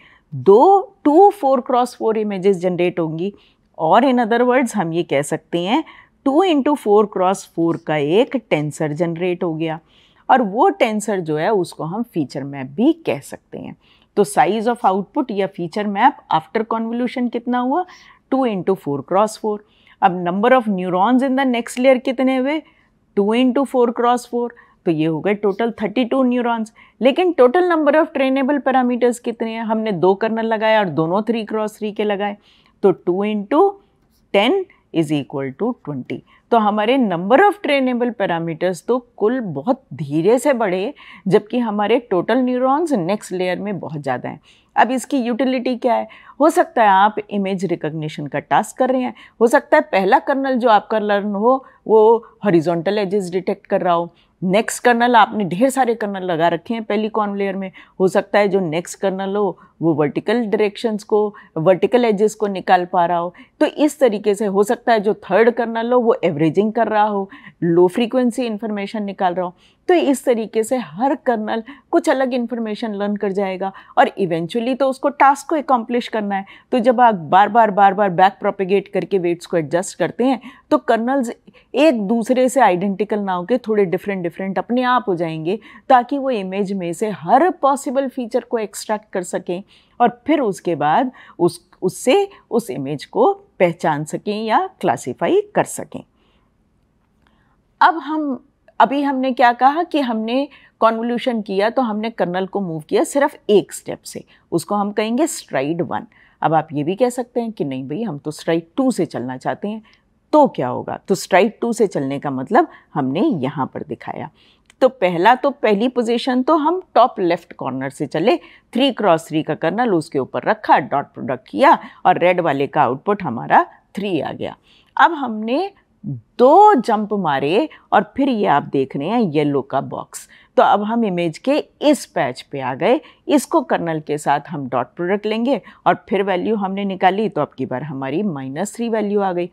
दो two four cross four images generate होंगी और इन अदर वर्ड्स हम ये कह सकते हैं two into four cross four का एक टेंसर जनरेट हो गया और वो टेंसर जो है उसको हम फीचर मैप भी कह सकते हैं तो साइज ऑफ आउटपुट या फीचर मैप आफ्टर कॉन्वोल्यूशन कितना हुआ two into four cross four अब number of neurons in the next layer कितने हुए two into four cross four तो ये हो गए टोटल थर्टी टू न्यूरॉन्स लेकिन total number of trainable parameters कितने हैं हमने दो कर्नल लगाए और दोनों थ्री क्रॉस थ्री के लगाए तो two into ten is equal to twenty तो हमारे नंबर ऑफ ट्रेनेबल पैरामीटर्स तो कुल बहुत धीरे से बढ़े जबकि हमारे टोटल न्यूरॉन्स नेक्स्ट लेयर में बहुत ज़्यादा हैं अब इसकी यूटिलिटी क्या है हो सकता है आप इमेज रिकॉग्निशन का टास्क कर रहे हैं हो सकता है पहला कर्नल जो आपका लर्न हो वो हॉरिजॉन्टल एजेस डिटेक्ट कर रहा हो नेक्स्ट कर्नल आपने ढेर सारे कर्नल लगा रखे हैं पहली कॉर्न लेयर में हो सकता है जो नेक्स्ट कर्नल हो वो वर्टिकल डायरेक्शंस को वर्टिकल एजेस को निकाल पा रहा हो तो इस तरीके से हो सकता है जो थर्ड कर्नल हो वो एवरेजिंग कर रहा हो लो फ्रीक्वेंसी इन्फॉर्मेशन निकाल रहा हो तो इस तरीके से हर कर्नल कुछ अलग इन्फॉर्मेशन लर्न कर जाएगा और इवेंचुअली तो उसको टास्क को एकम्प्लिश करना है तो जब आप बार बार बार बार बैक प्रोपिगेट करके वेट्स को एडजस्ट करते हैं तो कर्नल्स एक दूसरे से आइडेंटिकल ना होकर थोड़े डिफरेंट डिफरेंट अपने आप हो जाएंगे ताकि वो इमेज में से हर पॉसिबल फीचर को एक्सट्रैक्ट कर सकें और फिर उसके बाद उस उससे उस इमेज को पहचान सकें या क्लासीफाई कर सकें अब हम अभी हमने क्या कहा कि हमने कॉन्वल्यूशन किया तो हमने कर्नल को मूव किया सिर्फ एक स्टेप से उसको हम कहेंगे स्ट्राइड वन अब आप ये भी कह सकते हैं कि नहीं भाई हम तो स्ट्राइड टू से चलना चाहते हैं तो क्या होगा तो स्ट्राइड टू से चलने का मतलब हमने यहाँ पर दिखाया तो पहला तो पहली पोजीशन तो हम टॉप लेफ्ट कॉर्नर से चले थ्री क्रॉस थ्री का कर्नल उसके ऊपर रखा डॉट प्रोडक्ट किया और रेड वाले का आउटपुट हमारा थ्री आ गया अब हमने दो जंप मारे और फिर ये आप देख रहे हैं येलो का बॉक्स तो अब हम इमेज के इस पैच पे आ गए इसको कर्नल के साथ हम डॉट प्रोडक्ट लेंगे और फिर वैल्यू हमने निकाली तो अब की बार हमारी माइनस थ्री वैल्यू आ गई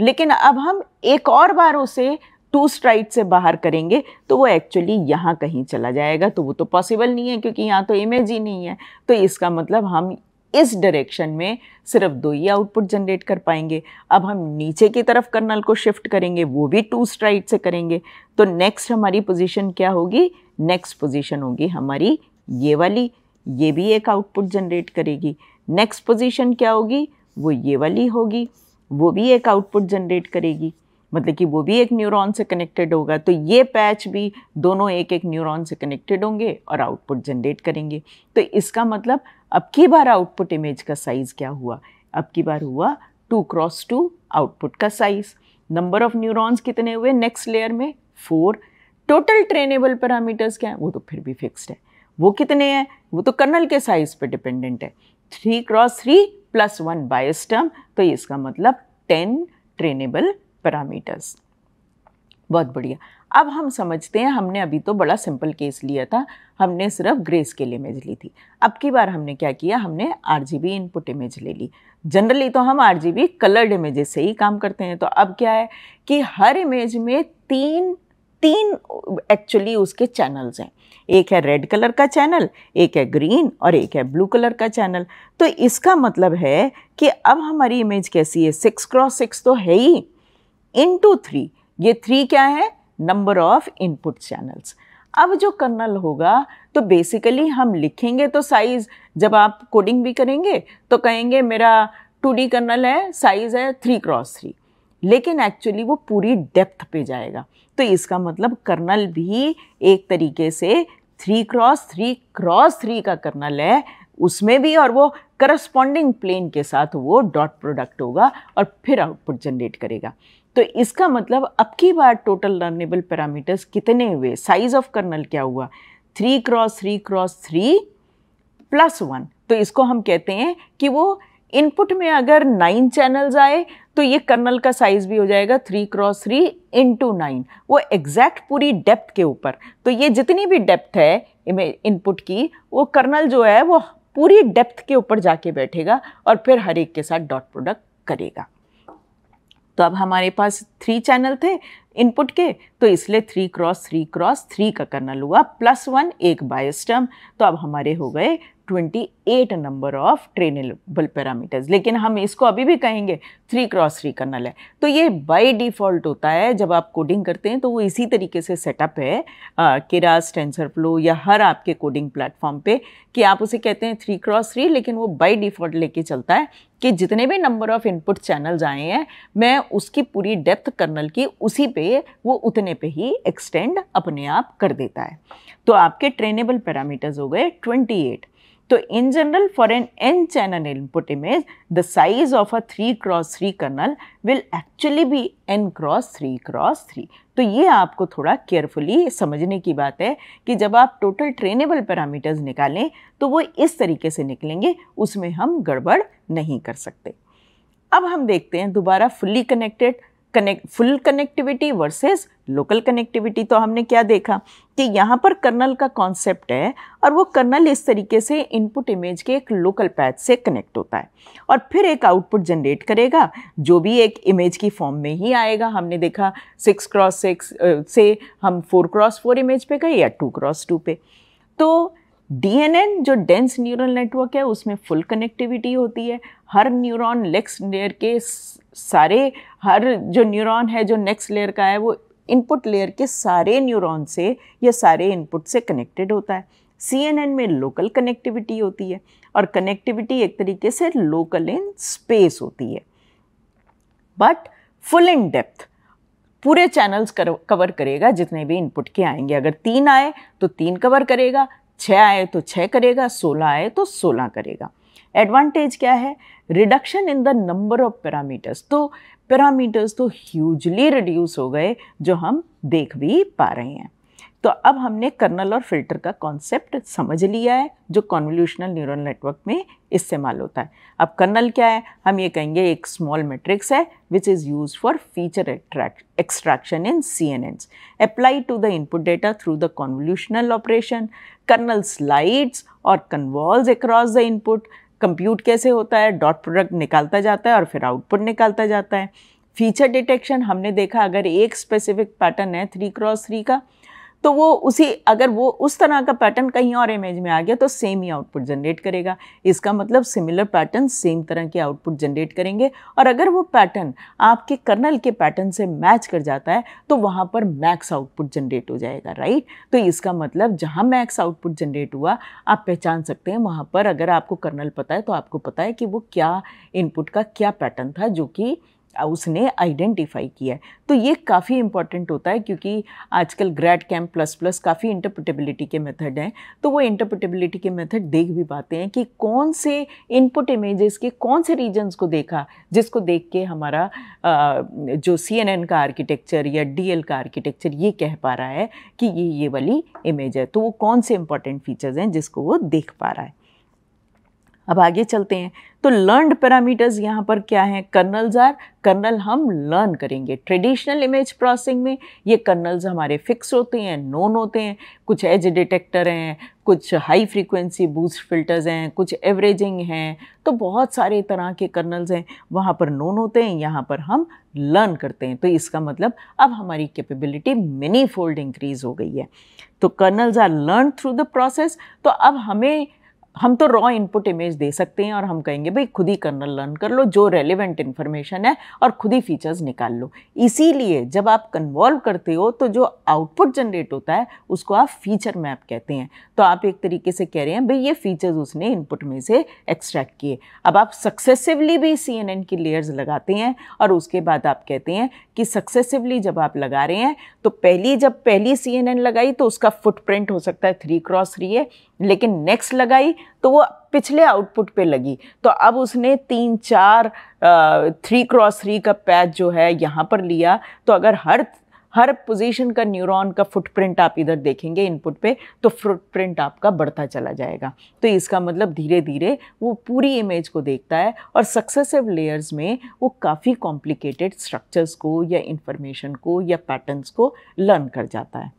लेकिन अब हम एक और बार उसे टू स्ट्राइट से बाहर करेंगे तो वो एक्चुअली यहाँ कहीं चला जाएगा तो वो तो पॉसिबल नहीं है क्योंकि यहाँ तो इमेज ही नहीं है तो इसका मतलब हम इस डायरेक्शन में सिर्फ दो ही आउटपुट जनरेट कर पाएंगे अब हम नीचे की तरफ कर्नल को शिफ्ट करेंगे वो भी टू स्ट्राइड से करेंगे तो नेक्स्ट हमारी पोजीशन क्या होगी नेक्स्ट पोजीशन होगी हमारी ये वाली ये भी एक आउटपुट जनरेट करेगी नेक्स्ट पोजीशन क्या होगी वो ये वाली होगी वो भी एक आउटपुट जनरेट करेगी मतलब कि वो भी एक न्यूरॉन से कनेक्टेड होगा तो ये पैच भी दोनों एक एक न्यूरॉन से कनेक्टेड होंगे और आउटपुट जनरेट करेंगे तो इसका मतलब अब की बार आउटपुट इमेज का साइज़ क्या हुआ अब की बार हुआ टू क्रॉस टू आउटपुट का साइज़ नंबर ऑफ न्यूरॉन्स कितने हुए नेक्स्ट लेयर में फोर टोटल ट्रेनेबल पैरामीटर्स क्या है वो तो फिर भी फिक्स्ड है वो कितने हैं वो तो कर्नल के साइज़ पे डिपेंडेंट है three cross three plus one bias term तो इसका मतलब टेन ट्रेनेबल पैरामीटर्स बहुत बढ़िया अब हम समझते हैं हमने अभी तो बड़ा सिंपल केस लिया था हमने सिर्फ ग्रे स्केल इमेज ली थी अब की बार हमने क्या किया हमने आर इनपुट इमेज ले ली जनरली तो हम आर कलर्ड इमेजेस से ही काम करते हैं तो अब क्या है कि हर इमेज में तीन तीन एक्चुअली उसके चैनल्स हैं एक है रेड कलर का चैनल एक है ग्रीन और एक है ब्लू कलर का चैनल तो इसका मतलब है कि अब हमारी इमेज कैसी है सिक्स क्रॉस सिक्स तो है ही इन टू थ्री ये थ्री क्या है नंबर ऑफ इनपुट चैनल्स अब जो कर्नल होगा तो बेसिकली हम लिखेंगे तो साइज़ जब आप कोडिंग भी करेंगे तो कहेंगे मेरा टू डी कर्नल है साइज़ है थ्री क्रॉस थ्री लेकिन एक्चुअली वो पूरी डेप्थ पे जाएगा तो इसका मतलब कर्नल भी एक तरीके से three cross three cross three का कर्नल है उसमें भी और वो करस्पॉन्डिंग प्लेन के साथ वो डॉट प्रोडक्ट होगा और फिर आउटपुट जनरेट करेगा तो इसका मतलब अब की बार टोटल लर्नेबल पैरामीटर्स कितने हुए साइज ऑफ कर्नल क्या हुआ three cross three cross three plus one तो इसको हम कहते हैं कि वो इनपुट में अगर नाइन चैनल्स आए तो ये कर्नल का साइज भी हो जाएगा three cross three into nine वो एग्जैक्ट पूरी डेप्थ के ऊपर तो ये जितनी भी डेप्थ है इनपुट की वो कर्नल जो है वो पूरी डेप्थ के ऊपर जाके बैठेगा और फिर हर एक के साथ डॉट प्रोडक्ट करेगा तो अब हमारे पास थ्री चैनल थे इनपुट के तो इसलिए three cross three cross three का कर्नल हुआ प्लस वन एक बायस टर्म तो अब हमारे हो गए 28 नंबर ऑफ ट्रेनेबल पैरामीटर्स लेकिन हम इसको अभी भी कहेंगे थ्री क्रॉस थ्री कर्नल है तो ये बाय डिफ़ॉल्ट होता है जब आप कोडिंग करते हैं तो वो इसी तरीके से सेटअप है किरास टेंसर फ्लो या हर आपके कोडिंग प्लेटफॉर्म पे कि आप उसे कहते हैं थ्री क्रॉस थ्री लेकिन वो बाय डिफ़ॉल्ट लेके चलता है कि जितने भी नंबर ऑफ इनपुट चैनल्स आए हैं मैं उसकी पूरी डेप्थ कर्नल की उसी पे वो उतने पे ही एक्सटेंड अपने आप कर देता है तो आपके ट्रेनेबल पैरामीटर्स हो गए एट तो in general for N N channel input image the size of a three cross three kernel will actually be N cross three cross three तो ये आपको थोड़ा केयरफुली समझने की बात है कि जब आप टोटल ट्रेनेबल पैरामीटर्स निकालें तो वो इस तरीके से निकलेंगे उसमें हम गड़बड़ नहीं कर सकते अब हम देखते हैं दोबारा fully connected connect full connectivity versus local connectivity तो हमने क्या देखा कि यहाँ पर कर्नल का कॉन्सेप्ट है और वो कर्नल इस तरीके से इनपुट इमेज के एक लोकल पैथ से कनेक्ट होता है और फिर एक आउटपुट जनरेट करेगा जो भी एक इमेज की फॉर्म में ही आएगा हमने देखा सिक्स क्रॉस सिक्स से हम फोर क्रॉस फोर इमेज पे गए या टू क्रॉस टू पे तो डीएनएन जो डेंस न्यूरल नेटवर्क है उसमें फुल कनेक्टिविटी होती है हर न्यूरॉन लेक्स लेयर के सारे हर जो न्यूरॉन है जो नेक्स्ट लेयर का है वो इनपुट लेयर के सारे न्यूरॉन से या सारे इनपुट से कनेक्टेड होता है सी में लोकल कनेक्टिविटी होती है और कनेक्टिविटी एक तरीके से लोकल इन स्पेस होती है बट फुल इन डेप्थ पूरे चैनल्स कवर करेगा जितने भी इनपुट के आएंगे अगर तीन आए तो तीन कवर करेगा छः आए तो छः करेगा सोलह आए तो सोलह करेगा एडवांटेज क्या है reduction in the number of parameters तो पैरामीटर्स तो ह्यूजली रिड्यूस हो गए जो हम देख भी पा रहे हैं तो अब हमने कर्नल और फिल्टर का कॉन्सेप्ट समझ लिया है जो कॉन्वोल्यूशनल न्यूरल नेटवर्क में इस्तेमाल होता है अब कर्नल क्या है हम ये कहेंगे एक स्मॉल मैट्रिक्स है which is use for feature extraction in C N N apply to the input data through the convolutional operation kernel slides और convolve across the input compute कैसे होता है डॉट प्रोडक्ट निकालता जाता है और फिर आउटपुट निकालता जाता है फीचर डिटेक्शन हमने देखा अगर एक स्पेसिफिक पैटर्न है थ्री क्रॉस थ्री का तो वो उसी अगर वो उस तरह का पैटर्न कहीं और इमेज में आ गया तो सेम ही आउटपुट जनरेट करेगा इसका मतलब सिमिलर पैटर्न सेम तरह के आउटपुट जनरेट करेंगे और अगर वो पैटर्न आपके कर्नल के पैटर्न से मैच कर जाता है तो वहाँ पर मैक्स आउटपुट जनरेट हो जाएगा राइट तो इसका मतलब जहाँ मैक्स आउटपुट जनरेट हुआ आप पहचान सकते हैं वहाँ पर अगर आपको कर्नल पता है तो आपको पता है कि वो क्या इनपुट का क्या पैटर्न था जो कि उसने आइडेंटिफाई किया है तो ये काफ़ी इम्पॉर्टेंट होता है क्योंकि आजकल ग्रैड कैम्प प्लस प्लस काफ़ी इंटरप्रटेबिलिटी के मेथड हैं तो वो इंटरप्रटेबिलिटी के मेथड देख भी पाते हैं कि कौन से इनपुट इमेजेस के कौन से रीजन्स को देखा जिसको देख के हमारा जो सी का आर्किटेक्चर या डी का आर्किटेक्चर ये कह पा रहा है कि ये ये वाली इमेज है तो वो कौन से इंपॉर्टेंट फीचर्स हैं जिसको वो देख पा रहा है अब आगे चलते हैं तो लर्नड पैरामीटर्स यहाँ पर क्या हैं कर्नल्स आर कर्नल हम लर्न करेंगे ट्रेडिशनल इमेज प्रोसेसिंग में ये कर्नल्स हमारे फिक्स होते हैं नोन होते हैं कुछ एज डिटेक्टर हैं कुछ हाई फ्रीक्वेंसी बूस्ट फिल्टर्स हैं कुछ एवरेजिंग हैं तो बहुत सारे तरह के कर्नल्स हैं वहाँ पर नोन होते हैं यहाँ पर हम लर्न करते हैं तो इसका मतलब अब हमारी कैपेबिलिटी मिनी फोल्ड इंक्रीज़ हो गई है तो kernels are learn through the process तो अब हमें हम तो रॉ इनपुट इमेज दे सकते हैं और हम कहेंगे भाई खुद ही कर्नल लर्न कर लो जो रेलिवेंट इन्फॉर्मेशन है और खुद ही फीचर्स निकाल लो इसीलिए जब आप कन्वॉल्व करते हो तो जो आउटपुट जनरेट होता है उसको आप फीचर मैप कहते हैं तो आप एक तरीके से कह रहे हैं भाई ये फीचर्स उसने इनपुट में से एक्सट्रैक्ट किए अब आप सक्सेसिवली भी सी की लेयर्स लगाते हैं और उसके बाद आप कहते हैं कि सक्सेसिवली जब आप लगा रहे हैं तो पहली जब पहली सी लगाई तो उसका फुटप्रिंट हो सकता है थ्री क्रॉस थ्री है लेकिन नेक्स्ट लगाई तो वो पिछले आउटपुट पे लगी तो अब उसने तीन चार थ्री क्रॉस थ्री का पैच जो है यहाँ पर लिया तो अगर हर हर पोजीशन का न्यूरॉन का फुटप्रिंट आप इधर देखेंगे इनपुट पे तो फुटप्रिंट आपका बढ़ता चला जाएगा तो इसका मतलब धीरे धीरे वो पूरी इमेज को देखता है और सक्सेसिव लेयर्स में वो काफ़ी कॉम्प्लिकेटेड स्ट्रक्चर्स को या इन्फॉर्मेशन को या पैटर्न्स को लर्न कर जाता है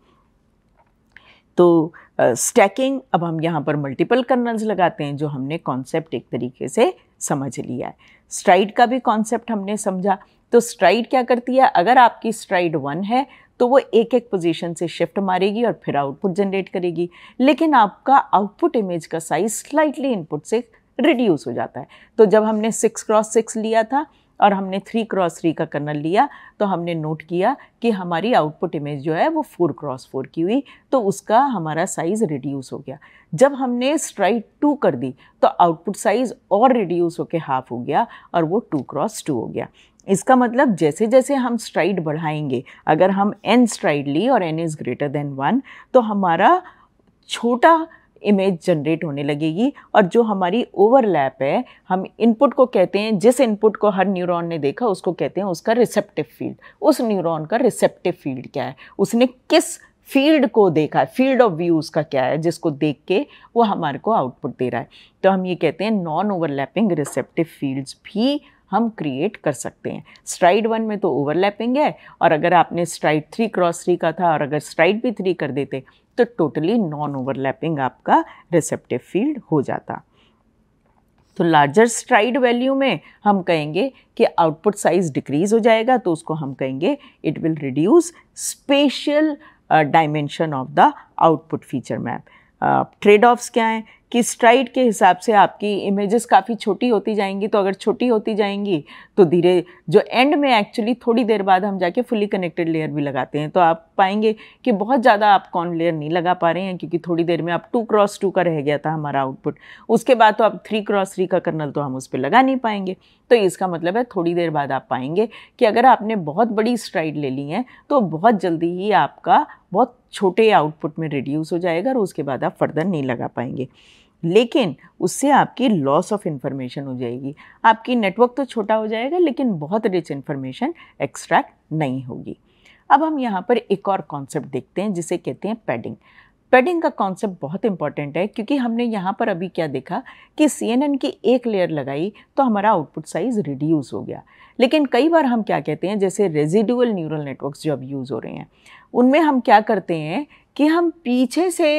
तो स्टैकिंग uh, अब हम यहाँ पर मल्टीपल कर्नल्स लगाते हैं जो हमने कॉन्सेप्ट एक तरीके से समझ लिया है स्ट्राइड का भी कॉन्सेप्ट हमने समझा तो स्ट्राइड क्या करती है अगर आपकी स्ट्राइड वन है तो वो एक एक पोजीशन से शिफ्ट मारेगी और फिर आउटपुट जनरेट करेगी लेकिन आपका आउटपुट इमेज का साइज स्लाइटली इनपुट से रिड्यूस हो जाता है तो जब हमने सिक्स क्रॉस सिक्स लिया था और हमने थ्री क्रॉस थ्री का कर्नल लिया तो हमने नोट किया कि हमारी आउटपुट इमेज जो है वो फोर क्रॉस फोर की हुई तो उसका हमारा साइज़ रिड्यूस हो गया जब हमने स्ट्राइट टू कर दी तो आउटपुट साइज़ और रिड्यूस होकर हाफ हो गया और वो टू क्रॉस टू हो गया इसका मतलब जैसे जैसे हम स्ट्राइड बढ़ाएंगे अगर हम एन स्ट्राइड ली और N is greater than one तो हमारा छोटा इमेज जनरेट होने लगेगी और जो हमारी ओवरलैप है हम इनपुट को कहते हैं जिस इनपुट को हर न्यूरॉन ने देखा उसको कहते हैं उसका रिसेप्टिव फील्ड उस न्यूरॉन का रिसेप्टिव फील्ड क्या है उसने किस फील्ड को देखा है फील्ड ऑफ व्यू उसका क्या है जिसको देख के वो हमारे को आउटपुट दे रहा है तो हम ये कहते हैं नॉन ओवरलैपिंग रिसेप्टिव फील्ड्स भी हम क्रिएट कर सकते हैं स्ट्राइड वन में तो ओवरलैपिंग है और अगर आपने स्ट्राइड थ्री क्रॉस थ्री का था और अगर स्ट्राइड भी थ्री कर देते तो टोटली नॉन ओवरलैपिंग आपका रिसेप्टिव फील्ड हो जाता तो लार्जर स्ट्राइड वैल्यू में हम कहेंगे कि आउटपुट साइज डिक्रीज हो जाएगा तो उसको हम कहेंगे it will reduce spatial dimension of the output feature map trade offs क्या हैं कि स्ट्राइड के हिसाब से आपकी इमेजेस काफ़ी छोटी होती जाएंगी तो अगर छोटी होती जाएंगी तो धीरे जो एंड में एक्चुअली थोड़ी देर बाद हम जाके फुली कनेक्टेड लेयर भी लगाते हैं तो आप पाएंगे कि बहुत ज़्यादा आप कॉन लेयर नहीं लगा पा रहे हैं क्योंकि थोड़ी देर में आप टू क्रॉस टू का रह गया था हमारा आउटपुट उसके बाद तो आप थ्री क्रॉस थ्री का कर्नल तो हम उस पर लगा नहीं पाएंगे तो इसका मतलब है थोड़ी देर बाद आप पाएंगे कि अगर आपने बहुत बड़ी स्ट्राइड ले ली है तो बहुत जल्दी ही आपका बहुत छोटे आउटपुट में रिड्यूस हो जाएगा और उसके बाद आप फर्दर नहीं लगा पाएंगे लेकिन उससे आपकी लॉस ऑफ इन्फॉर्मेशन हो जाएगी आपकी नेटवर्क तो छोटा हो जाएगा लेकिन बहुत रिच इन्फॉर्मेशन एक्सट्रैक्ट नहीं होगी अब हम यहाँ पर एक और कॉन्सेप्ट देखते हैं जिसे कहते हैं पैडिंग पैडिंग का कॉन्सेप्ट बहुत इंपॉर्टेंट है क्योंकि हमने यहाँ पर अभी क्या देखा कि सी की एक लेयर लगाई तो हमारा आउटपुट साइज़ रिड्यूस हो गया लेकिन कई बार हम क्या कहते हैं जैसे रेजिडुअल न्यूरल नेटवर्क्स जो अब यूज़ हो रहे हैं उनमें हम क्या करते हैं कि हम पीछे से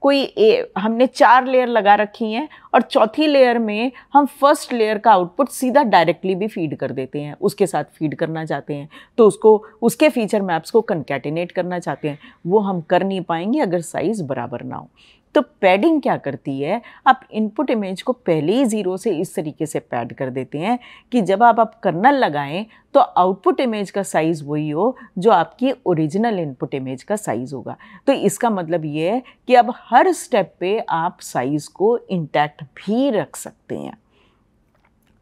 कोई ए, हमने चार लेयर लगा रखी हैं और चौथी लेयर में हम फर्स्ट लेयर का आउटपुट सीधा डायरेक्टली भी फीड कर देते हैं उसके साथ फीड करना चाहते हैं तो उसको उसके फीचर मैप्स को कंकैटिनेट करना चाहते हैं वो हम कर नहीं पाएंगे अगर साइज़ बराबर ना हो तो पैडिंग क्या करती है आप इनपुट इमेज को पहले ही ज़ीरो से इस तरीके से पैड कर देते हैं कि जब आप आप कर्नल लगाएं तो आउटपुट इमेज का साइज़ वही हो जो आपकी ओरिजिनल इनपुट इमेज का साइज़ होगा तो इसका मतलब ये है कि अब हर स्टेप पे आप साइज़ को इंटैक्ट भी रख सकते हैं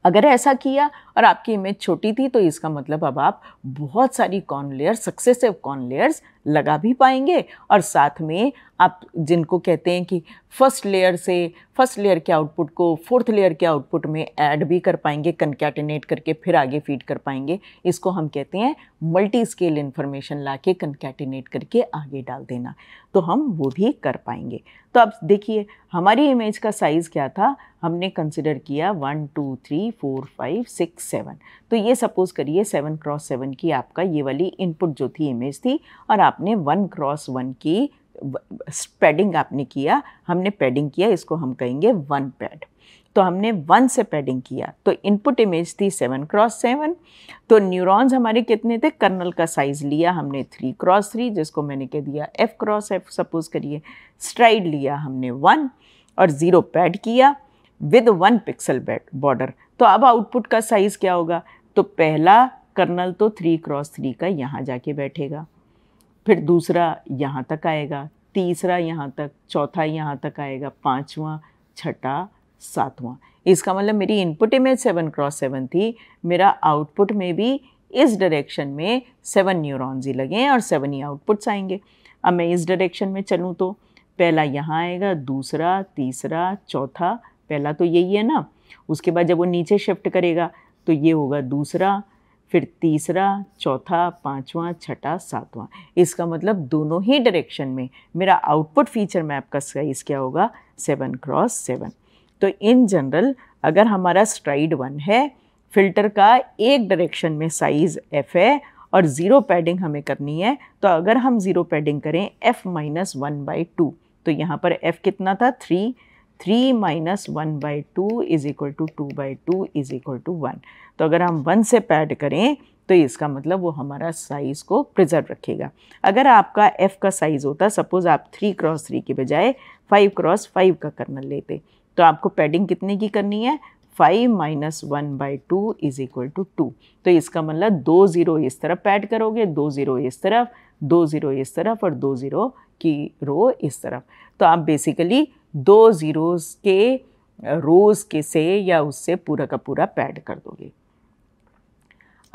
अगर ऐसा किया और आपकी इमेज छोटी थी तो इसका मतलब अब आप बहुत सारी conv layer successive conv layers लगा भी पाएंगे और साथ में आप जिनको कहते हैं कि फर्स्ट लेयर से फर्स्ट लेयर के आउटपुट को फोर्थ लेयर के आउटपुट में ऐड भी कर पाएंगे कनकैटिनेट करके फिर आगे फीड कर पाएंगे इसको हम कहते हैं मल्टी स्केल इन्फॉर्मेशन ला के कनकैटिनेट करके आगे डाल देना तो हम वो भी कर पाएंगे तो अब देखिए हमारी इमेज का साइज़ क्या था हमने कंसिडर किया one two three four five six six seven तो ये सपोज़ करिए सेवन क्रॉस सेवन की आपका ये वाली इनपुट जो थी इमेज थी और आपने वन क्रॉस वन की पैडिंग आपने किया हमने पैडिंग किया इसको हम कहेंगे वन पैड तो हमने वन से पैडिंग किया तो इनपुट इमेज थी सेवन क्रॉस सेवन तो न्यूरॉन्स हमारे कितने थे कर्नल का साइज़ लिया हमने थ्री क्रॉस थ्री जिसको मैंने कह दिया एफ क्रॉस एफ सपोज़ करिए स्ट्राइड लिया हमने वन और ज़ीरो पैड किया विद वन पिक्सल बॉर्डर तो अब आउटपुट का साइज़ क्या होगा तो पहला कर्नल तो थ्री क्रॉस थ्री का यहाँ जाके बैठेगा फिर दूसरा यहाँ तक आएगा तीसरा यहाँ तक चौथा यहाँ तक आएगा पाँचवा छठा सातवां इसका मतलब मेरी input image seven cross seven थी मेरा आउटपुट में भी इस डायरेक्शन में सेवन न्यूरॉन्स ही लगे हैं और सेवन ही आउटपुट्स आएंगे अब मैं इस डायरेक्शन में चलूँ तो पहला यहाँ आएगा दूसरा तीसरा चौथा पहला तो यही है ना उसके बाद जब वो नीचे शिफ्ट करेगा तो ये होगा दूसरा फिर तीसरा चौथा पाँचवा छठा सातवां इसका मतलब दोनों ही डायरेक्शन में मेरा आउटपुट फीचर मैप का साइज क्या होगा सेवन क्रॉस सेवन तो इन जनरल अगर हमारा स्ट्राइड वन है फिल्टर का एक डायरेक्शन में साइज़ एफ़ है और ज़ीरो पैडिंग हमें करनी है तो अगर हम ज़ीरो पैडिंग करें F minus one by two तो यहाँ पर एफ़ कितना था three three minus one by two is equal to two by two is equal to one तो अगर हम वन से पैड करें तो इसका मतलब वो हमारा साइज़ को प्रिजर्व रखेगा अगर आपका एफ़ का साइज़ होता सपोज़ आप थ्री क्रॉस थ्री के बजाय फाइव क्रॉस फाइव का कर्नल लेते तो आपको पैडिंग कितने की करनी है five minus one by two is equal to two तो इसका मतलब दो ज़ीरो इस तरफ ऐड करोगे दो ज़ीरो इस तरफ दो ज़ीरो इस तरफ और दो ज़ीरो की रो इस तरफ तो आप बेसिकली दो ज़ीरो के रोज़ के से या उससे पूरा का पूरा पैड कर दोगे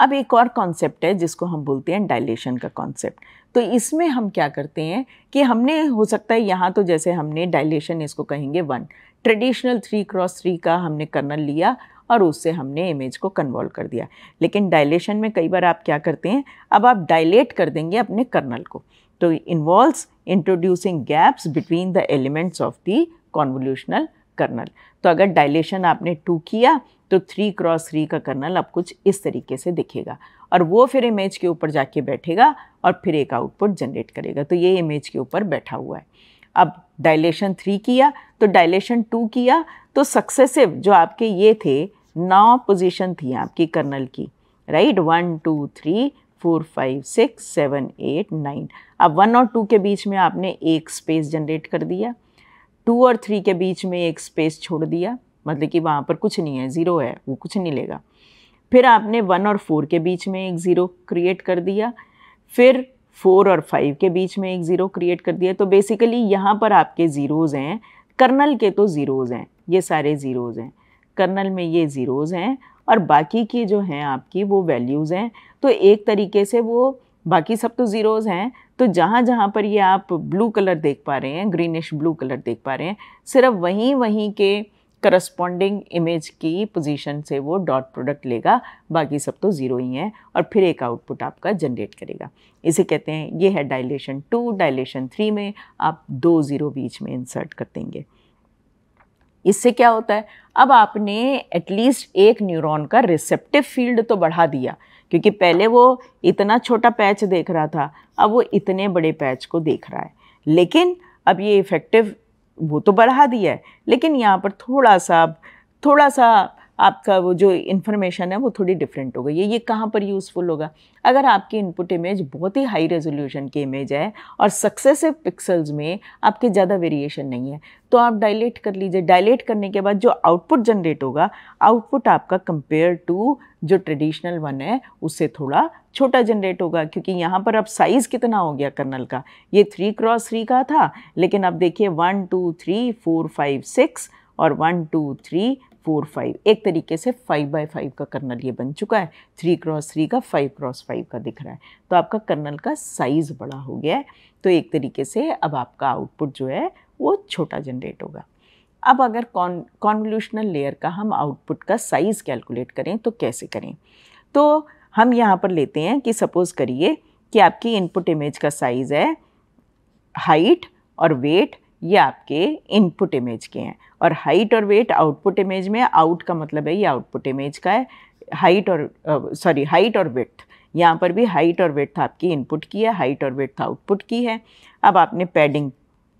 अब एक और कॉन्सेप्ट है जिसको हम बोलते हैं डायलेशन का कॉन्सेप्ट तो इसमें हम क्या करते हैं कि हमने हो सकता है यहाँ तो जैसे हमने डायलेशन इसको कहेंगे one traditional three cross three का हमने कर्नल लिया और उससे हमने इमेज को कन्वॉल्व कर दिया लेकिन डायलेशन में कई बार आप क्या करते हैं अब आप डायलेट कर देंगे अपने कर्नल को तो involves introducing gaps between the elements of the convolutional kernel तो अगर डायलेशन आपने टू किया तो थ्री क्रॉस थ्री का कर्नल अब कुछ इस तरीके से दिखेगा और वो फिर इमेज के ऊपर जाके बैठेगा और फिर एक आउटपुट जनरेट करेगा तो ये इमेज के ऊपर बैठा हुआ है अब डायलेशन थ्री किया तो डायलेशन टू किया तो सक्सेसिव जो आपके ये थे नौ पोजीशन थी आपकी कर्नल की right one two three four five six seven eight nine अब वन और टू के बीच में आपने एक स्पेस जनरेट कर दिया टू और थ्री के बीच में एक स्पेस छोड़ दिया मतलब कि वहाँ पर कुछ नहीं है ज़ीरो है वो कुछ नहीं लेगा फिर आपने वन और फोर के बीच में एक ज़ीरो क्रिएट कर दिया फिर फोर और फाइव के बीच में एक ज़ीरो क्रिएट कर दिया तो बेसिकली यहाँ पर आपके ज़ीरोज़ हैं कर्नल के तो ज़ीरोज़ हैं ये सारे ज़ीरोज़ हैं कर्नल में ये ज़ीरोज़ हैं और बाकी की जो हैं आपकी वो वैल्यूज़ हैं तो एक तरीके से वो बाकी सब तो ज़ीरोज़ हैं तो जहाँ जहाँ पर ये आप ब्लू कलर देख पा रहे हैं ग्रीनिश ब्लू कलर देख पा रहे हैं सिर्फ वहीं वहीं के करस्पॉन्डिंग इमेज की पोजीशन से वो डॉट प्रोडक्ट लेगा बाकी सब तो ज़ीरो ही हैं और फिर एक आउटपुट आपका जनरेट करेगा इसे कहते हैं ये है डायलेशन टू डायलेशन थ्री में आप दो ज़ीरो बीच में इंसर्ट कर देंगे इससे क्या होता है अब आपने एटलीस्ट एक न्यूरॉन का रिसेप्टिव फील्ड तो बढ़ा दिया क्योंकि पहले वो इतना छोटा पैच देख रहा था अब वो इतने बड़े पैच को देख रहा है लेकिन अब ये इफ़ेक्टिव वो तो बढ़ा दिया है लेकिन यहाँ पर थोड़ा सा थोड़ा सा आपका वो जो इन्फॉर्मेशन है वो थोड़ी डिफरेंट हो गई है ये कहाँ पर यूज़फुल होगा अगर आपकी इनपुट इमेज बहुत ही हाई रेजोल्यूशन की इमेज है और सक्सेसिव पिक्सल्स में आपके ज़्यादा वेरिएशन नहीं है तो आप डायलेट कर लीजिए डायलेट करने के बाद जो आउटपुट जनरेट होगा आउटपुट आपका कंपेयर टू जो ट्रेडिशनल वन है उससे थोड़ा छोटा जनरेट होगा क्योंकि यहाँ पर अब साइज़ कितना हो गया कर्नल का ये थ्री क्रॉस थ्री का था लेकिन अब देखिए one two three four five six और one two three four five एक तरीके से फाइव बाई फाइव का कर्नल ये बन चुका है थ्री क्रॉस थ्री का फाइव क्रॉस फाइव का दिख रहा है तो आपका कर्नल का साइज़ बड़ा हो गया है तो एक तरीके से अब आपका आउटपुट जो है वो छोटा जनरेट होगा अब अगर कॉन कॉन्वल्यूशनल लेयर का हम आउटपुट का साइज़ कैलकुलेट करें तो कैसे करें तो हम यहाँ पर लेते हैं कि सपोज़ करिए कि आपकी इनपुट इमेज का साइज़ है हाइट और वेट ये आपके इनपुट इमेज के हैं और हाइट और वेट आउटपुट इमेज में आउट का मतलब है ये आउटपुट इमेज का है हाइट और सॉरी हाइट और वेट यहाँ पर भी हाइट और वेट आपकी इनपुट की है हाइट और वेट आउटपुट की है अब आपने पैडिंग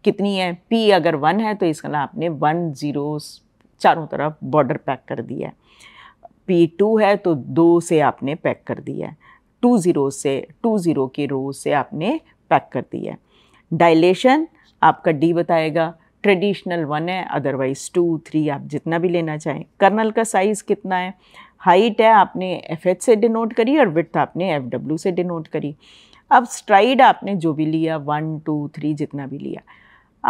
कितनी है पी अगर वन है तो इसका ना आपने वन ज़ीरो चारों तरफ बॉर्डर पैक कर दिया है पी टू है तो दो से आपने पैक कर दिया है टू ज़ीरो से टू ज़ीरो के रो से आपने पैक कर दिया है डायलेशन आपका डी बताएगा ट्रेडिशनल वन है अदरवाइज़ टू थ्री आप जितना भी लेना चाहें कर्नल का साइज़ कितना है हाइट है आपने एफ एच से डिनोट करी और विथ आपने एफ डब्ल्यू से डिनोट करी अब स्ट्राइड आपने जो भी लिया वन टू थ्री जितना भी लिया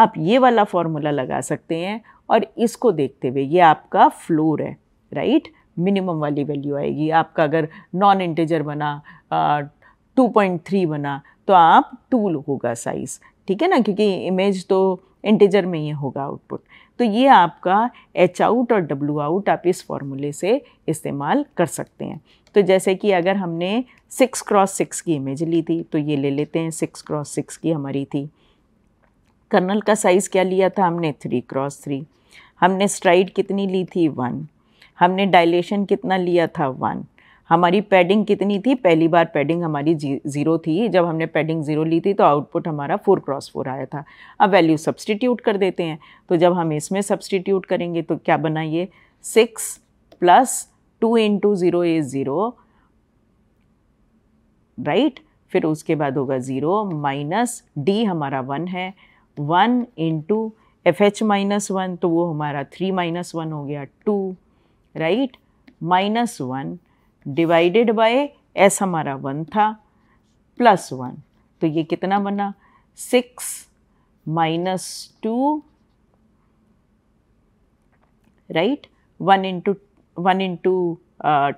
आप ये वाला फॉर्मूला लगा सकते हैं और इसको देखते हुए ये आपका फ्लोर है राइट मिनिमम वाली वैल्यू आएगी आपका अगर नॉन इंटेजर बना टू पॉइंट थ्री बना तो आप टू होगा साइज़ ठीक है ना क्योंकि इमेज तो इंटीजर में ये होगा आउटपुट तो ये आपका एच आउट और डब्लू आउट आप इस फॉर्मूले से इस्तेमाल कर सकते हैं तो जैसे कि अगर हमने सिक्स क्रॉस सिक्स की इमेज ली थी तो ये ले लेते हैं सिक्स क्रॉस सिक्स की हमारी थी कर्नल का साइज़ क्या लिया था हमने थ्री क्रॉस थ्री हमने स्ट्राइड कितनी ली थी वन हमने डायलेशन कितना लिया था वन हमारी पैडिंग कितनी थी पहली बार पैडिंग हमारी जी ज़ीरो थी जब हमने पैडिंग ज़ीरो ली थी तो आउटपुट हमारा फोर क्रॉस फोर आया था अब वैल्यू सब्सटीट्यूट कर देते हैं तो जब हम इसमें सब्सटीट्यूट करेंगे तो क्या बना ये six plus two into zero is zero right फिर उसके बाद होगा ज़ीरो माइनस डी हमारा वन है one into F H minus one तो वो हमारा थ्री माइनस वन हो गया two right minus one divided by S हमारा वन था प्लस वन तो ये कितना बना six minus two right one into one into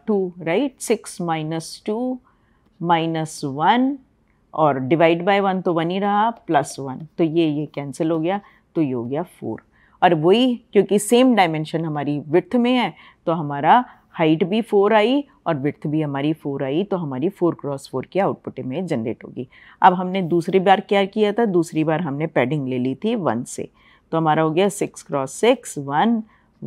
two right six minus two minus one और डिवाइड बाय वन तो वन ही रहा प्लस वन तो ये ये कैंसिल हो गया तो ये हो गया फोर और वही क्योंकि सेम डायमेंशन हमारी विथ में है तो हमारा हाइट भी फोर आई और विथ भी हमारी फोर आई तो हमारी फोर क्रॉस फोर की आउटपुट में जनरेट होगी अब हमने दूसरी बार क्या किया था दूसरी बार हमने पैडिंग ले ली थी वन से तो हमारा हो गया six cross six one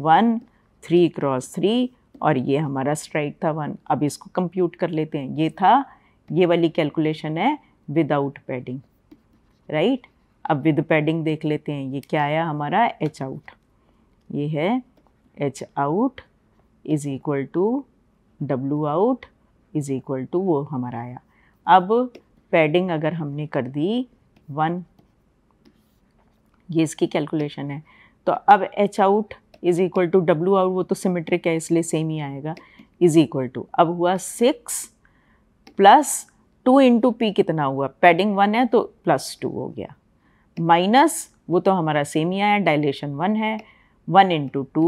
one three cross three और ये हमारा स्ट्राइक था वन अब इसको कंप्यूट कर लेते हैं ये था ये वाली कैलकुलेशन है विदाउट पैडिंग राइट अब विद पैडिंग देख लेते हैं ये क्या आया हमारा एच आउट ये है H out is equal to W out is equal to वो हमारा आया अब पैडिंग अगर हमने कर दी वन ये इसकी कैलकुलेशन है तो अब H out is equal to W out वो तो सिमेट्रिक है इसलिए सेम ही आएगा इज़ इक्वल टू अब हुआ six plus two into P कितना हुआ पैडिंग वन है तो प्लस टू हो गया माइनस वो तो हमारा सेम ही आया डायलेशन वन है one into two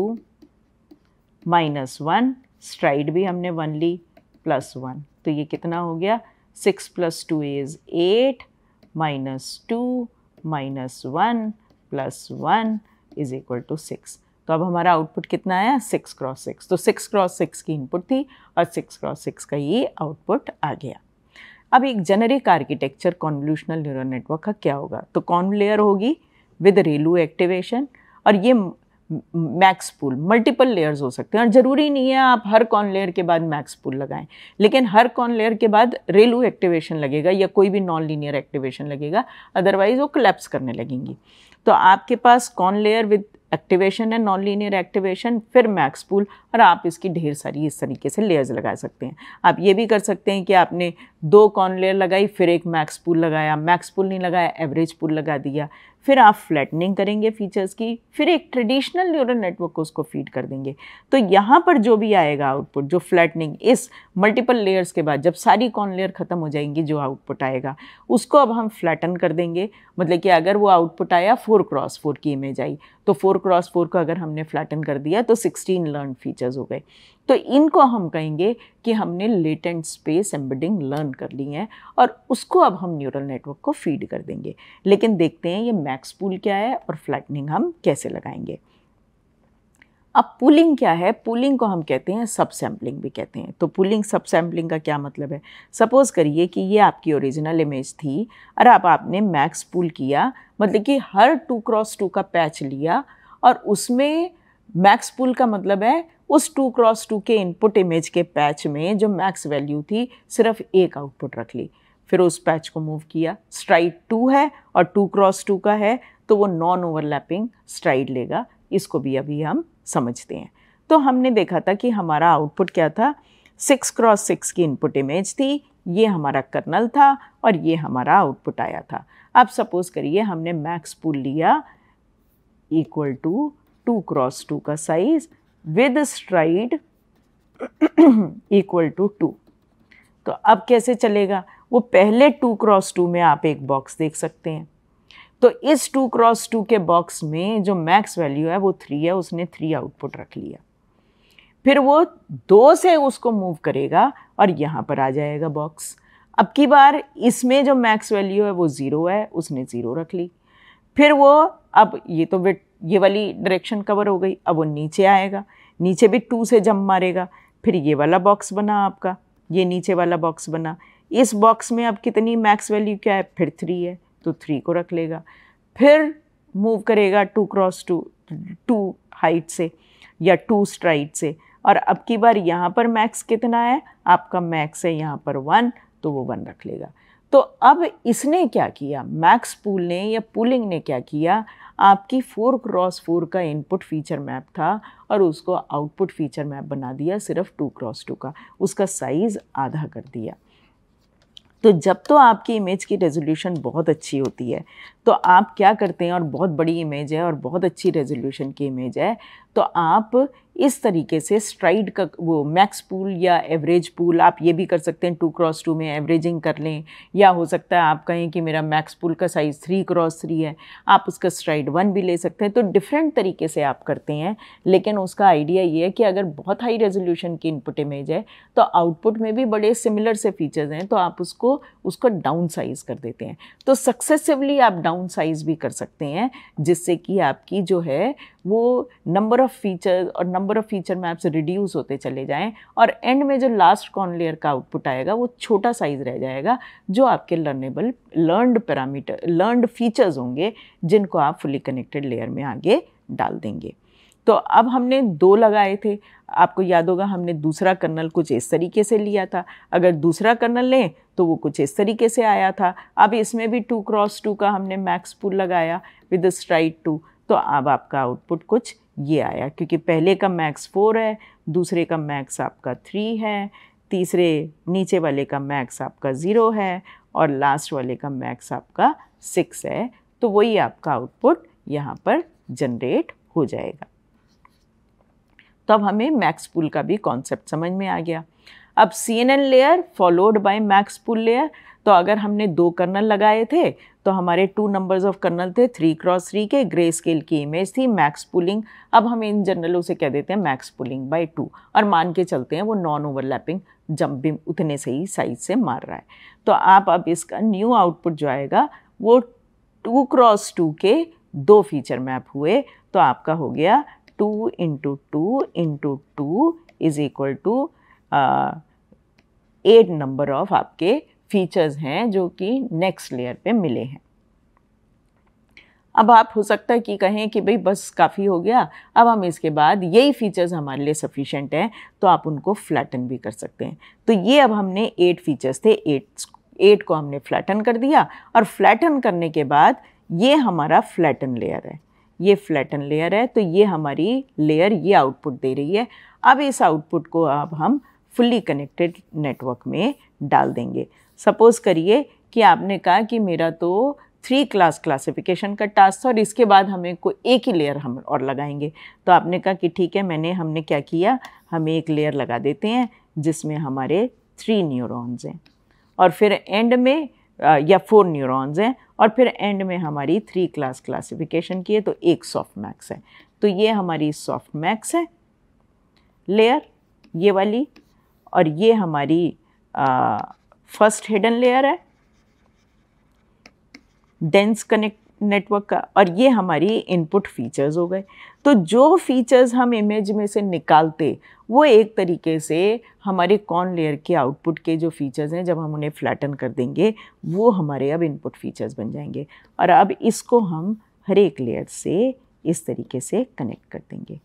minus one stride भी हमने वन ली प्लस वन तो ये कितना हो गया six plus two is eight minus two minus one plus one is equal to six तो अब हमारा आउटपुट कितना आया सिक्स क्रॉस सिक्स तो सिक्स क्रॉस सिक्स की इनपुट थी और सिक्स क्रॉस सिक्स का ये आउटपुट आ गया अब एक generic architecture convolutional neural network का क्या होगा तो कॉन्वलेयर लेयर होगी विद रेलू एक्टिवेशन और ये मैक्स पुल मल्टीपल लेयर्स हो सकते हैं और ज़रूरी नहीं है आप हर कॉन लेयर के बाद मैक्स पुल लगाएं लेकिन हर कॉन लेयर के बाद रेलू एक्टिवेशन लगेगा या कोई भी नॉन लीनियर एक्टिवेशन लगेगा अदरवाइज़ वो क्लेप्स करने लगेंगी तो आपके पास कॉन लेयर विद एक्टिवेशन है नॉन लीनियर एक्टिवेशन फिर मैक्स पुल और आप इसकी ढेर सारी इस तरीके से लेयर्स लगा सकते हैं आप ये भी कर सकते हैं कि आपने दो कॉन लेयर लगाई फिर एक मैक्स पुल लगाया मैक्स पुल नहीं लगाया एवरेज पुल लगा दिया फिर आप फ्लैटनिंग करेंगे फीचर्स की फिर एक ट्रेडिशनल न्यूरल नेटवर्क को उसको फीड कर देंगे तो यहाँ पर जो भी आएगा आउटपुट जो फ्लैटनिंग इस मल्टीपल लेयर्स के बाद जब सारी कॉन लेयर ख़त्म हो जाएंगी जो आउटपुट आएगा उसको अब हम फ्लैटन कर देंगे मतलब कि अगर वो आउटपुट आया फोर क्रॉस फोर की इमेज आई तो फोर क्रॉस फोर को अगर हमने फ्लैटन कर दिया तो सिक्सटीन लर्न फीचर्स हो गए तो इनको हम कहेंगे कि हमने लेटेंट स्पेस एम्बेडिंग लर्न कर ली है और उसको अब हम न्यूरल नेटवर्क को फीड कर देंगे लेकिन देखते हैं ये मैक्स पूल क्या है और फ्लैटनिंग हम कैसे लगाएंगे अब पुलिंग क्या है पुलिंग को हम कहते हैं सब सैम्पलिंग भी कहते हैं तो पुलिंग सब सैम्पलिंग का क्या मतलब है सपोज़ करिए कि ये आपकी ओरिजिनल इमेज थी और अब आपने मैक्स पुल किया मतलब कि हर टू क्रॉस टू का पैच लिया और उसमें मैक्स पुल का मतलब है उस टू क्रॉस टू के इनपुट इमेज के पैच में जो मैक्स वैल्यू थी सिर्फ एक आउटपुट रख ली फिर उस पैच को मूव किया स्ट्राइड टू है और टू क्रॉस टू का है तो वो नॉन ओवरलैपिंग स्ट्राइड लेगा इसको भी अभी हम समझते हैं तो हमने देखा था कि हमारा आउटपुट क्या था सिक्स क्रॉस सिक्स की इनपुट इमेज थी ये हमारा कर्नल था और ये हमारा आउटपुट आया था अब सपोज़ करिए हमने मैक्स पुल लिया equal to two cross two का size with stride equal to two तो अब कैसे चलेगा वो पहले टू क्रॉस टू में आप एक बॉक्स देख सकते हैं तो इस टू क्रॉस टू के बॉक्स में जो मैक्स वैल्यू है वो थ्री है उसने थ्री आउटपुट रख लिया फिर वो दो से उसको मूव करेगा और यहाँ पर आ जाएगा बॉक्स अब की बार इसमें जो मैक्स वैल्यू है वो ज़ीरो है उसने ज़ीरो रख ली फिर वो अब ये तो विथ ये वाली डायरेक्शन कवर हो गई अब वो नीचे आएगा नीचे भी टू से जम मारेगा फिर ये वाला बॉक्स बना आपका ये नीचे वाला बॉक्स बना इस बॉक्स में अब कितनी मैक्स वैल्यू क्या है फिर थ्री है तो थ्री को रख लेगा फिर मूव करेगा two cross two two height से या टू स्ट्राइट से और अब की बार यहाँ पर मैक्स कितना है आपका मैक्स है यहाँ पर वन तो वो वन रख लेगा तो अब इसने क्या किया मैक्स पूल ने या पुलिंग ने क्या किया आपकी फोर क्रॉस फोर का इनपुट फीचर मैप था और उसको आउटपुट फीचर मैप बना दिया सिर्फ टू क्रॉस टू का उसका साइज़ आधा कर दिया तो जब तो आपकी इमेज की रेजोल्यूशन बहुत अच्छी होती है तो आप क्या करते हैं और बहुत बड़ी इमेज है और बहुत अच्छी रेजोल्यूशन की इमेज है तो आप इस तरीके से स्ट्राइड का वो मैक्स पूल या एवरेज पूल आप ये भी कर सकते हैं टू क्रॉस टू में एवरेजिंग कर लें या हो सकता है आप कहें कि मेरा मैक्स पूल का साइज़ थ्री क्रॉस थ्री है आप उसका स्ट्राइड वन भी ले सकते हैं तो डिफरेंट तरीके से आप करते हैं लेकिन उसका आइडिया ये है कि अगर बहुत हाई रेजोल्यूशन की इनपुट इमेज है तो आउटपुट में भी बड़े सिमिलर से फीचर्स हैं तो आप उसको उसको डाउन साइज़ कर देते हैं तो सक्सेसिवली आप डाउन साइज़ भी कर सकते हैं जिससे कि आपकी जो है वो नंबर ऑफ़ फीचर और number of feature maps reduce होते चले जाएं और एंड में जो लास्ट कॉन लेयर का आउटपुट आएगा वो छोटा साइज रह जाएगा जो आपके learnable learned parameter learned features होंगे जिनको आप फुली कनेक्टेड लेयर में आगे डाल देंगे तो अब हमने दो लगाए थे आपको याद होगा हमने दूसरा कर्नल कुछ इस तरीके से लिया था अगर दूसरा कर्नल लें तो वो कुछ इस तरीके से आया था अब इसमें भी टू क्रॉस टू का हमने मैक्स पुल लगाया विद स्ट्राइट टू तो अब आपका आउटपुट कुछ ये आया क्योंकि पहले का मैक्स फोर है दूसरे का मैक्स आपका थ्री है तीसरे नीचे वाले का मैक्स आपका ज़ीरो है और लास्ट वाले का मैक्स आपका सिक्स है तो वही आपका आउटपुट यहाँ पर जनरेट हो जाएगा तो अब हमें मैक्स पुल का भी कॉन्सेप्ट समझ में आ गया अब C N N layer followed by max pool layer तो अगर हमने दो कर्नल लगाए थे तो हमारे टू नंबर्स ऑफ कर्नल थे थ्री क्रॉस थ्री के ग्रे स्केल की इमेज थी मैक्स पुलिंग अब हम इन जनरलों से कह देते हैं मैक्स पुलिंग बाय टू और मान के चलते हैं वो नॉन ओवरलैपिंग जंप भी उतने से ही साइज से मार रहा है तो आप अब इसका न्यू आउटपुट जो आएगा वो टू क्रॉस टू के दो फीचर मैप हुए तो आपका हो गया two into two into two is equal to eight number of आपके फीचर्स हैं जो कि नेक्स्ट लेयर पे मिले हैं अब आप हो सकता है कि कहें कि भाई बस काफ़ी हो गया अब हम इसके बाद यही फीचर्स हमारे लिए सफिशेंट हैं तो आप उनको फ्लैटन भी कर सकते हैं तो ये अब हमने एट फीचर्स थे एट एट को हमने फ्लैटन कर दिया और फ्लैटन करने के बाद ये हमारा फ्लैटन लेयर है ये फ्लैटन लेयर है तो ये हमारी लेयर ये आउटपुट दे रही है अब इस आउटपुट को अब हम फुल्ली कनेक्टेड नेटवर्क में डाल देंगे सपोज़ करिए कि आपने कहा कि मेरा तो थ्री क्लास क्लासिफिकेशन का टास्क था और इसके बाद हमें को एक ही लेयर हम और लगाएंगे तो आपने कहा कि ठीक है मैंने हमने क्या किया हम एक लेयर लगा देते हैं जिसमें हमारे थ्री न्यूरॉन्स हैं और फिर एंड में या फोर न्यूरॉन्स हैं और फिर एंड में हमारी थ्री क्लास क्लासिफिकेशन की है तो एक सॉफ्ट मैक्स है तो ये हमारी सॉफ्ट मैक्स है लेयर ये वाली और ये हमारी आ, फर्स्ट हिडन लेयर है डेंस कनेक्ट नेटवर्क का और ये हमारी इनपुट फीचर्स हो गए तो जो फीचर्स हम इमेज में से निकालते वो एक तरीके से हमारे कॉन लेयर के आउटपुट के जो फीचर्स हैं जब हम उन्हें फ्लैटन कर देंगे वो हमारे अब इनपुट फीचर्स बन जाएंगे और अब इसको हम हर एक लेयर से इस तरीके से कनेक्ट कर देंगे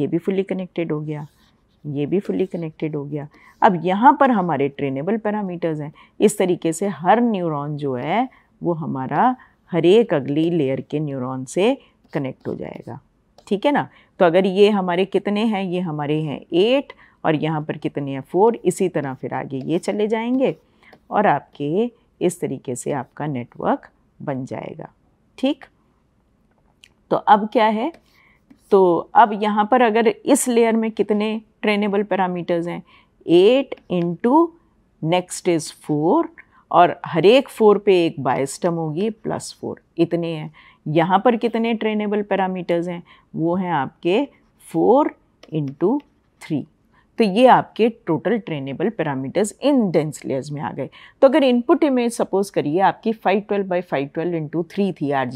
ये भी फुल्ली कनेक्टेड हो गया ये भी फुली कनेक्टेड हो गया अब यहाँ पर हमारे ट्रेनेबल पैरामीटर्स हैं इस तरीके से हर न्यूरॉन जो है वो हमारा हर एक अगली लेयर के न्यूरॉन से कनेक्ट हो जाएगा ठीक है ना तो अगर ये हमारे कितने हैं ये हमारे हैं एट और यहाँ पर कितने हैं फोर इसी तरह फिर आगे ये चले जाएंगे और आपके इस तरीके से आपका नेटवर्क बन जाएगा ठीक तो अब क्या है तो अब यहाँ पर अगर इस लेयर में कितने ट्रेनेबल पैरामीटर्स हैं eight into next is four और हर एक फोर पे एक बायस्टम होगी प्लस फोर इतने हैं यहाँ पर कितने ट्रेनेबल पैरामीटर्स हैं वो हैं आपके फोर इंटू थ्री तो ये आपके टोटल ट्रेनेबल पैरामीटर्स इन डेंस लेयर्स में आ गए तो अगर इनपुट इमेज सपोज करिए आपकी 512 twelve by five twelve into three थी आर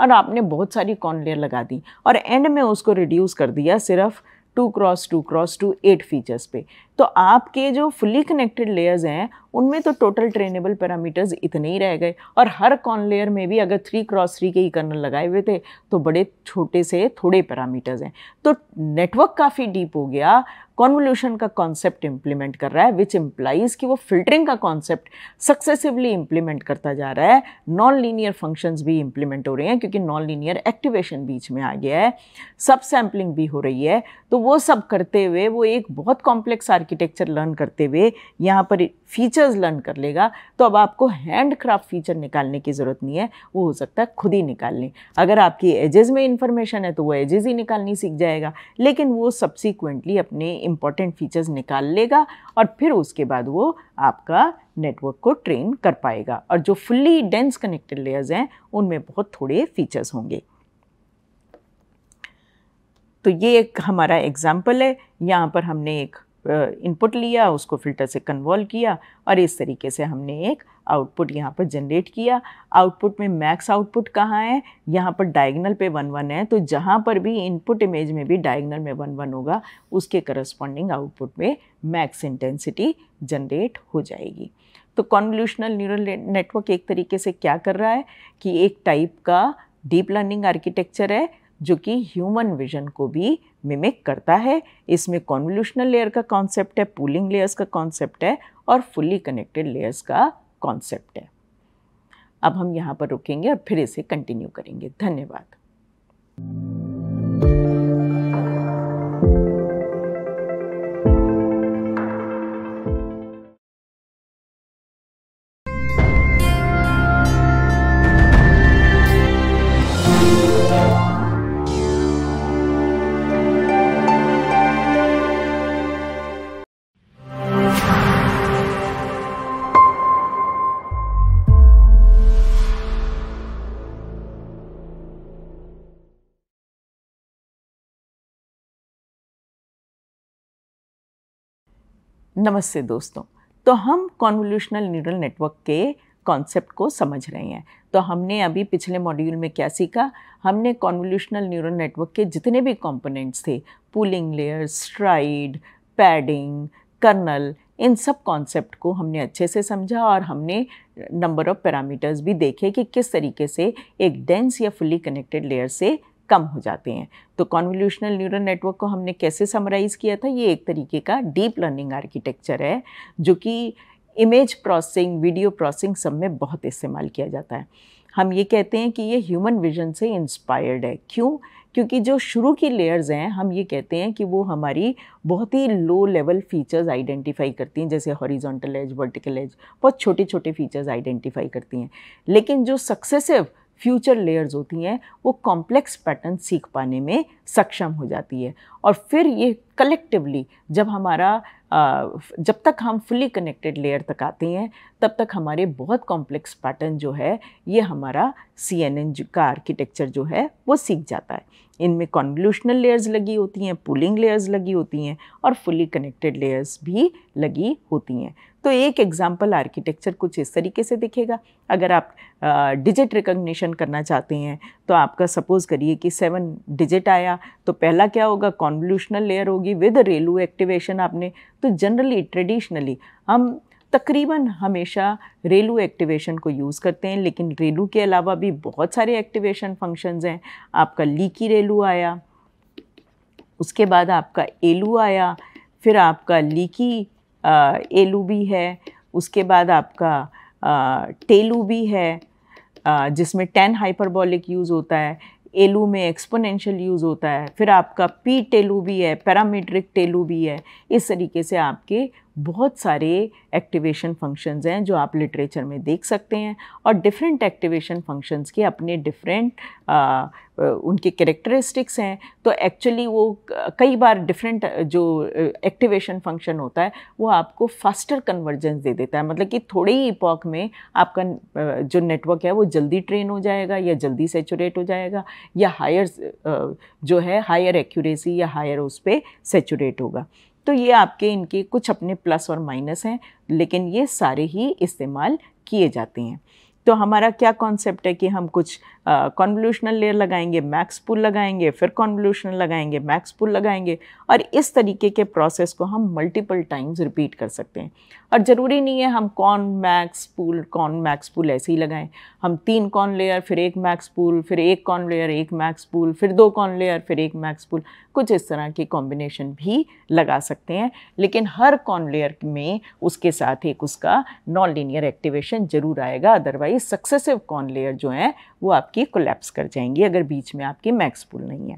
और आपने बहुत सारी कॉन लेयर लगा दी और एंड में उसको रिड्यूस कर दिया सिर्फ two cross two cross two eight features पे तो आपके जो फुली कनेक्टेड लेयर्स हैं उनमें तो टोटल ट्रेनेबल पैरामीटर्स इतने ही रह गए और हर कॉन लेयर में भी अगर थ्री क्रॉस थ्री के ही कर्नल लगाए हुए थे तो बड़े छोटे से थोड़े पैरामीटर्स हैं तो नेटवर्क काफ़ी डीप हो गया कॉन्वल्यूशन का कॉन्सेप्ट इम्प्लीमेंट कर रहा है विच इम्प्लाइज कि वो फिल्टरिंग का कॉन्सेप्ट सक्सेसिवली इम्प्लीमेंट करता जा रहा है नॉन लीनियर फंक्शंस भी इम्प्लीमेंट हो रहे हैं क्योंकि नॉन लीनियर एक्टिवेशन बीच में आ गया है सब सैम्पलिंग भी हो रही है तो वो सब करते हुए वो एक बहुत कॉम्प्लेक्स आर्किटेक्चर लर्न करते हुए यहाँ पर फीचर्स लर्न कर लेगा तो अब आपको हैंड क्राफ्ट फीचर निकालने की ज़रूरत नहीं है वो हो सकता है खुद ही निकाल लें अगर आपकी एजेज़ में इंफॉर्मेशन है तो वो एजेज़ ही निकालनी सीख जाएगा लेकिन वो सब्सिक्वेंटली अपने इम्पॉर्टेंट फीचर्स निकाल लेगा और फिर उसके बाद वो आपका नेटवर्क को ट्रेन कर पाएगा और जो फुल्ली डेंस कनेक्टेड लेयर्स हैं उनमें बहुत थोड़े फीचर्स होंगे तो ये एक हमारा एग्जाम्पल है यहाँ पर हमने एक इनपुट लिया उसको फ़िल्टर से कन्वॉल्व किया और इस तरीके से हमने एक आउटपुट यहाँ पर जनरेट किया आउटपुट में मैक्स आउटपुट कहाँ है यहाँ पर डायगनल पे वन वन है तो जहाँ पर भी इनपुट इमेज में भी डायगनल में वन वन होगा उसके करस्पॉन्डिंग आउटपुट में मैक्स इंटेंसिटी जनरेट हो जाएगी तो कॉन्वल्यूशनल न्यूरल नेटवर्क एक तरीके से क्या कर रहा है कि एक टाइप का डीप लर्निंग आर्किटेक्चर है जो कि ह्यूमन विजन को भी मिमिक करता है इसमें कॉन्वल्यूशनल लेयर का कॉन्सेप्ट है पूलिंग लेयर्स का कॉन्सेप्ट है और फुल्ली कनेक्टेड लेयर्स का कॉन्सेप्ट है अब हम यहाँ पर रुकेंगे और फिर इसे कंटिन्यू करेंगे धन्यवाद नमस्ते दोस्तों तो हम कॉन्वोल्यूशनल न्यूरल नेटवर्क के कॉन्सेप्ट को समझ रहे हैं तो हमने अभी पिछले मॉड्यूल में क्या सीखा हमने कॉन्वोल्यूशनल न्यूरल नेटवर्क के जितने भी कंपोनेंट्स थे pooling layer stride padding kernel इन सब कॉन्सेप्ट को हमने अच्छे से समझा और हमने नंबर ऑफ पैरामीटर्स भी देखे कि किस तरीके से एक डेंस या फुली कनेक्टेड लेयर से कम हो जाते हैं तो कॉन्वोल्यूशनल न्यूरल नेटवर्क को हमने कैसे समराइज़ किया था ये एक तरीके का डीप लर्निंग आर्किटेक्चर है जो कि इमेज प्रोसेसिंग वीडियो प्रोसेसिंग सब में बहुत इस्तेमाल किया जाता है हम ये कहते हैं कि ये ह्यूमन विजन से इंस्पायर्ड है क्यों क्योंकि जो शुरू की लेयर्स हैं हम ये कहते हैं कि वो हमारी बहुत ही लो लेवल फीचर्स आइडेंटिफाई करती हैं जैसे हॉरिजॉन्टल एज वर्टिकल एज बहुत छोटे छोटे फीचर्स आइडेंटिफाई करती हैं लेकिन जो सक्सेसिव फ्यूचर लेयर्स होती हैं वो कॉम्प्लेक्स पैटर्न सीख पाने में सक्षम हो जाती है और फिर ये कलेक्टिवली जब हमारा जब तक हम फुली कनेक्टेड लेयर तक आते हैं तब तक हमारे बहुत कॉम्प्लेक्स पैटर्न जो है ये हमारा सी एन एन का आर्किटेक्चर जो है वो सीख जाता है इनमें कॉन्वल्यूशनल लेयर्स लगी होती हैं पुलिंग लेयर्स लगी होती हैं और फुली कनेक्टेड लेयर्स भी लगी होती हैं तो एक एग्जाम्पल आर्किटेक्चर कुछ इस तरीके से दिखेगा अगर आप डिजिट रिकॉग्निशन करना चाहते हैं तो आपका सपोज़ करिए कि सेवन डिजिट आया तो पहला क्या होगा कॉन्वल्यूशनल लेयर होगी विद रेलू एक्टिवेशन आपने तो जनरली ट्रेडिशनली हम तकरीबन हमेशा रेलू एक्टिवेशन को यूज़ करते हैं लेकिन रेलू के अलावा भी बहुत सारे एक्टिवेशन फंक्शंस हैं आपका लीकी रेलू आया उसके बाद आपका एलू आया फिर आपका लीकी एलू भी है उसके बाद आपका टेलू भी है जिसमें टेन हाइपरबॉलिक यूज़ होता है एलू में एक्सपोनेंशियल यूज़ होता है फिर आपका पी टेलू भी है पैरामीट्रिक टेलू भी है इस तरीके से आपके बहुत सारे एक्टिवेशन फंक्शंस हैं जो आप लिटरेचर में देख सकते हैं और डिफरेंट एक्टिवेशन फंक्शंस के अपने डिफरेंट उनके करेक्टरिस्टिक्स हैं तो एक्चुअली वो कई बार डिफरेंट जो एक्टिवेशन फंक्शन होता है वो आपको फास्टर कन्वर्जेंस दे देता है मतलब कि थोड़े ही इपॉक में आपका जो नेटवर्क है वो जल्दी ट्रेन हो जाएगा या जल्दी सेचूरेट हो जाएगा या हायर जो है हायर एक्यूरेसी या हायर उस पर सेचूरेट होगा तो ये आपके इनके कुछ अपने प्लस और माइनस हैं लेकिन ये सारे ही इस्तेमाल किए जाते हैं तो हमारा क्या कॉन्सेप्ट है कि हम कुछ कॉन्वल्यूशनल लेयर लगाएंगे मैक्स पुल लगाएंगे फिर कॉन्वल्यूशनल लगाएंगे मैक्स पुल लगाएंगे और इस तरीके के प्रोसेस को हम मल्टीपल टाइम्स रिपीट कर सकते हैं और ज़रूरी नहीं है हम conv max pool conv max pool ऐसे ही लगाएं हम तीन कॉन लेयर फिर एक मैक्स पुल फिर एक कॉन लेयर एक मैक्स पुल फिर दो कॉन लेयर फिर एक मैक्स पुल कुछ इस तरह की कॉम्बिनेशन भी लगा सकते हैं लेकिन हर कॉन लेयर में उसके साथ एक उसका नॉन लीनियर एक्टिवेशन ज़रूर आएगा अदरवाइज सक्सेसिव कॉन लेयर जो हैं वो आप आपकी कोलेप्स कर जाएंगी अगर बीच में आपकी मैक्स पुल नहीं है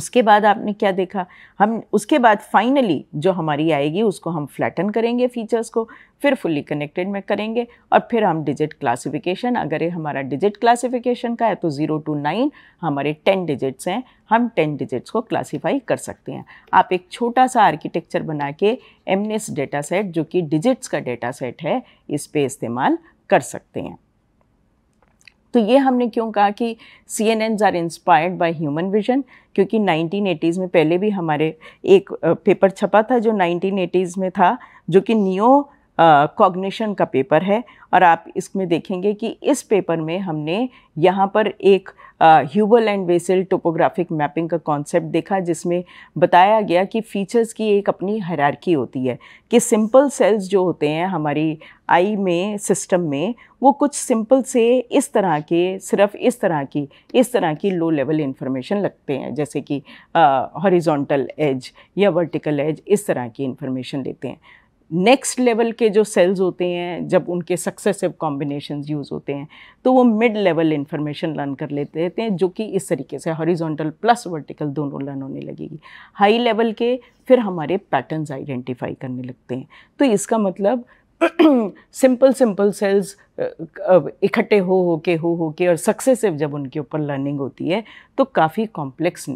उसके बाद आपने क्या देखा हम उसके बाद फाइनली जो हमारी आएगी उसको हम फ्लैटन करेंगे फीचर्स को फिर फुल्ली कनेक्टेड में करेंगे और फिर हम डिजिट क्लासिफिकेशन अगर ये हमारा डिजिट क्लासिफिकेशन का है तो ज़ीरो टू नाइन हमारे टेन डिजिट्स हैं हम टेन डिजिट्स को क्लासीफाई कर सकते हैं आप एक छोटा सा आर्किटेक्चर बना के एमनेस डेटा सेट जो कि डिजिट्स का डेटा सेट है इस पर इस्तेमाल कर सकते हैं तो ये हमने क्यों कहा कि C N N are inspired by human vision क्योंकि 1980s में पहले भी हमारे एक पेपर छपा था जो 1980s में था जो कि न्यू कॉग्निशन का पेपर है और आप इसमें देखेंगे कि इस पेपर में हमने यहाँ पर एक Hubel and Wiesel topographic mapping का कॉन्सेप्ट देखा जिसमें बताया गया कि फीचर्स की एक अपनी हरारकी होती है कि सिंपल सेल्स जो होते हैं हमारी आई में सिस्टम में वो कुछ सिंपल से इस तरह के सिर्फ इस तरह की इस तरह की लो लेवल इन्फॉर्मेशन लगते हैं जैसे कि हॉरिजॉन्टल एज या वर्टिकल एज इस तरह की इन्फॉर्मेशन लेते हैं नेक्स्ट लेवल के जो सेल्स होते हैं जब उनके सक्सेसिव कॉम्बिनेशन यूज़ होते हैं तो वो मिड लेवल इन्फॉर्मेशन लर्न कर लेते रहते हैं जो कि इस तरीके से हॉरिजॉन्टल प्लस वर्टिकल दोनों लर्न होने लगेगी हाई लेवल के फिर हमारे पैटर्न्स आइडेंटिफाई करने लगते हैं तो इसका मतलब सिंपल सिंपल सेल्स इकट्ठे हो हो के हो हो के और सक्सेसिव जब उनके ऊपर लर्निंग होती है तो काफ़ी कॉम्प्लेक्स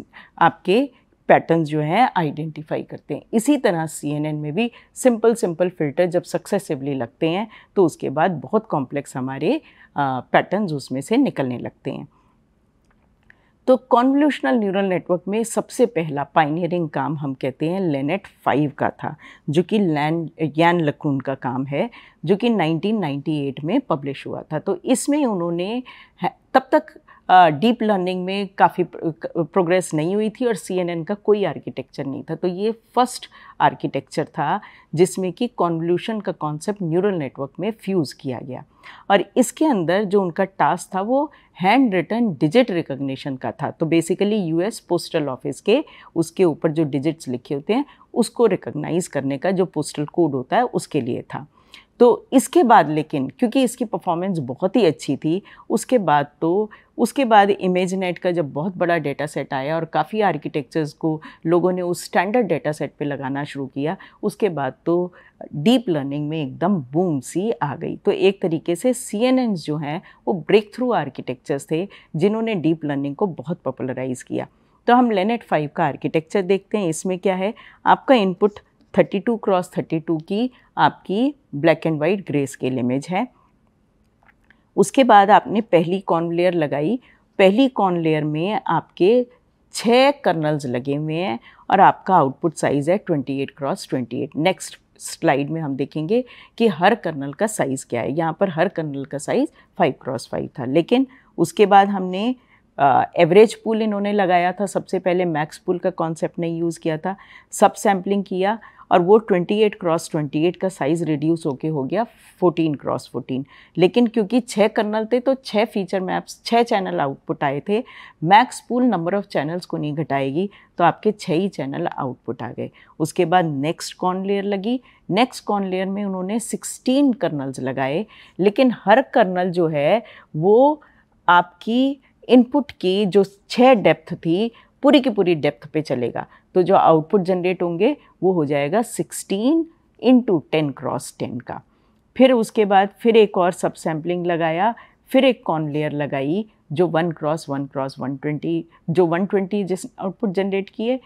आपके पैटर्न्स जो हैं आइडेंटिफाई करते हैं इसी तरह एन में भी सिंपल सिंपल फ़िल्टर जब सक्सेसिवली लगते हैं तो उसके बाद बहुत कॉम्प्लेक्स हमारे पैटर्न उसमें से निकलने लगते हैं तो कॉन्वल्यूशनल न्यूरल नेटवर्क में सबसे पहला पाइनियरिंग काम हम कहते हैं लेनेट फाइव का था जो कि लैन यान लकून का काम है जो कि 1998 में पब्लिश हुआ था तो इसमें उन्होंने तब तक डीप लर्निंग में काफ़ी प्रोग्रेस नहीं हुई थी और सी का कोई आर्किटेक्चर नहीं था तो ये फर्स्ट आर्किटेक्चर था जिसमें कि कॉन्वल्यूशन का कॉन्सेप्ट न्यूरल नेटवर्क में फ्यूज़ किया गया और इसके अंदर जो उनका टास्क था वो हैंड रिटर्न डिजिट रिकग्निशन का था तो बेसिकली यूएस पोस्टल ऑफिस के उसके ऊपर जो डिजिट्स लिखे होते हैं उसको रिकग्नाइज़ करने का जो पोस्टल कोड होता है उसके लिए था तो इसके बाद लेकिन क्योंकि इसकी परफॉर्मेंस बहुत ही अच्छी थी उसके बाद तो उसके बाद इमेजनेट का जब बहुत बड़ा डेटा सेट आया और काफ़ी आर्किटेक्चर्स को लोगों ने उस स्टैंडर्ड डेटा सेट पर लगाना शुरू किया उसके बाद तो डीप लर्निंग में एकदम बूम सी आ गई तो एक तरीके से सी जो हैं वो ब्रेक थ्रू आर्किटेक्चर्स थे जिन्होंने डीप लर्निंग को बहुत पॉपुलराइज़ किया तो हम लेनेट फाइव का आर्किटेक्चर देखते हैं इसमें क्या है आपका इनपुट 32 क्रॉस 32 की आपकी black and white grey scale image है उसके बाद आपने पहली कॉर्न लेयर लगाई पहली कॉर्न लेयर में आपके छः कर्नल्स लगे हुए हैं और आपका आउटपुट साइज़ है 28 क्रॉस 28 नेक्स्ट स्लाइड में हम देखेंगे कि हर कर्नल का साइज़ क्या है यहाँ पर हर कर्नल का साइज़ 5 क्रॉस 5 था लेकिन उसके बाद हमने एवरेज पुल इन्होंने लगाया था सबसे पहले मैक्स पुल का कॉन्सेप्ट नहीं यूज़ किया था सब सैम्पलिंग किया और वो 28 क्रॉस 28 का साइज़ रिड्यूस होके हो गया 14 क्रॉस 14 लेकिन क्योंकि छः कर्नल थे तो छः फीचर मैप्स छः चैनल आउटपुट आए थे max pool number of channels को नहीं घटाएगी तो आपके छः ही चैनल आउटपुट आ गए उसके बाद नेक्स्ट कॉन लेयर लगी नेक्स्ट कॉन लेयर में उन्होंने 16 कर्नल्स लगाए लेकिन हर कर्नल जो है वो आपकी इनपुट की जो छः डेप्थ थी पूरी की पूरी डेप्थ पे चलेगा तो जो आउटपुट जनरेट होंगे वो हो जाएगा sixteen into ten cross ten का फिर उसके बाद फिर एक और सब सैम्पलिंग लगाया फिर एक कॉन लेयर लगाई जो one cross one cross one twenty जो वन ट्वेंटी जिस आउटपुट जनरेट किए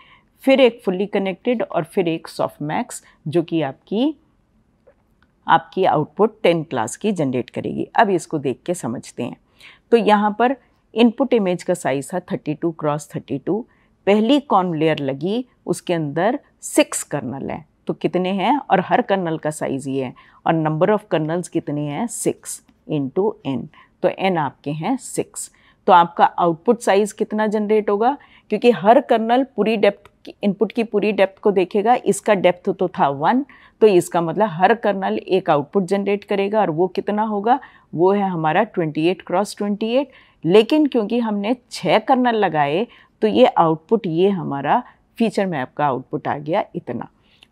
फिर एक फुल्ली कनेक्टेड और फिर एक सॉफ्ट मैक्स जो कि आपकी आपकी आउटपुट टेन क्लास की जनरेट करेगी अब इसको देख के समझते हैं तो यहाँ पर इनपुट इमेज का साइज़ था 32 क्रॉस टू पहली कॉर्न लेयर लगी उसके अंदर सिक्स कर्नल हैं तो कितने हैं और हर कर्नल का साइज़ ये है और नंबर ऑफ़ कर्नल्स कितने हैं सिक्स इंटू एन तो एन आपके हैं सिक्स तो आपका आउटपुट साइज़ कितना जनरेट होगा क्योंकि हर कर्नल पूरी डेप्थ इनपुट की पूरी डेप्थ को देखेगा इसका डेप्थ तो था वन तो इसका मतलब हर कर्नल एक आउटपुट जनरेट करेगा और वो कितना होगा वो है हमारा 28 क्रॉस 28 लेकिन क्योंकि हमने छः कर्नल लगाए तो ये आउटपुट ये हमारा फीचर मैप का आउटपुट आ गया इतना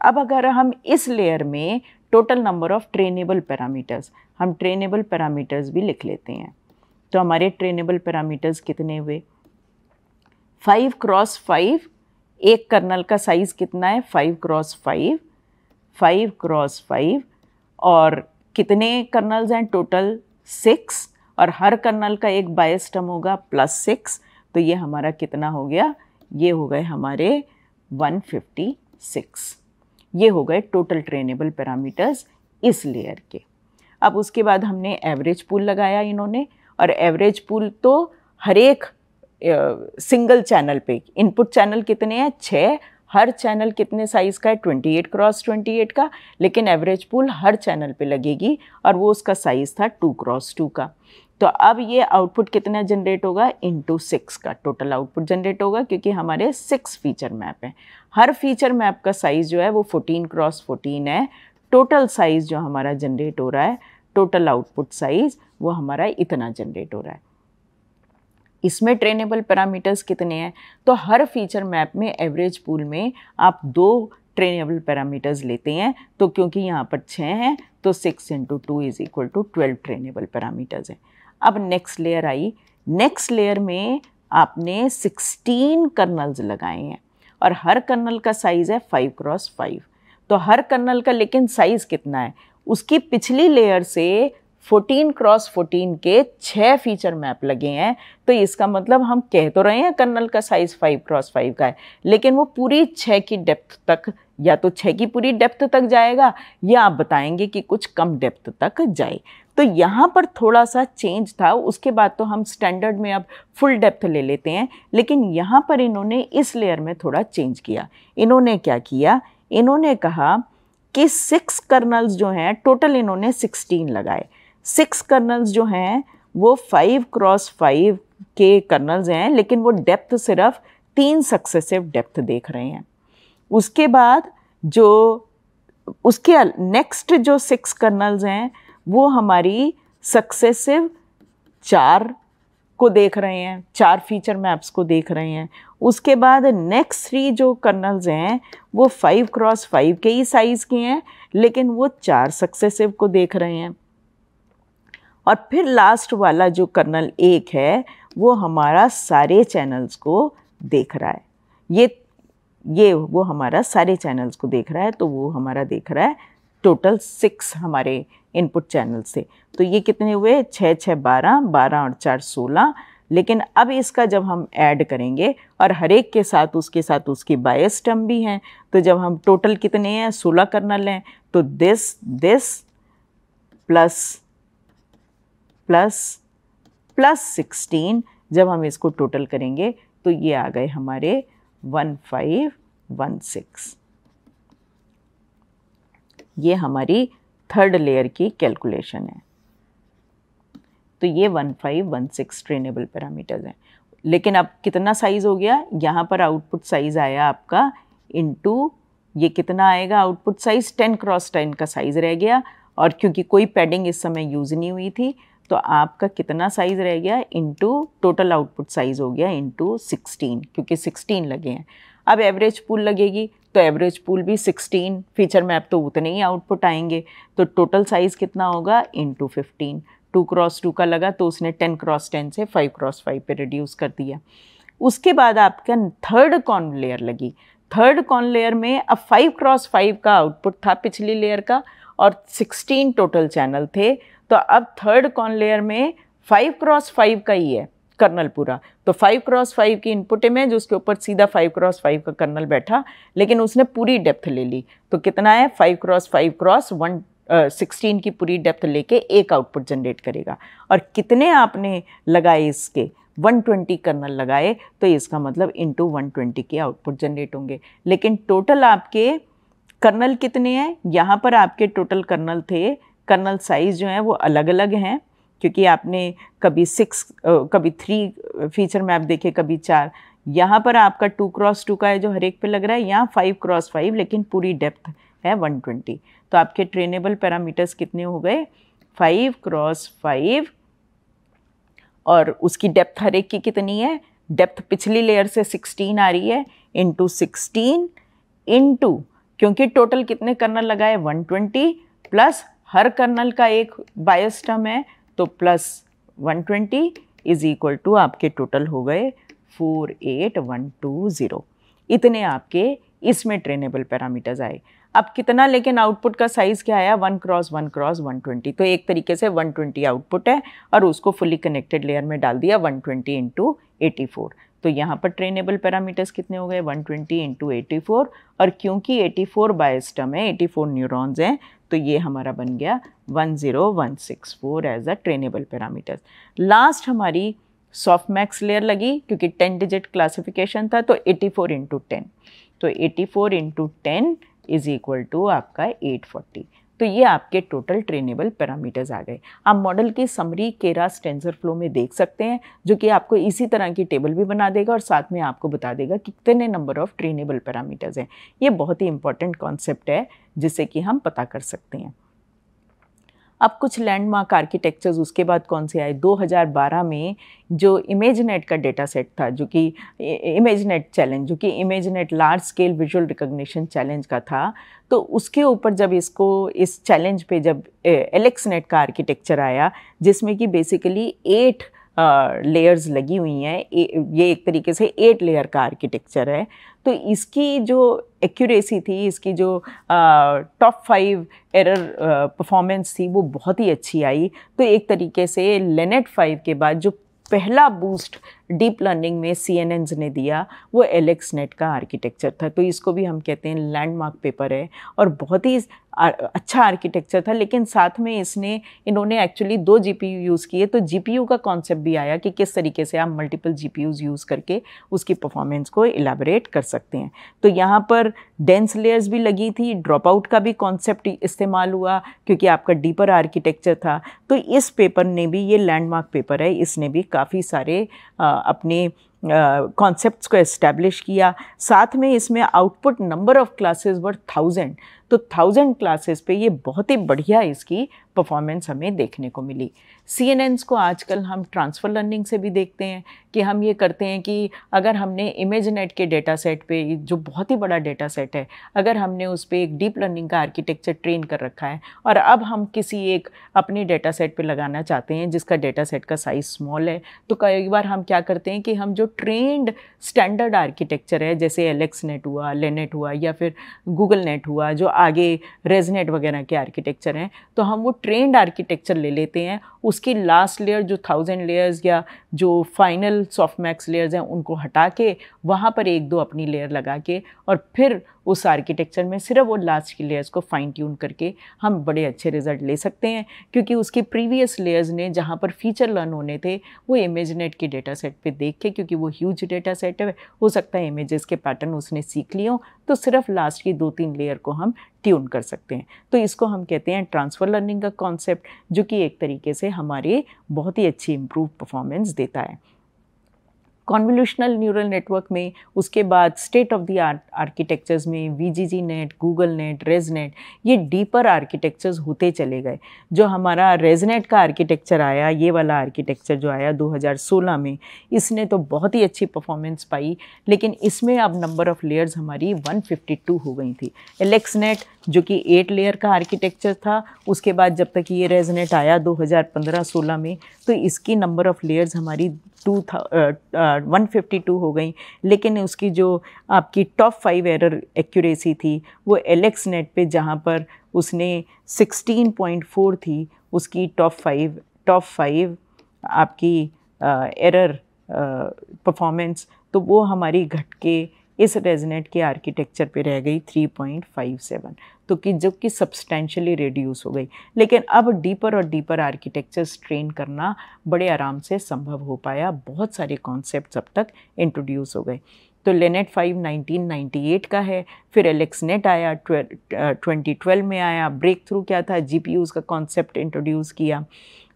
अब अगर हम इस लेयर में total number of trainable parameters हम ट्रेनेबल पैरामीटर्स भी लिख लेते हैं तो हमारे ट्रेनेबल पैरामीटर्स कितने हुए फाइव क्रॉस फाइव एक कर्नल का साइज़ कितना है five cross five five cross five और कितने कर्नल्स हैं टोटल सिक्स और हर कर्नल का एक बायस टर्म होगा प्लस सिक्स तो ये हमारा कितना हो गया ये हो गए हमारे 156 ये हो गए टोटल ट्रेनेबल पैरामीटर्स इस लेयर के अब उसके बाद हमने एवरेज पूल लगाया इन्होंने और एवरेज पूल तो हर एक सिंगल चैनल पे इनपुट चैनल कितने हैं छः हर चैनल कितने साइज़ का है 28 क्रॉस 28 का लेकिन एवरेज पूल हर चैनल पे लगेगी और वो उसका साइज़ था 2 क्रॉस 2 का तो अब ये आउटपुट कितना जनरेट होगा इंटू सिक्स का टोटल आउटपुट जनरेट होगा क्योंकि हमारे सिक्स फीचर मैप हैं हर फीचर मैप का साइज़ जो है वो फोर्टीन क्रॉस फोर्टीन है टोटल साइज़ जो हमारा जनरेट हो रहा है टोटल आउटपुट साइज़ वो हमारा इतना जनरेट हो रहा है इसमें ट्रेनेबल पैरामीटर्स कितने हैं तो हर फीचर मैप में एवरेज पूल में आप दो ट्रेनेबल पैरामीटर्स लेते हैं तो क्योंकि यहाँ पर छः हैं तो six into two is equal to twelve trainable parameters हैं अब नेक्स्ट लेयर आई नेक्स्ट लेयर में आपने 16 कर्नल्स लगाए हैं और हर कर्नल का साइज़ है फाइव क्रॉस फाइव तो हर कर्नल का लेकिन साइज़ कितना है उसकी पिछली लेयर से 14 क्रॉस 14 के छः फीचर मैप लगे हैं तो इसका मतलब हम कह तो रहे हैं कर्नल का साइज़ फाइव क्रॉस फाइव का है लेकिन वो पूरी छः की डेप्थ तक या तो छः की पूरी डेप्थ तक जाएगा या आप बताएंगे कि कुछ कम डेप्थ तक जाए तो यहाँ पर थोड़ा सा चेंज था उसके बाद तो हम स्टैंडर्ड में अब फुल डेप्थ ले लेते हैं लेकिन यहाँ पर इन्होंने इस लेयर में थोड़ा चेंज किया इन्होंने क्या किया इन्होंने कहा कि सिक्स कर्नल्स जो हैं टोटल इन्होंने सिक्सटीन लगाए सिक्स कर्नल्स जो हैं वो फाइव क्रॉस फाइव के कर्नल्स हैं लेकिन वो डेप्थ सिर्फ तीन सक्सेसिव डेप्थ देख रहे हैं उसके बाद जो उसके नेक्स्ट जो सिक्स कर्नल्स हैं वो हमारी सक्सेसिव चार को देख रहे हैं चार फीचर मैप्स को देख रहे हैं उसके बाद नेक्स्ट थ्री जो कर्नल्स हैं वो फाइव क्रॉस फाइव के ही साइज़ के हैं लेकिन वो चार सक्सेसिव को देख रहे हैं और फिर लास्ट वाला जो कर्नल एक है वो हमारा सारे चैनल्स को देख रहा है ये ये वो हमारा सारे चैनल्स को देख रहा है तो वो हमारा देख रहा है टोटल सिक्स हमारे इनपुट चैनल से तो ये कितने हुए छः छः बारह बारह और चार सोलह लेकिन अब इसका जब हम ऐड करेंगे और हर एक के साथ उसके साथ उसकी बायस टर्म भी हैं तो जब हम टोटल कितने हैं सोलह कर्नल हैं तो this this plus plus plus sixteen जब हम इसको टोटल करेंगे तो ये आ गए हमारे वन फाइव वन सिक्स ये हमारी थर्ड लेयर की कैलकुलेशन है तो ये one five one six trainable parameters हैं लेकिन अब कितना साइज़ हो गया यहाँ पर आउटपुट साइज़ आया आपका इनटू ये कितना आएगा output size ten cross ten का साइज़ रह गया और क्योंकि कोई पैडिंग इस समय यूज़ नहीं हुई थी तो आपका कितना साइज़ रह गया इंटू टोटल आउटपुट साइज़ हो गया इंटू सिक्सटीन क्योंकि सिक्सटीन लगे हैं अब एवरेज पूल लगेगी तो एवरेज पूल भी 16 फीचर मैप तो उतने ही आउटपुट आएंगे तो टोटल साइज़ कितना होगा into fifteen two cross two का लगा तो उसने टेन क्रॉस टेन से फाइव क्रॉस फाइव पे रिड्यूस कर दिया उसके बाद आपका थर्ड कॉन लेयर लगी थर्ड कॉन लेयर में अब फाइव क्रॉस फाइव का आउटपुट था पिछली लेयर का और सिक्सटीन टोटल चैनल थे तो अब थर्ड कॉन लेयर में फाइव क्रॉस फाइव का ही है कर्नल पूरा तो फाइव क्रॉस फाइव की इनपुट इमेज उसके ऊपर सीधा फाइव क्रॉस फाइव का कर्नल बैठा लेकिन उसने पूरी डेप्थ ले ली तो कितना है five cross five cross one sixteen की पूरी डेप्थ लेके एक आउटपुट जनरेट करेगा और कितने आपने लगाए इसके 120 कर्नल लगाए तो इसका मतलब इनटू 120 के आउटपुट जनरेट होंगे लेकिन टोटल आपके कर्नल कितने हैं यहाँ पर आपके टोटल कर्नल थे कर्नल साइज़ जो हैं वो अलग अलग हैं क्योंकि आपने कभी सिक्स कभी थ्री फीचर मैप देखे कभी चार यहाँ पर आपका टू क्रॉस टू का है जो हर एक पे लग रहा है यहाँ फाइव क्रॉस फाइव लेकिन पूरी डेप्थ है वन ट्वेंटी तो आपके ट्रेनेबल पैरामीटर्स कितने हो गए फाइव क्रॉस फाइव और उसकी डेप्थ हर एक की कितनी है डेप्थ पिछली लेयर से सिक्सटीन आ रही है इंटू सिक्सटीन इंटू क्योंकि टोटल कितने कर्नल लगाए वन ट्वेंटी प्लस हर कर्नल का एक बायोस्टम है तो plus 120 twenty is equal to आपके टोटल हो गए four eight one two zero इतने आपके इसमें ट्रेनेबल पैरामीटर्स आए अब कितना लेकिन आउटपुट का साइज़ क्या आया one cross one cross one twenty तो एक तरीके से वन ट्वेंटी आउटपुट है और उसको फुली कनेक्टेड लेयर में डाल दिया one twenty into eighty four तो यहाँ पर ट्रेनेबल पैरामीटर्स कितने हो गए one twenty into eighty four और क्योंकि एटी फोर बायस्टम है एटी फोर न्यूरोन्स हैं तो ये हमारा बन गया 10164 as a trainable parameters last हमारी सॉफ्ट मैक्स लेयर लगी क्योंकि 10 डिजिट क्लासिफिकेशन था तो 84 इंटू टेन तो 84 four into ten is equal to आपका 840 तो ये आपके टोटल ट्रेनेबल पैरामीटर्स आ गए आप मॉडल की समरी केरा टेंसर फ्लो में देख सकते हैं जो कि आपको इसी तरह की टेबल भी बना देगा और साथ में आपको बता देगा कि कितने नंबर ऑफ ट्रेनेबल पैरामीटर्स हैं ये बहुत ही इंपॉर्टेंट कॉन्सेप्ट है जिसे कि हम पता कर सकते हैं अब कुछ लैंडमार्क आर्किटेक्चर्स उसके बाद कौन से आए 2012 में जो इमेजनेट का डेटा सेट था जो कि इमेजनेट चैलेंज जो कि ImageNet large scale visual recognition challenge का था तो उसके ऊपर जब इसको इस चैलेंज पे जब एलेक्सनेट का आर्किटेक्चर आया जिसमें कि बेसिकली एट लेयर्स लगी हुई हैं ये एक तरीके से एट लेयर का आर्किटेक्चर है तो इसकी जो एक्यूरेसी थी इसकी जो टॉप फाइव एरर परफॉर्मेंस थी वो बहुत ही अच्छी आई तो एक तरीके से लेनेट फाइव के बाद जो पहला बूस्ट डीप लर्निंग में सी एन ने दिया वो एलेक्स नेट का आर्किटेक्चर था तो इसको भी हम कहते हैं लैंडमार्क पेपर है और बहुत ही अच्छा आर्किटेक्चर था लेकिन साथ में इसने इन्होंने एक्चुअली दो जी यूज़ किए तो जी का कॉन्सेप्ट भी आया कि किस तरीके से आप मल्टीपल जी यूज़ करके उसकी परफॉर्मेंस को इलाबरेट कर सकते हैं तो यहाँ पर डेंस लेयर्स भी लगी थी ड्रॉप आउट का भी कॉन्सेप्ट इस्तेमाल हुआ क्योंकि आपका डीपर आर्किटेक्चर था तो इस पेपर ने भी ये लैंडमार्क पेपर है इसने भी काफ़ी सारे अपने कॉन्सेप्ट्स को इस्टेब्लिश किया साथ में इसमें output number of classes were thousand तो थाउजेंड क्लासेस पे ये बहुत ही बढ़िया इसकी परफॉर्मेंस हमें देखने को मिली सी एन को आजकल हम ट्रांसफ़र लर्निंग से भी देखते हैं कि हम ये करते हैं कि अगर हमने इमेजनेट के डेटा सेट पर जो बहुत ही बड़ा डेटा सेट है अगर हमने उस पर एक डीप लर्निंग का आर्किटेक्चर ट्रेन कर रखा है और अब हम किसी एक अपने डेटा सेट पर लगाना चाहते हैं जिसका डेटा सेट का साइज़ स्मॉल है तो कई बार हम क्या करते हैं कि हम जो ट्रेंड स्टैंडर्ड आर्किटेक्चर है जैसे एलेक्स नेट हुआ लेनेट हुआ या फिर गूगल नेट हुआ जो आगे रेजनेट वगैरह के आर्किटेक्चर हैं तो हम वो ट्रेंड आर्किटेक्चर ले लेते हैं उस इसकी लास्ट लेयर जो थाउजेंड लेयर्स या जो फाइनल सॉफ्ट मैक्स लेयर्स हैं उनको हटा के वहाँ पर एक दो अपनी लेयर लगा के और फिर उस आर्किटेक्चर में सिर्फ वो लास्ट की लेयर्स को फाइन ट्यून करके हम बड़े अच्छे रिजल्ट ले सकते हैं क्योंकि उसके प्रीवियस लेयर्स ने जहाँ पर फीचर लर्न होने थे वो इमेजनेट के डेटा सेट पर देख के क्योंकि वो ह्यूज डेटा सेट है हो सकता है इमेजेस के पैटर्न उसने सीख लिए हों तो सिर्फ लास्ट की दो तीन लेयर को हम ट्यून कर सकते हैं तो इसको हम कहते हैं ट्रांसफ़र लर्निंग का कॉन्सेप्ट जो कि एक तरीके से हमारे बहुत ही अच्छी इम्प्रूव परफॉर्मेंस देता है कॉन्वोल्यूशनल न्यूरल नेटवर्क में उसके बाद state of the art architectures में V G G net Google net ResNet ये डीपर आर्किटेक्चर्स होते चले गए जो हमारा रेजनेट का आर्किटेक्चर आया ये वाला आर्किटेक्चर जो आया 2016 में इसने तो बहुत ही अच्छी परफॉर्मेंस पाई लेकिन इसमें अब नंबर ऑफ़ लेयर्स हमारी 152 हो गई थी एलेक्स नेट जो कि एट लेयर का आर्किटेक्चर था उसके बाद जब तक ये रेजनेट आया 2015-16 में तो इसकी नंबर ऑफ़ लेयर्स हमारी टू था और 152 हो गई लेकिन उसकी जो आपकी टॉप फाइव एरर एक्यूरेसी थी वो एलेक्स नेट पे जहाँ पर उसने 16.4 थी उसकी टॉप फाइव टॉप फाइव आपकी एरर परफॉर्मेंस तो वो हमारी घट के इस रेजनेट के आर्किटेक्चर पे रह गई 3.57 तो कि जो कि सब्सटैंशली रिड्यूस हो गई लेकिन अब डीपर और डीपर आर्किटेक्चर्स ट्रेन करना बड़े आराम से संभव हो पाया बहुत सारे कॉन्सेप्ट अब तक इंट्रोड्यूस हो गए तो लेनेट फाइव 1998 का है फिर एलेक्सनेट आया ट्वेंटी ट्वेल्व में आया ब्रेक थ्रू क्या था जी का कॉन्सेप्ट इंट्रोड्यूस किया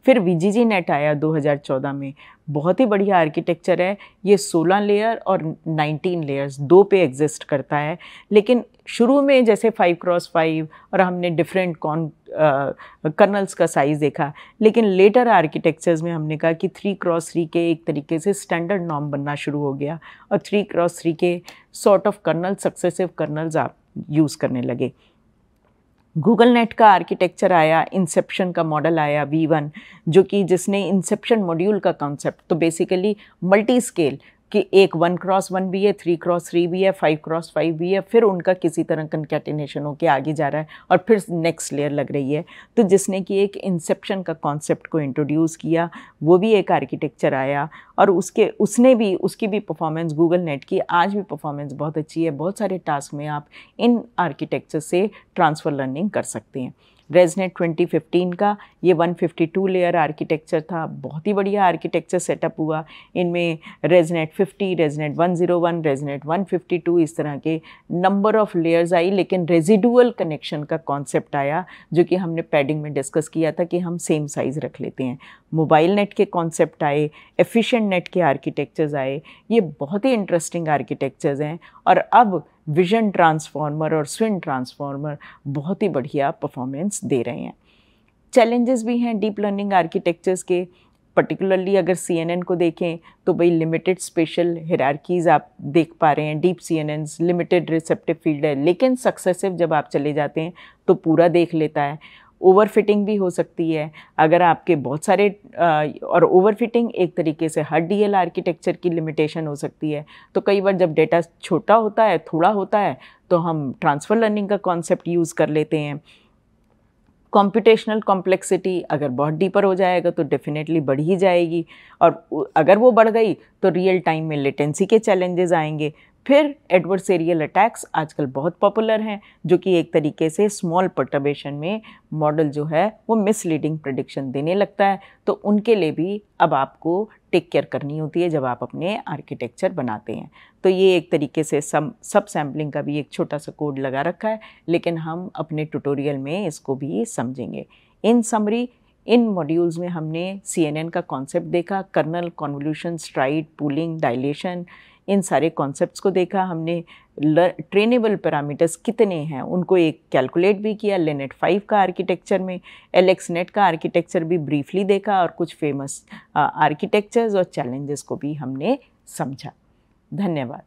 फिर वी नेट आया 2014 में बहुत ही बढ़िया आर्किटेक्चर है ये 16 लेयर और 19 लेयर्स दो पे एग्जिस्ट करता है लेकिन शुरू में जैसे फाइव क्रॉस फाइव और हमने डिफरेंट कॉन कर्नल्स का साइज़ देखा लेकिन लेटर आर्किटेक्चर्स में हमने कहा कि थ्री क्रॉस थ्री के एक तरीके से स्टैंडर्ड नॉर्म बनना शुरू हो गया और थ्री क्रॉस थ्री के sort of kernel successive kernels आप यूज़ करने लगे गूगल नेट का आर्किटेक्चर आया इंसेप्शन का मॉडल आया वी वन जो कि जिसने इंसेप्शन मॉड्यूल का कॉन्सेप्ट तो बेसिकली मल्टी स्केल कि एक वन क्रॉस वन भी है थ्री क्रॉस थ्री भी है फाइव क्रॉस फाइव भी है फिर उनका किसी तरह कंकेटिनेशन होकर आगे जा रहा है और फिर नेक्स्ट लेयर लग रही है तो जिसने कि एक इंसेप्शन का कॉन्सेप्ट को इंट्रोड्यूस किया वो भी एक आर्किटेक्चर आया और उसके उसने भी उसकी भी परफॉर्मेंस गूगल नेट की आज भी परफॉर्मेंस बहुत अच्छी है बहुत सारे टास्क में आप इन आर्किटेक्चर से ट्रांसफ़र लर्निंग कर सकते हैं रेजनेट 2015 का ये 152 लेयर आर्किटेक्चर था बहुत ही बढ़िया आर्किटेक्चर सेटअप हुआ इनमें रेजनेट 50 रेजनेट 101 रेजनेट 152 इस तरह के नंबर ऑफ लेयर्स आई लेकिन रेजिडुअल कनेक्शन का कॉन्सेप्ट आया जो कि हमने पैडिंग में डिस्कस किया था कि हम सेम साइज़ रख लेते हैं मोबाइल नेट के कॉन्सेप्ट आए एफिशिएंट नेट के आर्किटेक्चर्स आए ये बहुत ही इंटरेस्टिंग आर्किटेक्चर्स हैं और अब विजन ट्रांसफार्मर और स्विन ट्रांसफार्मर बहुत ही बढ़िया परफॉर्मेंस दे रहे हैं चैलेंजेस भी हैं डीप लर्निंग आर्किटेक्चर्स के पर्टिकुलरली अगर सी को देखें तो भाई लिमिटेड स्पेशल हिरारकीज़ आप देख पा रहे हैं deep C limited receptive field है लेकिन सक्सेसिव जब आप चले जाते हैं तो पूरा देख लेता है ओवर फिटिंग भी हो सकती है अगर आपके बहुत सारे और ओवर फिटिंग एक तरीके से हर डी आर्किटेक्चर की लिमिटेशन हो सकती है तो कई बार जब डेटा छोटा होता है थोड़ा होता है तो हम ट्रांसफ़र लर्निंग का कॉन्सेप्ट यूज़ कर लेते हैं कॉम्पिटिशनल कॉम्प्लेक्सिटी अगर बहुत डीपर हो जाएगा तो डेफिनेटली बढ़ ही जाएगी और अगर वो बढ़ गई तो रियल टाइम में लेटेंसी के चैलेंजेस आएंगे फिर एडवर्सेरियल अटैक्स आजकल बहुत पॉपुलर हैं जो कि एक तरीके से स्मॉल पर्टर्बेशन में मॉडल जो है वो मिसलीडिंग प्रडिक्शन देने लगता है तो उनके लिए भी अब आपको टेक केयर करनी होती है जब आप अपने आर्किटेक्चर बनाते हैं तो ये एक तरीके से सम सब सैम्पलिंग का भी एक छोटा सा कोड लगा रखा है लेकिन हम अपने ट्यूटोरियल में इसको भी समझेंगे इन समरी इन मॉड्यूल्स में हमने सी का कॉन्सेप्ट देखा kernel convolution stride pooling dilation इन सारे कॉन्सेप्ट्स को देखा हमने ट्रेनेबल पैरामीटर्स कितने हैं उनको एक कैलकुलेट भी किया लेनेट फाइव का आर्किटेक्चर में एल नेट का आर्किटेक्चर भी ब्रीफली देखा और कुछ फेमस आर्किटेक्चर्स और चैलेंजेस को भी हमने समझा धन्यवाद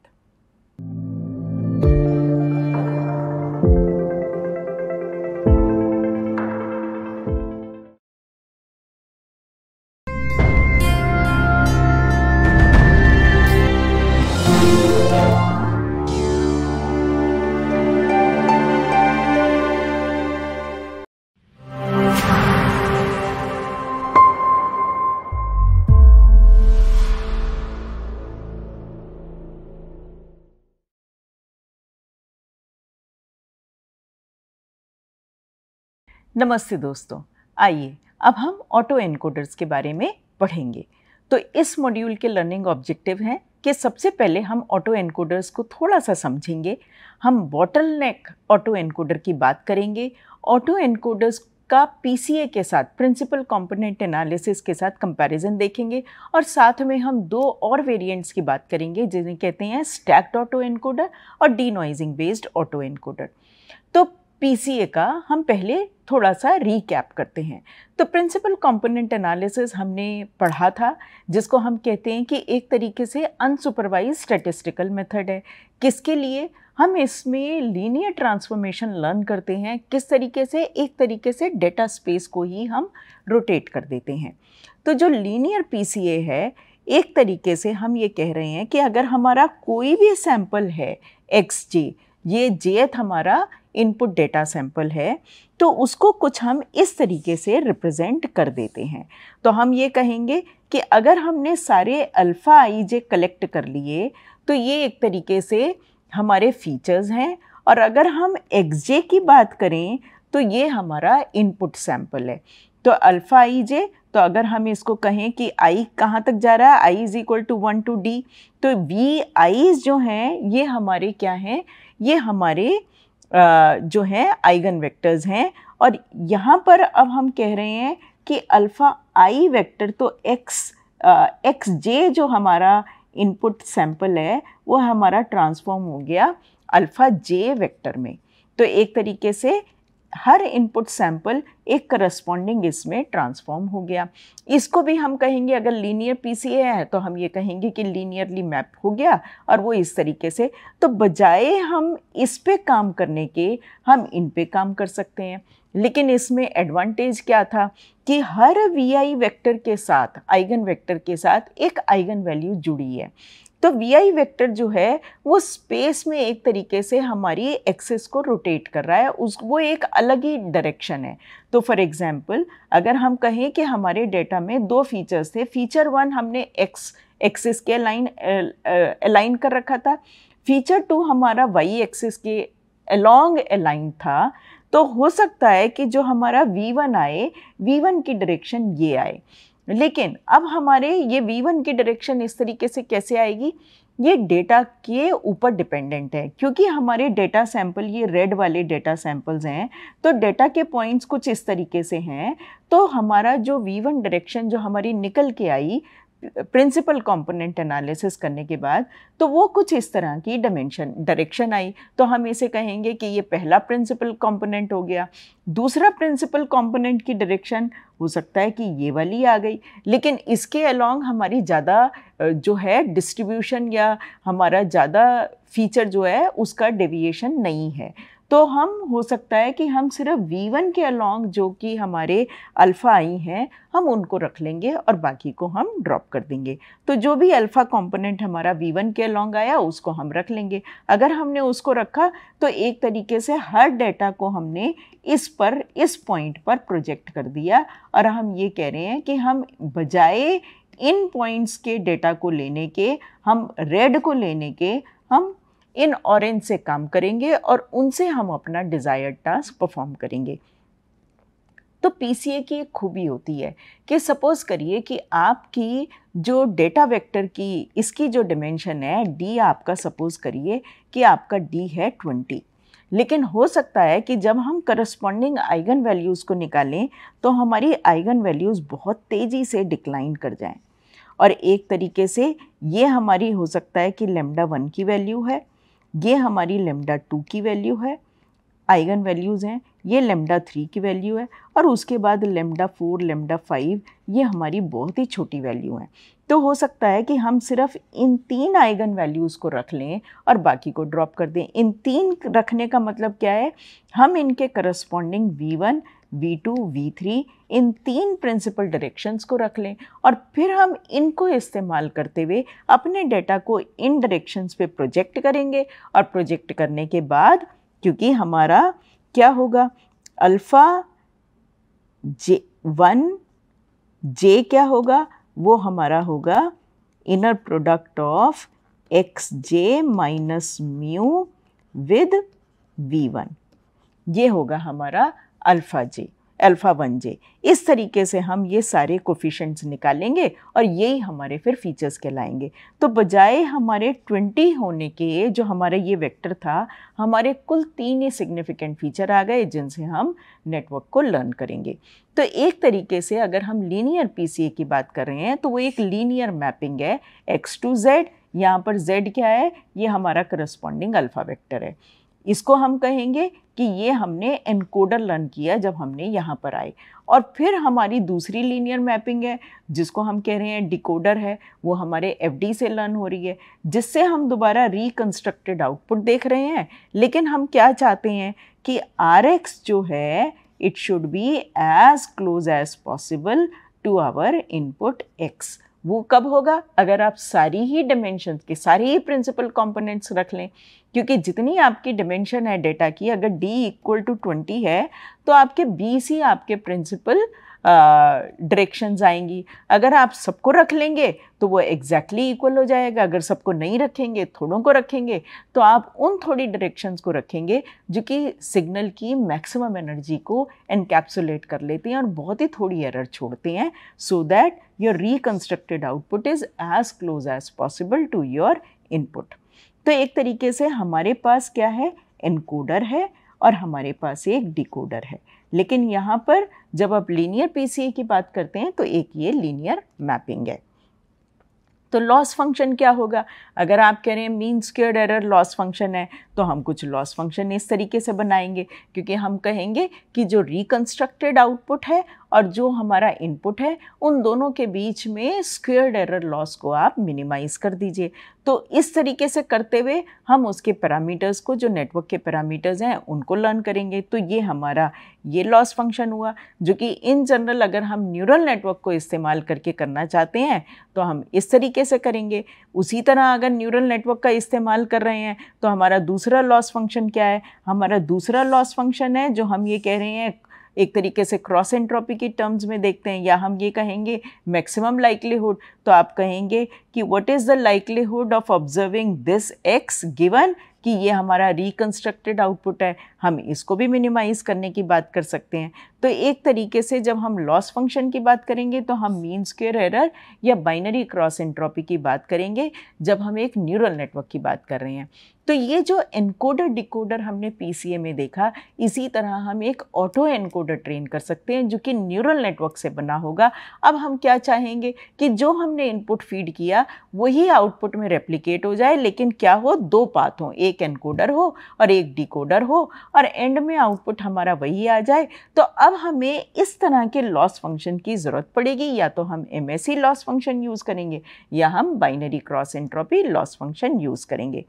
नमस्ते दोस्तों आइए अब हम ऑटो एनकोडर्स के बारे में पढ़ेंगे तो इस मॉड्यूल के लर्निंग ऑब्जेक्टिव हैं कि सबसे पहले हम ऑटो एनकोडर्स को थोड़ा सा समझेंगे हम बॉटल नेक ऑटो एनकोडर की बात करेंगे ऑटो एनकोडर्स का पीसीए के साथ प्रिंसिपल कंपोनेंट एनालिसिस के साथ कंपैरिजन देखेंगे और साथ में हम दो और वेरिएंट्स की बात करेंगे जिन्हें कहते हैं स्टैक्ड ऑटो एनकोडर और डी बेस्ड ऑटो एनकोडर तो पीसीए का हम पहले थोड़ा सा रीकैप करते हैं तो प्रिंसिपल कंपोनेंट एनालिसिस हमने पढ़ा था जिसको हम कहते हैं कि एक तरीके से अनसुपरवाइज स्टेटिस्टिकल मेथड है किसके लिए हम इसमें लीनियर ट्रांसफॉर्मेशन लर्न करते हैं किस तरीके से एक तरीके से डेटा स्पेस को ही हम रोटेट कर देते हैं तो जो लीनियर पीसीए है एक तरीके से हम ये कह रहे हैं कि अगर हमारा कोई भी सैंपल है एक्स जे ये जेथ हमारा इनपुट डेटा सैंपल है तो उसको कुछ हम इस तरीके से रिप्रेजेंट कर देते हैं तो हम ये कहेंगे कि अगर हमने सारे अल्फ़ा आई जे कलेक्ट कर लिए तो ये एक तरीके से हमारे फीचर्स हैं और अगर हम एक्स जे की बात करें तो ये हमारा इनपुट सैंपल है तो अल्फ़ा आई जे तो अगर हम इसको कहें कि आई कहाँ तक जा रहा है I is equal to one to D तो वी आईज जो हैं ये हमारे क्या हैं ये हमारे जो हैं आइगन वेक्टर्स हैं और यहाँ पर अब हम कह रहे हैं कि अल्फ़ा आई वेक्टर तो एक्स एक्स जे जो हमारा इनपुट सैंपल है वो हमारा ट्रांसफॉर्म हो गया अल्फ़ा जे वेक्टर में तो एक तरीके से हर इनपुट सैंपल एक करस्पॉन्डिंग इसमें ट्रांसफॉर्म हो गया इसको भी हम कहेंगे अगर लीनियर पी है तो हम ये कहेंगे कि लीनियरली मैप हो गया और वो इस तरीके से तो बजाय हम इस पे काम करने के हम इन पे काम कर सकते हैं लेकिन इसमें एडवांटेज क्या था कि हर वी आई वैक्टर के साथ आइगन वैक्टर के साथ एक आइगन वैल्यू जुड़ी है तो वी आई वेक्टर जो है वो स्पेस में एक तरीके से हमारी एक्सेस को रोटेट कर रहा है उस वो एक अलग ही डायरेक्शन है तो फॉर एग्जांपल अगर हम कहें कि हमारे डेटा में दो फीचर्स थे फीचर वन हमने एक्स एक्सेस के अलाइन अलाइन कर रखा था फीचर टू हमारा वाई एक्सेस के अलॉन्ग अलाइन था तो हो सकता है कि जो हमारा वन आए वन की डायरेक्शन ये आए लेकिन अब हमारे ये V1 की डायरेक्शन इस तरीके से कैसे आएगी ये डेटा के ऊपर डिपेंडेंट है क्योंकि हमारे डेटा सैंपल ये रेड वाले डेटा सैंपल्स हैं तो डेटा के पॉइंट्स कुछ इस तरीके से हैं तो हमारा जो V1 डायरेक्शन जो हमारी निकल के आई प्रिंसिपल कंपोनेंट एनालिसिस करने के बाद तो वो कुछ इस तरह की डायमेंशन डायरेक्शन आई तो हम इसे कहेंगे कि ये पहला प्रिंसिपल कंपोनेंट हो गया दूसरा प्रिंसिपल कंपोनेंट की डायरेक्शन हो सकता है कि ये वाली आ गई लेकिन इसके अलोंग हमारी ज़्यादा जो है डिस्ट्रीब्यूशन या हमारा ज़्यादा फीचर जो है उसका डेविएशन नहीं है तो हम हो सकता है कि हम सिर्फ V1 के अलॉन्ग जो कि हमारे अल्फ़ा आई हैं हम उनको रख लेंगे और बाकी को हम ड्रॉप कर देंगे तो जो भी अल्फ़ा कंपोनेंट हमारा V1 के अलॉन्ग आया उसको हम रख लेंगे अगर हमने उसको रखा तो एक तरीके से हर डेटा को हमने इस पर इस पॉइंट पर प्रोजेक्ट कर दिया और हम ये कह रहे हैं कि हम बजाय इन पॉइंट्स के डेटा को लेने के हम रेड को लेने के हम इन ऑरेंज से काम करेंगे और उनसे हम अपना डिज़ायर्ड टास्क परफॉर्म करेंगे तो पी की एक खूबी होती है कि सपोज़ करिए कि आपकी जो डेटा वेक्टर की इसकी जो डिमेंशन है डी आपका सपोज़ करिए कि आपका डी है ट्वेंटी लेकिन हो सकता है कि जब हम करस्पॉन्डिंग आइगन वैल्यूज़ को निकालें तो हमारी आइगन वैल्यूज़ बहुत तेज़ी से डिक्लाइन कर जाएं और एक तरीके से ये हमारी हो सकता है कि लेमडा वन की वैल्यू है ये हमारी लेमडा टू की वैल्यू है आइगन वैल्यूज़ हैं ये लेमडा थ्री की वैल्यू है और उसके बाद लेमडा फोर लेमडा फाइव ये हमारी बहुत ही छोटी वैल्यू हैं तो हो सकता है कि हम सिर्फ इन तीन आइगन वैल्यूज़ को रख लें और बाकी को ड्रॉप कर दें इन तीन रखने का मतलब क्या है हम इनके corresponding we one V2, V3 इन तीन प्रिंसिपल डायरेक्शंस को रख लें और फिर हम इनको इस्तेमाल करते हुए अपने डेटा को इन डायरेक्शंस पे प्रोजेक्ट करेंगे और प्रोजेक्ट करने के बाद क्योंकि हमारा क्या होगा अल्फ़ा जे वन जे क्या होगा वो हमारा होगा inner product of X J minus mu with V one ये होगा हमारा alpha J alpha one J इस तरीके से हम ये सारे कोफिशेंट्स निकालेंगे और यही हमारे फिर फीचर्स कहलाएंगे तो बजाय हमारे 20 होने के जो हमारा ये वेक्टर था हमारे कुल तीन ही सिग्निफिकेंट फीचर आ गए जिनसे हम नेटवर्क को लर्न करेंगे तो एक तरीके से अगर हम लीनियर पी की बात कर रहे हैं तो वो एक लीनियर मैपिंग है एक्स टू जेड यहाँ पर जेड क्या है ये हमारा करस्पॉन्डिंग अल्फ़ा वैक्टर है इसको हम कहेंगे कि ये हमने एनकोडर लर्न किया जब हमने यहाँ पर आए और फिर हमारी दूसरी लीनियर मैपिंग है जिसको हम कह रहे हैं डिकोडर है वो हमारे एफ से लर्न हो रही है जिससे हम दोबारा रिकन्स्ट्रक्टेड आउटपुट देख रहे हैं लेकिन हम क्या चाहते हैं कि आर जो है it should be as close as possible to our input X वो कब होगा अगर आप सारी ही डिमेंशन के सारे ही प्रिंसिपल कंपोनेंट्स रख लें क्योंकि जितनी आपकी डिमेंशन है डेटा की अगर डी इक्वल टू ट्वेंटी है तो आपके बीस ही आपके प्रिंसिपल डायरेक्शंस आएंगी अगर आप सबको रख लेंगे तो वो एग्जैक्टली exactly इक्वल हो जाएगा अगर सबको नहीं रखेंगे थोड़ों को रखेंगे तो आप उन थोड़ी डायरेक्शंस को रखेंगे जो कि सिग्नल की मैक्सिमम एनर्जी को एनकैप्सुलेट कर लेती हैं और बहुत ही थोड़ी एरर छोड़ते हैं so that your reconstructed output is as close as possible to your input तो एक तरीके से हमारे पास क्या है इनकोडर है और हमारे पास एक डिकोडर है लेकिन यहाँ पर जब आप लीनियर पी की बात करते हैं तो एक ये लीनियर मैपिंग है तो लॉस फंक्शन क्या होगा अगर आप कह रहे हैं mean square error loss function है तो हम कुछ लॉस फंक्शन इस तरीके से बनाएंगे क्योंकि हम कहेंगे कि जो रिकन्स्ट्रक्टेड आउटपुट है और जो हमारा इनपुट है उन दोनों के बीच में स्क्वेयर्ड एरर लॉस को आप मिनिमाइज कर दीजिए तो इस तरीके से करते हुए हम उसके पैरामीटर्स को जो नेटवर्क के पैरामीटर्स हैं उनको लर्न करेंगे तो ये हमारा ये लॉस फंक्शन हुआ जो कि इन जनरल अगर हम न्यूरल नेटवर्क को इस्तेमाल करके करना चाहते हैं तो हम इस तरीके से करेंगे उसी तरह अगर न्यूरल नेटवर्क का इस्तेमाल कर रहे हैं तो हमारा दूसरा लॉस फंक्शन क्या है हमारा दूसरा लॉस फंक्शन है जो हम ये कह रहे हैं एक तरीके से क्रॉस एंट्रोपी के टर्म्स में देखते हैं या हम ये कहेंगे मैक्सिमम लाइकलीहुड तो आप कहेंगे कि what is the likelihood of observing this X given कि ये हमारा रिकन्स्ट्रक्टेड आउटपुट है हम इसको भी मिनिमाइज़ करने की बात कर सकते हैं तो एक तरीके से जब हम लॉस फंक्शन की बात करेंगे तो हम मीन स्क्वेयर एरर या बाइनरी क्रॉस एंट्रोपी की बात करेंगे जब हम एक न्यूरल नेटवर्क की बात कर रहे हैं तो ये जो एनकोडर डिकोडर हमने पीसीए में देखा इसी तरह हम एक ऑटो एनकोडर ट्रेन कर सकते हैं जो कि न्यूरल नेटवर्क से बना होगा अब हम क्या चाहेंगे कि जो हमने इनपुट फीड किया वही आउटपुट में रेप्लिकेट हो जाए लेकिन क्या हो दो पाथ हो एक एनकोडर हो और एक डिकोडर हो और एंड में आउटपुट हमारा वही आ जाए तो अब अब हमें इस तरह के लॉस फंक्शन की ज़रूरत पड़ेगी या तो हम एम लॉस फंक्शन यूज़ करेंगे या हम binary cross entropy loss function use करेंगे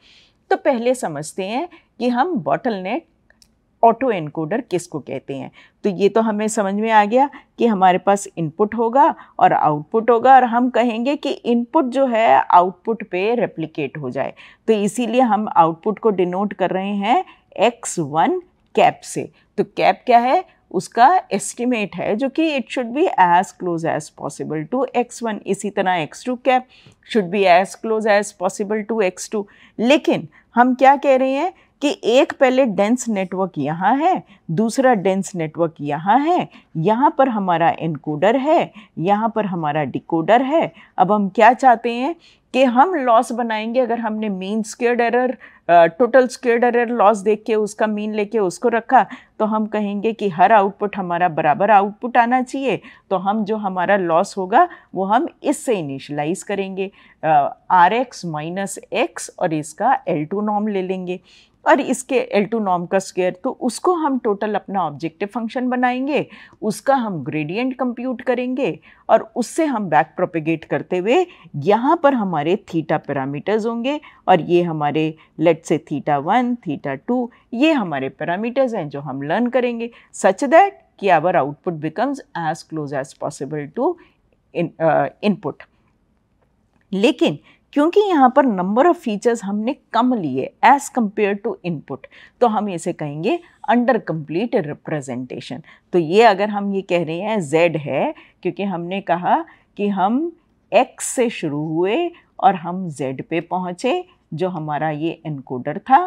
तो पहले समझते हैं कि हम बॉटल नेट ऑटो एनकोडर किसको कहते हैं तो ये तो हमें समझ में आ गया कि हमारे पास इनपुट होगा और आउटपुट होगा और हम कहेंगे कि इनपुट जो है आउटपुट पे रेप्लिकेट हो जाए तो इसीलिए हम आउटपुट को डिनोट कर रहे हैं एक्स वन कैप से तो कैप क्या है उसका एस्टिमेट है जो कि it should be as close as possible to X one इसी तरह X two cap should be as close as possible to X two लेकिन हम क्या कह रहे हैं कि एक पहले डेंस नेटवर्क यहाँ है दूसरा डेंस नेटवर्क यहाँ है यहाँ पर हमारा एनकोडर है यहाँ पर हमारा डिकोडर है अब हम क्या चाहते हैं कि हम लॉस बनाएंगे अगर हमने mean squared error total squared error loss देख के उसका मीन लेके उसको रखा तो हम कहेंगे कि हर आउटपुट हमारा बराबर आउटपुट आना चाहिए तो हम जो हमारा लॉस होगा वो हम इससे इनिशलाइज करेंगे आर एक्स माइनस एक्स और इसका एल टू नॉम ले लेंगे और इसके L2 टू नॉम का स्क्वेयर तो उसको हम टोटल अपना ऑब्जेक्टिव फंक्शन बनाएंगे उसका हम ग्रेडियंट कंप्यूट करेंगे और उससे हम बैक प्रोपिगेट करते हुए यहाँ पर हमारे थीटा पैरामीटर्स होंगे और ये हमारे लेट से थीटा वन थीटा टू ये हमारे पैरामीटर्स हैं जो हम लर्न करेंगे सच दैट कि our output becomes as close as possible to input लेकिन क्योंकि यहाँ पर नंबर ऑफ फीचर्स हमने कम लिए एज कम्पेयर टू इनपुट तो हम इसे कहेंगे अंडर कम्प्लीट रिप्रेजेंटेशन तो ये अगर हम ये कह रहे हैं जेड है क्योंकि हमने कहा कि हम एक्स से शुरू हुए और हम जेड पे पहुँचे जो हमारा ये इनकोडर था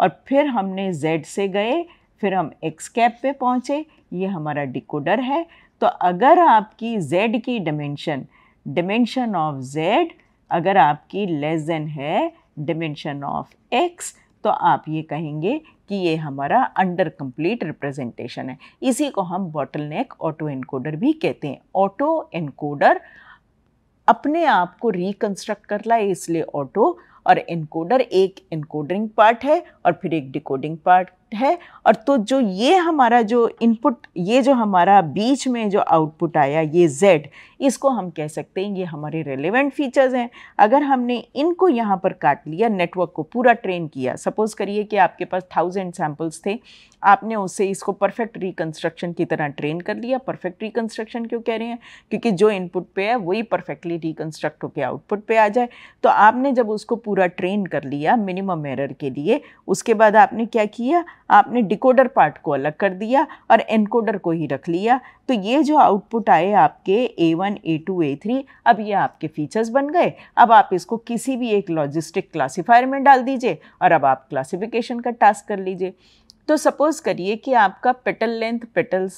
और फिर हमने जेड से गए फिर हम एक्स कैप पे पहुँचे ये हमारा डिकोडर है तो अगर आपकी जेड की डिमेंशन डिमेंशन ऑफ जेड अगर आपकी लेस देन है डिमेंशन ऑफ एक्स तो आप ये कहेंगे कि ये हमारा अंडर कंप्लीट रिप्रेजेंटेशन है इसी को हम बॉटल नेक ऑटो इनकोडर भी कहते हैं ऑटो इनकोडर अपने आप को रिकन्स्ट्रक्ट कर लाए है इसलिए ऑटो और इनकोडर एक इनकोडिंग पार्ट है और फिर एक डिकोडिंग पार्ट है और तो जो ये हमारा जो इनपुट ये जो हमारा बीच में जो आउटपुट आया ये z इसको हम कह सकते हैं ये हमारे रेलेवेंट फीचर्स हैं अगर हमने इनको यहाँ पर काट लिया नेटवर्क को पूरा ट्रेन किया सपोज़ करिए कि आपके पास थाउजेंड सैम्पल्स थे आपने उससे इसको परफेक्ट रिकन्स्ट्रक्शन की तरह ट्रेन कर लिया परफेक्ट रिकन्स्ट्रक्शन क्यों कह रहे हैं क्योंकि जो इनपुट पे है वही परफेक्टली रिकन्स्ट्रक्ट होकर आउटपुट पे आ जाए तो आपने जब उसको पूरा ट्रेन कर लिया मिनिमम एरर के लिए उसके बाद आपने क्या किया आपने डिकोडर पार्ट को अलग कर दिया और एनकोडर को ही रख लिया तो ये जो आउटपुट आए आपके A one A two A three अब ये आपके फीचर्स बन गए अब आप इसको किसी भी एक लॉजिस्टिक क्लासीफायर में डाल दीजिए और अब आप क्लासीफिकेशन का टास्क कर लीजिए तो सपोज़ करिए कि आपका पेटल लेंथ पेटल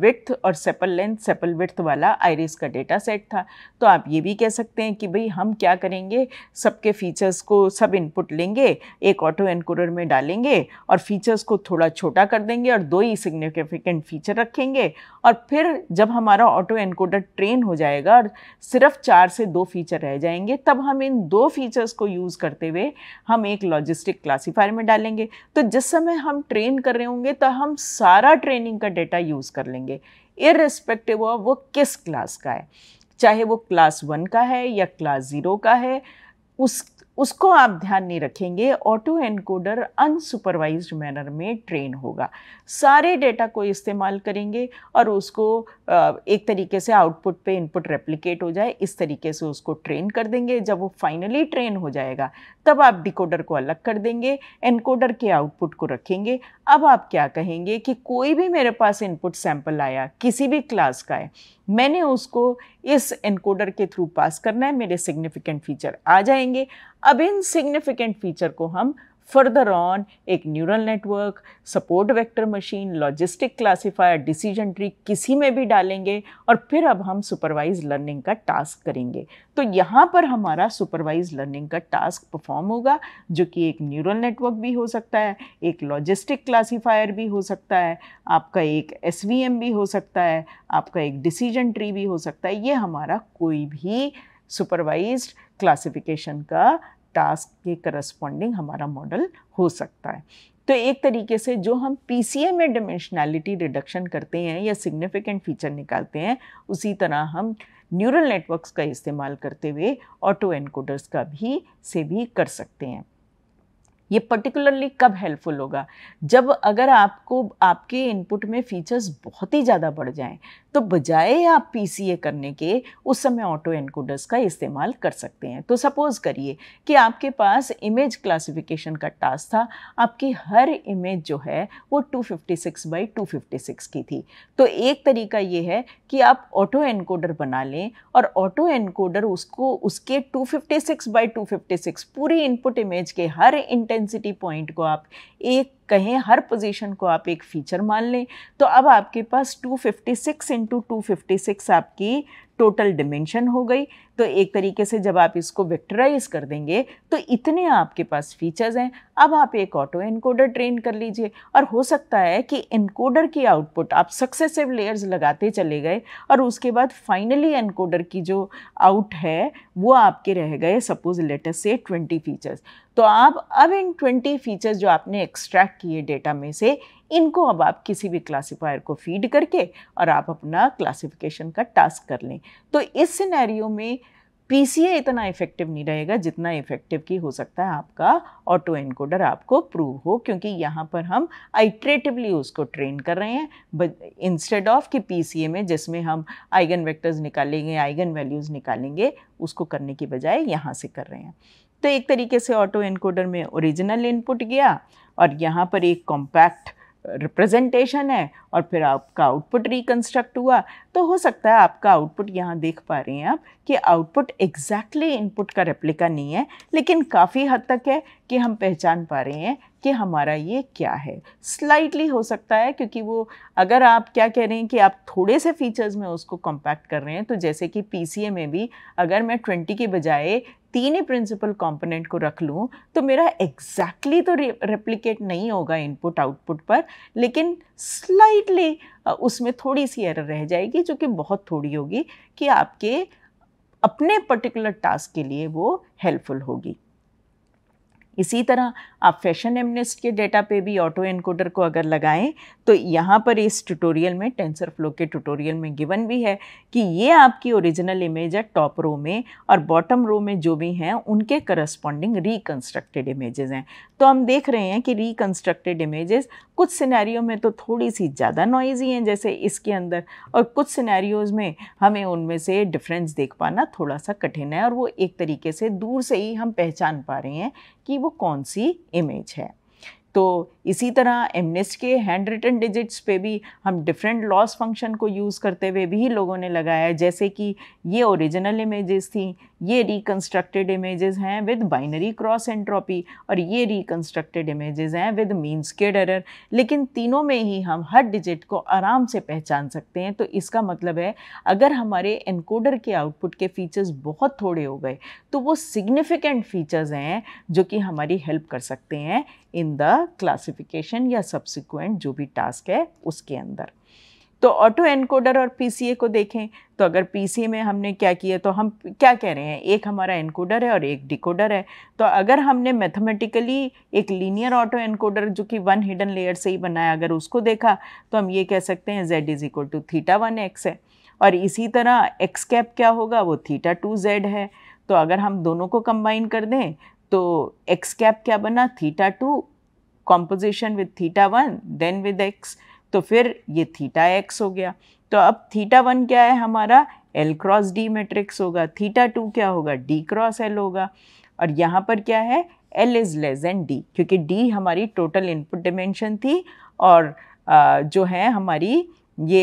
विथ और सेपल लेंथ सेपल विथ वाला आयरिस का डेटा सेट था तो आप ये भी कह सकते हैं कि भाई हम क्या करेंगे सबके फीचर्स को सब इनपुट लेंगे एक ऑटो एनकोडर में डालेंगे और फीचर्स को थोड़ा छोटा कर देंगे और दो ही सिग्निफिकेंट फीचर रखेंगे और फिर जब हमारा ऑटो एनकोडर ट्रेन हो जाएगा और सिर्फ चार से दो फीचर रह जाएंगे तब हम इन दो फीचर्स को यूज़ करते हुए हम एक लॉजिस्टिक क्लासीफायर में डालेंगे तो जिस समय हम ट्रेन ट्रेन कर रहे होंगे तो हम सारा ट्रेनिंग का डेटा यूज़ कर लेंगे इरेस्पेक्टिव ऑफ वो किस क्लास का है चाहे वो क्लास वन का है या क्लास ज़ीरो का है उस उसको आप ध्यान नहीं रखेंगे ऑटो एनकोडर अनसुपरवाइज मैनर में ट्रेन होगा सारे डेटा को इस्तेमाल करेंगे और उसको एक तरीके से आउटपुट पे इनपुट रेप्लिकेट हो जाए इस तरीके से उसको ट्रेन कर देंगे जब वो फाइनली ट्रेन हो जाएगा तब आप डिकोडर को अलग कर देंगे एनकोडर के आउटपुट को रखेंगे अब आप क्या कहेंगे कि कोई भी मेरे पास इनपुट सैम्पल आया किसी भी क्लास का है मैंने उसको इस एनकोडर के थ्रू पास करना है मेरे सिग्निफिकेंट फीचर आ जाएंगे अब इन सिग्निफिकेंट फीचर को हम फर्दर ऑन एक neural network support vector machine logistic classifier decision tree किसी में भी डालेंगे और फिर अब हम सुपरवाइज लर्निंग का टास्क करेंगे तो यहाँ पर हमारा सुपरवाइज लर्निंग का टास्क परफॉर्म होगा जो कि एक न्यूरल नेटवर्क भी हो सकता है एक लॉजिस्टिक क्लासीफायर भी हो सकता है आपका एक एस भी हो सकता है आपका एक डिसीजन ट्री भी हो सकता है ये हमारा कोई भी सुपरवाइज क्लासिफिकेशन का टास्क के करस्पॉन्डिंग हमारा मॉडल हो सकता है तो एक तरीके से जो हम पी में डिमेंशनैलिटी रिडक्शन करते हैं या सिग्निफिकेंट फीचर निकालते हैं उसी तरह हम न्यूरल नेटवर्क्स का इस्तेमाल करते हुए ऑटो एनकोडर्स का भी से भी कर सकते हैं ये पर्टिकुलरली कब हेल्पफुल होगा जब अगर आपको आपके इनपुट में फीचर्स बहुत ही ज़्यादा बढ़ जाएं तो बजाय आप पी करने के उस समय ऑटो एनकोडर्स का इस्तेमाल कर सकते हैं तो सपोज़ करिए कि आपके पास इमेज क्लासिफिकेशन का टास्क था आपकी हर इमेज जो है वो 256 बाई 256 की थी तो एक तरीका ये है कि आप ऑटो एनकोडर बना लें और ऑटो एनकोडर उसको उसके 256 बाई 256 पूरी इनपुट इमेज के हर इंटेंसिटी पॉइंट को आप एक कहें हर पोजीशन को आप एक फीचर मान लें तो अब आपके पास 256 फिफ्टी सिक्स इंटू टू आपकी टोटल डिमेंशन हो गई तो एक तरीके से जब आप इसको विक्टराइज कर देंगे तो इतने आपके पास फीचर्स हैं अब आप एक ऑटो इनकोडर ट्रेन कर लीजिए और हो सकता है कि इनकोडर की आउटपुट आप सक्सेसिव लेयर्स लगाते चले गए और उसके बाद फाइनली एनकोडर की जो आउट है वो आपके रह गए सपोज लेटेस्ट से ट्वेंटी फीचर्स तो आप अब इन 20 फीचर्स जो आपने एक्सट्रैक्ट किए डेटा में से इनको अब आप किसी भी क्लासिफायर को फीड करके और आप अपना क्लासिफिकेशन का टास्क कर लें तो इस सिनेरियो में पी इतना इफ़ेक्टिव नहीं रहेगा जितना इफ़ेक्टिव की हो सकता है आपका ऑटो एनकोडर आपको प्रूव हो क्योंकि यहाँ पर हम आइट्रेटिवली उसको ट्रेन कर रहे हैं इंस्टेड ऑफ कि पी में जिसमें हम आइगन वेक्टर्स निकालेंगे आइगन वैल्यूज़ निकालेंगे उसको करने की बजाय यहाँ से कर रहे हैं तो एक तरीके से ऑटो एनकोडर में ओरिजिनल इनपुट गया और यहाँ पर एक कॉम्पैक्ट रिप्रेजेंटेशन है और फिर आपका आउटपुट रिकन्स्ट्रक्ट हुआ तो हो सकता है आपका आउटपुट यहाँ देख पा रहे हैं आप कि आउटपुट एग्जैक्टली इनपुट का रेप्लिका नहीं है लेकिन काफ़ी हद तक है कि हम पहचान पा रहे हैं कि हमारा ये क्या है स्लाइटली हो सकता है क्योंकि वो अगर आप क्या कह रहे हैं कि आप थोड़े से फीचर्स में उसको कॉम्पैक्ट कर रहे हैं तो जैसे कि पी में भी अगर मैं ट्वेंटी के बजाय तीन ही प्रिंसिपल कंपोनेंट को रख लूँ तो मेरा एग्जैक्टली exactly तो रेप्लिकेट नहीं होगा इनपुट आउटपुट पर लेकिन स्लाइटली उसमें थोड़ी सी एरर रह जाएगी जो कि बहुत थोड़ी होगी कि आपके अपने पर्टिकुलर टास्क के लिए वो हेल्पफुल होगी इसी तरह आप फैशन एमनेस्ट के डेटा पे भी ऑटो एनकोडर को अगर लगाएं तो यहाँ पर इस ट्यूटोरियल में टेंसर फ्लो के ट्यूटोरियल में गिवन भी है कि ये आपकी ओरिजिनल इमेज है टॉप रो में और बॉटम रो में जो भी हैं उनके करस्पॉन्डिंग रिकन्स्ट्रक्टेड इमेजेस हैं तो हम देख रहे हैं कि रिकन्स्ट्रक्टेड इमेजेस कुछ सिनेरियो में तो थोड़ी सी ज़्यादा नॉइजी हैं जैसे इसके अंदर और कुछ सिनेरियोज़ में हमें उनमें से डिफरेंस देख पाना थोड़ा सा कठिन है और वो एक तरीके से दूर से ही हम पहचान पा रहे हैं कि वो कौन सी इमेज है तो इसी तरह एमनेस्ट के हैंड रिटन डिजिट्स पे भी हम डिफरेंट लॉस फंक्शन को यूज़ करते हुए भी लोगों ने लगाया जैसे कि ये ओरिजिनल इमेजेस थी ये रिकन्स्ट्रक्टेड इमेजेस हैं विद बाइनरी क्रॉस एंट्रोपी और ये रिकन्स्ट्रक्टेड इमेजेस हैं विद मीन स्केड एरर लेकिन तीनों में ही हम हर डिजिट को आराम से पहचान सकते हैं तो इसका मतलब है अगर हमारे एनकोडर के आउटपुट के फीचर्स बहुत थोड़े हो गए तो वो सिग्निफिकेंट फीचर्स हैं जो कि हमारी हेल्प कर सकते हैं इन द क्लासिफिकेशन या सब्सिक्वेंट जो भी टास्क है उसके अंदर तो ऑटो एनकोडर और पीसीए को देखें तो अगर पीसीए में हमने क्या किया तो हम क्या कह रहे हैं एक हमारा एनकोडर है और एक डिकोडर है तो अगर हमने मैथमेटिकली एक लीनियर ऑटो एनकोडर जो कि वन हिडन लेयर से ही बनाया अगर उसको देखा तो हम ये कह सकते हैं Z is equal to theta one X है और इसी तरह एक्स कैप क्या होगा वो थीटा टू जेड है तो अगर हम दोनों को कंबाइन कर दें तो एक्स कैप क्या बना theta two composition with theta one then with X तो फिर ये थीटा एक्स हो गया तो अब थीटा वन क्या है हमारा एल क्रॉस डी मैट्रिक्स होगा थीटा टू क्या होगा डी क्रॉस एल होगा और यहाँ पर क्या है L is less than D क्योंकि डी हमारी टोटल इनपुट डिमेंशन थी और आ, जो है हमारी ये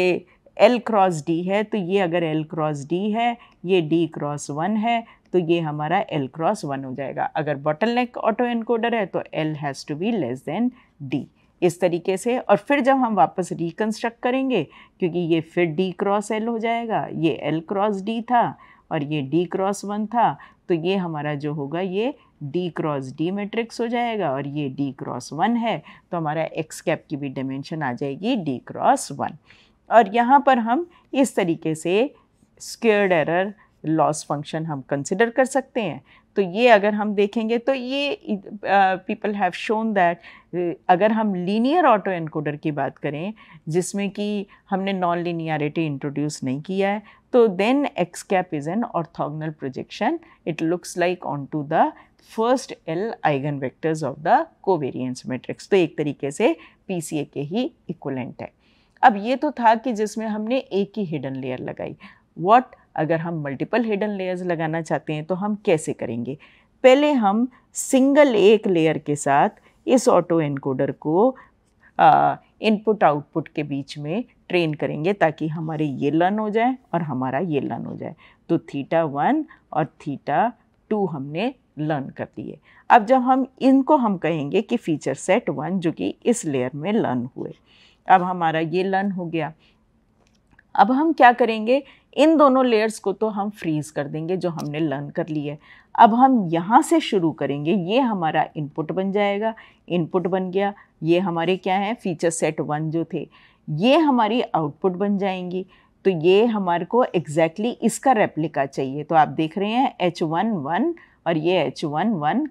एल क्रॉस डी है तो ये अगर एल क्रॉस डी है ये डी क्रॉस वन है तो ये हमारा एल क्रॉस वन हो जाएगा अगर बॉटल नेक ऑटो एनकोडर है तो L has to be less than D इस तरीके से और फिर जब हम वापस रिकन्स्ट्रक्ट करेंगे क्योंकि ये फिर डी क्रॉस एल हो जाएगा ये एल क्रॉस डी था और ये डी क्रॉस वन था तो ये हमारा जो होगा ये डी क्रॉस डी मैट्रिक्स हो जाएगा और ये डी क्रॉस वन है तो हमारा एक्स कैप की भी डायमेंशन आ जाएगी डी क्रॉस वन और यहाँ पर हम इस तरीके से स्क्वेयर्ड एरर लॉस फंक्शन हम कंसिडर कर सकते हैं तो ये अगर हम देखेंगे तो ये पीपल हैव शोन दैट अगर हम लीनियर ऑटो एनकोडर की बात करें जिसमें कि हमने नॉन लीनियरिटी इंट्रोड्यूस नहीं किया है तो then X cap is an orthogonal projection it looks like on to the first L eigen vectors of the covariance matrix तो एक तरीके से पीसीए के ही इक्वलेंट है अब ये तो था कि जिसमें हमने एक ही हिडन लेयर लगाई वॉट अगर हम मल्टीपल हिडन लेयर्स लगाना चाहते हैं तो हम कैसे करेंगे पहले हम सिंगल एक लेयर के साथ इस ऑटो एनकोडर को इनपुट आउटपुट के बीच में ट्रेन करेंगे ताकि हमारे ये लर्न हो जाए और हमारा ये लर्न हो जाए तो थीटा वन और थीटा टू हमने लर्न कर दिए अब जब हम इनको हम कहेंगे कि फीचर सेट वन जो कि इस लेयर में लर्न हुए अब हमारा ये लर्न हो गया अब हम क्या करेंगे इन दोनों लेयर्स को तो हम फ्रीज़ कर देंगे जो हमने लर्न कर लिया है अब हम यहाँ से शुरू करेंगे ये हमारा इनपुट बन जाएगा इनपुट बन गया ये हमारे क्या हैं फीचर सेट वन जो थे ये हमारी आउटपुट बन जाएंगी तो ये हमारे को एग्जैक्टली exactly इसका रेप्लिका चाहिए तो आप देख रहे हैं एच वन वन और ये एच वन वन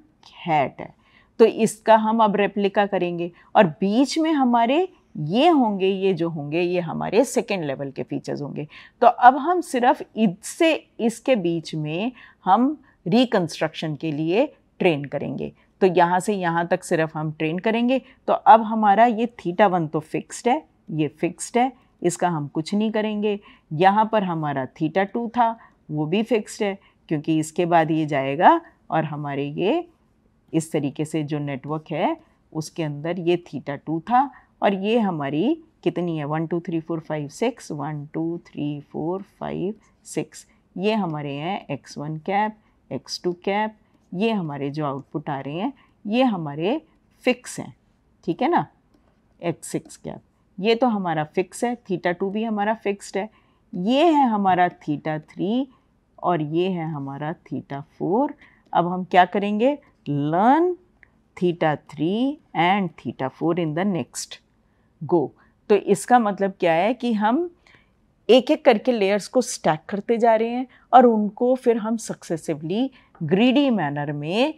हैट है तो इसका हम अब रेप्लिका करेंगे और बीच में हमारे ये होंगे ये जो होंगे ये हमारे सेकेंड लेवल के फीचर्स होंगे तो अब हम सिर्फ इससे इसके बीच में हम रिकन्स्ट्रक्शन के लिए ट्रेन करेंगे तो यहाँ से यहाँ तक सिर्फ हम ट्रेन करेंगे तो अब हमारा ये थीटा वन तो फिक्स्ड है ये फिक्स्ड है इसका हम कुछ नहीं करेंगे यहाँ पर हमारा थीटा टू था वो भी फिक्स्ड है क्योंकि इसके बाद ये जाएगा और हमारे ये इस तरीके से जो नेटवर्क है उसके अंदर ये थीटा टू था और ये हमारी कितनी है one two three four five six one two three four five six ये हमारे हैं X one cap X two cap ये हमारे जो आउटपुट आ रहे हैं ये हमारे फिक्स हैं ठीक है ना एक्स सिक्स कैप ये तो हमारा फिक्स है थीटा टू भी हमारा फिक्स्ड है ये है हमारा थीटा थ्री और ये है हमारा थीटा फोर अब हम क्या करेंगे learn theta three and theta four in the next go तो इसका मतलब क्या है कि हम एक एक करके लेयर्स को स्टैक करते जा रहे हैं और उनको फिर हम सक्सेसिवली ग्रीडी मैनर में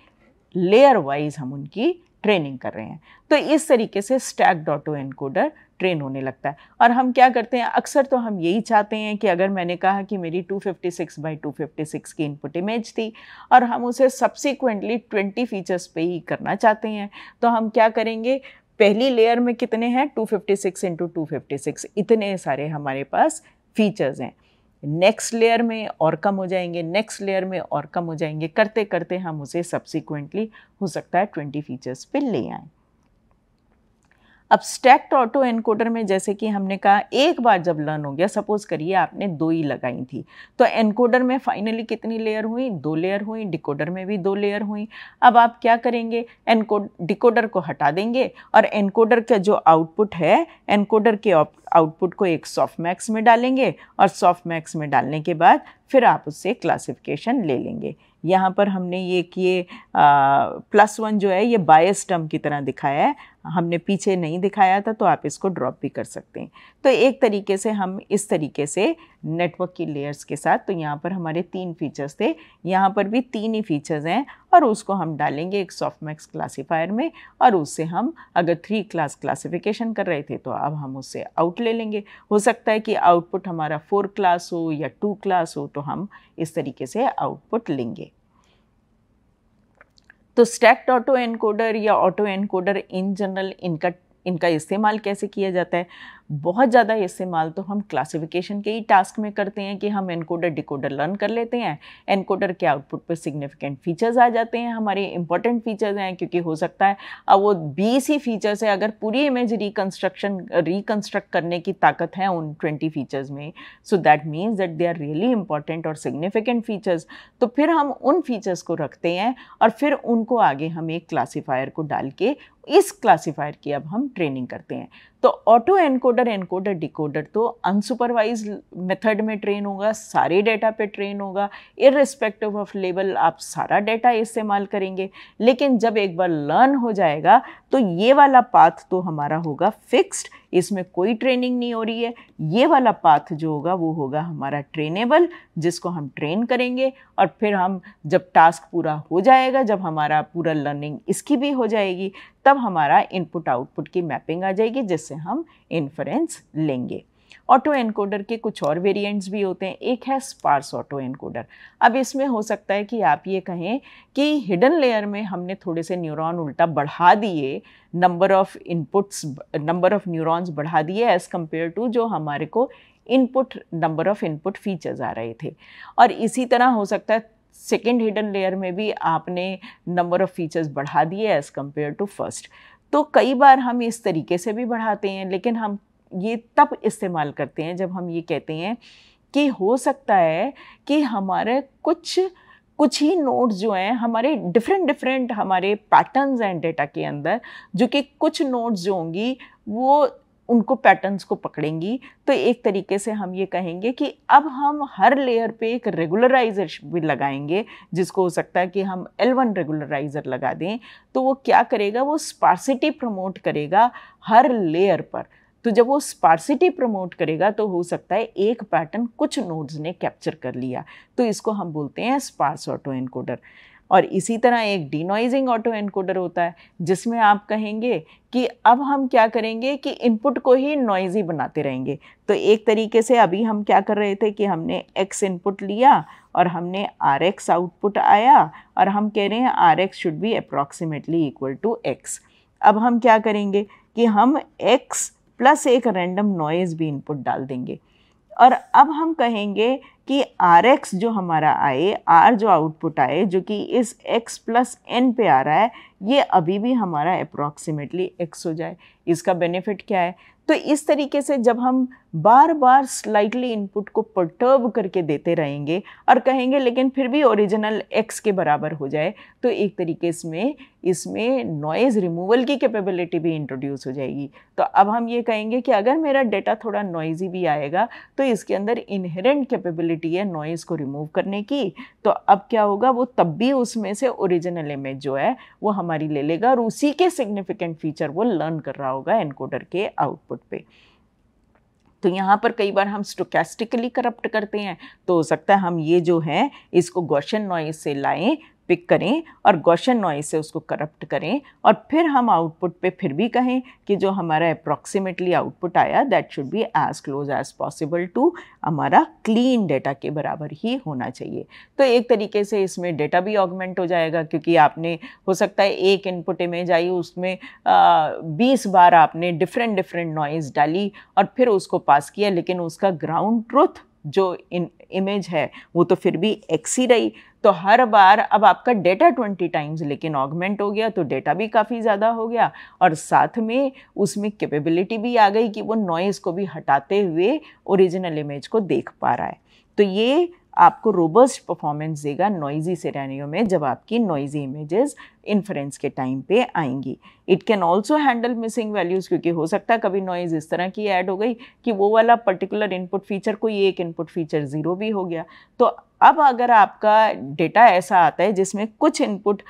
लेयर वाइज हम उनकी ट्रेनिंग कर रहे हैं तो इस तरीके से स्टैक डॉटो एनकोडर ट्रेन होने लगता है और हम क्या करते हैं अक्सर तो हम यही चाहते हैं कि अगर मैंने कहा कि मेरी 256 फिफ्टी सिक्स बाई टू की इनपुट इमेज थी और हम उसे सब्सिक्वेंटली 20 फीचर्स पे ही करना चाहते हैं तो हम क्या करेंगे पहली लेयर में कितने हैं 256 फिफ्टी सिक्स इंटू टू इतने सारे हमारे पास फीचर्स हैं नेक्स्ट लेयर में और कम हो जाएंगे नेक्स्ट लेयर में और कम हो जाएंगे करते करते हम उसे सब्सिक्वेंटली हो सकता है 20 फीचर्स पे ले आएँ अब्स्ट्रैक्ट ऑटो एनकोडर में जैसे कि हमने कहा एक बार जब लर्न हो गया सपोज़ करिए आपने दो ही लगाई थी तो एनकोडर में फाइनली कितनी लेयर हुई दो लेयर हुई डिकोडर में भी दो लेयर हुई अब आप क्या करेंगे एनकोड डिकोडर को हटा देंगे और एनकोडर का जो आउटपुट है एनकोडर के आउटपुट को एक सॉफ्ट मैक्स में डालेंगे और सॉफ्ट मैक्स में डालने के बाद फिर आप उससे क्लासिफिकेशन ले लेंगे यहाँ पर हमने ये कि प्लस वन जो है ये बायस टर्म की तरह दिखाया है हमने पीछे नहीं दिखाया था तो आप इसको ड्रॉप भी कर सकते हैं तो एक तरीके से हम इस तरीके से नेटवर्क की लेयर्स के साथ तो यहाँ पर हमारे तीन फीचर्स थे यहाँ पर भी तीन ही फीचर्स हैं और उसको हम डालेंगे एक सॉफ्टमैक्स क्लासीफायर में और उससे हम अगर थ्री क्लास क्लासिफिकेशन कर रहे थे तो अब हम उससे आउट ले लेंगे हो सकता है कि आउटपुट हमारा फोर क्लास हो या टू क्लास हो तो हम इस तरीके से आउटपुट लेंगे तो स्टैक्ट ऑटो एनकोडर या ऑटो एनकोडर इन जनरल इनका इनका इस्तेमाल कैसे किया जाता है बहुत ज़्यादा इस्तेमाल तो हम क्लासिफिकेशन के ही टास्क में करते हैं कि हम एनकोडर डिकोडर लर्न कर लेते हैं एनकोडर के आउटपुट पर सिग्निफिकेंट फीचर्स आ जाते हैं हमारे इंपॉर्टेंट फीचर्स हैं क्योंकि हो सकता है अब वो बीस ही फीचर्स है अगर पूरी इमेज रिकन्स्ट्रक्शन रिकन्स्ट्रक्ट करने की ताकत है उन ट्वेंटी फीचर्स में so that means that they are really important और सिग्निफिकेंट फीचर्स तो फिर हम उन फीचर्स को रखते हैं और फिर उनको आगे हम एक क्लासीफायर को डाल के इस क्लासिफायर की अब हम ट्रेनिंग करते हैं तो ऑटो एनकोडर एनकोडर डिकोडर तो अनसुपरवाइज मेथड में ट्रेन होगा सारे डेटा पे ट्रेन होगा इरेस्पेक्टिव ऑफ लेवल आप सारा डेटा इस्तेमाल करेंगे लेकिन जब एक बार लर्न हो जाएगा तो ये वाला पाथ तो हमारा होगा फिक्स्ड इसमें कोई ट्रेनिंग नहीं हो रही है ये वाला पाथ जो होगा वो होगा हमारा ट्रेनेबल जिसको हम ट्रेन करेंगे और फिर हम जब टास्क पूरा हो जाएगा जब हमारा पूरा लर्निंग इसकी भी हो जाएगी तब हमारा इनपुट आउटपुट की मैपिंग आ जाएगी जिससे हम इन्फ्रेंस लेंगे ऑटो एनकोडर के कुछ और वेरिएंट्स भी होते हैं एक है स्पार्स ऑटो एनकोडर अब इसमें हो सकता है कि आप ये कहें कि हिडन लेयर में हमने थोड़े से न्यूरॉन उल्टा बढ़ा दिए number of inputs number of neurons बढ़ा दिए एज़ कम्पेयर टू जो हमारे को input number of input features आ रहे थे और इसी तरह हो सकता है सेकेंड हिडन लेयर में भी आपने नंबर ऑफ़ फीचर्स बढ़ा दिए एज़ कम्पेयर टू फर्स्ट तो कई बार हम इस तरीके से भी बढ़ाते हैं लेकिन हम ये तब इस्तेमाल करते हैं जब हम ये कहते हैं कि हो सकता है कि हमारे कुछ कुछ ही नोट्स जो हैं हमारे डिफरेंट डिफरेंट हमारे पैटर्न्स हैं डेटा के अंदर जो कि कुछ नोट्स जो होंगी वो उनको पैटर्न्स को पकड़ेंगी तो एक तरीके से हम ये कहेंगे कि अब हम हर लेयर पे एक रेगुलराइजर भी लगाएंगे जिसको हो सकता है कि हम L1 वन रेगुलराइज़र लगा दें तो वो क्या करेगा वो स्पार्सिटी प्रमोट करेगा हर लेयर पर तो जब वो स्पार्सिटी प्रमोट करेगा तो हो सकता है एक पैटर्न कुछ नोड्स ने कैप्चर कर लिया तो इसको हम बोलते हैं स्पार्स ऑटो एनकोडर और इसी तरह एक डिनोइजिंग ऑटो एनकोडर होता है जिसमें आप कहेंगे कि अब हम क्या करेंगे कि इनपुट को ही नॉइजी बनाते रहेंगे तो एक तरीके से अभी हम क्या कर रहे थे कि हमने एक्स इनपुट लिया और हमने आर एक्स आउटपुट आया और हम कह रहे हैं R X should be approximately equal to X अब हम क्या करेंगे कि हम एक्स प्लस एक रैंडम नॉइज़ भी इनपुट डाल देंगे और अब हम कहेंगे कि आर एक्स जो हमारा आए आर जो आउटपुट आए जो कि इस एक्स प्लस एन पे आ रहा है ये अभी भी हमारा अप्रॉक्सीमेटली एक्स हो जाए इसका बेनिफिट क्या है तो इस तरीके से जब हम बार बार स्लाइटली इनपुट को परटर्ब करके देते रहेंगे और कहेंगे लेकिन फिर भी ओरिजिनल एक्स के बराबर हो जाए तो एक तरीके से इसमें नॉइज़ रिमूवल की कैपेबिलिटी भी इंट्रोड्यूस हो जाएगी तो अब हम ये कहेंगे कि अगर मेरा डेटा थोड़ा नॉइज़ी भी आएगा तो इसके अंदर इनहेरेंट कैपेबिलिटी है नॉइज़ को रिमूव करने की तो अब क्या होगा वो तब भी उसमें से ओरिजिनल इमेज जो है वो हमारी ले लेगा और उसी के सिग्निफिकेंट फीचर वो लर्न कर रहा होगा एनकोडर के आउटपुट पर तो यहाँ पर कई बार हम स्टोकेस्टिकली करप्ट करते हैं तो हो सकता है हम ये जो है इसको गौशन नॉइज से लाएं पिक करें और गौशन नॉइज से उसको करप्ट करें और फिर हम आउटपुट पे फिर भी कहें कि जो हमारा अप्रॉक्सीमेटली आउटपुट आया that should be as close as possible to हमारा क्लीन डेटा के बराबर ही होना चाहिए तो एक तरीके से इसमें डेटा भी ऑगमेंट हो जाएगा क्योंकि आपने हो सकता है एक इनपुट इमेज आई उसमें बीस बार आपने डिफरेंट डिफरेंट नॉइज़ डाली और फिर उसको पास किया लेकिन उसका ग्राउंड ट्रुथ जो इन इमेज है वो तो फिर भी एक्स ही रही तो हर बार अब आपका डेटा ट्वेंटी टाइम्स लेकिन ऑगमेंट हो गया तो डेटा भी काफ़ी ज़्यादा हो गया और साथ में उसमें कैपेबिलिटी भी आ गई कि वो नॉइज़ को भी हटाते हुए ओरिजिनल इमेज को देख पा रहा है तो ये आपको रोबस्ट परफॉर्मेंस देगा नॉइजी सिनेरियो में जब आपकी नॉइजी इमेजेस इन्फ्रेंस के टाइम पे आएंगी it can also handle missing values क्योंकि हो सकता है कभी नॉइज इस तरह की ऐड हो गई कि वो वाला पर्टिकुलर इनपुट फीचर कोई एक इनपुट फीचर ज़ीरो भी हो गया तो अब अगर आपका डेटा ऐसा आता है जिसमें कुछ इनपुट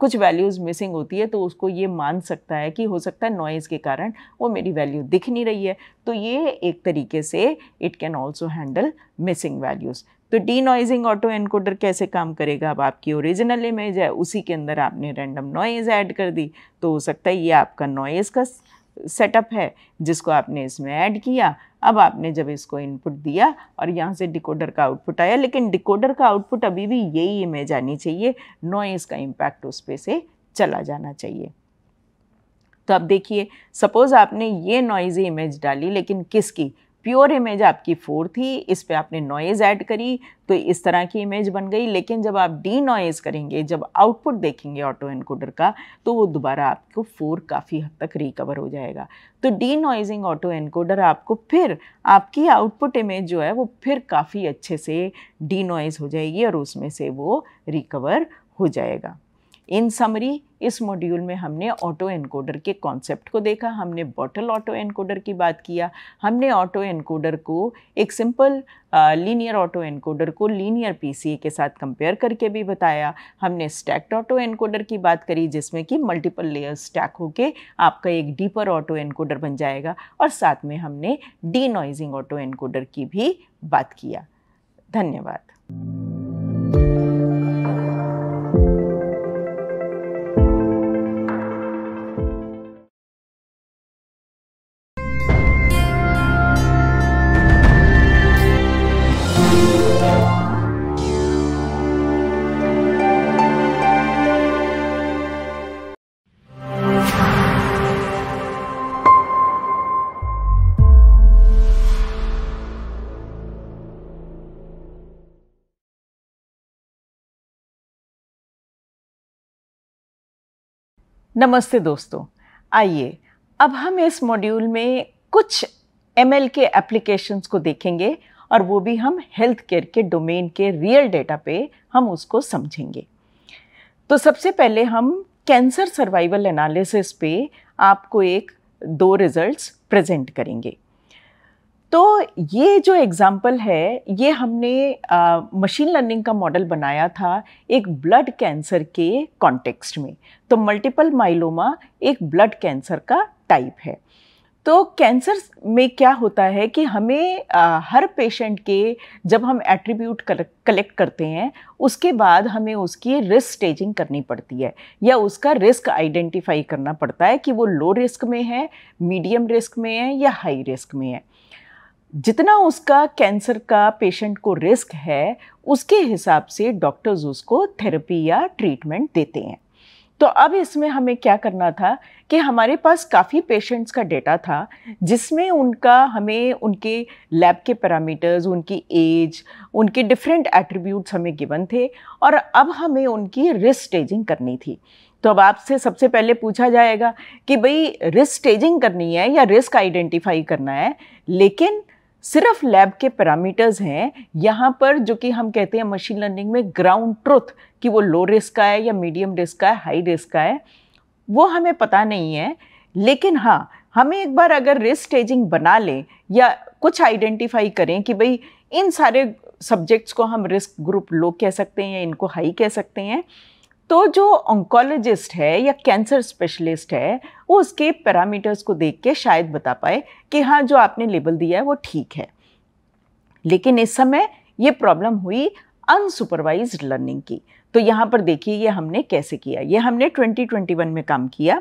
कुछ वैल्यूज़ मिसिंग होती है तो उसको ये मान सकता है कि हो सकता है नॉइज़ के कारण वो मेरी वैल्यू दिख नहीं रही है तो ये एक तरीके से it can also handle missing values तो डी नॉइजिंग ऑटो एनकोडर कैसे काम करेगा अब आपकी ओरिजिनल इमेज है उसी के अंदर आपने रैंडम नॉइज़ ऐड कर दी तो हो सकता है ये आपका नॉइज़ का सेटअप है जिसको आपने इसमें ऐड किया अब आपने जब इसको इनपुट दिया और यहाँ से डिकोडर का आउटपुट आया लेकिन डिकोडर का आउटपुट अभी भी यही इमेज आनी चाहिए नॉइज़ का इम्पैक्ट उस पर से चला जाना चाहिए तो अब देखिए सपोज़ आपने ये नॉइज़ी इमेज डाली लेकिन किसकी प्योर इमेज आपकी फोर थी इस पर आपने नॉइज़ ऐड करी तो इस तरह की इमेज बन गई लेकिन जब आप डी नॉइज़ करेंगे जब आउटपुट देखेंगे ऑटो एनकोडर का तो वो दोबारा आपको फोर काफ़ी हद तक रिकवर हो जाएगा तो डी नॉइजिंग ऑटो एनकोडर आपको फिर आपकी आउटपुट इमेज जो है वो फिर काफ़ी अच्छे से डी नॉइज़ हो जाएगी और उसमें से वो रिकवर हो जाएगा इन समरी इस मॉड्यूल में हमने ऑटो एनकोडर के कॉन्सेप्ट को देखा हमने बॉटल ऑटो एनकोडर की बात किया हमने ऑटो एनकोडर को एक सिंपल लीनियर ऑटो एनकोडर को लीनियर पीसीए के साथ कंपेयर करके भी बताया हमने स्टैक्ड ऑटो एनकोडर की बात करी जिसमें कि मल्टीपल लेयर स्टैक होके आपका एक डीपर ऑटो एनकोडर बन जाएगा और साथ में हमने डी ऑटो एनकोडर की भी बात किया धन्यवाद नमस्ते दोस्तों आइए अब हम इस मॉड्यूल में कुछ एम के एप्लीकेशंस को देखेंगे और वो भी हम हेल्थ केयर के डोमेन के रियल डेटा पे हम उसको समझेंगे तो सबसे पहले हम कैंसर सर्वाइवल एनालिसिस पे आपको एक दो रिजल्ट्स प्रेजेंट करेंगे तो ये जो एग्ज़ाम्पल है ये हमने मशीन लर्निंग का मॉडल बनाया था एक ब्लड कैंसर के कॉन्टेक्स्ट में तो मल्टीपल माइलोमा एक ब्लड कैंसर का टाइप है तो कैंसर में क्या होता है कि हमें आ, हर पेशेंट के जब हम एट्रीब्यूट कलेक्ट करते हैं उसके बाद हमें उसकी रिस्क स्टेजिंग करनी पड़ती है या उसका रिस्क आइडेंटिफाई करना पड़ता है कि वो लो रिस्क में है मीडियम रिस्क में है या हाई रिस्क में है जितना उसका कैंसर का पेशेंट को रिस्क है उसके हिसाब से डॉक्टर्स उसको थेरेपी या ट्रीटमेंट देते हैं तो अब इसमें हमें क्या करना था कि हमारे पास काफ़ी पेशेंट्स का डेटा था जिसमें उनका हमें उनके लैब के पैरामीटर्स उनकी एज उनके डिफरेंट एट्रीब्यूट्स हमें गिवन थे और अब हमें उनकी रिस्क स्टेजिंग करनी थी तो अब आपसे सबसे पहले पूछा जाएगा कि भई रिस्क स्टेजिंग करनी है या रिस्क आइडेंटिफाई करना है लेकिन सिर्फ लैब के पैरामीटर्स हैं यहाँ पर जो कि हम कहते हैं मशीन लर्निंग में ग्राउंड ट्रुथ कि वो लो रिस्क का है या मीडियम रिस्क का है हाई रिस्क का है वो हमें पता नहीं है लेकिन हाँ हमें एक बार अगर रिस्क स्टेजिंग बना लें या कुछ आइडेंटिफाई करें कि भाई इन सारे सब्जेक्ट्स को हम रिस्क ग्रुप लो कह सकते हैं या इनको हाई कह सकते हैं तो जो ऑन्कोलॉजिस्ट है या कैंसर स्पेशलिस्ट है वो उसके पैरामीटर्स को देख के शायद बता पाए कि हाँ जो आपने लेबल दिया है वो ठीक है लेकिन इस समय ये प्रॉब्लम हुई अनसुपरवाइज लर्निंग की तो यहाँ पर देखिए ये हमने कैसे किया ये हमने 2021 में काम किया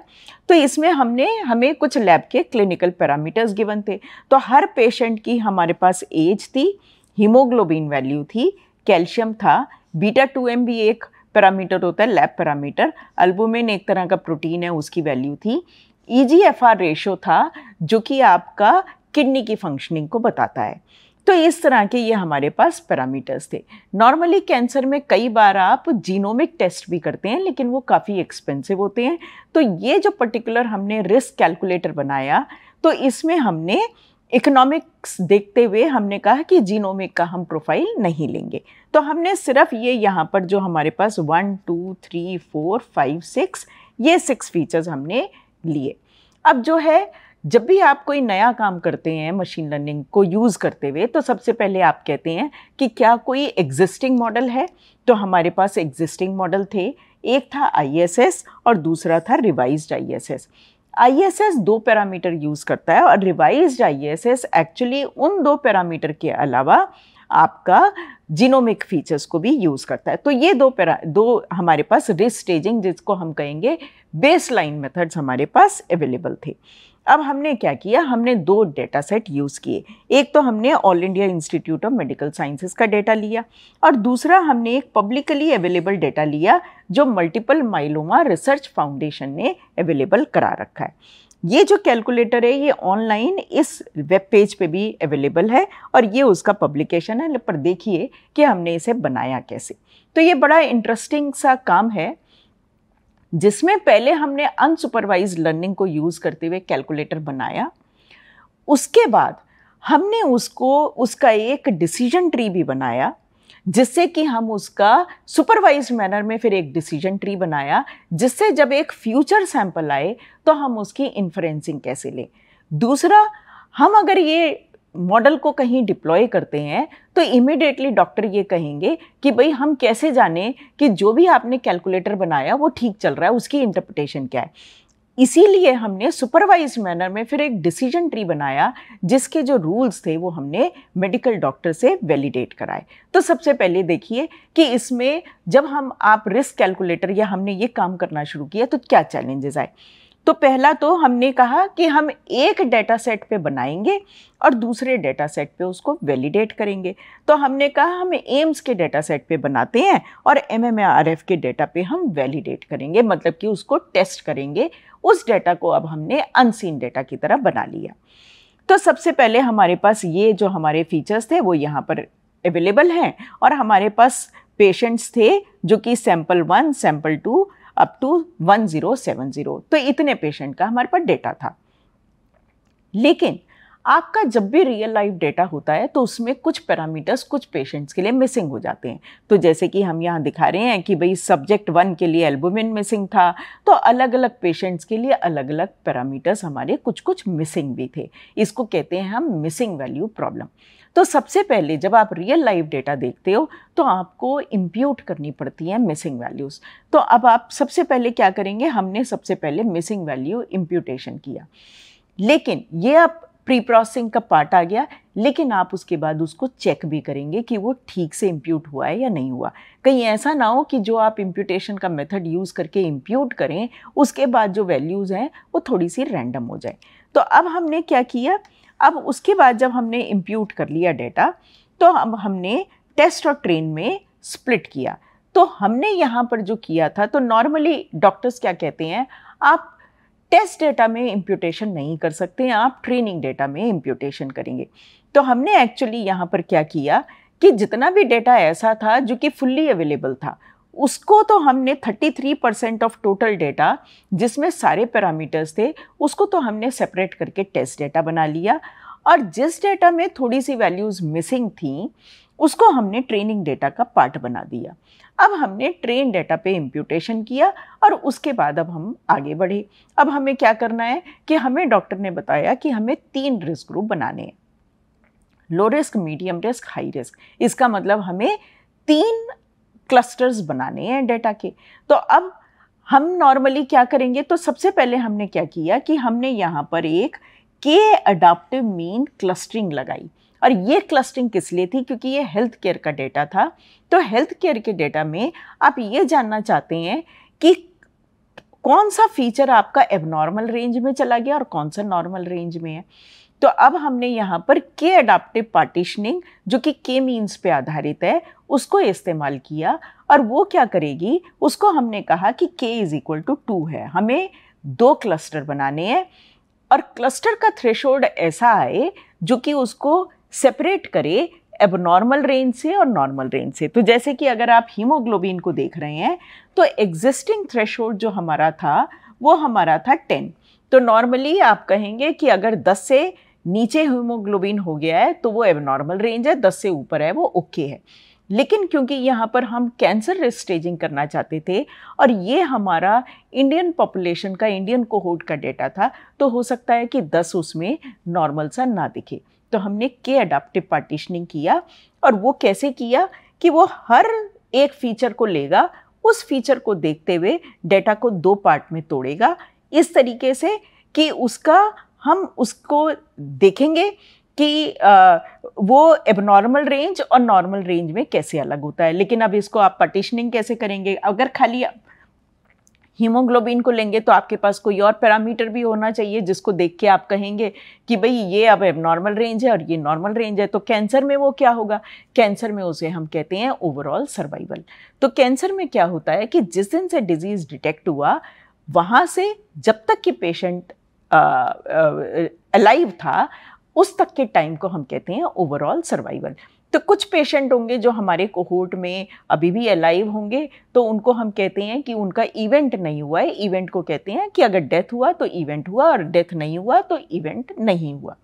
तो इसमें हमने हमें कुछ लैब के क्लिनिकल पैरामीटर्स गिवन थे तो हर पेशेंट की हमारे पास एज थी हीमोग्लोबिन वैल्यू थी कैल्शियम था बीटा टू एम भी एक पैरामीटर होता है लैब पैरामीटर अल्बुमिन एक तरह का प्रोटीन है उसकी वैल्यू थी E G F R ratio था जो कि आपका किडनी की फंक्शनिंग को बताता है तो इस तरह के ये हमारे पास पैरामीटर्स थे नॉर्मली कैंसर में कई बार आप जीनोमिक टेस्ट भी करते हैं लेकिन वो काफ़ी एक्सपेंसिव होते हैं तो ये जो पर्टिकुलर हमने रिस्क कैलकुलेटर बनाया तो इसमें हमने इकोनॉमिक्स देखते हुए हमने कहा कि जीनोमिक का हम प्रोफाइल नहीं लेंगे तो हमने सिर्फ ये यहाँ पर जो हमारे पास one two three four five six ये सिक्स फीचर्स हमने लिए अब जो है जब भी आप कोई नया काम करते हैं मशीन लर्निंग को यूज़ करते हुए तो सबसे पहले आप कहते हैं कि क्या कोई एग्जिस्टिंग मॉडल है तो हमारे पास एग्जिस्टिंग मॉडल थे एक था आईएसएस और दूसरा था रिवाइज्ड आईएसएस आईएसएस दो पैरामीटर यूज़ करता है और रिवाइज आईएसएस एक्चुअली उन दो पैरामीटर के अलावा आपका जीनोमिक फीचर्स को भी यूज़ करता है तो ये दो पैरा दो हमारे पास रिस्क स्टेजिंग जिसको हम कहेंगे बेस लाइन मेथड्स हमारे पास अवेलेबल थे अब हमने क्या किया हमने दो डेटा सेट यूज़ किए एक तो हमने All India Institute of Medical Sciences का डेटा लिया और दूसरा हमने एक पब्लिकली अवेलेबल डेटा लिया जो मल्टीपल माइलोमा रिसर्च फाउंडेशन ने अवेलेबल करा रखा है ये जो कैलकुलेटर है ये ऑनलाइन इस वेब पेज पे भी अवेलेबल है और ये उसका पब्लिकेशन है पर देखिए कि हमने इसे बनाया कैसे तो ये बड़ा इंटरेस्टिंग सा काम है जिसमें पहले हमने अनसुपरवाइज लर्निंग को यूज़ करते हुए कैलकुलेटर बनाया उसके बाद हमने उसको उसका एक डिसीजन ट्री भी बनाया जिससे कि हम उसका सुपरवाइज मैनर में फिर एक डिसीजन ट्री बनाया जिससे जब एक फ्यूचर सैंपल आए तो हम उसकी इन्फ्रेंसिंग कैसे लें दूसरा हम अगर ये मॉडल को कहीं डिप्लॉय करते हैं तो इमिडिएटली डॉक्टर ये कहेंगे कि भाई हम कैसे जाने कि जो भी आपने कैलकुलेटर बनाया वो ठीक चल रहा है उसकी इंटरप्रिटेशन क्या है इसीलिए हमने सुपरवाइज मैनर में फिर एक डिसीजन ट्री बनाया जिसके जो रूल्स थे वो हमने मेडिकल डॉक्टर से वैलिडेट कराए तो सबसे पहले देखिए कि इसमें जब हम आप रिस्क कैलकुलेटर या हमने ये काम करना शुरू किया तो क्या चैलेंजेस आए तो पहला तो हमने कहा कि हम एक डेटा सेट पर बनाएंगे और दूसरे डेटा सेट पर उसको वैलिडेट करेंगे तो हमने कहा हम एम्स के डेटा सेट पर बनाते हैं और एम एम आर एफ के डेटा पर हम वैलिडेट करेंगे मतलब कि उसको टेस्ट करेंगे उस डेटा को अब हमने अनसीन डेटा की तरह बना लिया तो सबसे पहले हमारे पास ये जो हमारे फीचर्स थे वो यहाँ पर अवेलेबल हैं और हमारे पास पेशेंट्स थे जो कि sample one sample two up to 1070 तो इतने पेशेंट का हमारे पास डेटा था लेकिन आपका जब भी रियल लाइफ डेटा होता है तो उसमें कुछ पैरामीटर्स कुछ पेशेंट्स के लिए मिसिंग हो जाते हैं तो जैसे कि हम यहाँ दिखा रहे हैं कि भाई सब्जेक्ट वन के लिए एल्बुमिन मिसिंग था तो अलग अलग पेशेंट्स के लिए अलग अलग पैरामीटर्स हमारे कुछ कुछ मिसिंग भी थे इसको कहते हैं हम मिसिंग वैल्यू प्रॉब्लम तो सबसे पहले जब आप रियल लाइफ डेटा देखते हो तो आपको इम्प्यूट करनी पड़ती है मिसिंग वैल्यूज़ तो अब आप सबसे पहले क्या करेंगे हमने सबसे पहले मिसिंग वैल्यू इम्प्यूटेशन किया लेकिन ये आप प्री प्रोसेसिंग का पार्ट आ गया लेकिन आप उसके बाद उसको चेक भी करेंगे कि वो ठीक से इम्प्यूट हुआ है या नहीं हुआ कहीं ऐसा ना हो कि जो आप इम्प्यूटेशन का मेथड यूज़ करके इम्प्यूट करें उसके बाद जो वैल्यूज़ हैं वो थोड़ी सी रैंडम हो जाए तो अब हमने क्या किया अब उसके बाद जब हमने इम्प्यूट कर लिया डेटा तो अब हमने टेस्ट और ट्रेन में स्प्लिट किया तो हमने यहाँ पर जो किया था तो नॉर्मली डॉक्टर्स क्या कहते हैं आप टेस्ट डेटा में इम्प्यूटेशन नहीं कर सकते आप ट्रेनिंग डेटा में इम्प्यूटेशन करेंगे तो हमने एक्चुअली यहाँ पर क्या किया कि जितना भी डेटा ऐसा था जो कि फुल्ली अवेलेबल था उसको तो हमने 33 परसेंट ऑफ टोटल डेटा जिसमें सारे पैरामीटर्स थे उसको तो हमने सेपरेट करके टेस्ट डेटा बना लिया और जिस डेटा में थोड़ी सी वैल्यूज़ मिसिंग थी उसको हमने ट्रेनिंग डेटा का पार्ट बना दिया अब हमने ट्रेन डेटा पे इम्प्यूटेशन किया और उसके बाद अब हम आगे बढ़े अब हमें क्या करना है कि हमें डॉक्टर ने बताया कि हमें तीन रिस्क ग्रुप बनाने हैं low risk medium risk high risk इसका मतलब हमें तीन क्लस्टर्स बनाने हैं डेटा के तो अब हम नॉर्मली क्या करेंगे तो सबसे पहले हमने क्या किया कि हमने यहाँ पर एक के अडाप्टिव मीन क्लस्टरिंग लगाई और ये क्लस्टरिंग किस लिए थी क्योंकि ये हेल्थ केयर का डेटा था तो हेल्थ केयर के डेटा में आप ये जानना चाहते हैं कि कौन सा फीचर आपका एबनॉर्मल रेंज में चला गया और कौन सा नॉर्मल रेंज में है तो अब हमने यहाँ पर के अडाप्टिव पार्टीशनिंग जो कि के मीन्स पे आधारित है उसको इस्तेमाल किया और वो क्या करेगी उसको हमने कहा कि के इज़ इक्वल टू टू है हमें दो क्लस्टर बनाने हैं और क्लस्टर का थ्रेशोल्ड ऐसा आए जो कि उसको सेपरेट करे एबनॉर्मल रेंज से और नॉर्मल रेंज से तो जैसे कि अगर आप हीमोग्लोबिन को देख रहे हैं तो एग्जिस्टिंग थ्रेशोल्ड जो हमारा था वो हमारा था टेन तो नॉर्मली आप कहेंगे कि अगर दस से नीचे हीमोग्लोबिन हो गया है तो वो एबनॉर्मल रेंज है दस से ऊपर है वो ओके okay है लेकिन क्योंकि यहाँ पर हम कैंसर रिस्क स्टेजिंग करना चाहते थे और ये हमारा इंडियन पॉपुलेशन का इंडियन कोहोड का डेटा था तो हो सकता है कि 10 उसमें नॉर्मल सा ना दिखे तो हमने के अडाप्टिव पार्टीशनिंग किया और वो कैसे किया कि वो हर एक फीचर को लेगा उस फीचर को देखते हुए डेटा को दो पार्ट में तोड़ेगा इस तरीके से कि उसका हम उसको देखेंगे कि आ, वो एबनॉर्मल रेंज और नॉर्मल रेंज में कैसे अलग होता है लेकिन अब इसको आप पटिशनिंग कैसे करेंगे अगर खाली हीमोग्लोबिन को लेंगे तो आपके पास कोई और पैरामीटर भी होना चाहिए जिसको देख के आप कहेंगे कि भाई ये अब एबनॉर्मल रेंज है और ये नॉर्मल रेंज है तो कैंसर में वो क्या होगा कैंसर में उसे हम कहते हैं ओवरऑल सर्वाइवल तो कैंसर में क्या होता है कि जिस दिन से डिजीज़ डिटेक्ट हुआ वहाँ से जब तक कि पेशेंट अलाइव था उस तक के टाइम को हम कहते हैं ओवरऑल सर्वाइवल तो कुछ पेशेंट होंगे जो हमारे कोहोर्ट में अभी भी अलाइव होंगे तो उनको हम कहते हैं कि उनका इवेंट नहीं हुआ है इवेंट को कहते हैं कि अगर डेथ हुआ तो इवेंट हुआ और डेथ नहीं हुआ तो इवेंट नहीं हुआ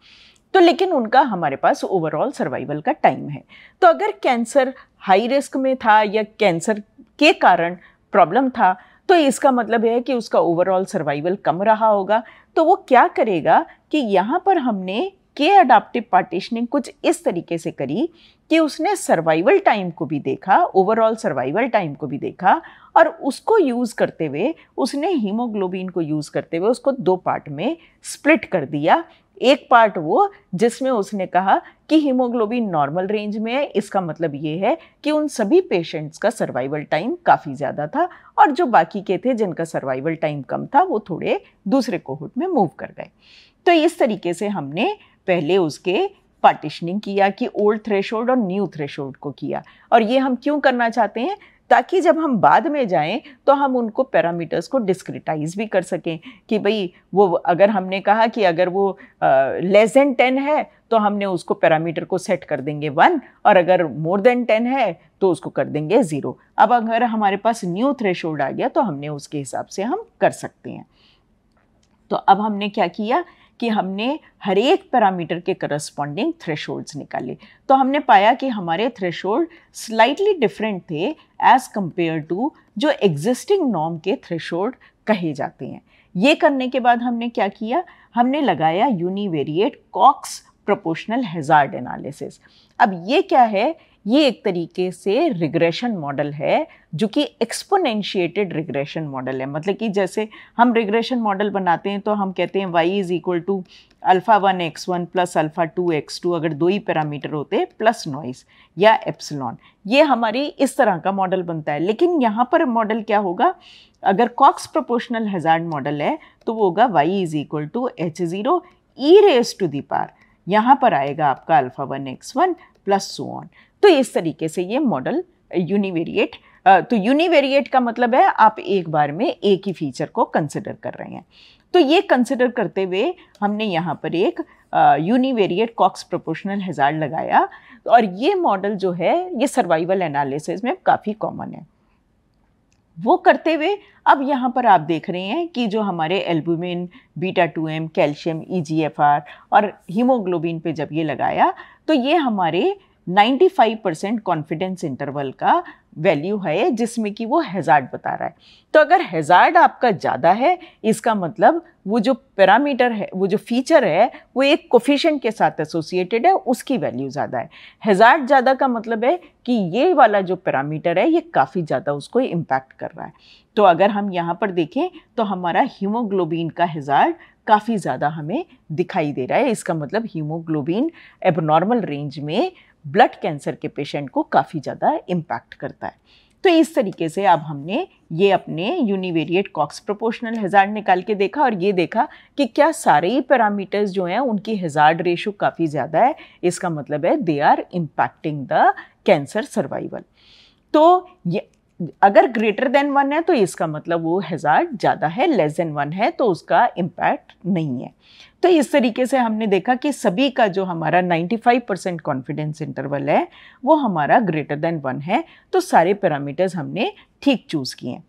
तो लेकिन उनका हमारे पास ओवरऑल सर्वाइवल का टाइम है तो अगर कैंसर हाई रिस्क में था या कैंसर के कारण प्रॉब्लम था तो इसका मतलब है कि उसका ओवरऑल सर्वाइवल कम रहा होगा तो वो क्या करेगा कि यहाँ पर हमने के अडाप्टिव पार्टीशनिंग कुछ इस तरीके से करी कि उसने सर्वाइवल टाइम को भी देखा ओवरऑल सर्वाइवल टाइम को भी देखा और उसको यूज़ करते हुए उसने हीमोग्लोबिन को यूज़ करते हुए उसको दो पार्ट में स्प्लिट कर दिया एक पार्ट वो जिसमें उसने कहा कि हीमोग्लोबिन नॉर्मल रेंज में है इसका मतलब ये है कि उन सभी पेशेंट्स का सर्वाइवल टाइम काफ़ी ज़्यादा था और जो बाकी के थे जिनका सर्वाइवल टाइम कम था वो थोड़े दूसरे कोहट में मूव कर गए तो इस तरीके से हमने पहले उसके पार्टिशनिंग किया कि ओल्ड थ्रेश और न्यू थ्रेश को किया और ये हम क्यों करना चाहते हैं ताकि जब हम बाद में जाएं तो हम उनको पैरामीटर्स को डिस्क्रिटाइज भी कर सकें कि भाई वो अगर हमने कहा कि अगर वो लेस देन टेन है तो हमने उसको पैरामीटर को सेट कर देंगे वन और अगर मोर देन टेन है तो उसको कर देंगे ज़ीरो अब अगर हमारे पास न्यू थ्रेश आ गया तो हमने उसके हिसाब से हम कर सकते हैं तो अब हमने क्या किया कि हमने हर एक पैरामीटर के करस्पॉन्डिंग थ्रेशोल्ड्स निकाले तो हमने पाया कि हमारे थ्रेशोल्ड स्लाइटली डिफरेंट थे एज़ कम्पेयर टू जो एग्जिस्टिंग नॉर्म के थ्रेशोल्ड कहे जाते हैं ये करने के बाद हमने क्या किया हमने लगाया univariate Cox proportional hazard analysis अब ये क्या है ये एक तरीके से रिग्रेशन मॉडल है जो कि एक्सपोनेंशिएटेड रिग्रेशन मॉडल है मतलब कि जैसे हम रिग्रेशन मॉडल बनाते हैं तो हम कहते हैं Y is equal to alpha one X one plus alpha two X two अगर दो ही पैरामीटर होते हैं प्लस नॉइस या एप्सलॉन ये हमारी इस तरह का मॉडल बनता है लेकिन यहाँ पर मॉडल क्या होगा अगर कॉक्स प्रोपोर्शनल हजार्ड मॉडल है तो वो होगा Y is equal to H zero e raise to the power यहाँ पर आएगा आपका alpha one X one plus so on तो इस तरीके से ये मॉडल यूनिवेरिएट uh, uh, तो यूनिवेरिएट का मतलब है आप एक बार में एक ही फीचर को कंसिडर कर रहे हैं तो ये कंसिडर करते हुए हमने यहाँ पर एक यूनिवेरिएट कॉक्स प्रोपोर्शनल हज़ार्ड लगाया और ये मॉडल जो है ये सर्वाइवल एनालिसिस में काफ़ी कॉमन है वो करते हुए अब यहाँ पर आप देख रहे हैं कि जो हमारे albumin beta two M calcium E G F R और हीमोग्लोबिन पे जब ये लगाया तो ये हमारे 95 परसेंट कॉन्फिडेंस इंटरवल का वैल्यू है जिसमें कि वो हैज़ार्ड बता रहा है तो अगर हैज़ार्ड आपका ज़्यादा है इसका मतलब वो जो पैरामीटर है वो जो फीचर है वो एक कोफिशेंट के साथ एसोसिएटेड है उसकी वैल्यू ज़्यादा है हैज़ार्ड ज़्यादा का मतलब है कि ये वाला जो पैरामीटर है ये काफ़ी ज़्यादा उसको इम्पैक्ट कर रहा है तो अगर हम यहाँ पर देखें तो हमारा हीमोग्लोबिन का हैज़ार्ड काफ़ी ज़्यादा हमें दिखाई दे रहा है इसका मतलब हीमोग्लोबिन एबनॉर्मल रेंज में ब्लड कैंसर के पेशेंट को काफ़ी ज़्यादा इम्पैक्ट करता है तो इस तरीके से अब हमने ये अपने यूनिवेरिएट कॉक्स प्रोपोर्शनल हेज़ार्ड निकाल के देखा और ये देखा कि क्या सारे ही पैरामीटर्स जो हैं उनकी हेज़ार्ड रेशो काफ़ी ज़्यादा है इसका मतलब है they are impacting the cancer survival तो ये अगर ग्रेटर देन वन है तो इसका मतलब वो हज़ार ज़्यादा है लेस देन वन है तो उसका इम्पैक्ट नहीं है तो इस तरीके से हमने देखा कि सभी का जो हमारा 95 परसेंट कॉन्फिडेंस इंटरवल है वो हमारा ग्रेटर देन वन है तो सारे पैरामीटर्स हमने ठीक चूज़ किए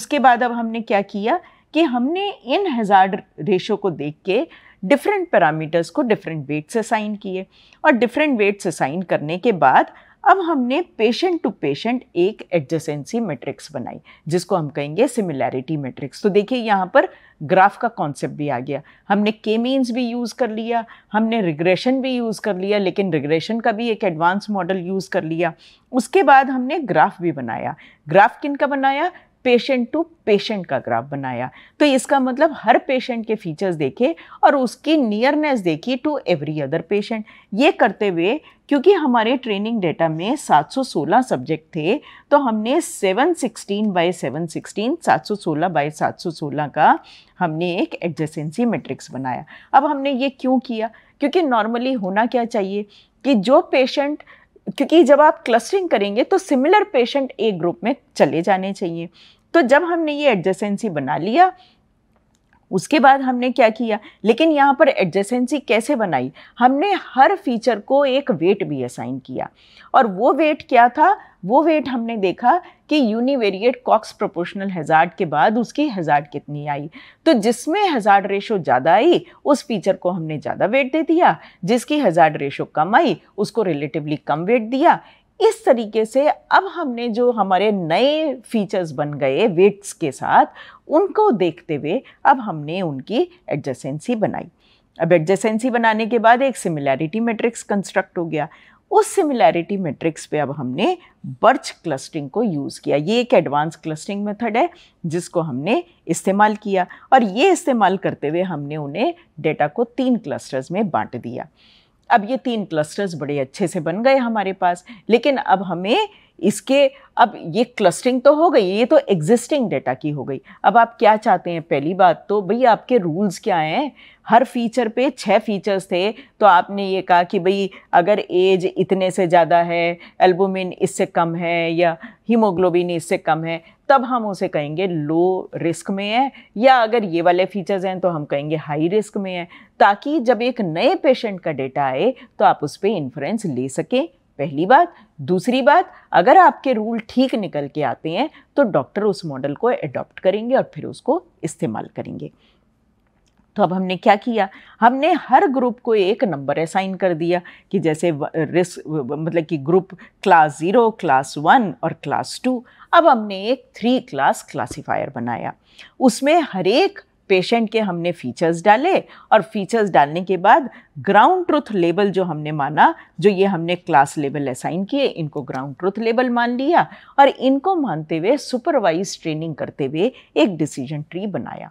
उसके बाद अब हमने क्या किया कि हमने इन हज़ार रेशो को देख के डिफरेंट पैरामीटर्स को डिफरेंट वेट्स असाइन किए और डिफरेंट वेट्स असाइन करने के बाद अब हमने पेशेंट टू पेशेंट एक एडजेसेंसी मैट्रिक्स बनाई जिसको हम कहेंगे सिमिलैरिटी मैट्रिक्स तो देखिए यहाँ पर ग्राफ का कॉन्सेप्ट भी आ गया हमने के मीन्स भी यूज़ कर लिया हमने रिग्रेशन भी यूज़ कर लिया लेकिन रिग्रेशन का भी एक एडवांस मॉडल यूज़ कर लिया उसके बाद हमने ग्राफ भी बनाया ग्राफ किन का बनाया पेशेंट टू पेशेंट का ग्राफ बनाया तो इसका मतलब हर पेशेंट के फीचर्स देखे और उसकी नियरनेस देखी टू एवरी अदर पेशेंट ये करते हुए क्योंकि हमारे ट्रेनिंग डेटा में 716 सब्जेक्ट थे तो हमने 716 बाय 716 716 बाय 716 का हमने एक एडजेसेंसी मैट्रिक्स बनाया अब हमने ये क्यों किया क्योंकि नॉर्मली होना क्या चाहिए कि जो पेशेंट क्योंकि जब आप क्लस्टरिंग करेंगे तो सिमिलर पेशेंट एक ग्रुप में चले जाने चाहिए तो जब हमने ये एडजेसेंसी बना लिया उसके बाद हमने क्या किया लेकिन यहाँ पर एडजेसेंसी कैसे बनाई हमने हर फीचर को एक वेट भी असाइन किया और वो वेट क्या था वो वेट हमने देखा कि यूनिवेरिएट कॉक्स प्रोपोर्शनल हज़ार्ड के बाद उसकी हज़ार्ड कितनी आई तो जिसमें हज़ार्ड रेशो ज़्यादा आई उस फीचर को हमने ज़्यादा वेट दे दिया जिसकी हज़ार्ड रेशो कम आई उसको रिलेटिवली कम वेट दिया इस तरीके से अब हमने जो हमारे नए फीचर्स बन गए वेट्स के साथ उनको देखते हुए अब हमने उनकी एडजेसेंसी बनाई अब एडजेसेंसी बनाने के बाद एक सिमिलैरिटी मैट्रिक्स कंस्ट्रक्ट हो गया उस सिमिलैरिटी मैट्रिक्स पे अब हमने बर्च क्लस्टरिंग को यूज़ किया ये एक एडवांस क्लस्टरिंग मेथड है जिसको हमने इस्तेमाल किया और ये इस्तेमाल करते हुए हमने उन्हें डेटा को तीन क्लस्टर्स में बांट दिया अब ये तीन क्लस्टर्स बड़े अच्छे से बन गए हमारे पास लेकिन अब हमें इसके अब ये क्लस्टरिंग तो हो गई ये तो एग्जिस्टिंग डेटा की हो गई अब आप क्या चाहते हैं पहली बात तो भई आपके रूल्स क्या हैं हर फीचर पे छः फीचर्स थे तो आपने ये कहा कि भाई अगर एज इतने से ज़्यादा है एल्बुमिन इससे कम है या हीमोग्लोबिन इससे कम है तब हम उसे कहेंगे लो रिस्क में है या अगर ये वाले फीचर्स हैं तो हम कहेंगे हाई रिस्क में है ताकि जब एक नए पेशेंट का डेटा आए तो आप उस पर इन्फ्लुएंस ले सकें पहली बात दूसरी बात अगर आपके रूल ठीक निकल के आते हैं तो डॉक्टर उस मॉडल को एडॉप्ट करेंगे और फिर उसको इस्तेमाल करेंगे तो अब हमने क्या किया हमने हर ग्रुप को एक नंबर असाइन कर दिया कि जैसे रिस्क मतलब कि group class zero class one और क्लास टू अब हमने एक थ्री क्लास क्लासिफायर बनाया उसमें हर एक पेशेंट के हमने फीचर्स डाले और फीचर्स डालने के बाद ग्राउंड ट्रुथ लेबल जो हमने माना जो ये हमने क्लास लेबल असाइन किए इनको ग्राउंड ट्रुथ लेबल मान लिया और इनको मानते हुए सुपरवाइज ट्रेनिंग करते हुए एक डिसीजन ट्री बनाया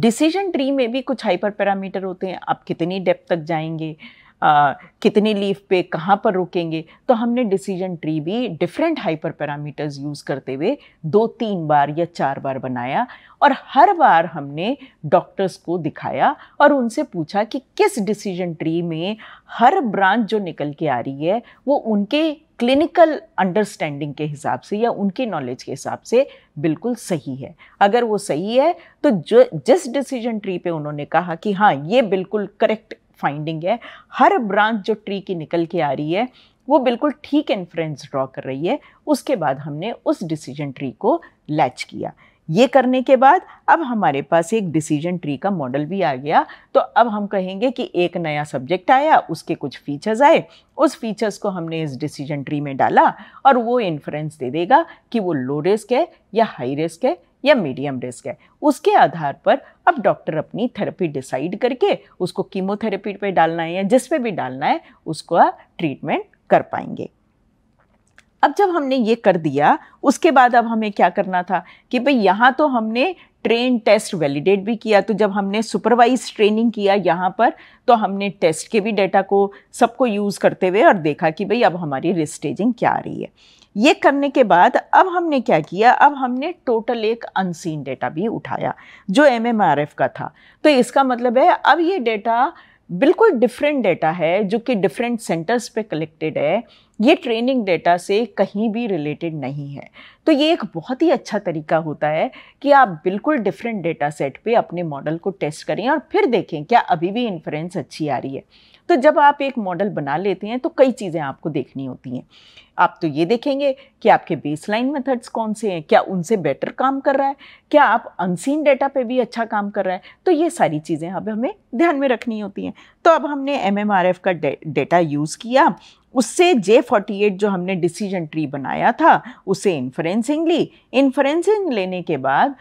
डिसीजन ट्री में भी कुछ हाइपर पैरामीटर होते हैं आप कितनी डेप्थ तक जाएंगे आ, कितने लीफ पे कहाँ पर रुकेंगे तो हमने डिसीजन ट्री भी डिफरेंट हाइपर पैरामीटर्स यूज़ करते हुए दो तीन बार या चार बार बनाया और हर बार हमने डॉक्टर्स को दिखाया और उनसे पूछा कि किस डिसीजन ट्री में हर ब्रांच जो निकल के आ रही है वो उनके क्लिनिकल अंडरस्टैंडिंग के हिसाब से या उनकी नॉलेज के हिसाब से बिल्कुल सही है अगर वो सही है तो जो जिस डिसीजन ट्री पे उन्होंने कहा कि हाँ ये बिल्कुल करेक्ट फाइंडिंग है हर ब्रांच जो ट्री की निकल के आ रही है वो बिल्कुल ठीक इन्फ्रेंस ड्रॉ कर रही है उसके बाद हमने उस डिसीजन ट्री को लैच किया ये करने के बाद अब हमारे पास एक डिसीजन ट्री का मॉडल भी आ गया तो अब हम कहेंगे कि एक नया सब्जेक्ट आया उसके कुछ फीचर्स आए उस फीचर्स को हमने इस डिसीजन ट्री में डाला और वो इन्फ्रेंस दे देगा कि वो लो रिस्क है या हाई रिस्क है या मीडियम रिस्क है उसके आधार पर अब डॉक्टर अपनी थेरेपी डिसाइड करके उसको कीमोथेरेपी पे डालना है या जिस पे भी डालना है उसका ट्रीटमेंट कर पाएंगे अब जब हमने ये कर दिया उसके बाद अब हमें क्या करना था कि भाई यहाँ तो हमने ट्रेन टेस्ट वैलिडेट भी किया तो जब हमने सुपरवाइज ट्रेनिंग किया यहाँ पर तो हमने टेस्ट के भी डेटा को सबको यूज़ करते हुए और देखा कि भाई अब हमारी रिस्टेजिंग क्या आ रही है ये करने के बाद अब हमने क्या किया अब हमने टोटल एक अनसीन डेटा भी उठाया जो एम का था तो इसका मतलब है अब ये डेटा बिल्कुल डिफरेंट डेटा है जो कि डिफरेंट सेंटर्स पे कलेक्टेड है ये ट्रेनिंग डेटा से कहीं भी रिलेटेड नहीं है तो ये एक बहुत ही अच्छा तरीका होता है कि आप बिल्कुल डिफरेंट डेटा सेट पर अपने मॉडल को टेस्ट करें और फिर देखें क्या अभी भी इन्फ्रेंस अच्छी आ रही है तो जब आप एक मॉडल बना लेते हैं तो कई चीज़ें आपको देखनी होती हैं आप तो ये देखेंगे कि आपके बेसलाइन मेथड्स कौन से हैं क्या उनसे बेटर काम कर रहा है क्या आप अनसीन डेटा पे भी अच्छा काम कर रहा है तो ये सारी चीज़ें अब हमें ध्यान में रखनी होती हैं तो अब हमने एम का डे, डेटा यूज़ किया उससे जे फोर्टी एट जो हमने डिसीजन ट्री बनाया था उसे इन्फ्रेंसिंग ली इन्फ्रेंसिंग लेने के बाद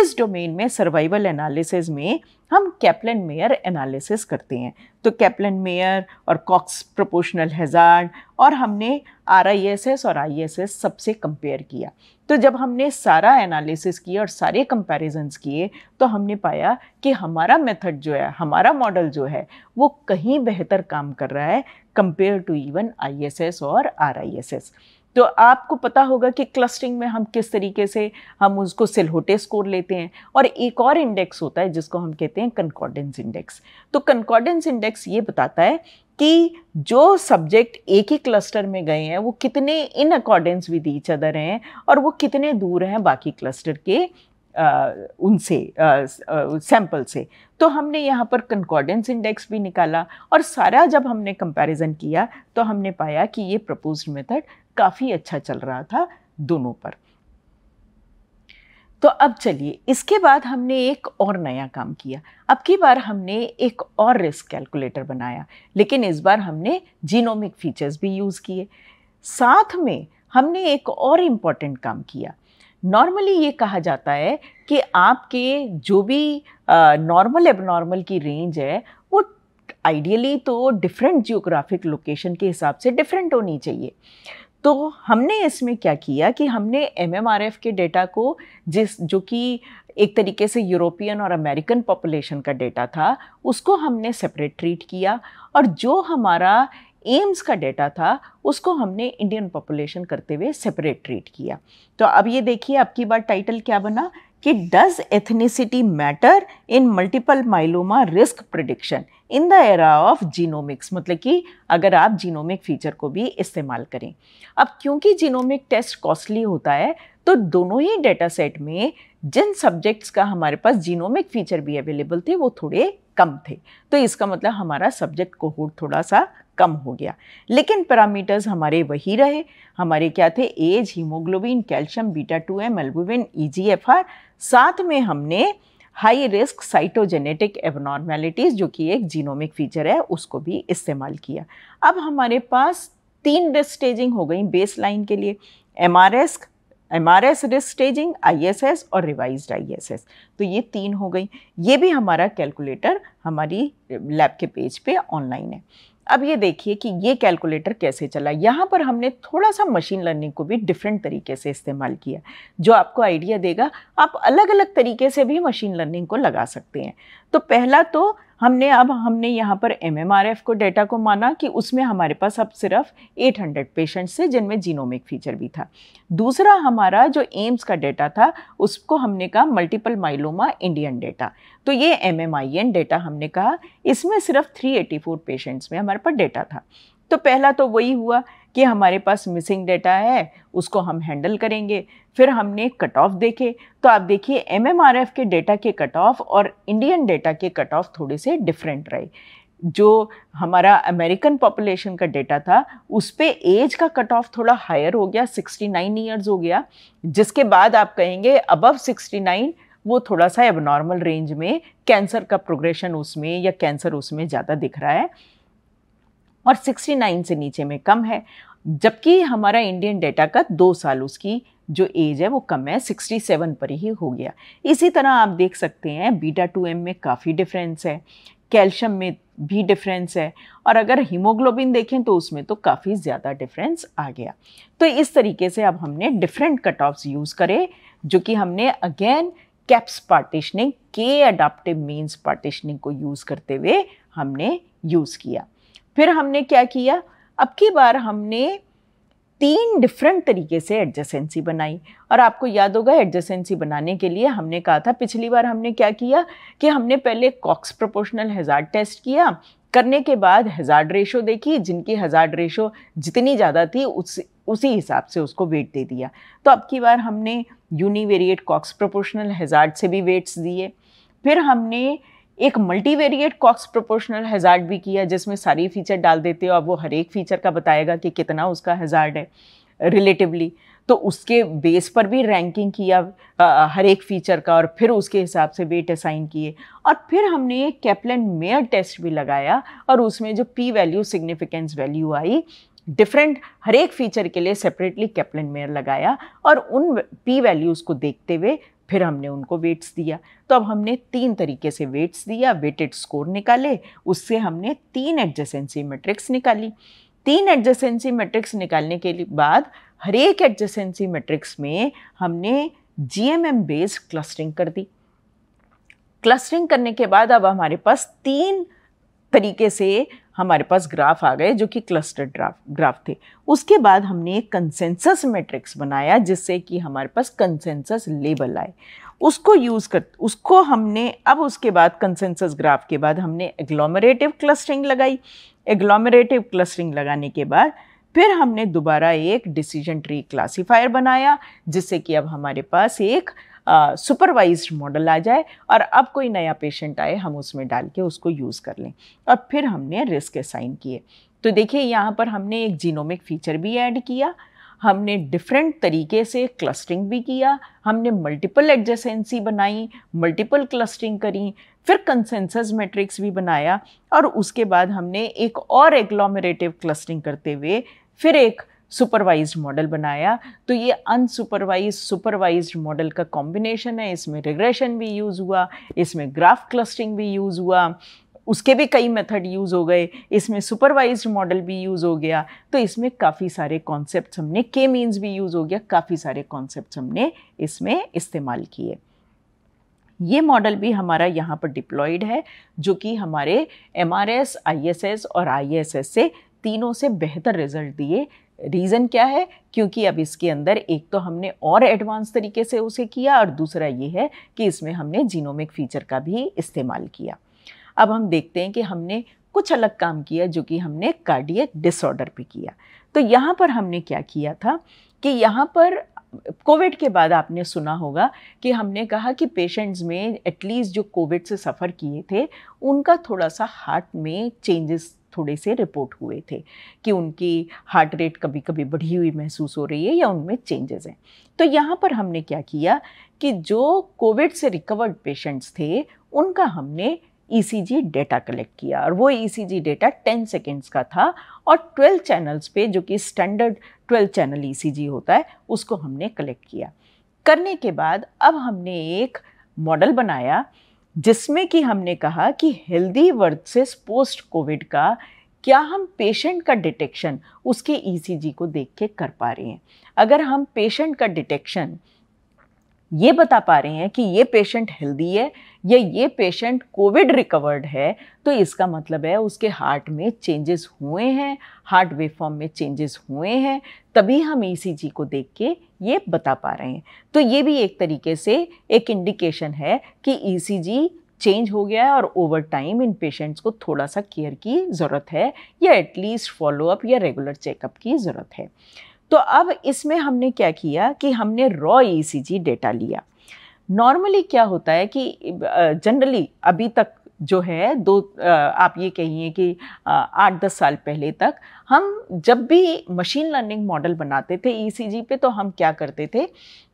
इस डोमेन में सर्वाइवल एनालिसिस में हम कैप्लन मेयर एनालिसिस करते हैं तो कैप्लन मेयर और कॉक्स प्रोपोर्शनल हेजार्ड और हमने आर आई एस एस और आई एस एस सबसे कंपेयर किया तो जब हमने सारा एनालिसिस किया और सारे कंपैरिजन्स किए तो हमने पाया कि हमारा मेथड जो है हमारा मॉडल जो है वो कहीं बेहतर काम कर रहा है कंपेयर टू इवन आईएसएस और आरआईएसएस तो आपको पता होगा कि क्लस्टरिंग में हम किस तरीके से हम उसको सिलहोटे स्कोर लेते हैं और एक और इंडेक्स होता है जिसको हम कहते हैं कंकॉर्डेंस इंडेक्स तो कंकॉर्डेंस इंडेक्स ये बताता है कि जो सब्जेक्ट एक ही क्लस्टर में गए हैं वो कितने in accordance with each other हैं और वो कितने दूर हैं बाकी क्लस्टर के आ, उनसे सैंपल से तो हमने यहाँ पर कंकॉर्डेंस इंडेक्स भी निकाला और सारा जब हमने कंपैरिजन किया तो हमने पाया कि ये प्रपोज्ड मेथड काफ़ी अच्छा चल रहा था दोनों पर तो अब चलिए इसके बाद हमने एक और नया काम किया अब की बार हमने एक और रिस्क कैलकुलेटर बनाया लेकिन इस बार हमने जीनोमिक फीचर्स भी यूज़ किए साथ में हमने एक और इम्पॉर्टेंट काम किया नॉर्मली ये कहा जाता है कि आपके जो भी नॉर्मल एबनॉर्मल की रेंज है वो आइडियली तो डिफरेंट जियोग्राफिक लोकेशन के हिसाब से डिफरेंट होनी चाहिए तो हमने इसमें क्या किया कि हमने एम के डेटा को जिस जो कि एक तरीके से यूरोपियन और अमेरिकन पॉपुलेशन का डेटा था उसको हमने सेपरेट ट्रीट किया और जो हमारा एम्स का डेटा था उसको हमने इंडियन पॉपुलेशन करते हुए सेपरेट ट्रीट किया तो अब ये देखिए आपकी बार टाइटल क्या बना कि does ethnicity matter in multiple myeloma risk prediction in the era of genomics मतलब कि अगर आप जीनोमिक फीचर को भी इस्तेमाल करें अब क्योंकि जीनोमिक टेस्ट कॉस्टली होता है तो दोनों ही डेटा सेट में जिन सब्जेक्ट्स का हमारे पास जीनोमिक फीचर भी अवेलेबल थे वो थोड़े कम थे तो इसका मतलब हमारा सब्जेक्ट कोहोर्ट थोड़ा सा कम हो गया लेकिन पैरामीटर्स हमारे वही रहे हमारे क्या थे age hemoglobin calcium beta two M albumin E साथ में हमने हाई रिस्क साइटोजेनेटिक एबनॉर्मेलिटीज़ जो कि एक जीनोमिक फीचर है उसको भी इस्तेमाल किया अब हमारे पास तीन रिस्क स्टेजिंग हो गई बेस लाइन के लिए M R S M R S risk staging I S S और रिवाइज आई एस एस तो ये तीन हो गई ये भी हमारा कैलकुलेटर हमारी लैब के पेज पे ऑनलाइन है अब ये देखिए कि ये कैलकुलेटर कैसे चला यहाँ पर हमने थोड़ा सा मशीन लर्निंग को भी डिफरेंट तरीके से इस्तेमाल किया जो आपको आइडिया देगा आप अलग अलग तरीके से भी मशीन लर्निंग को लगा सकते हैं तो पहला तो हमने अब हमने यहाँ पर एम को डेटा को माना कि उसमें हमारे पास अब सिर्फ 800 पेशेंट्स थे जिनमें जीनोमिक फीचर भी था दूसरा हमारा जो एम्स का डेटा था उसको हमने कहा मल्टीपल माइलोमा इंडियन डेटा तो ये एम डेटा हमने कहा इसमें सिर्फ 384 पेशेंट्स में हमारे पास डेटा था तो पहला तो वही हुआ कि हमारे पास मिसिंग डेटा है उसको हम हैंडल करेंगे फिर हमने कट ऑफ देखे तो आप देखिए एम एम आर एफ के डेटा के कट ऑफ और इंडियन डेटा के कट ऑफ थोड़े से डिफरेंट रहे जो हमारा अमेरिकन पॉपुलेशन का डेटा था उस पर एज का कट ऑफ थोड़ा हायर हो गया 69 ईयर्स हो गया जिसके बाद आप कहेंगे अबव 69 वो थोड़ा सा एबनॉर्मल रेंज में कैंसर का प्रोग्रेशन उसमें या कैंसर उसमें ज़्यादा दिख रहा है और 69 से नीचे में कम है जबकि हमारा इंडियन डेटा का दो साल उसकी जो एज है वो कम है 67 पर ही हो गया इसी तरह आप देख सकते हैं बीटा टू एम में काफ़ी डिफरेंस है कैल्शियम में भी डिफरेंस है और अगर हीमोग्लोबिन देखें तो उसमें तो काफ़ी ज़्यादा डिफरेंस आ गया तो इस तरीके से अब हमने डिफरेंट कट ऑफ्स यूज़ करे जो कि हमने अगेन कैप्स पार्टिशनिंग के अडाप्टिव मीन्स पार्टिशनिंग को यूज़ करते हुए हमने यूज़ किया फिर हमने क्या किया अब की बार हमने तीन डिफरेंट तरीके से एडजसेंसी बनाई और आपको याद होगा एडजसेंसी बनाने के लिए हमने कहा था पिछली बार हमने क्या किया कि हमने पहले कॉक्स प्रोपोर्शनल हजार टेस्ट किया करने के बाद हज़ार रेशो देखी जिनकी हज़ार्ड रेशो जितनी ज़्यादा थी उस उसी हिसाब से उसको वेट दे दिया तो अब की बार हमने यूनिवेरिएट कॉक्स प्रोपोर्शनल हज़ार्ड से भी वेट्स दिए फिर हमने एक मल्टीवेरिएट कॉक्स प्रोपोर्शनल हैज़ार्ड भी किया जिसमें सारी फीचर डाल देते हो और वो हर एक फीचर का बताएगा कि कितना उसका हैज़ार्ड है रिलेटिवली तो उसके बेस पर भी रैंकिंग किया हर एक फीचर का और फिर उसके हिसाब से वेट असाइन किए और फिर हमने एक कैपलन मेयर टेस्ट भी लगाया और उसमें जो पी वैल्यू सिग्निफिकेंस वैल्यू आई डिफरेंट हर एक फीचर के लिए सेपरेटली कैपलन मेयर लगाया और उन पी वैल्यूज़ को देखते हुए फिर हमने उनको वेट्स दिया तो अब हमने तीन तरीके से वेट्स दिया वेटेड स्कोर निकाले उससे हमने तीन एडजेसेंसी मैट्रिक्स निकाली तीन एडजेसेंसी मैट्रिक्स निकालने के बाद हर एक एडजेसेंसी मैट्रिक्स में हमने G M M based clustering कर दी क्लस्टरिंग करने के बाद अब हमारे पास तीन तरीके से हमारे पास ग्राफ आ गए जो कि क्लस्टर ग्राफ ग्राफ थे उसके बाद हमने एक कंसेंसस मैट्रिक्स बनाया जिससे कि हमारे पास कंसेंसस लेबल आए उसको यूज़ कर उसको हमने अब उसके बाद कंसेंसस ग्राफ के बाद हमने एग्लोमरेटिव क्लस्टरिंग लगाई एग्लोमरेटिव क्लस्टरिंग लगाने के बाद फिर हमने दोबारा एक डिसीजन ट्री क्लासीफायर बनाया जिससे कि अब हमारे पास एक सुपरवाइज्ड मॉडल आ जाए और अब कोई नया पेशेंट आए हम उसमें डाल के उसको यूज़ कर लें और फिर हमने रिस्क असाइन किए तो देखिए यहाँ पर हमने एक जीनोमिक फीचर भी ऐड किया हमने डिफरेंट तरीके से क्लस्टरिंग भी किया हमने मल्टीपल एडजेसेंसी बनाई मल्टीपल क्लस्टरिंग करी फिर कंसेंसस मैट्रिक्स भी बनाया और उसके बाद हमने एक और एग्लोमरेटिव क्लस्टरिंग करते हुए फिर एक सुपरवाइज्ड मॉडल बनाया तो ये अनसुपरवाइज सुपरवाइज्ड मॉडल का कॉम्बिनेशन है इसमें रिग्रेशन भी यूज़ हुआ इसमें ग्राफ क्लस्टिंग भी यूज़ हुआ उसके भी कई मेथड यूज़ हो गए इसमें सुपरवाइज्ड मॉडल भी यूज़ हो गया तो इसमें काफ़ी सारे कॉन्सेप्ट हमने के मीन्स भी यूज़ हो गया काफ़ी सारे कॉन्सेप्ट हमने इसमें इस्तेमाल किए ये मॉडल भी हमारा यहाँ पर डिप्लॉयड है जो कि हमारे M R S I S S और आई एस एस से तीनों से बेहतर रिजल्ट दिए रीज़न क्या है क्योंकि अब इसके अंदर एक तो हमने और एडवांस तरीके से उसे किया और दूसरा ये है कि इसमें हमने जीनोमिक फीचर का भी इस्तेमाल किया अब हम देखते हैं कि हमने कुछ अलग काम किया जो कि हमने कार्डियक डिसऑर्डर पे किया तो यहाँ पर हमने क्या किया था कि यहाँ पर कोविड के बाद आपने सुना होगा कि हमने कहा कि पेशेंट्स में एटलीस्ट जो कोविड से सफ़र किए थे उनका थोड़ा सा हार्ट में चेंजेस थोड़े से रिपोर्ट हुए थे कि उनकी हार्ट रेट कभी कभी बढ़ी हुई महसूस हो रही है या उनमें चेंजेस हैं तो यहाँ पर हमने क्या किया कि जो कोविड से रिकवर्ड पेशेंट्स थे उनका हमने ई डेटा कलेक्ट किया और वो ई डेटा 10 सेकेंड्स का था और 12 चैनल्स पे जो कि स्टैंडर्ड 12 चैनल ई होता है उसको हमने कलेक्ट किया करने के बाद अब हमने एक मॉडल बनाया जिसमें कि हमने कहा कि हेल्दी वर्सेस पोस्ट कोविड का क्या हम पेशेंट का डिटेक्शन उसके ईसीजी e को देख के कर पा रहे हैं अगर हम पेशेंट का डिटेक्शन ये बता पा रहे हैं कि ये पेशेंट हेल्दी है या ये पेशेंट कोविड रिकवर्ड है तो इसका मतलब है उसके हार्ट में चेंजेस हुए हैं हार्ट वेफॉर्म में चेंजेस हुए हैं तभी हम ई e को देख के ये बता पा रहे हैं तो ये भी एक तरीके से एक इंडिकेशन है कि ई e चेंज हो गया है और ओवर टाइम इन पेशेंट्स को थोड़ा सा केयर की ज़रूरत है या एटलीस्ट फॉलोअप या रेगुलर चेकअप की ज़रूरत है तो अब इसमें हमने क्या किया कि हमने रॉ ईसीजी डेटा लिया नॉर्मली क्या होता है कि जनरली अभी तक जो है दो आप ये कहिए कि आठ दस साल पहले तक हम जब भी मशीन लर्निंग मॉडल बनाते थे ईसीजी e पे तो हम क्या करते थे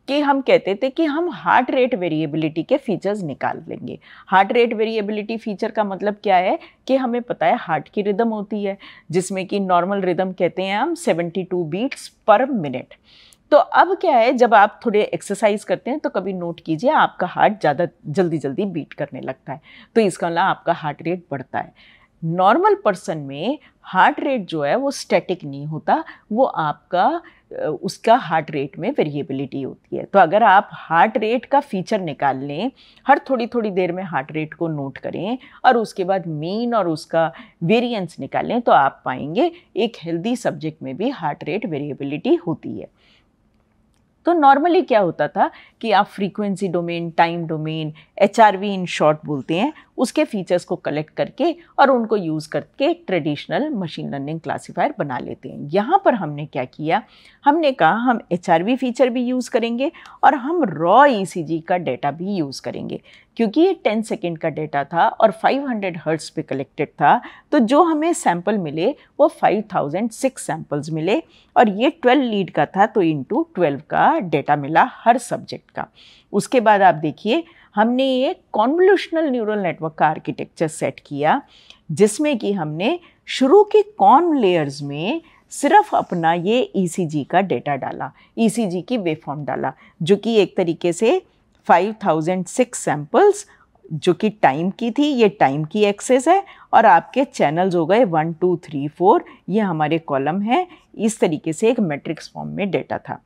कि हम कहते थे कि हम हार्ट रेट वेरिएबिलिटी के फीचर्स निकाल लेंगे हार्ट रेट वेरिएबिलिटी फीचर का मतलब क्या है कि हमें पता है हार्ट की रिदम होती है जिसमें कि नॉर्मल रिदम कहते हैं हम 72 बीट्स पर मिनट तो अब क्या है जब आप थोड़े एक्सरसाइज करते हैं तो कभी नोट कीजिए आपका हार्ट ज़्यादा जल्दी जल्दी बीट करने लगता है तो इसका मतलब आपका हार्ट रेट बढ़ता है नॉर्मल पर्सन में हार्ट रेट जो है वो स्टैटिक नहीं होता वो आपका उसका हार्ट रेट में वेरिएबिलिटी होती है तो अगर आप हार्ट रेट का फीचर निकाल लें हर थोड़ी थोड़ी देर में हार्ट रेट को नोट करें और उसके बाद मेन और उसका वेरिएंस निकालें तो आप पाएंगे एक हेल्दी सब्जेक्ट में भी हार्ट रेट वेरिएबिलिटी होती है तो नॉर्मली क्या होता था कि आप frequency domain time domain H in short बोलते हैं उसके फीचर्स को कलेक्ट करके और उनको यूज़ करके ट्रेडिशनल मशीन लर्निंग क्लासीफायर बना लेते हैं यहाँ पर हमने क्या किया हमने कहा हम एच फीचर भी यूज़ करेंगे और हम रॉ ई e का डेटा भी यूज़ करेंगे क्योंकि ये टेन सेकेंड का डेटा था और 500 हंड्रेड हर्ट्स पे कलेक्टेड था तो जो हमें सैम्पल मिले वो 5006 सैंपल्स मिले और ये 12 लीड का था तो इनटू 12 का डेटा मिला हर सब्जेक्ट का उसके बाद आप देखिए हमने ये कॉन्वल्यूशनल न्यूरल नेटवर्क का आर्किटेक्चर सेट किया जिसमें कि हमने शुरू के कॉन लेयर्स में सिर्फ अपना ये ई e का डेटा डाला ई e की वेफॉर्म डाला जो कि एक तरीके से 5006 सैंपल्स जो कि टाइम की थी ये टाइम की एक्सेस है और आपके चैनल्स हो गए वन टू थ्री फोर ये हमारे कॉलम हैं इस तरीके से एक मैट्रिक्स फॉर्म में डेटा था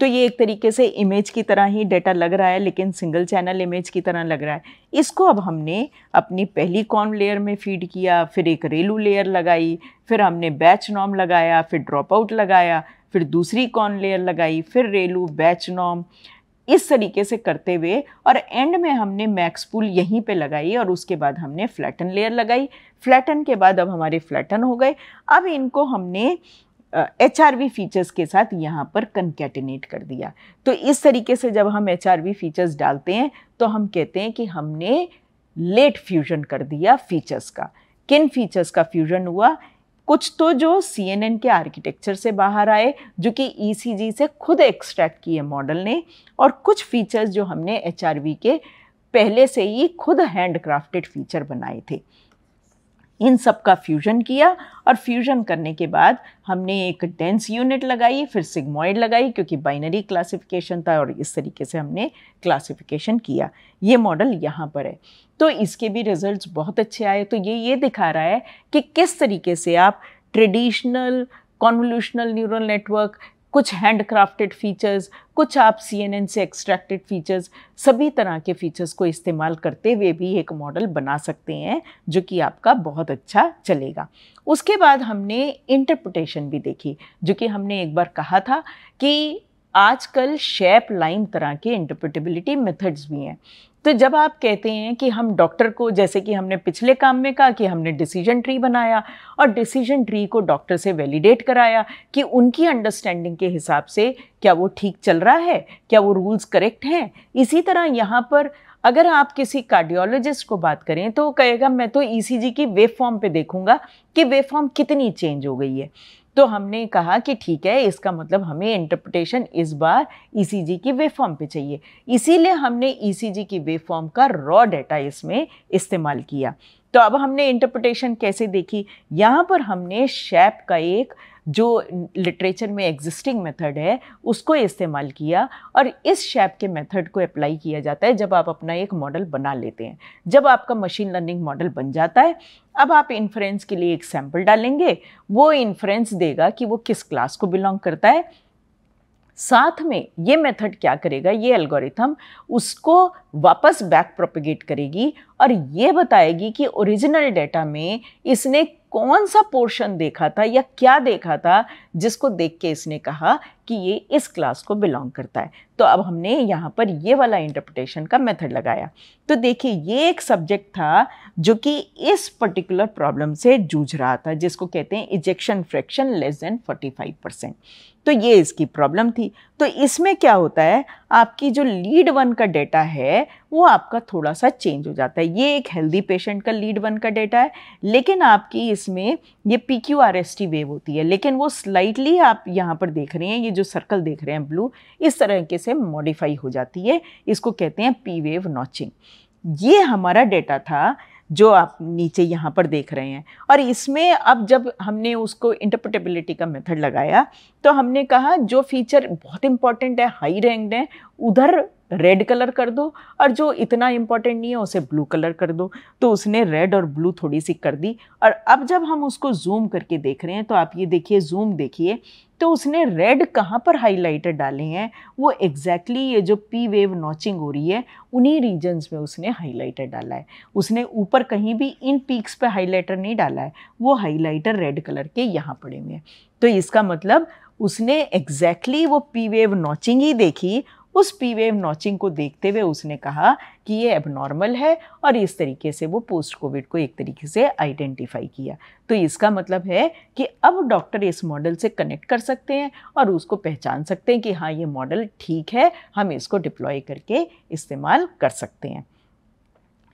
तो ये एक तरीके से इमेज की तरह ही डेटा लग रहा है लेकिन सिंगल चैनल इमेज की तरह लग रहा है इसको अब हमने अपनी पहली कॉन लेयर में फीड किया फिर एक रेलू लेयर लगाई फिर हमने बैच नॉम लगाया फिर ड्रॉप आउट लगाया फिर दूसरी कॉन लेयर लगाई फिर रेलू बैच नॉम इस तरीके से करते हुए और एंड में हमने मैक्स पुल यहीं पे लगाई और उसके बाद हमने फ्लैटन लेयर लगाई फ्लैटन के बाद अब हमारे फ्लैटन हो गए अब इनको हमने एच वी फीचर्स के साथ यहाँ पर कंकेटिनेट कर दिया तो इस तरीके से जब हम एच फीचर्स डालते हैं तो हम कहते हैं कि हमने लेट फ्यूजन कर दिया फीचर्स का किन फीचर्स का फ्यूजन हुआ कुछ तो जो सी के आर्किटेक्चर से बाहर आए जो कि ई e से खुद एक्सट्रैक्ट किए मॉडल ने और कुछ फीचर्स जो हमने एच के पहले से ही खुद हैंड क्राफ्टेड फीचर बनाए थे इन सब का फ्यूजन किया और फ्यूजन करने के बाद हमने एक डेंस यूनिट लगाई फिर सिग्मोइड लगाई क्योंकि बाइनरी क्लासिफिकेशन था और इस तरीके से हमने क्लासिफिकेशन किया ये मॉडल यहाँ पर है तो इसके भी रिजल्ट्स बहुत अच्छे आए तो ये ये दिखा रहा है कि किस तरीके से आप ट्रेडिशनल कॉन्वोल्यूशनल न्यूरल नेटवर्क कुछ हैंड क्राफ्टेड फ़ीचर्स कुछ आप सी से एक्सट्रैक्टेड फ़ीचर्स सभी तरह के फ़ीचर्स को इस्तेमाल करते हुए भी एक मॉडल बना सकते हैं जो कि आपका बहुत अच्छा चलेगा उसके बाद हमने इंटरप्रटेशन भी देखी जो कि हमने एक बार कहा था कि आजकल शेप लाइन तरह के इंटरप्रिटेबिलिटी मेथड्स भी हैं तो जब आप कहते हैं कि हम डॉक्टर को जैसे कि हमने पिछले काम में कहा कि हमने डिसीजन ट्री बनाया और डिसीजन ट्री को डॉक्टर से वैलिडेट कराया कि उनकी अंडरस्टैंडिंग के हिसाब से क्या वो ठीक चल रहा है क्या वो रूल्स करेक्ट हैं इसी तरह यहाँ पर अगर आप किसी कार्डियोलॉजिस्ट को बात करें तो कहेगा मैं तो ई e की वेब फॉर्म पर देखूंगा कि वेब फॉर्म कितनी चेंज हो गई है तो हमने कहा कि ठीक है इसका मतलब हमें इंटरप्रटेशन इस बार ईसीजी e की वेव फॉर्म पर चाहिए इसीलिए हमने ईसीजी e की वेव फॉर्म का रॉ डाटा इसमें इस्तेमाल किया तो अब हमने इंटरप्रटेशन कैसे देखी यहाँ पर हमने शैप का एक जो लिटरेचर में एग्जिस्टिंग मेथड है उसको इस्तेमाल किया और इस शेप के मेथड को अप्लाई किया जाता है जब आप अपना एक मॉडल बना लेते हैं जब आपका मशीन लर्निंग मॉडल बन जाता है अब आप इन्फ्रेंस के लिए एक सैम्पल डालेंगे वो इन्फ्रेंस देगा कि वो किस क्लास को बिलोंग करता है साथ में ये मेथड क्या करेगा ये एल्गोरिथम उसको वापस बैक प्रोपिगेट करेगी और ये बताएगी कि ओरिजिनल डेटा में इसने कौन सा पोर्शन देखा था या क्या देखा था जिसको देख के इसने कहा कि ये इस क्लास को बिलोंग करता है तो अब हमने यहाँ पर ये वाला इंटरप्रिटेशन का मेथड लगाया तो देखिए ये एक सब्जेक्ट था जो कि इस पर्टिकुलर प्रॉब्लम से जूझ रहा था जिसको कहते हैं ejection fraction less than 45 percent तो ये इसकी प्रॉब्लम थी तो इसमें क्या होता है आपकी जो लीड वन का डेटा है वो आपका थोड़ा सा चेंज हो जाता है ये एक हेल्दी पेशेंट का लीड वन का डेटा है लेकिन आपकी इसमें ये P Q R S T wave होती है लेकिन वो स्लाइटली आप यहाँ पर देख रहे हैं ये जो सर्कल देख रहे हैं ब्लू इस तरीके से मॉडिफाई हो जाती है इसको कहते हैं पी वेव नॉचिंग ये हमारा डेटा था जो आप नीचे यहाँ पर देख रहे हैं और इसमें अब जब हमने उसको इंटरप्रटेबिलिटी का मेथड लगाया तो हमने कहा जो फीचर बहुत इंपॉर्टेंट है हाई रैंक्ड है उधर रेड कलर कर दो और जो इतना इम्पॉर्टेंट नहीं है उसे ब्लू कलर कर दो तो उसने रेड और ब्लू थोड़ी सी कर दी और अब जब हम उसको जूम करके देख रहे हैं तो आप ये देखिए जूम देखिए तो उसने रेड कहाँ पर हाइलाइटर डाले हैं वो एग्जैक्टली exactly ये जो पी वेव नॉचिंग हो रही है उन्हीं रीजन्स में उसने हाइलाइटर डाला है उसने ऊपर कहीं भी इन पीक्स पे हाइलाइटर नहीं डाला है वो हाइलाइटर रेड कलर के यहाँ पड़े हुए हैं तो इसका मतलब उसने एग्जैक्टली exactly वो पी वेव नॉचिंग ही देखी उस पी वेव नॉचिंग को देखते हुए उसने कहा कि ये एबनॉर्मल है और इस तरीके से वो पोस्ट कोविड को एक तरीके से आइडेंटिफाई किया तो इसका मतलब है कि अब डॉक्टर इस मॉडल से कनेक्ट कर सकते हैं और उसको पहचान सकते हैं कि हाँ ये मॉडल ठीक है हम इसको डिप्लॉय करके इस्तेमाल कर सकते हैं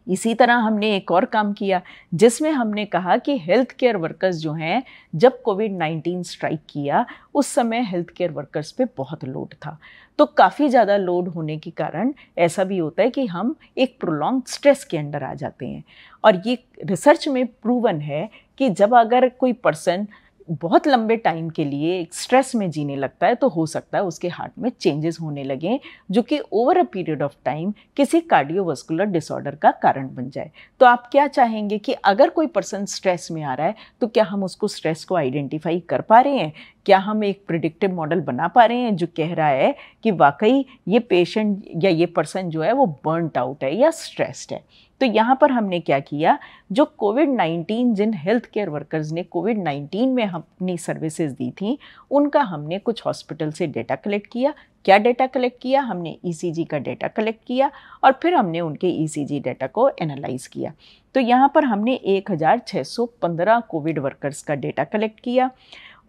इसी तरह हमने एक और काम किया जिसमें हमने कहा कि हेल्थ केयर वर्कर्स जो हैं जब कोविड 19 स्ट्राइक किया उस समय हेल्थ केयर वर्कर्स पे बहुत लोड था तो काफ़ी ज़्यादा लोड होने के कारण ऐसा भी होता है कि हम एक प्रोलॉन्ग स्ट्रेस के अंडर आ जाते हैं और ये रिसर्च में प्रूवन है कि जब अगर कोई पर्सन बहुत लंबे टाइम के लिए एक स्ट्रेस में जीने लगता है तो हो सकता है उसके हार्ट में चेंजेस होने लगें जो कि over a period of time किसी कार्डियोवास्कुलर डिसऑर्डर का कारण बन जाए तो आप क्या चाहेंगे कि अगर कोई पर्सन स्ट्रेस में आ रहा है तो क्या हम उसको स्ट्रेस को आइडेंटिफाई कर पा रहे हैं क्या हम एक प्रिडिक्टिव मॉडल बना पा रहे हैं जो कह रहा है कि वाकई ये पेशेंट या ये पर्सन जो है वो बर्नड आउट है या स्ट्रेस्ड है तो यहाँ पर हमने क्या किया जो कोविड 19 जिन हेल्थ केयर वर्कर्स ने कोविड 19 में हम अपनी सर्विसेज दी थी उनका हमने कुछ हॉस्पिटल से डेटा कलेक्ट किया क्या डेटा कलेक्ट किया हमने ई e का डेटा कलेक्ट किया और फिर हमने उनके ई e डेटा को एनालाइज किया तो यहाँ पर हमने 1615 कोविड वर्कर्स का डेटा कलेक्ट किया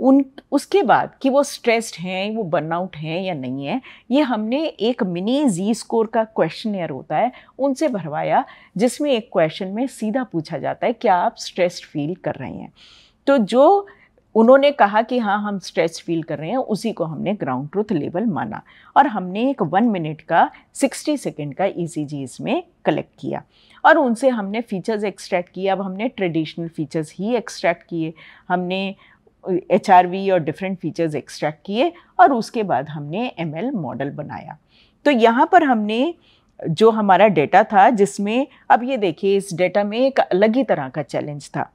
उन उसके बाद कि वो स्ट्रेस्ड हैं वो बर्नआउट हैं या नहीं है ये हमने एक मिनी जी स्कोर का क्वेश्चन होता है उनसे भरवाया जिसमें एक क्वेश्चन में सीधा पूछा जाता है क्या आप स्ट्रेस्ड फील कर रहे हैं तो जो उन्होंने कहा कि हाँ हम स्ट्रेस फील कर रहे हैं उसी को हमने ग्राउंड ट्रूथ लेवल माना और हमने एक वन मिनट का सिक्सटी सेकेंड का ई सी जी इसमें कलेक्ट किया और उनसे हमने फीचर्स एक्सट्रैक्ट किए अब हमने ट्रेडिशनल फीचर्स ही एक्सट्रैक्ट किए हमने एच और डिफरेंट फीचर्स एक्सट्रैक्ट किए और उसके बाद हमने एम मॉडल बनाया तो यहाँ पर हमने जो हमारा डेटा था जिसमें अब ये देखिए इस डेटा में एक अलग ही तरह का चैलेंज था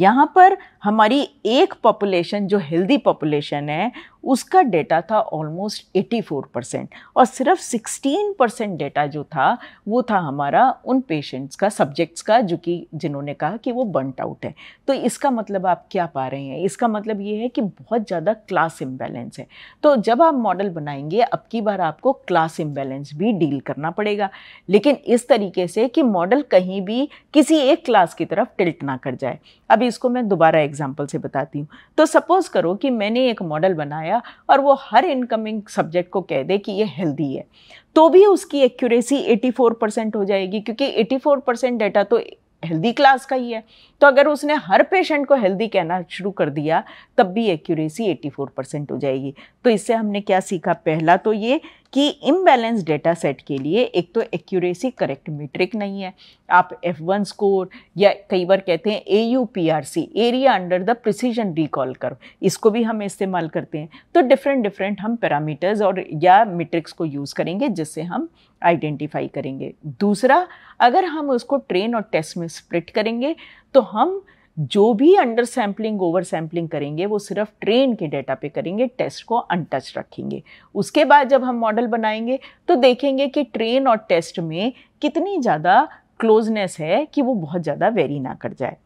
यहाँ पर हमारी एक पॉपुलेशन जो हेल्दी पॉपुलेशन है उसका डेटा था ऑलमोस्ट 84 परसेंट और सिर्फ 16 परसेंट डेटा जो था वो था हमारा उन पेशेंट्स का सब्जेक्ट्स का जो कि जिन्होंने कहा कि वो बर्नट आउट है तो इसका मतलब आप क्या पा रहे हैं इसका मतलब ये है कि बहुत ज़्यादा क्लास इम्बेलेंस है तो जब आप मॉडल बनाएंगे अब की बार आपको क्लास इम्बेलेंस भी डील करना पड़ेगा लेकिन इस तरीके से कि मॉडल कहीं भी किसी एक क्लास की तरफ टिल्ट ना कर जाए अब इसको मैं दोबारा एक एग्जाम्पल से बताती हूँ तो सपोज़ करो कि मैंने एक मॉडल बनाया और वो हर इनकमिंग सब्जेक्ट को कह दे कि ये हेल्दी है तो भी उसकी एक्यूरेसी 84 परसेंट हो जाएगी क्योंकि 84 परसेंट डेटा तो हेल्दी क्लास का ही है तो अगर उसने हर पेशेंट को हेल्दी कहना शुरू कर दिया तब भी एक्यूरेसी 84 परसेंट हो जाएगी तो इससे हमने क्या सीखा पहला तो ये कि इम्बैलेंस डेटा सेट के लिए एक तो एक्यूरेसी करेक्ट मीट्रिक नहीं है आप एफ वन स्कोर या कई बार कहते हैं A U P R C area under the precision recall कर इसको भी हम इस्तेमाल करते हैं तो डिफरेंट डिफरेंट हम पैरामीटर्स और या मीट्रिक्स को यूज़ करेंगे जिससे हम आइडेंटिफाई करेंगे दूसरा अगर हम उसको ट्रेन और टेस्ट में स्प्रिट करेंगे तो हम जो भी अंडर सैम्पलिंग ओवर सैम्पलिंग करेंगे वो सिर्फ ट्रेन के डेटा पे करेंगे टेस्ट को अनटच रखेंगे उसके बाद जब हम मॉडल बनाएंगे तो देखेंगे कि ट्रेन और टेस्ट में कितनी ज़्यादा क्लोजनेस है कि वो बहुत ज़्यादा वेरी ना कर जाए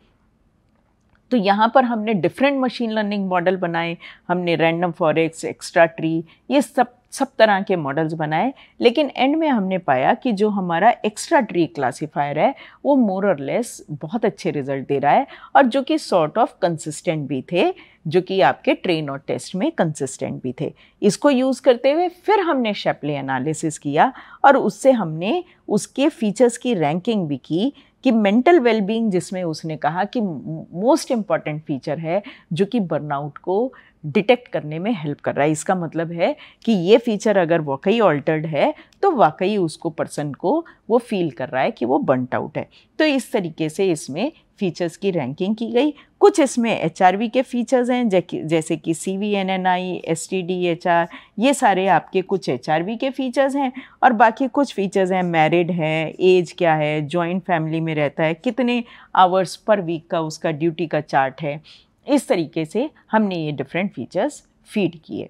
तो यहाँ पर हमने डिफरेंट मशीन लर्निंग मॉडल बनाए हमने रैंडम फॉरेक्स एक्स्ट्रा ट्री ये सब सब तरह के मॉडल्स बनाए लेकिन एंड में हमने पाया कि जो हमारा एक्स्ट्रा ट्री क्लासीफायर है वो मोर और लेस बहुत अच्छे रिजल्ट दे रहा है और जो कि सॉर्ट ऑफ कंसिस्टेंट भी थे जो कि आपके ट्रेन और टेस्ट में कंसिस्टेंट भी थे इसको यूज़ करते हुए फिर हमने शेपले एनालिसिस किया और उससे हमने उसके फीचर्स की रैंकिंग भी की कि मेंटल वेलबींग जिसमें उसने कहा कि मोस्ट इम्पॉर्टेंट फीचर है जो कि बर्नआउट को डिटेक्ट करने में हेल्प कर रहा है इसका मतलब है कि ये फीचर अगर वाकई ऑल्टर्ड है तो वाकई उसको पर्सन को वो फील कर रहा है कि वो बंट आउट है तो इस तरीके से इसमें फ़ीचर्स की रैंकिंग की गई कुछ इसमें एच के फ़ीचर्स हैं जैसे कि C V N N I S T D H R ये सारे आपके कुछ एच के फ़ीचर्स हैं और बाकी कुछ फ़ीचर्स हैं मैरिड है एज क्या है जॉइंट फैमिली में रहता है कितने आवर्स पर वीक का उसका ड्यूटी का चार्ट है इस तरीके से हमने ये डिफरेंट फीचर्स फीड किए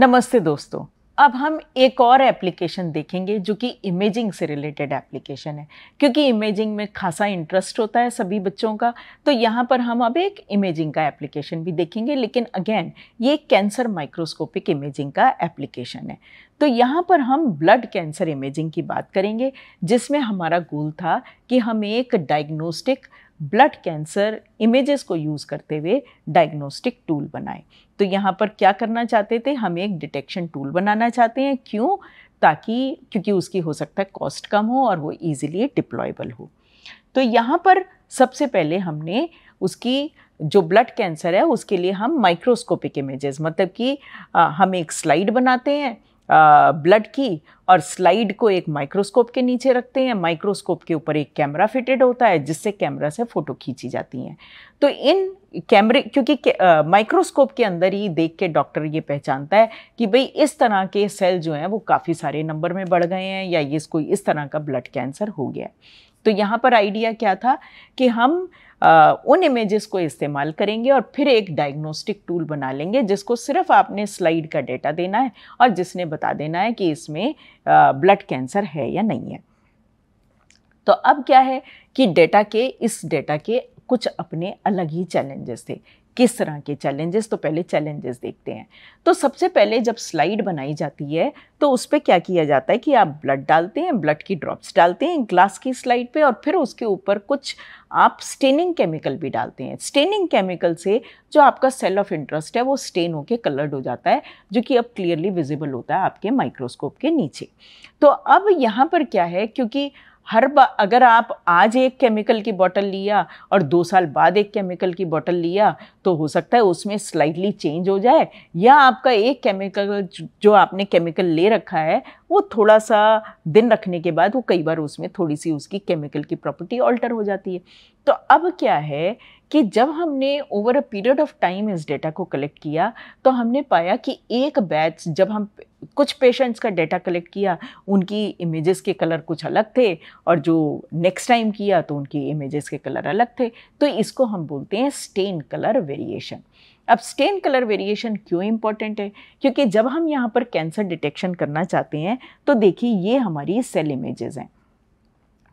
नमस्ते दोस्तों अब हम एक और एप्लीकेशन देखेंगे जो कि इमेजिंग से रिलेटेड एप्लीकेशन है क्योंकि इमेजिंग में खासा इंटरेस्ट होता है सभी बच्चों का तो यहाँ पर हम अब एक इमेजिंग का एप्लीकेशन भी देखेंगे लेकिन अगेन ये कैंसर माइक्रोस्कोपिक इमेजिंग का एप्लीकेशन है तो यहाँ पर हम ब्लड कैंसर इमेजिंग की बात करेंगे जिसमें हमारा गोल था कि हमें एक डायग्नोस्टिक ब्लड कैंसर इमेजेस को यूज़ करते हुए डायग्नोस्टिक टूल बनाएं तो यहाँ पर क्या करना चाहते थे हम एक डिटेक्शन टूल बनाना चाहते हैं क्यों ताकि क्योंकि उसकी हो सकता है कॉस्ट कम हो और वो ईजिली डिप्लॉयबल हो तो यहाँ पर सबसे पहले हमने उसकी जो ब्लड कैंसर है उसके लिए हम माइक्रोस्कोपिक इमेजेस मतलब कि हम एक स्लाइड बनाते हैं ब्लड की और स्लाइड को एक माइक्रोस्कोप के नीचे रखते हैं माइक्रोस्कोप के ऊपर एक कैमरा फिटेड होता है जिससे कैमरा से फ़ोटो खींची जाती हैं तो इन कैमरे क्योंकि माइक्रोस्कोप के अंदर ही देख के डॉक्टर ये पहचानता है कि भाई इस तरह के सेल जो हैं वो काफ़ी सारे नंबर में बढ़ गए हैं या ये इसको इस तरह का ब्लड कैंसर हो गया तो यहाँ पर आइडिया क्या था कि हम उन इमेजेस को इस्तेमाल करेंगे और फिर एक डायग्नोस्टिक टूल बना लेंगे जिसको सिर्फ आपने स्लाइड का डेटा देना है और जिसने बता देना है कि इसमें ब्लड कैंसर है या नहीं है तो अब क्या है कि डेटा के इस डेटा के कुछ अपने अलग ही चैलेंजेस थे किस तरह के चैलेंजेस तो पहले चैलेंजेस देखते हैं तो सबसे पहले जब स्लाइड बनाई जाती है तो उस पर क्या किया जाता है कि आप ब्लड डालते हैं ब्लड की ड्रॉप्स डालते हैं ग्लास की स्लाइड पे और फिर उसके ऊपर कुछ आप स्टेनिंग केमिकल भी डालते हैं स्टेनिंग केमिकल से जो आपका सेल ऑफ इंटरेस्ट है वो स्टेन होकर कलर्ड हो जाता है जो कि अब क्लियरली विजिबल होता है आपके माइक्रोस्कोप के नीचे तो अब यहाँ पर क्या है क्योंकि हर बार अगर आप आज एक केमिकल की बॉटल लिया और दो साल बाद एक केमिकल की बॉटल लिया तो हो सकता है उसमें स्लाइटली चेंज हो जाए या आपका एक केमिकल जो आपने केमिकल ले रखा है वो थोड़ा सा दिन रखने के बाद वो कई बार उसमें थोड़ी सी उसकी केमिकल की प्रॉपर्टी ऑल्टर हो जाती है तो अब क्या है कि जब हमने over a period of time इस डेटा को कलेक्ट किया तो हमने पाया कि एक बैच जब हम कुछ पेशेंट्स का डेटा कलेक्ट किया उनकी इमेजेस के कलर कुछ अलग थे और जो नेक्स्ट टाइम किया तो उनकी इमेजेस के कलर अलग थे तो इसको हम बोलते हैं स्टेन कलर वेरिएशन अब स्टेन कलर वेरिएशन क्यों इम्पॉर्टेंट है क्योंकि जब हम यहाँ पर कैंसर डिटेक्शन करना चाहते हैं तो देखिए ये हमारी सेल इमेजेस हैं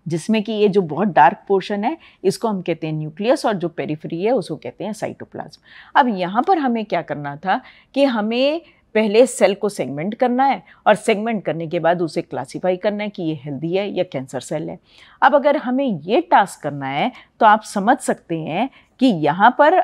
जिसमें कि ये जो बहुत डार्क पोर्शन है इसको हम कहते हैं न्यूक्लियस और जो पेरीफ्री है उसको कहते हैं साइटोप्लाज्म अब यहाँ पर हमें क्या करना था कि हमें पहले सेल को सेगमेंट करना है और सेगमेंट करने के बाद उसे क्लासिफाई करना है कि ये हेल्दी है या कैंसर सेल है अब अगर हमें ये टास्क करना है तो आप समझ सकते हैं कि यहाँ पर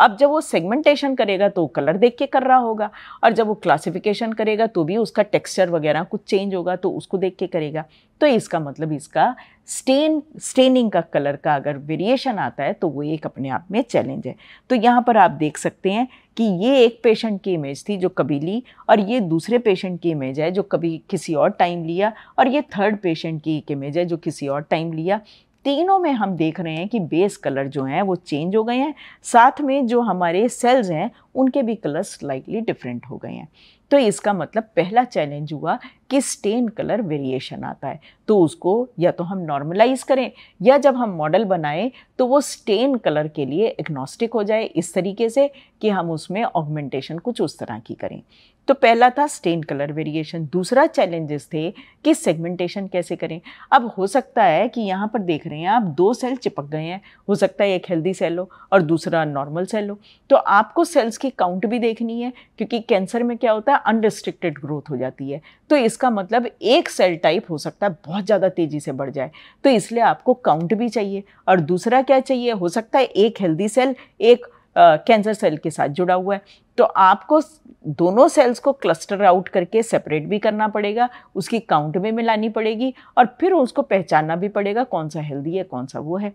अब जब वो सेगमेंटेशन करेगा तो कलर देख के कर रहा होगा और जब वो क्लासिफिकेशन करेगा तो भी उसका टेक्सचर वगैरह कुछ चेंज होगा तो उसको देख के करेगा तो इसका मतलब इसका स्टेन स्टेनिंग का कलर का अगर वेरिएशन आता है तो वो एक अपने आप में चैलेंज है तो यहाँ पर आप देख सकते हैं कि ये एक पेशेंट की इमेज थी जो कभी ली और ये दूसरे पेशेंट की इमेज है जो कभी किसी और टाइम लिया और ये थर्ड पेशेंट की एक इमेज है जो किसी और टाइम लिया तीनों में हम देख रहे हैं कि बेस कलर जो हैं वो चेंज हो गए हैं साथ में जो हमारे सेल्स हैं उनके भी कलर स्लाइटली डिफरेंट हो गए हैं तो इसका मतलब पहला चैलेंज हुआ कि स्टेन कलर वेरिएशन आता है तो उसको या तो हम नॉर्मलाइज करें या जब हम मॉडल बनाएं तो वो स्टेन कलर के लिए एग्नोस्टिक हो जाए इस तरीके से कि हम उसमें ऑगमेंटेशन कुछ उस तरह की करें तो पहला था स्टेन कलर वेरिएशन दूसरा चैलेंजेस थे कि सेगमेंटेशन कैसे करें अब हो सकता है कि यहाँ पर देख रहे हैं आप दो सेल चिपक गए हैं हो सकता है एक हेल्दी सेल हो और दूसरा नॉर्मल सेल हो तो आपको सेल्स की काउंट भी देखनी है क्योंकि कैंसर में क्या होता है अनरिस्ट्रिक्टेड ग्रोथ हो जाती है तो इसका मतलब एक सेल टाइप हो सकता है बहुत ज़्यादा तेज़ी से बढ़ जाए तो इसलिए आपको काउंट भी चाहिए और दूसरा क्या चाहिए हो सकता है एक हेल्दी सेल एक कैंसर सेल के साथ जुड़ा हुआ है तो आपको दोनों सेल्स को क्लस्टर आउट करके सेपरेट भी करना पड़ेगा उसकी काउंट में मिलानी पड़ेगी और फिर उसको पहचानना भी पड़ेगा कौन सा हेल्दी है कौन सा वो है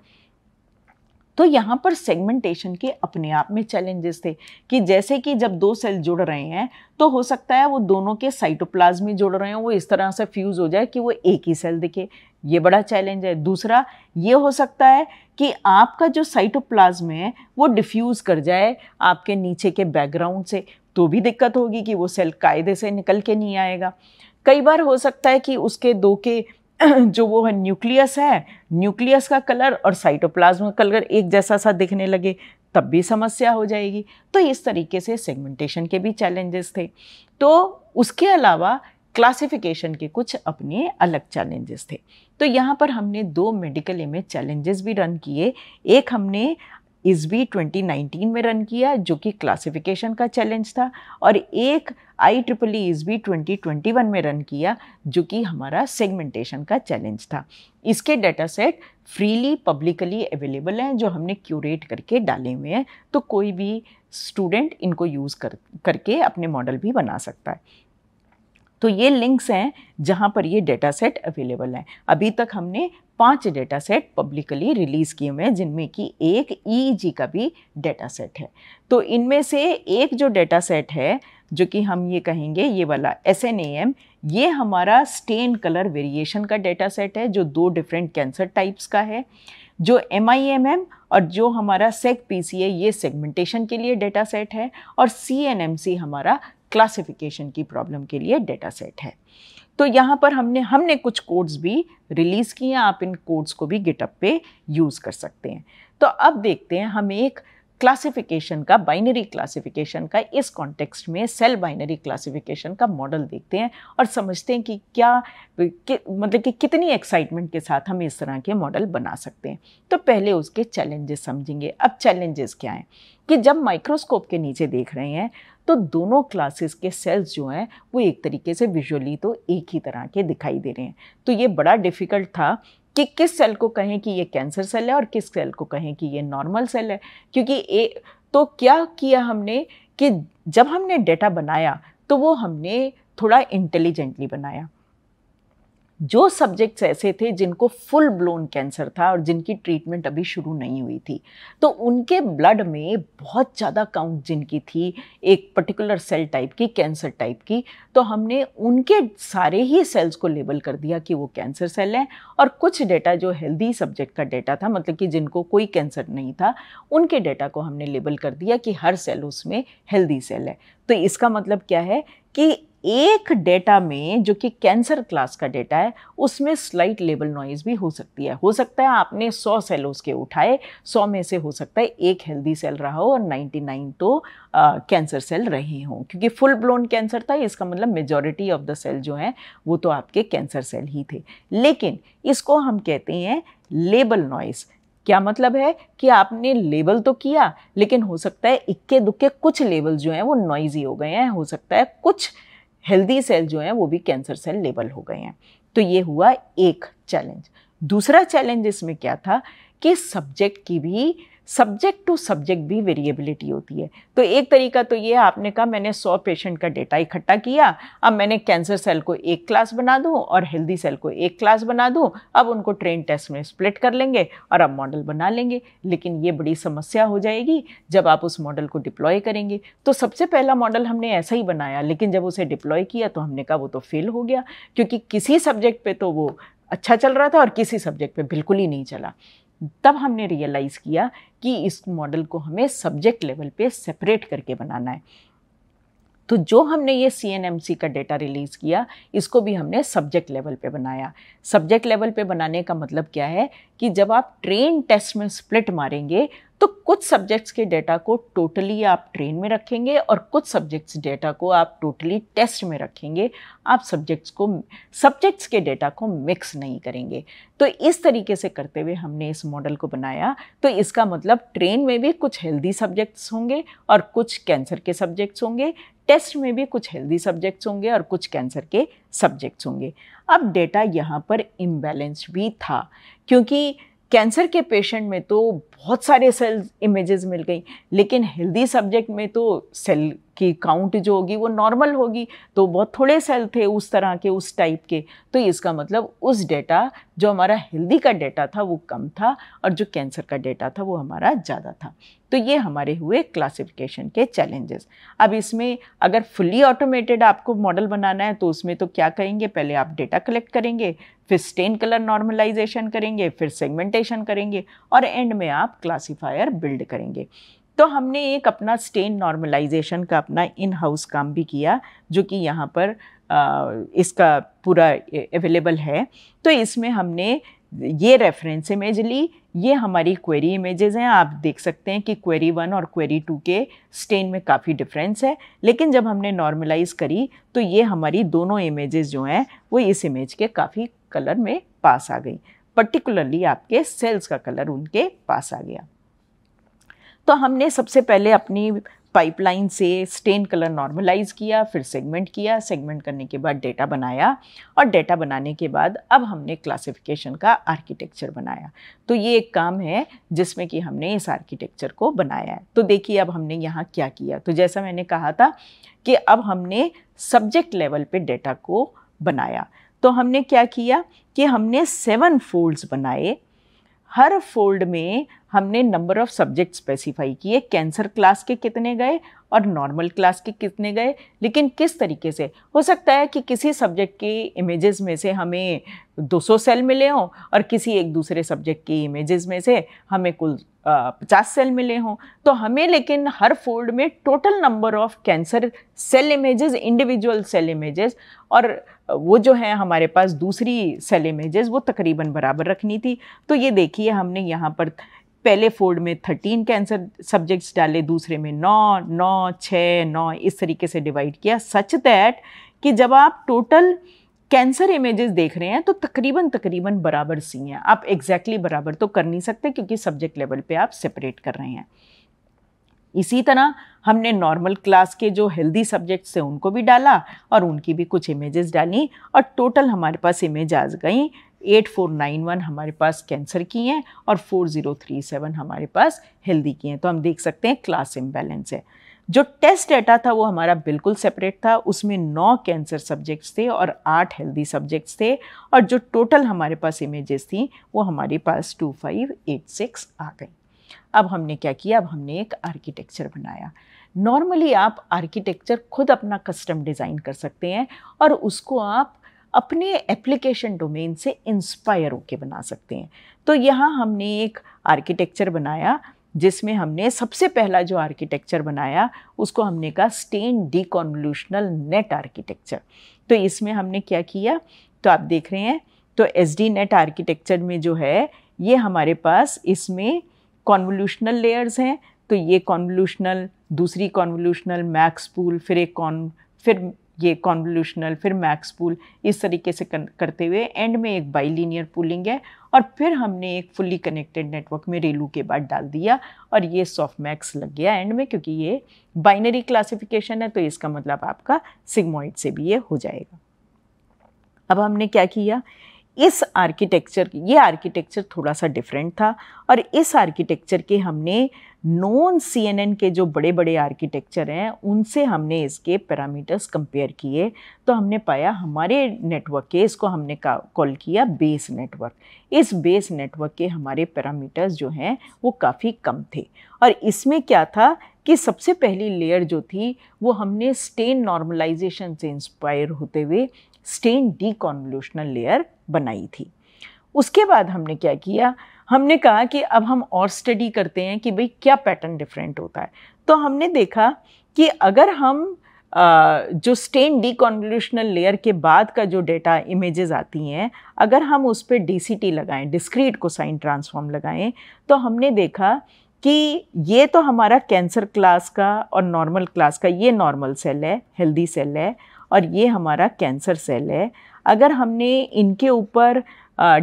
तो यहाँ पर सेगमेंटेशन के अपने आप में चैलेंजेस थे कि जैसे कि जब दो सेल जुड़ रहे हैं तो हो सकता है वो दोनों के साइटोप्लाज्म जुड़ रहे हैं वो इस तरह से फ्यूज़ हो जाए कि वो एक ही सेल दिखे ये बड़ा चैलेंज है दूसरा ये हो सकता है कि आपका जो साइटोप्लाज्म है वो डिफ्यूज़ कर जाए आपके नीचे के बैकग्राउंड से तो भी दिक्कत होगी कि वो सेल कायदे से निकल के नहीं आएगा कई बार हो सकता है कि उसके दो के जो वो है न्यूक्लियस है न्यूक्लियस का कलर और साइटोप्लाज्म का कलर एक जैसा सा दिखने लगे तब भी समस्या हो जाएगी तो इस तरीके से सेगमेंटेशन के भी चैलेंजेस थे तो उसके अलावा क्लासिफिकेशन के कुछ अपने अलग चैलेंजेस थे तो यहाँ पर हमने दो मेडिकल इमेज चैलेंजेस भी रन किए एक हमने इस भी 2019 में रन किया जो कि क्लासिफिकेशन का चैलेंज था और एक आई ट्रिपल ई इस बी ट्वेंटी ट्वेंटी वन में रन किया जो कि हमारा सेगमेंटेशन का चैलेंज था इसके data set freely publicly available हैं जो हमने क्यूरेट करके डाले हुए हैं तो कोई भी स्टूडेंट इनको यूज़ कर करके अपने मॉडल भी बना सकता है तो ये लिंक्स हैं जहाँ पर ये डेटा सेट अवेलेबल हैं अभी तक हमने पांच डेटा सेट पब्लिकली रिलीज़ किए हुए हैं जिनमें कि एक ई e का भी डेटा सेट है तो इनमें से एक जो डेटा सेट है जो कि हम ये कहेंगे ये वाला एस ये हमारा स्टेन कलर वेरिएशन का डेटा सेट है जो दो डिफरेंट कैंसर टाइप्स का है जो एम आई एम एम और जो हमारा सेक पी सी ये सेगमेंटेशन के लिए डेटा सेट है और सी हमारा क्लासिफिकेशन की प्रॉब्लम के लिए डेटा सेट है तो यहाँ पर हमने हमने कुछ कोड्स भी रिलीज़ किए हैं आप इन कोड्स को भी गिटअप पे यूज़ कर सकते हैं तो अब देखते हैं हम एक क्लासिफिकेशन का बाइनरी क्लासिफिकेशन का इस कॉन्टेक्स्ट में सेल बाइनरी क्लासिफिकेशन का मॉडल देखते हैं और समझते हैं कि क्या कि, मतलब कि कितनी एक्साइटमेंट के साथ हम इस तरह के मॉडल बना सकते हैं तो पहले उसके चैलेंजेस समझेंगे अब चैलेंजेस क्या हैं कि जब माइक्रोस्कोप के नीचे देख रहे हैं तो दोनों क्लासेस के सेल्स जो हैं वो एक तरीके से विजुअली तो एक ही तरह के दिखाई दे रहे हैं तो ये बड़ा डिफ़िकल्ट था कि किस सेल को कहें कि ये कैंसर सेल है और किस सेल को कहें कि ये नॉर्मल सेल है क्योंकि ए तो क्या किया हमने कि जब हमने डेटा बनाया तो वो हमने थोड़ा इंटेलिजेंटली बनाया जो सब्जेक्ट्स ऐसे थे जिनको फुल ब्लोन कैंसर था और जिनकी ट्रीटमेंट अभी शुरू नहीं हुई थी तो उनके ब्लड में बहुत ज़्यादा काउंट जिनकी थी एक पर्टिकुलर सेल टाइप की कैंसर टाइप की तो हमने उनके सारे ही सेल्स को लेबल कर दिया कि वो कैंसर सेल हैं और कुछ डेटा जो हेल्दी सब्जेक्ट का डेटा था मतलब कि जिनको कोई कैंसर नहीं था उनके डेटा को हमने लेबल कर दिया कि हर सेल उसमें हेल्दी सेल है तो इसका मतलब क्या है कि एक डेटा में जो कि कैंसर क्लास का डेटा है उसमें स्लाइट लेबल नॉइज भी हो सकती है हो सकता है आपने 100 सेल उसके उठाए 100 में से हो सकता है एक हेल्दी सेल रहा हो और 99 तो कैंसर सेल रहे हों क्योंकि फुल ब्लोन कैंसर था इसका मतलब मेजॉरिटी ऑफ द सेल जो हैं वो तो आपके कैंसर सेल ही थे लेकिन इसको हम कहते हैं लेबल नॉइज़ क्या मतलब है कि आपने लेबल तो किया लेकिन हो सकता है इक्के दुक्के कुछ लेबल जो हैं वो नॉइजी हो गए हैं हो सकता है कुछ हेल्दी सेल जो हैं वो भी कैंसर सेल लेबल हो गए हैं तो ये हुआ एक चैलेंज दूसरा चैलेंज इसमें क्या था कि सब्जेक्ट की भी सब्जेक्ट टू सब्जेक्ट भी वेरिएबिलिटी होती है तो एक तरीका तो ये आपने कहा मैंने सौ पेशेंट का डेटा इकट्ठा किया अब मैंने कैंसर सेल को एक क्लास बना दूँ और हेल्दी सेल को एक क्लास बना दूँ अब उनको ट्रेन टेस्ट में स्प्लिट कर लेंगे और अब मॉडल बना लेंगे लेकिन ये बड़ी समस्या हो जाएगी जब आप उस मॉडल को डिप्लॉय करेंगे तो सबसे पहला मॉडल हमने ऐसा ही बनाया लेकिन जब उसे डिप्लॉय किया तो हमने कहा वो तो फेल हो गया क्योंकि किसी सब्जेक्ट पर तो वो अच्छा चल रहा था और किसी सब्जेक्ट पर बिल्कुल ही नहीं चला तब हमने रियलाइज़ किया कि इस मॉडल को हमें सब्जेक्ट लेवल पे सेपरेट करके बनाना है तो जो हमने ये सी का डेटा रिलीज़ किया इसको भी हमने सब्जेक्ट लेवल पे बनाया सब्जेक्ट लेवल पे बनाने का मतलब क्या है कि जब आप ट्रेन टेस्ट में स्प्लिट मारेंगे तो कुछ सब्जेक्ट्स के डेटा को टोटली आप ट्रेन में रखेंगे और कुछ सब्जेक्ट्स डेटा को आप टोटली टेस्ट में रखेंगे आप सब्जेक्ट्स को सब्जेक्ट्स के डेटा को मिक्स नहीं करेंगे तो इस तरीके से करते हुए हमने इस मॉडल को बनाया तो इसका मतलब ट्रेन में भी कुछ हेल्दी सब्जेक्ट्स होंगे और कुछ कैंसर के सब्जेक्ट्स होंगे टेस्ट में भी कुछ हेल्दी सब्जेक्ट्स होंगे और कुछ कैंसर के सब्जेक्ट्स होंगे अब डेटा यहाँ पर इम्बेलेंस भी था क्योंकि कैंसर के पेशेंट में तो बहुत सारे सेल इमेजेस मिल गई लेकिन हेल्दी सब्जेक्ट में तो सेल की काउंट जो होगी वो नॉर्मल होगी तो बहुत थोड़े सेल थे उस तरह के उस टाइप के तो इसका मतलब उस डेटा जो हमारा हेल्दी का डेटा था वो कम था और जो कैंसर का डेटा था वो हमारा ज़्यादा था तो ये हमारे हुए क्लासिफिकेशन के चैलेंजेस अब इसमें अगर फुली ऑटोमेटेड आपको मॉडल बनाना है तो उसमें तो क्या करेंगे पहले आप डेटा कलेक्ट करेंगे फिर स्टेन कलर नॉर्मलाइजेशन करेंगे फिर सेगमेंटेशन करेंगे और एंड में आप क्लासीफायर बिल्ड करेंगे तो हमने एक अपना स्टेन नॉर्मलाइजेशन का अपना इन हाउस काम भी किया जो कि यहाँ पर आ, इसका पूरा अवेलेबल है तो इसमें हमने ये रेफरेंस इमेज ली ये हमारी क्वेरी इमेजेस हैं आप देख सकते हैं कि क्वेरी वन और क्वेरी टू के स्टेन में काफ़ी डिफरेंस है लेकिन जब हमने नॉर्मलाइज करी तो ये हमारी दोनों इमेजेस जो हैं वो इस इमेज के काफ़ी कलर में पास आ गई पर्टिकुलरली आपके सेल्स का कलर उनके पास आ गया तो हमने सबसे पहले अपनी पाइपलाइन से स्टेन कलर नॉर्मलाइज किया फिर सेगमेंट किया सेगमेंट करने के बाद डेटा बनाया और डेटा बनाने के बाद अब हमने क्लासिफिकेशन का आर्किटेक्चर बनाया तो ये एक काम है जिसमें कि हमने इस आर्किटेक्चर को बनाया है तो देखिए अब हमने यहाँ क्या किया तो जैसा मैंने कहा था कि अब हमने सब्जेक्ट लेवल पर डेटा को बनाया तो हमने क्या किया कि हमने सेवन फोल्ड्स बनाए हर फोल्ड में हमने नंबर ऑफ सब्जेक्ट स्पेसिफाई किए कैंसर क्लास के कितने गए और नॉर्मल क्लास के कितने गए लेकिन किस तरीके से हो सकता है कि किसी सब्जेक्ट की इमेजेस में से हमें 200 सेल मिले हों और किसी एक दूसरे सब्जेक्ट की इमेजेस में से हमें कुल पचास सेल मिले हों तो हमें लेकिन हर फोल्ड में total number of cancer cell images individual cell images और वो जो है हमारे पास दूसरी सेल इमेजेस वो तकरीबन बराबर रखनी थी तो ये देखिए हमने यहाँ पर पहले फोर्ड में थर्टीन कैंसर सब्जेक्ट्स डाले दूसरे में नौ नौ छः नौ इस तरीके से डिवाइड किया सच दैट कि जब आप टोटल कैंसर इमेजेस देख रहे हैं तो तकरीबन तकरीबन बराबर सी हैं आप एग्जैक्टली exactly बराबर तो कर नहीं सकते क्योंकि सब्जेक्ट लेवल पे आप सेपरेट कर रहे हैं इसी तरह हमने नॉर्मल क्लास के जो हेल्दी सब्जेक्ट्स थे उनको भी डाला और उनकी भी कुछ इमेजेस डाली और टोटल हमारे पास इमेज आ गई 8491 हमारे पास कैंसर की हैं और 4037 हमारे पास हेल्दी की हैं तो हम देख सकते हैं क्लास इम्बैलेंस है जो टेस्ट डाटा था वो हमारा बिल्कुल सेपरेट था उसमें नौ कैंसर सब्जेक्ट्स थे और आठ हेल्दी सब्जेक्ट्स थे और जो टोटल हमारे पास इमेजेस थी वो हमारे पास 2586 आ गई अब हमने क्या किया अब हमने एक आर्किटेक्चर बनाया नॉर्मली आप आर्किटेक्चर खुद अपना कस्टम डिज़ाइन कर सकते हैं और उसको आप अपने एप्लीकेशन डोमेन से इंस्पायर होके बना सकते हैं तो यहाँ हमने एक आर्किटेक्चर बनाया जिसमें हमने सबसे पहला जो आर्किटेक्चर बनाया उसको हमने कहा स्टेन डिकॉन्वल्यूशनल नेट आर्किटेक्चर तो इसमें हमने क्या किया तो आप देख रहे हैं तो एस डी नेट आर्किटेक्चर में जो है ये हमारे पास इसमें कॉन्वल्यूशनल लेयर्स हैं तो ये कॉन्वल्यूशनल दूसरी कॉन्वल्यूशनल मैक्स पूल फिर एक कॉन फिर ये कॉन्वल्यूशनल फिर मैक्स पुल इस तरीके से करते हुए एंड में एक बाईलीनियर पुलिंग है और फिर हमने एक फुल्ली कनेक्टेड नेटवर्क में रेलू के बाद डाल दिया और ये सॉफ्ट मैक्स लग गया एंड में क्योंकि ये बाइनरी क्लासिफिकेशन है तो इसका मतलब आपका सिग्मोइड से भी ये हो जाएगा अब हमने क्या किया इस आर्किटेक्चर ये आर्किटेक्चर थोड़ा सा डिफरेंट था और इस आर्किटेक्चर के हमने नॉन सीएनएन के जो बड़े बड़े आर्किटेक्चर हैं उनसे हमने इसके पैरामीटर्स कंपेयर किए तो हमने पाया हमारे नेटवर्क के इसको हमने कॉल किया बेस नेटवर्क इस बेस नेटवर्क के हमारे पैरामीटर्स जो हैं वो काफ़ी कम थे और इसमें क्या था कि सबसे पहली लेयर जो थी वो हमने स्टेन नॉर्मलाइजेशन से इंस्पायर होते हुए स्टेन कॉन्वल्यूशनल लेयर बनाई थी उसके बाद हमने क्या किया हमने कहा कि अब हम और स्टडी करते हैं कि भाई क्या पैटर्न डिफरेंट होता है तो हमने देखा कि अगर हम आ, जो स्टेन डीकॉन्वोल्यूशनल लेयर के बाद का जो डेटा इमेजेस आती हैं अगर हम उस पर डी लगाएं डिस्क्रीट साइन ट्रांसफॉर्म लगाएं तो हमने देखा कि ये तो हमारा कैंसर क्लास का और नॉर्मल क्लास का ये नॉर्मल सेल है हेल्दी सेल है और ये हमारा कैंसर सेल है अगर हमने इनके ऊपर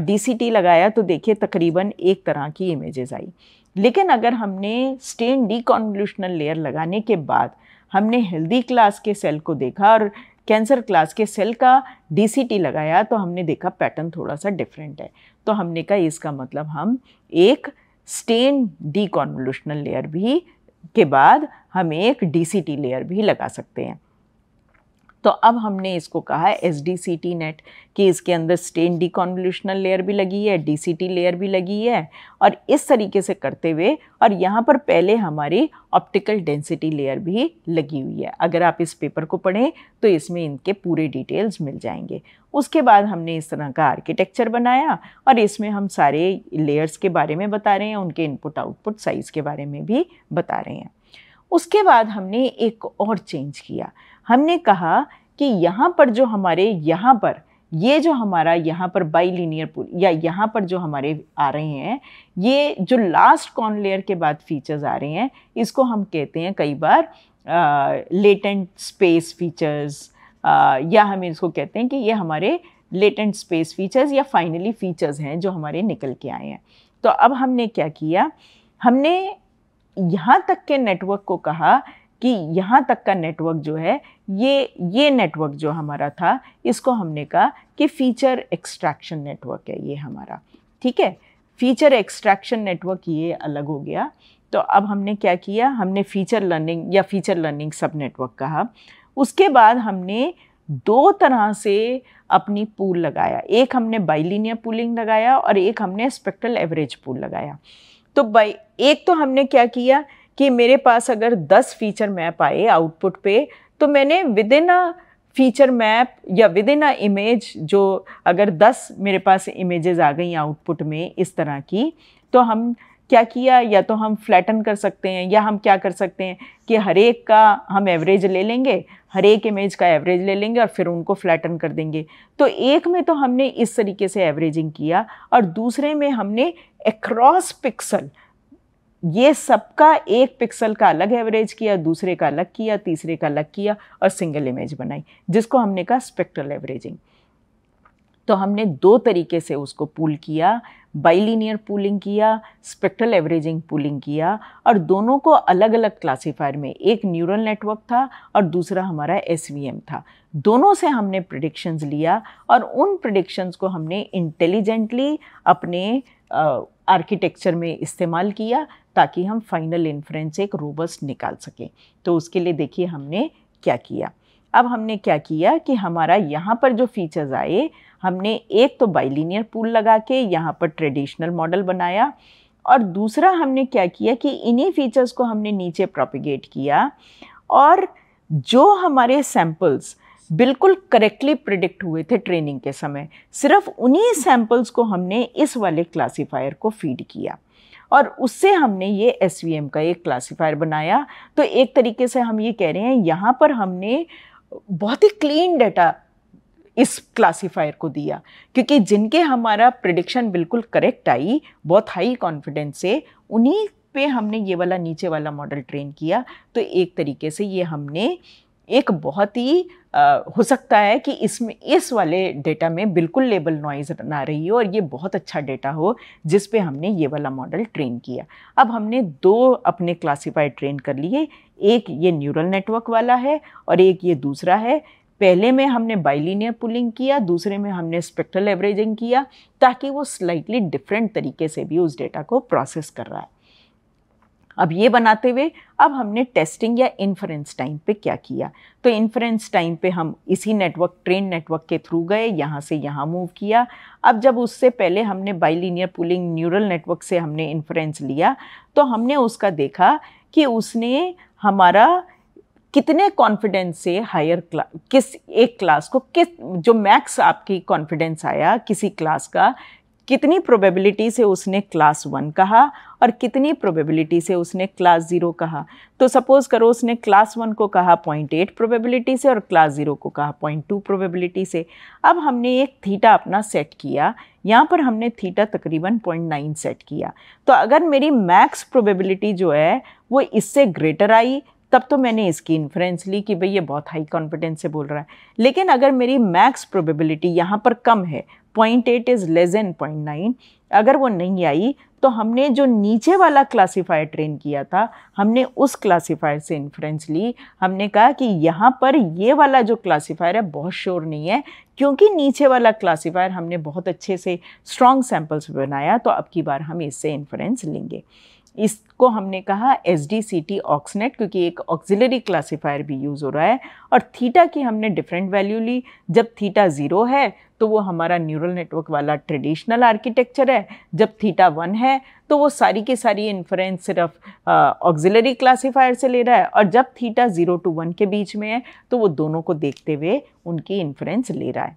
डीसीटी लगाया तो देखिए तकरीबन एक तरह की इमेजेस आई लेकिन अगर हमने स्टेन डीकॉन्वल्यूशनल लेयर लगाने के बाद हमने हेल्दी क्लास के सेल को देखा और कैंसर क्लास के सेल का डीसीटी लगाया तो हमने देखा पैटर्न थोड़ा सा डिफरेंट है तो हमने कहा इसका मतलब हम एक स्टेन कॉन्वल्यूशनल लेयर भी के बाद हम एक डीसीटी लेयर भी लगा सकते हैं तो अब हमने इसको कहा है S D C T net कि इसके अंदर स्टेन डी कॉन्वल्यूशनल लेयर भी लगी है डी सी टी लेयर भी लगी है और इस तरीके से करते हुए और यहाँ पर पहले हमारी ऑप्टिकल डेंसिटी लेयर भी लगी हुई है अगर आप इस पेपर को पढ़ें तो इसमें इनके पूरे डिटेल्स मिल जाएंगे उसके बाद हमने इस तरह का आर्किटेक्चर बनाया और इसमें हम सारे लेयर्स के बारे में बता रहे हैं उनके इनपुट आउटपुट साइज़ के बारे में भी बता रहे हैं उसके बाद हमने एक और चेंज किया हमने कहा कि यहाँ पर जो हमारे यहाँ पर ये जो हमारा यहाँ पर बाई लीनियर पुल या यहाँ पर जो हमारे आ रहे हैं ये जो लास्ट कॉन लेयर के बाद फीचर्स आ रहे हैं इसको हम कहते हैं कई बार लेटेंट स्पेस फीचर्स या हम इसको कहते हैं कि ये हमारे लेटेंट स्पेस फीचर्स या फाइनली फीचर्स हैं जो हमारे निकल के आए हैं तो अब हमने क्या किया हमने यहाँ तक के नेटवर्क को कहा कि यहाँ तक का नेटवर्क जो है ये ये नेटवर्क जो हमारा था इसको हमने कहा कि फ़ीचर एक्सट्रैक्शन नेटवर्क है ये हमारा ठीक है फ़ीचर एक्सट्रैक्शन नेटवर्क ये अलग हो गया तो अब हमने क्या किया हमने फ़ीचर लर्निंग या फ़ीचर लर्निंग सब नेटवर्क कहा उसके बाद हमने दो तरह से अपनी पूल लगाया एक हमने बाइलिनियर पूलिंग लगाया और एक हमने स्पेक्ट्रल एवरेज पूल लगाया तो बाई एक तो हमने क्या किया कि मेरे पास अगर 10 फीचर मैप आए आउटपुट पे तो मैंने within a feature map या विद इन अ इमेज जो अगर 10 मेरे पास इमेजेस आ गई आउटपुट में इस तरह की तो हम क्या किया या तो हम फ्लैटन कर सकते हैं या हम क्या कर सकते हैं कि हर एक का हम एवरेज ले लेंगे हर एक इमेज का एवरेज ले लेंगे और फिर उनको फ्लैटन कर देंगे तो एक में तो हमने इस तरीके से एवरेजिंग किया और दूसरे में हमने एक्रॉस पिक्सल ये सबका एक पिक्सल का अलग एवरेज किया दूसरे का अलग किया तीसरे का अलग किया और सिंगल इमेज बनाई जिसको हमने कहा स्पेक्ट्रल एवरेजिंग तो हमने दो तरीके से उसको पूल किया बाइलिनियर पूलिंग किया स्पेक्ट्रल एवरेजिंग पूलिंग किया और दोनों को अलग अलग क्लासीफायर में एक न्यूरल नेटवर्क था और दूसरा हमारा एस था दोनों से हमने प्रडिक्शंस लिया और उन प्रडिक्शंस को हमने इंटेलिजेंटली अपने आर्किटेक्चर में इस्तेमाल किया ताकि हम फाइनल इन्फ्रेंस एक रोबस्ट निकाल सकें तो उसके लिए देखिए हमने क्या किया अब हमने क्या किया कि हमारा यहाँ पर जो फीचर्स आए हमने एक तो बाइलिनियर पूल लगा के यहाँ पर ट्रेडिशनल मॉडल बनाया और दूसरा हमने क्या किया कि इन्हीं फीचर्स को हमने नीचे प्रोपिगेट किया और जो हमारे सैम्पल्स बिल्कुल करेक्टली प्रिडिक्ट हुए थे ट्रेनिंग के समय सिर्फ उन्हीं सैम्पल्स को हमने इस वाले क्लासीफायर को फीड किया और उससे हमने ये एस का एक क्लासीफायर बनाया तो एक तरीके से हम ये कह रहे हैं यहाँ पर हमने बहुत ही क्लीन डाटा इस क्लासीफायर को दिया क्योंकि जिनके हमारा प्रिडिक्शन बिल्कुल करेक्ट आई बहुत हाई कॉन्फिडेंस से उन्हीं पे हमने ये वाला नीचे वाला मॉडल ट्रेन किया तो एक तरीके से ये हमने एक बहुत ही आ, हो सकता है कि इसमें इस वाले डेटा में बिल्कुल लेबल नॉइज ना रही हो और ये बहुत अच्छा डेटा हो जिस पे हमने ये वाला मॉडल ट्रेन किया अब हमने दो अपने क्लासीफाई ट्रेन कर लिए एक ये न्यूरल नेटवर्क वाला है और एक ये दूसरा है पहले में हमने बाइलिनियर पुलिंग किया दूसरे में हमने स्पेक्ट्रल एवरेजिंग किया ताकि वो स्लाइटली डिफरेंट तरीके से भी उस डेटा को प्रोसेस कर रहा है अब ये बनाते हुए अब हमने टेस्टिंग या इन्फ्रेंस टाइम पे क्या किया तो इन्फ्रेंस टाइम पे हम इसी नेटवर्क ट्रेन नेटवर्क के थ्रू गए यहाँ से यहाँ मूव किया अब जब उससे पहले हमने बाइलिनियर पुलिंग न्यूरल नेटवर्क से हमने इन्फ्रेंस लिया तो हमने उसका देखा कि उसने हमारा कितने कॉन्फिडेंस से हायर क्लास किस एक क्लास को किस जो मैक्स आपकी कॉन्फिडेंस आया किसी क्लास का कितनी प्रोबेबिलिटी से उसने क्लास वन कहा और कितनी प्रोबेबिलिटी से उसने क्लास ज़ीरो कहा तो सपोज़ करो उसने क्लास वन को कहा पॉइंट एट प्रोबेबिलिटी से और क्लास ज़ीरो को कहा पॉइंट टू प्रोबेबिलिटी से अब हमने एक थीटा अपना सेट किया यहाँ पर हमने थीटा तकरीबन पॉइंट नाइन सेट किया तो अगर मेरी मैक्स प्रोबेबिलिटी जो है वो इससे ग्रेटर आई तब तो मैंने इसकी इन्फ्रेंस ली कि भाई ये बहुत हाई कॉन्फिडेंस से बोल रहा है लेकिन अगर मेरी मैक्स प्रोबेबिलिटी यहाँ पर कम है point eight is less than point nine अगर वो नहीं आई तो हमने जो नीचे वाला क्लासीफायर ट्रेन किया था हमने उस क्लासीफायर से इन्फ्रेंस ली हमने कहा कि यहाँ पर ये वाला जो क्लासीफायर है बहुत श्योर नहीं है क्योंकि नीचे वाला क्लासीफायर हमने बहुत अच्छे से स्ट्रॉन्ग सैम्पल्स बनाया तो अब की बार हम इससे इन्फ्रेंस लेंगे इसको हमने कहा S D C T AuxNet क्योंकि एक ऑक्सिलरी क्लासीफायर भी यूज़ हो रहा है और थीटा की हमने डिफरेंट वैल्यू ली जब थीटा ज़ीरो है तो वो हमारा न्यूरल नेटवर्क वाला ट्रेडिशनल आर्किटेक्चर है जब थीटा वन है तो वो सारी की सारी इन्फ्रेंस सिर्फ ऑक्जिलरी क्लासीफायर से ले रहा है और जब थीटा ज़ीरो टू वन के बीच में है तो वो दोनों को देखते हुए उनकी इन्फ्रेंस ले रहा है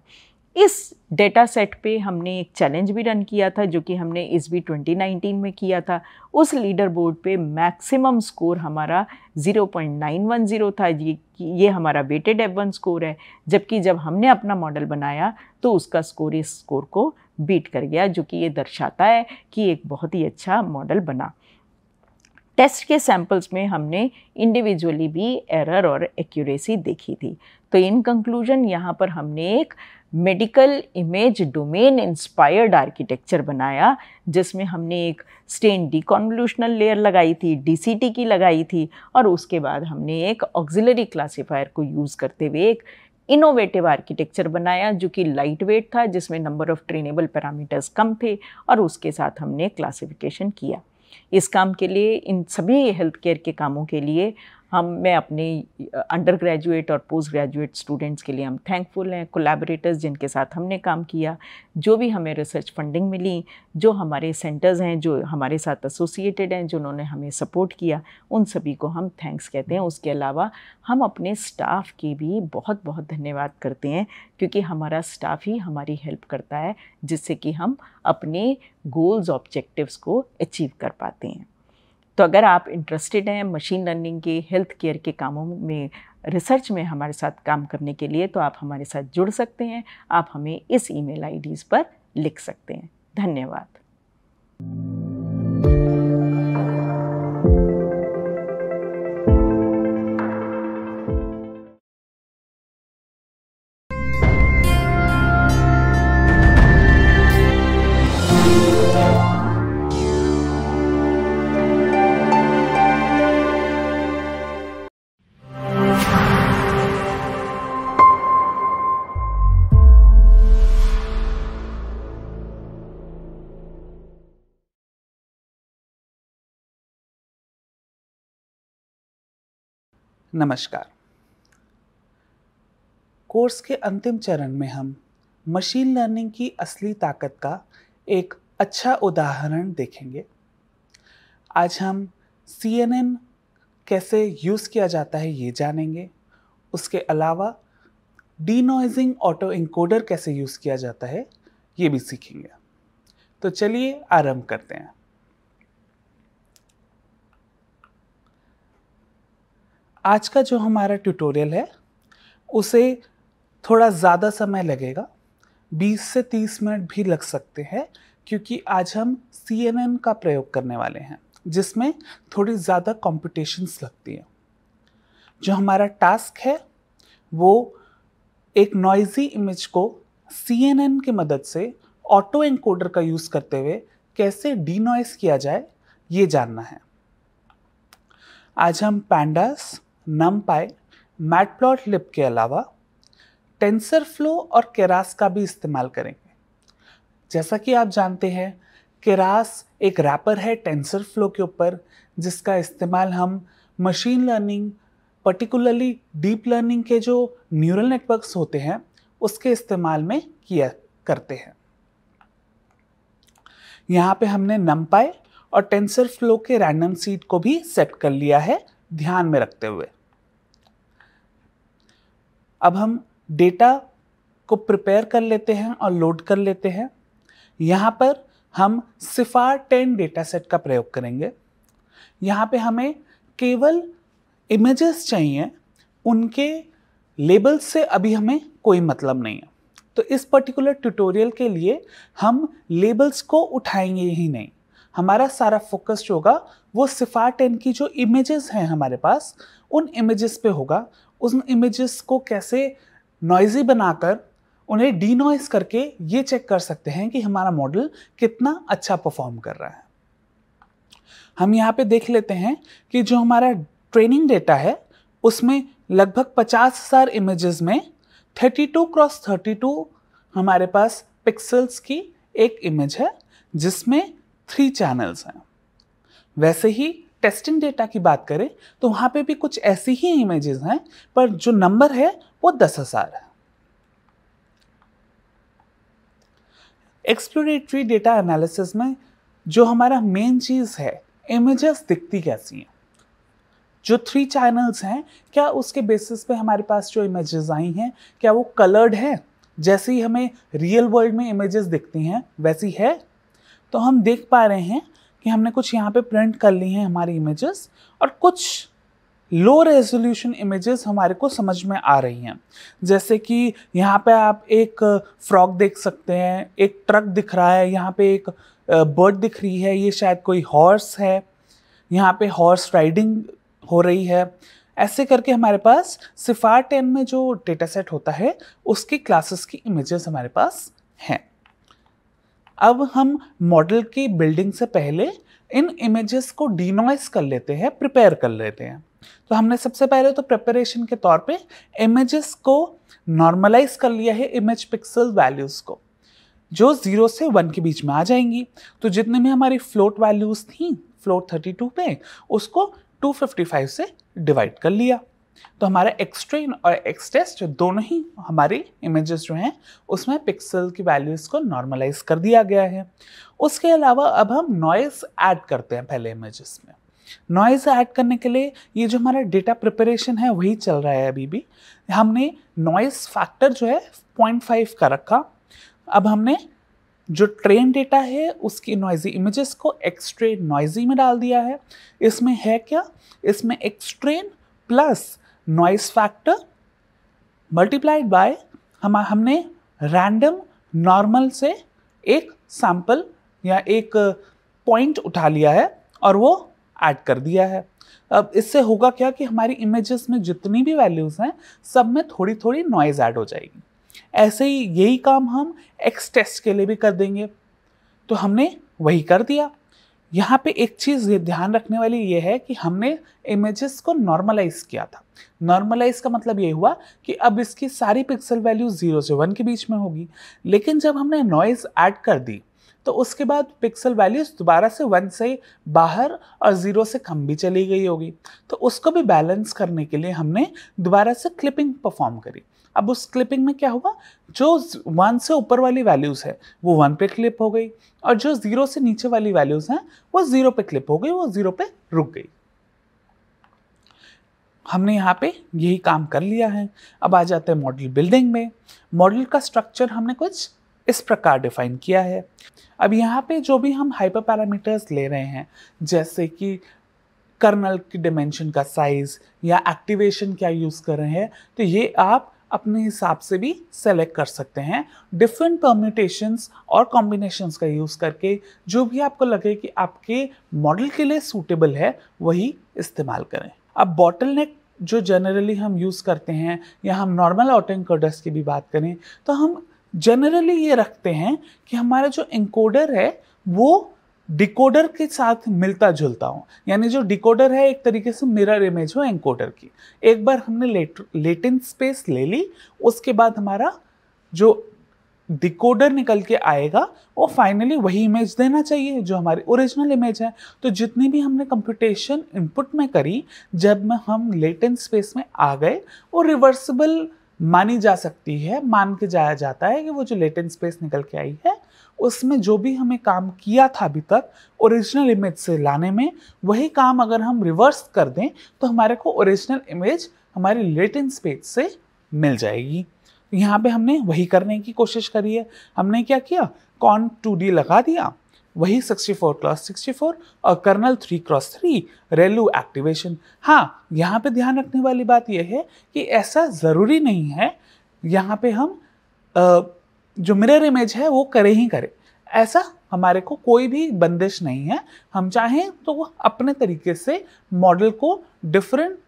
इस डेटा सेट पे हमने एक चैलेंज भी रन किया था जो कि हमने इस भी 2019 में किया था उस लीडर बोर्ड पे मैक्सिमम स्कोर हमारा 0.910 था ये ये हमारा वेटेड एफ स्कोर है जबकि जब हमने अपना मॉडल बनाया तो उसका स्कोर इस स्कोर को बीट कर गया जो कि ये दर्शाता है कि एक बहुत ही अच्छा मॉडल बना टेस्ट के सैम्पल्स में हमने इंडिविजुअली भी एरर और एक्यूरेसी देखी थी तो इन कंक्लूजन यहाँ पर हमने एक medical image domain inspired architecture बनाया जिसमें हमने एक स्टेन डिकॉन्वल्यूशनल लेयर लगाई थी डीसीटी की लगाई थी और उसके बाद हमने एक ऑक्सिलरी क्लासीफायर को यूज़ करते हुए एक इनोवेटिव आर्किटेक्चर बनाया जो कि लाइट वेट था जिसमें नंबर ऑफ़ ट्रेनेबल पैरामीटर्स कम थे और उसके साथ हमने क्लासिफिकेशन किया इस काम के लिए इन सभी हेल्थ केयर के कामों के लिए हम मैं अपने अंडर ग्रेजुएट और पोस्ट ग्रेजुएट स्टूडेंट्स के लिए हम थैंकफुल हैं कोलैबोरेटर्स जिनके साथ हमने काम किया जो भी हमें रिसर्च फंडिंग मिली जो हमारे सेंटर्स हैं जो हमारे साथ एसोसिएटेड हैं जिन्होंने हमें सपोर्ट किया उन सभी को हम थैंक्स कहते हैं उसके अलावा हम अपने स्टाफ की भी बहुत बहुत धन्यवाद करते हैं क्योंकि हमारा स्टाफ ही हमारी हेल्प करता है जिससे कि हम अपने गोल्स ऑब्जेक्टिव्स को अचीव कर पाते हैं तो अगर आप इंटरेस्टेड हैं मशीन लर्निंग के हेल्थ केयर के कामों में रिसर्च में हमारे साथ काम करने के लिए तो आप हमारे साथ जुड़ सकते हैं आप हमें इस ईमेल आईडीज़ पर लिख सकते हैं धन्यवाद नमस्कार कोर्स के अंतिम चरण में हम मशीन लर्निंग की असली ताकत का एक अच्छा उदाहरण देखेंगे आज हम सी कैसे यूज़ किया जाता है ये जानेंगे उसके अलावा डीनॉइजिंग ऑटो इंकोडर कैसे यूज़ किया जाता है ये भी सीखेंगे तो चलिए आरंभ करते हैं आज का जो हमारा ट्यूटोरियल है उसे थोड़ा ज़्यादा समय लगेगा 20 से 30 मिनट भी लग सकते हैं क्योंकि आज हम सी का प्रयोग करने वाले हैं जिसमें थोड़ी ज़्यादा कॉम्पिटिशन्स लगती हैं जो हमारा टास्क है वो एक नॉइज़ी इमेज को सी की मदद से ऑटो एनकोडर का यूज़ करते हुए कैसे डीनॉइस किया जाए ये जानना है आज हम पैंडास मैटप्लॉट लिप के अलावा टेंसर फ्लो और केरास का भी इस्तेमाल करेंगे जैसा कि आप जानते हैं केरास एक रैपर है टेंसर फ्लो के ऊपर जिसका इस्तेमाल हम machine learning particularly deep learning के जो न्यूरल नेटवर्क्स होते हैं उसके इस्तेमाल में किया करते हैं यहाँ पे हमने नमपाई और टेंसर फ्लो के रैंडम सीट को भी सेट कर लिया है ध्यान में रखते हुए अब हम डेटा को प्रिपेयर कर लेते हैं और लोड कर लेते हैं यहाँ पर हम सिफार टेन डेटा सेट का प्रयोग करेंगे यहाँ पे हमें केवल इमेजेस चाहिए उनके लेबल्स से अभी हमें कोई मतलब नहीं है तो इस पर्टिकुलर ट्यूटोरियल के लिए हम लेबल्स को उठाएंगे ही नहीं हमारा सारा फोकस जो होगा वो सिफार टेन की जो इमेजेस हैं हमारे पास उन इमेजेस पे होगा उन इमेजेस को कैसे नॉइजी बनाकर उन्हें नॉइज करके ये चेक कर सकते हैं कि हमारा मॉडल कितना अच्छा परफॉर्म कर रहा है हम यहाँ पे देख लेते हैं कि जो हमारा ट्रेनिंग डेटा है उसमें लगभग पचास हज़ार इमेजेस में 32 क्रॉस 32 हमारे पास पिक्सल्स की एक इमेज है जिसमें थ्री चैनल्स हैं वैसे ही टेस्टिंग डेटा की बात करें तो वहाँ पे भी कुछ ऐसी ही इमेजेस हैं पर जो नंबर है वो दस हज़ार है एक्सप्लोरेटरी डेटा एनालिसिस में जो हमारा मेन चीज़ है इमेजेस दिखती कैसी हैं जो थ्री चैनल्स हैं क्या उसके बेसिस पे हमारे पास जो इमेजेस आई हैं क्या वो कलर्ड है जैसे ही हमें रियल वर्ल्ड में इमेजेस दिखती हैं वैसी है तो हम देख पा रहे हैं कि हमने कुछ यहाँ पे प्रिंट कर ली हैं हमारी इमेजेस और कुछ लो रेजोल्यूशन इमेजेस हमारे को समझ में आ रही हैं जैसे कि यहाँ पे आप एक फ्रॉक देख सकते हैं एक ट्रक दिख रहा है यहाँ पे एक बर्ड दिख रही है ये शायद कोई हॉर्स है यहाँ पे हॉर्स राइडिंग हो रही है ऐसे करके हमारे पास सिफार टेन में जो डेटा सेट होता है उसकी क्लासेस की इमेजेस हमारे पास हैं अब हम मॉडल की बिल्डिंग से पहले इन इमेजेस को डिनॉइस कर लेते हैं प्रिपेयर कर लेते हैं तो हमने सबसे पहले तो प्रिपरेशन के तौर पे इमेजेस को नॉर्मलाइज कर लिया है इमेज पिक्सल वैल्यूज़ को जो ज़ीरो से वन के बीच में आ जाएंगी तो जितने में हमारी फ्लोट वैल्यूज़ थी फ्लोट टू पे उसको 255 से डिवाइड कर लिया तो हमारा एक्सट्रेन और एक्सटेस्ट दोनों ही हमारी इमेजेस जो हैं उसमें पिक्सल की वैल्यूज़ को नॉर्मलाइज कर दिया गया है उसके अलावा अब हम नॉइज़ ऐड करते हैं पहले इमेजेस में नॉइज़ ऐड करने के लिए ये जो हमारा डेटा प्रिपरेशन है वही चल रहा है अभी भी हमने नॉइज़ फैक्टर जो है पॉइंट फाइव का रखा अब हमने जो ट्रेन डेटा है उसकी नॉइजी इमेजेस को एक्सट्रेन नॉइजी में डाल दिया है इसमें है क्या इसमें x train plus noise factor multiplied by हम हमने रैंडम नॉर्मल से एक सैम्पल या एक पॉइंट उठा लिया है और वो ऐड कर दिया है अब इससे होगा क्या कि हमारी इमेजेस में जितनी भी वैल्यूज़ हैं सब में थोड़ी थोड़ी नॉइज़ ऐड हो जाएगी ऐसे ही यही काम हम एक्स टेस्ट के लिए भी कर देंगे तो हमने वही कर दिया यहाँ पे एक चीज़ ये ध्यान रखने वाली ये है कि हमने इमेजेस को नॉर्मलाइज किया था नॉर्मलाइज का मतलब ये हुआ कि अब इसकी सारी पिक्सल वैल्यू जीरो से वन के बीच में होगी लेकिन जब हमने नॉइज़ ऐड कर दी तो उसके बाद पिक्सल वैल्यूज दोबारा से वन से बाहर और ज़ीरो से कम भी चली गई होगी तो उसको भी बैलेंस करने के लिए हमने दोबारा से क्लिपिंग परफॉर्म करी अब उस क्लिपिंग में क्या हुआ जो वन से ऊपर वाली वैल्यूज़ है वो वन पे क्लिप हो गई और जो ज़ीरो से नीचे वाली वैल्यूज़ हैं वो ज़ीरो पे क्लिप हो गई वो ज़ीरो पे रुक गई हमने यहाँ पे यही काम कर लिया है अब आ जाते हैं मॉडल बिल्डिंग में मॉडल का स्ट्रक्चर हमने कुछ इस प्रकार डिफाइन किया है अब यहाँ पे जो भी हम हाइपर पैरामीटर्स ले रहे हैं जैसे कि कर्नल की डिमेंशन का साइज़ या एक्टिवेशन क्या यूज़ कर रहे हैं तो ये आप अपने हिसाब से भी सेलेक्ट कर सकते हैं डिफरेंट परम्यूटेशंस और कॉम्बिनेशंस का यूज़ करके जो भी आपको लगे कि आपके मॉडल के लिए सूटेबल है वही इस्तेमाल करें अब बॉटल नेक जो जनरली हम यूज़ करते हैं या हम नॉर्मल आउट एनकोडर्स की भी बात करें तो हम जनरली ये रखते हैं कि हमारा जो इंकोडर है वो डिकोडर के साथ मिलता जुलता हूँ यानी जो डिकोडर है एक तरीके से मिरर इमेज हो एनकोडर की एक बार हमने लेट, लेटिन स्पेस ले ली उसके बाद हमारा जो डिकोडर निकल के आएगा वो फाइनली वही इमेज देना चाहिए जो हमारी ओरिजिनल इमेज है तो जितनी भी हमने कंप्यूटेशन इनपुट में करी जब हम लेटेंट स्पेस में आ गए वो रिवर्सिबल मानी जा सकती है मान के जाया जाता है कि वो जो लेटेंट स्पेस निकल के आई है उसमें जो भी हमें काम किया था अभी तक ओरिजिनल इमेज से लाने में वही काम अगर हम रिवर्स कर दें तो हमारे को ओरिजिनल इमेज हमारे लेटेंट स्पेस से मिल जाएगी यहाँ पे हमने वही करने की कोशिश करी है हमने क्या किया कॉन टू लगा दिया वही 64 क्रॉस 64 और कर्नल 3 क्रॉस 3 रेलू एक्टिवेशन हाँ यहाँ पे ध्यान रखने वाली बात यह है कि ऐसा ज़रूरी नहीं है यहाँ पे हम आ, जो मिरर इमेज है वो करें ही करें ऐसा हमारे को कोई भी बंदिश नहीं है हम चाहें तो वो अपने तरीके से मॉडल को डिफरेंट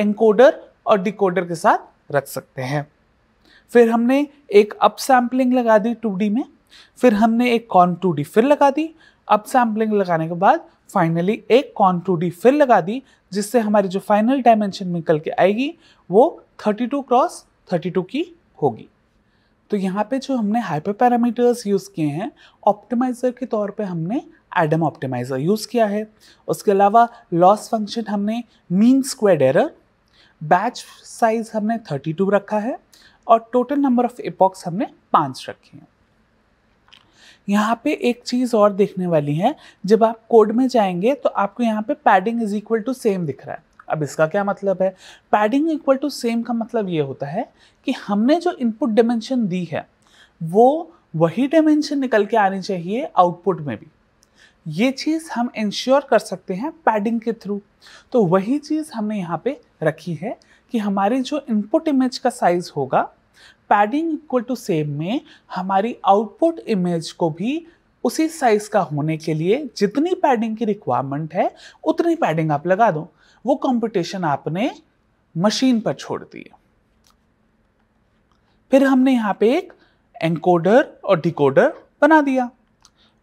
एनकोडर और डिकोडर के साथ रख सकते हैं फिर हमने एक अप सैम्पलिंग लगा दी टू में फिर हमने एक कॉन टू डी फिर लगा दी अब सैम्पलिंग लगाने के बाद फाइनली एक कॉन टू डी फिर लगा दी जिससे हमारी जो फाइनल डायमेंशन निकल के आएगी वो 32 क्रॉस 32 की होगी तो यहाँ पे जो हमने हाइपर पैरामीटर्स यूज़ किए हैं ऑप्टिमाइज़र के तौर पे हमने एडम ऑप्टिमाइज़र यूज़ किया है उसके अलावा लॉस फंक्शन हमने mean squared error batch size हमने 32 रखा है और टोटल नंबर ऑफ एपॉक्स हमने पाँच रखे हैं यहाँ पे एक चीज़ और देखने वाली है जब आप कोड में जाएंगे तो आपको यहाँ पे padding is equal to same दिख रहा है अब इसका क्या मतलब है पैडिंग इक्वल टू सेम का मतलब ये होता है कि हमने जो इनपुट डिमेंशन दी है वो वही डिमेंशन निकल के आनी चाहिए आउटपुट में भी ये चीज़ हम इंश्योर कर सकते हैं पैडिंग के थ्रू तो वही चीज़ हमने यहाँ पे रखी है कि हमारी जो इनपुट इमेज का साइज़ होगा पैडिंग इक्वल टू सेम में हमारी आउटपुट इमेज को भी उसी साइज का होने के लिए जितनी पैडिंग की रिक्वायरमेंट है उतनी पैडिंग आप लगा दो वो कंपटीशन आपने मशीन पर छोड़ दी फिर हमने यहां पे एक एनकोडर और डिकोडर बना दिया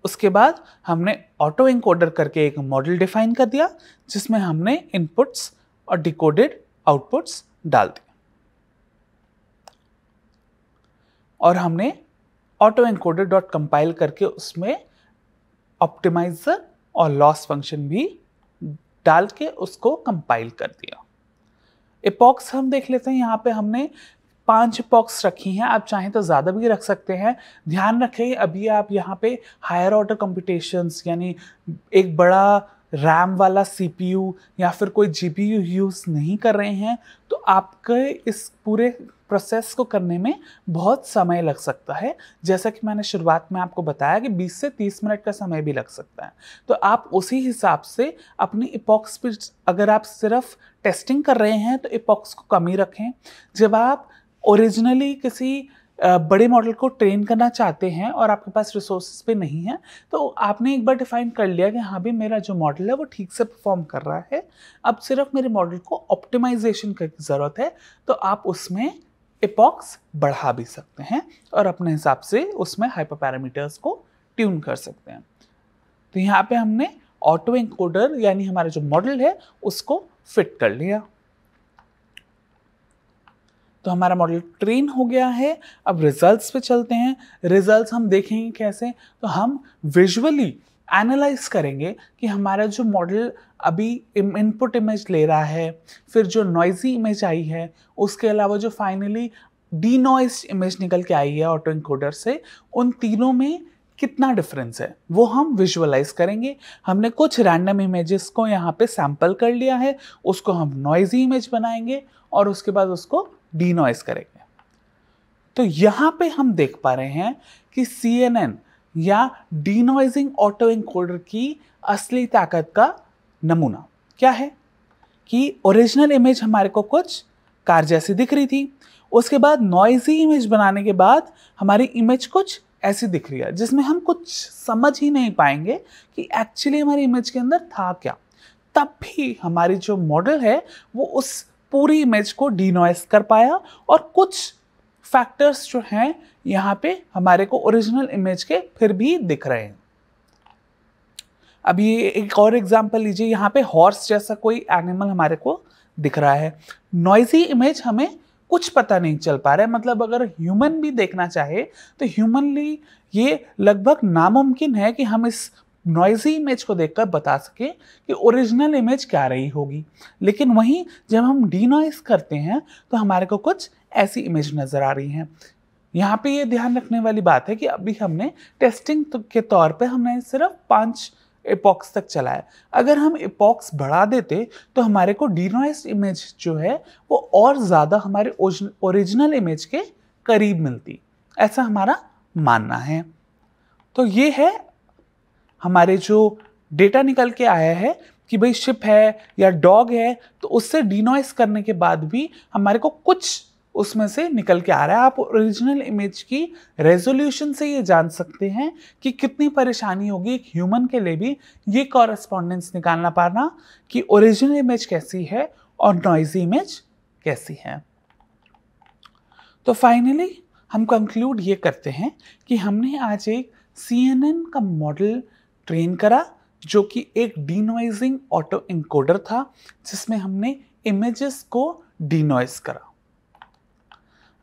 उसके बाद हमने ऑटो एनकोडर करके एक मॉडल डिफाइन कर दिया जिसमें हमने इनपुट्स और डिकोडेड आउटपुट्स डाल दिए और हमने ऑटो एनकोडर डॉट कंपाइल करके उसमें ऑप्टिमाइजर और लॉस फंक्शन भी डाल के उसको कंपाइल कर दिया इपॉक्स हम देख लेते हैं यहाँ पे हमने पांच पॉक्स रखी हैं आप चाहें तो ज़्यादा भी रख सकते हैं ध्यान रखें अभी आप यहाँ पे हायर ऑर्डर कंप्यूटेशंस यानी एक बड़ा रैम वाला सी या फिर कोई जीपीयू यूज़ नहीं कर रहे हैं तो आपके इस पूरे प्रोसेस को करने में बहुत समय लग सकता है जैसा कि मैंने शुरुआत में आपको बताया कि 20 से 30 मिनट का समय भी लग सकता है तो आप उसी हिसाब से अपनी इपॉक्स पर अगर आप सिर्फ टेस्टिंग कर रहे हैं तो इपॉक्स को कम ही रखें जब आप ओरिजिनली किसी बड़े मॉडल को ट्रेन करना चाहते हैं और आपके पास रिसोर्सेज पे नहीं है तो आपने एक बार डिफाइन कर लिया कि हाँ भी मेरा जो मॉडल है वो ठीक से परफॉर्म कर रहा है अब सिर्फ मेरे मॉडल को ऑप्टिमाइजेशन की ज़रूरत है तो आप उसमें एपॉक्स बढ़ा भी सकते हैं और अपने हिसाब से उसमें हाइपर पैरामीटर्स को ट्यून कर सकते हैं तो यहाँ पे हमने ऑटो इंकोडर यानी हमारा जो मॉडल है उसको फिट कर लिया तो हमारा मॉडल ट्रेन हो गया है अब रिजल्ट्स पे चलते हैं रिजल्ट्स हम देखेंगे कैसे तो हम विजुअली एनालाइज करेंगे कि हमारा जो मॉडल अभी इनपुट इमेज ले रहा है फिर जो नॉइजी इमेज आई है उसके अलावा जो फाइनली डी नॉइज इमेज निकल के आई है ऑटो इंकोडर से उन तीनों में कितना डिफरेंस है वो हम विजुअलाइज करेंगे हमने कुछ रैंडम इमेजेस को यहाँ पे सैम्पल कर लिया है उसको हम नॉइजी इमेज बनाएंगे और उसके बाद उसको डी नॉइस करेंगे तो यहाँ पे हम देख पा रहे हैं कि सी एन एन या डीनोइजिंग ऑटो इनकोडर की असली ताकत का नमूना क्या है कि ओरिजिनल इमेज हमारे को कुछ कार जैसी दिख रही थी उसके बाद नॉइजी इमेज बनाने के बाद हमारी इमेज कुछ ऐसी दिख रही है जिसमें हम कुछ समझ ही नहीं पाएंगे कि एक्चुअली हमारी इमेज के अंदर था क्या तब भी हमारी जो मॉडल है वो उस पूरी इमेज को डिनॉइस कर पाया और कुछ फैक्टर्स जो हैं यहाँ पे हमारे को ओरिजिनल इमेज के फिर भी दिख रहे हैं अब ये एक और एग्जाम्पल लीजिए यहाँ पे हॉर्स जैसा कोई एनिमल हमारे को दिख रहा है नॉइजी इमेज हमें कुछ पता नहीं चल पा रहा है मतलब अगर ह्यूमन भी देखना चाहे तो ह्यूमनली ये लगभग नामुमकिन है कि हम इस नॉइजी इमेज को देखकर बता सके कि ओरिजिनल इमेज क्या रही होगी लेकिन वहीं जब हम डीनॉइज करते हैं तो हमारे को कुछ ऐसी इमेज नज़र आ रही हैं यहाँ पे ये ध्यान रखने वाली बात है कि अभी हमने टेस्टिंग तो के तौर पे हमने सिर्फ पाँच एपॉक्स तक चलाया अगर हम एपॉक्स बढ़ा देते तो हमारे को डीनॉइज इमेज जो है वो और ज़्यादा हमारे ओरिजिनल इमेज के करीब मिलती ऐसा हमारा मानना है तो ये है हमारे जो डेटा निकल के आया है कि भाई शिप है या डॉग है तो उससे डिनॉइस करने के बाद भी हमारे को कुछ उसमें से निकल के आ रहा है आप ओरिजिनल इमेज की रेजोल्यूशन से ये जान सकते हैं कि कितनी परेशानी होगी एक ह्यूमन के लिए भी ये कॉरेस्पॉन्डेंस निकालना पाना कि ओरिजिनल इमेज कैसी है और नॉइजी इमेज कैसी है तो फाइनली हम कंक्लूड ये करते हैं कि हमने आज एक सी का मॉडल ट्रेन करा जो कि एक डीनोइजिंग ऑटो इनकोडर था जिसमें हमने इमेजेस को डीनोइज करा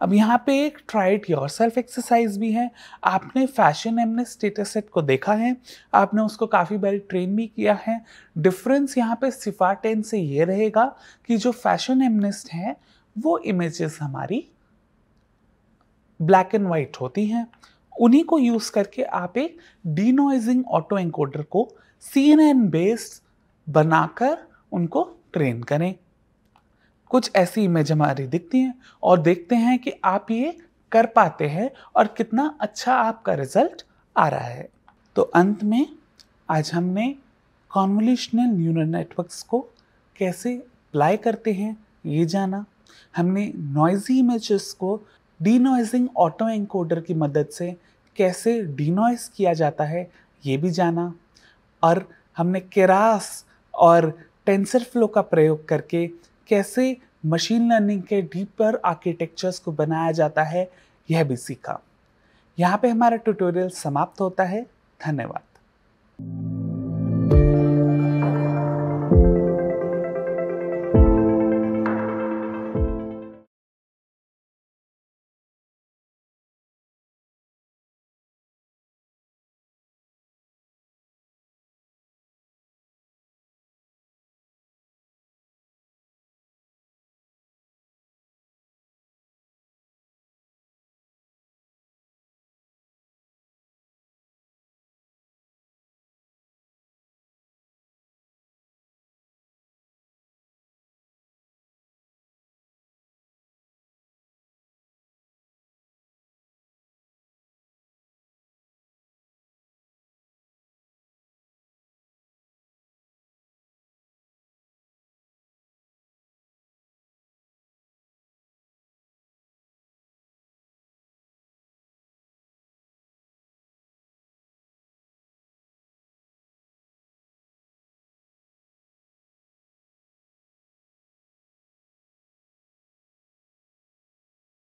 अब यहाँ पे एक try it yourself exercise भी है आपने फैशन एमने स्टेटस सेट को देखा है आपने उसको काफ़ी बारी ट्रेन भी किया है डिफरेंस यहाँ पे सिफा टेन से ये रहेगा कि जो फैशन एमनिस्ट हैं वो इमेजेस हमारी ब्लैक एंड वाइट होती हैं उन्हीं को यूज़ करके आप एक डीनोइजिंग ऑटो एनकोडर को सी एन एन बेस्ड बनाकर उनको ट्रेन करें कुछ ऐसी इमेज हमारी दिखती हैं और देखते हैं कि आप ये कर पाते हैं और कितना अच्छा आपका रिजल्ट आ रहा है तो अंत में आज हमने कॉन्वोल्यूशनल न्यूरल नेटवर्क्स को कैसे अप्लाई करते हैं ये जाना हमने नॉइजी इमेजेस को डीनॉइजिंग ऑटो एनकोडर की मदद से कैसे डीनॉइज किया जाता है ये भी जाना और हमने केरास और टेंसर फ्लो का प्रयोग करके कैसे मशीन लर्निंग के डीपर आर्किटेक्चर्स को बनाया जाता है यह भी सीखा यहाँ पे हमारा ट्यूटोरियल समाप्त होता है धन्यवाद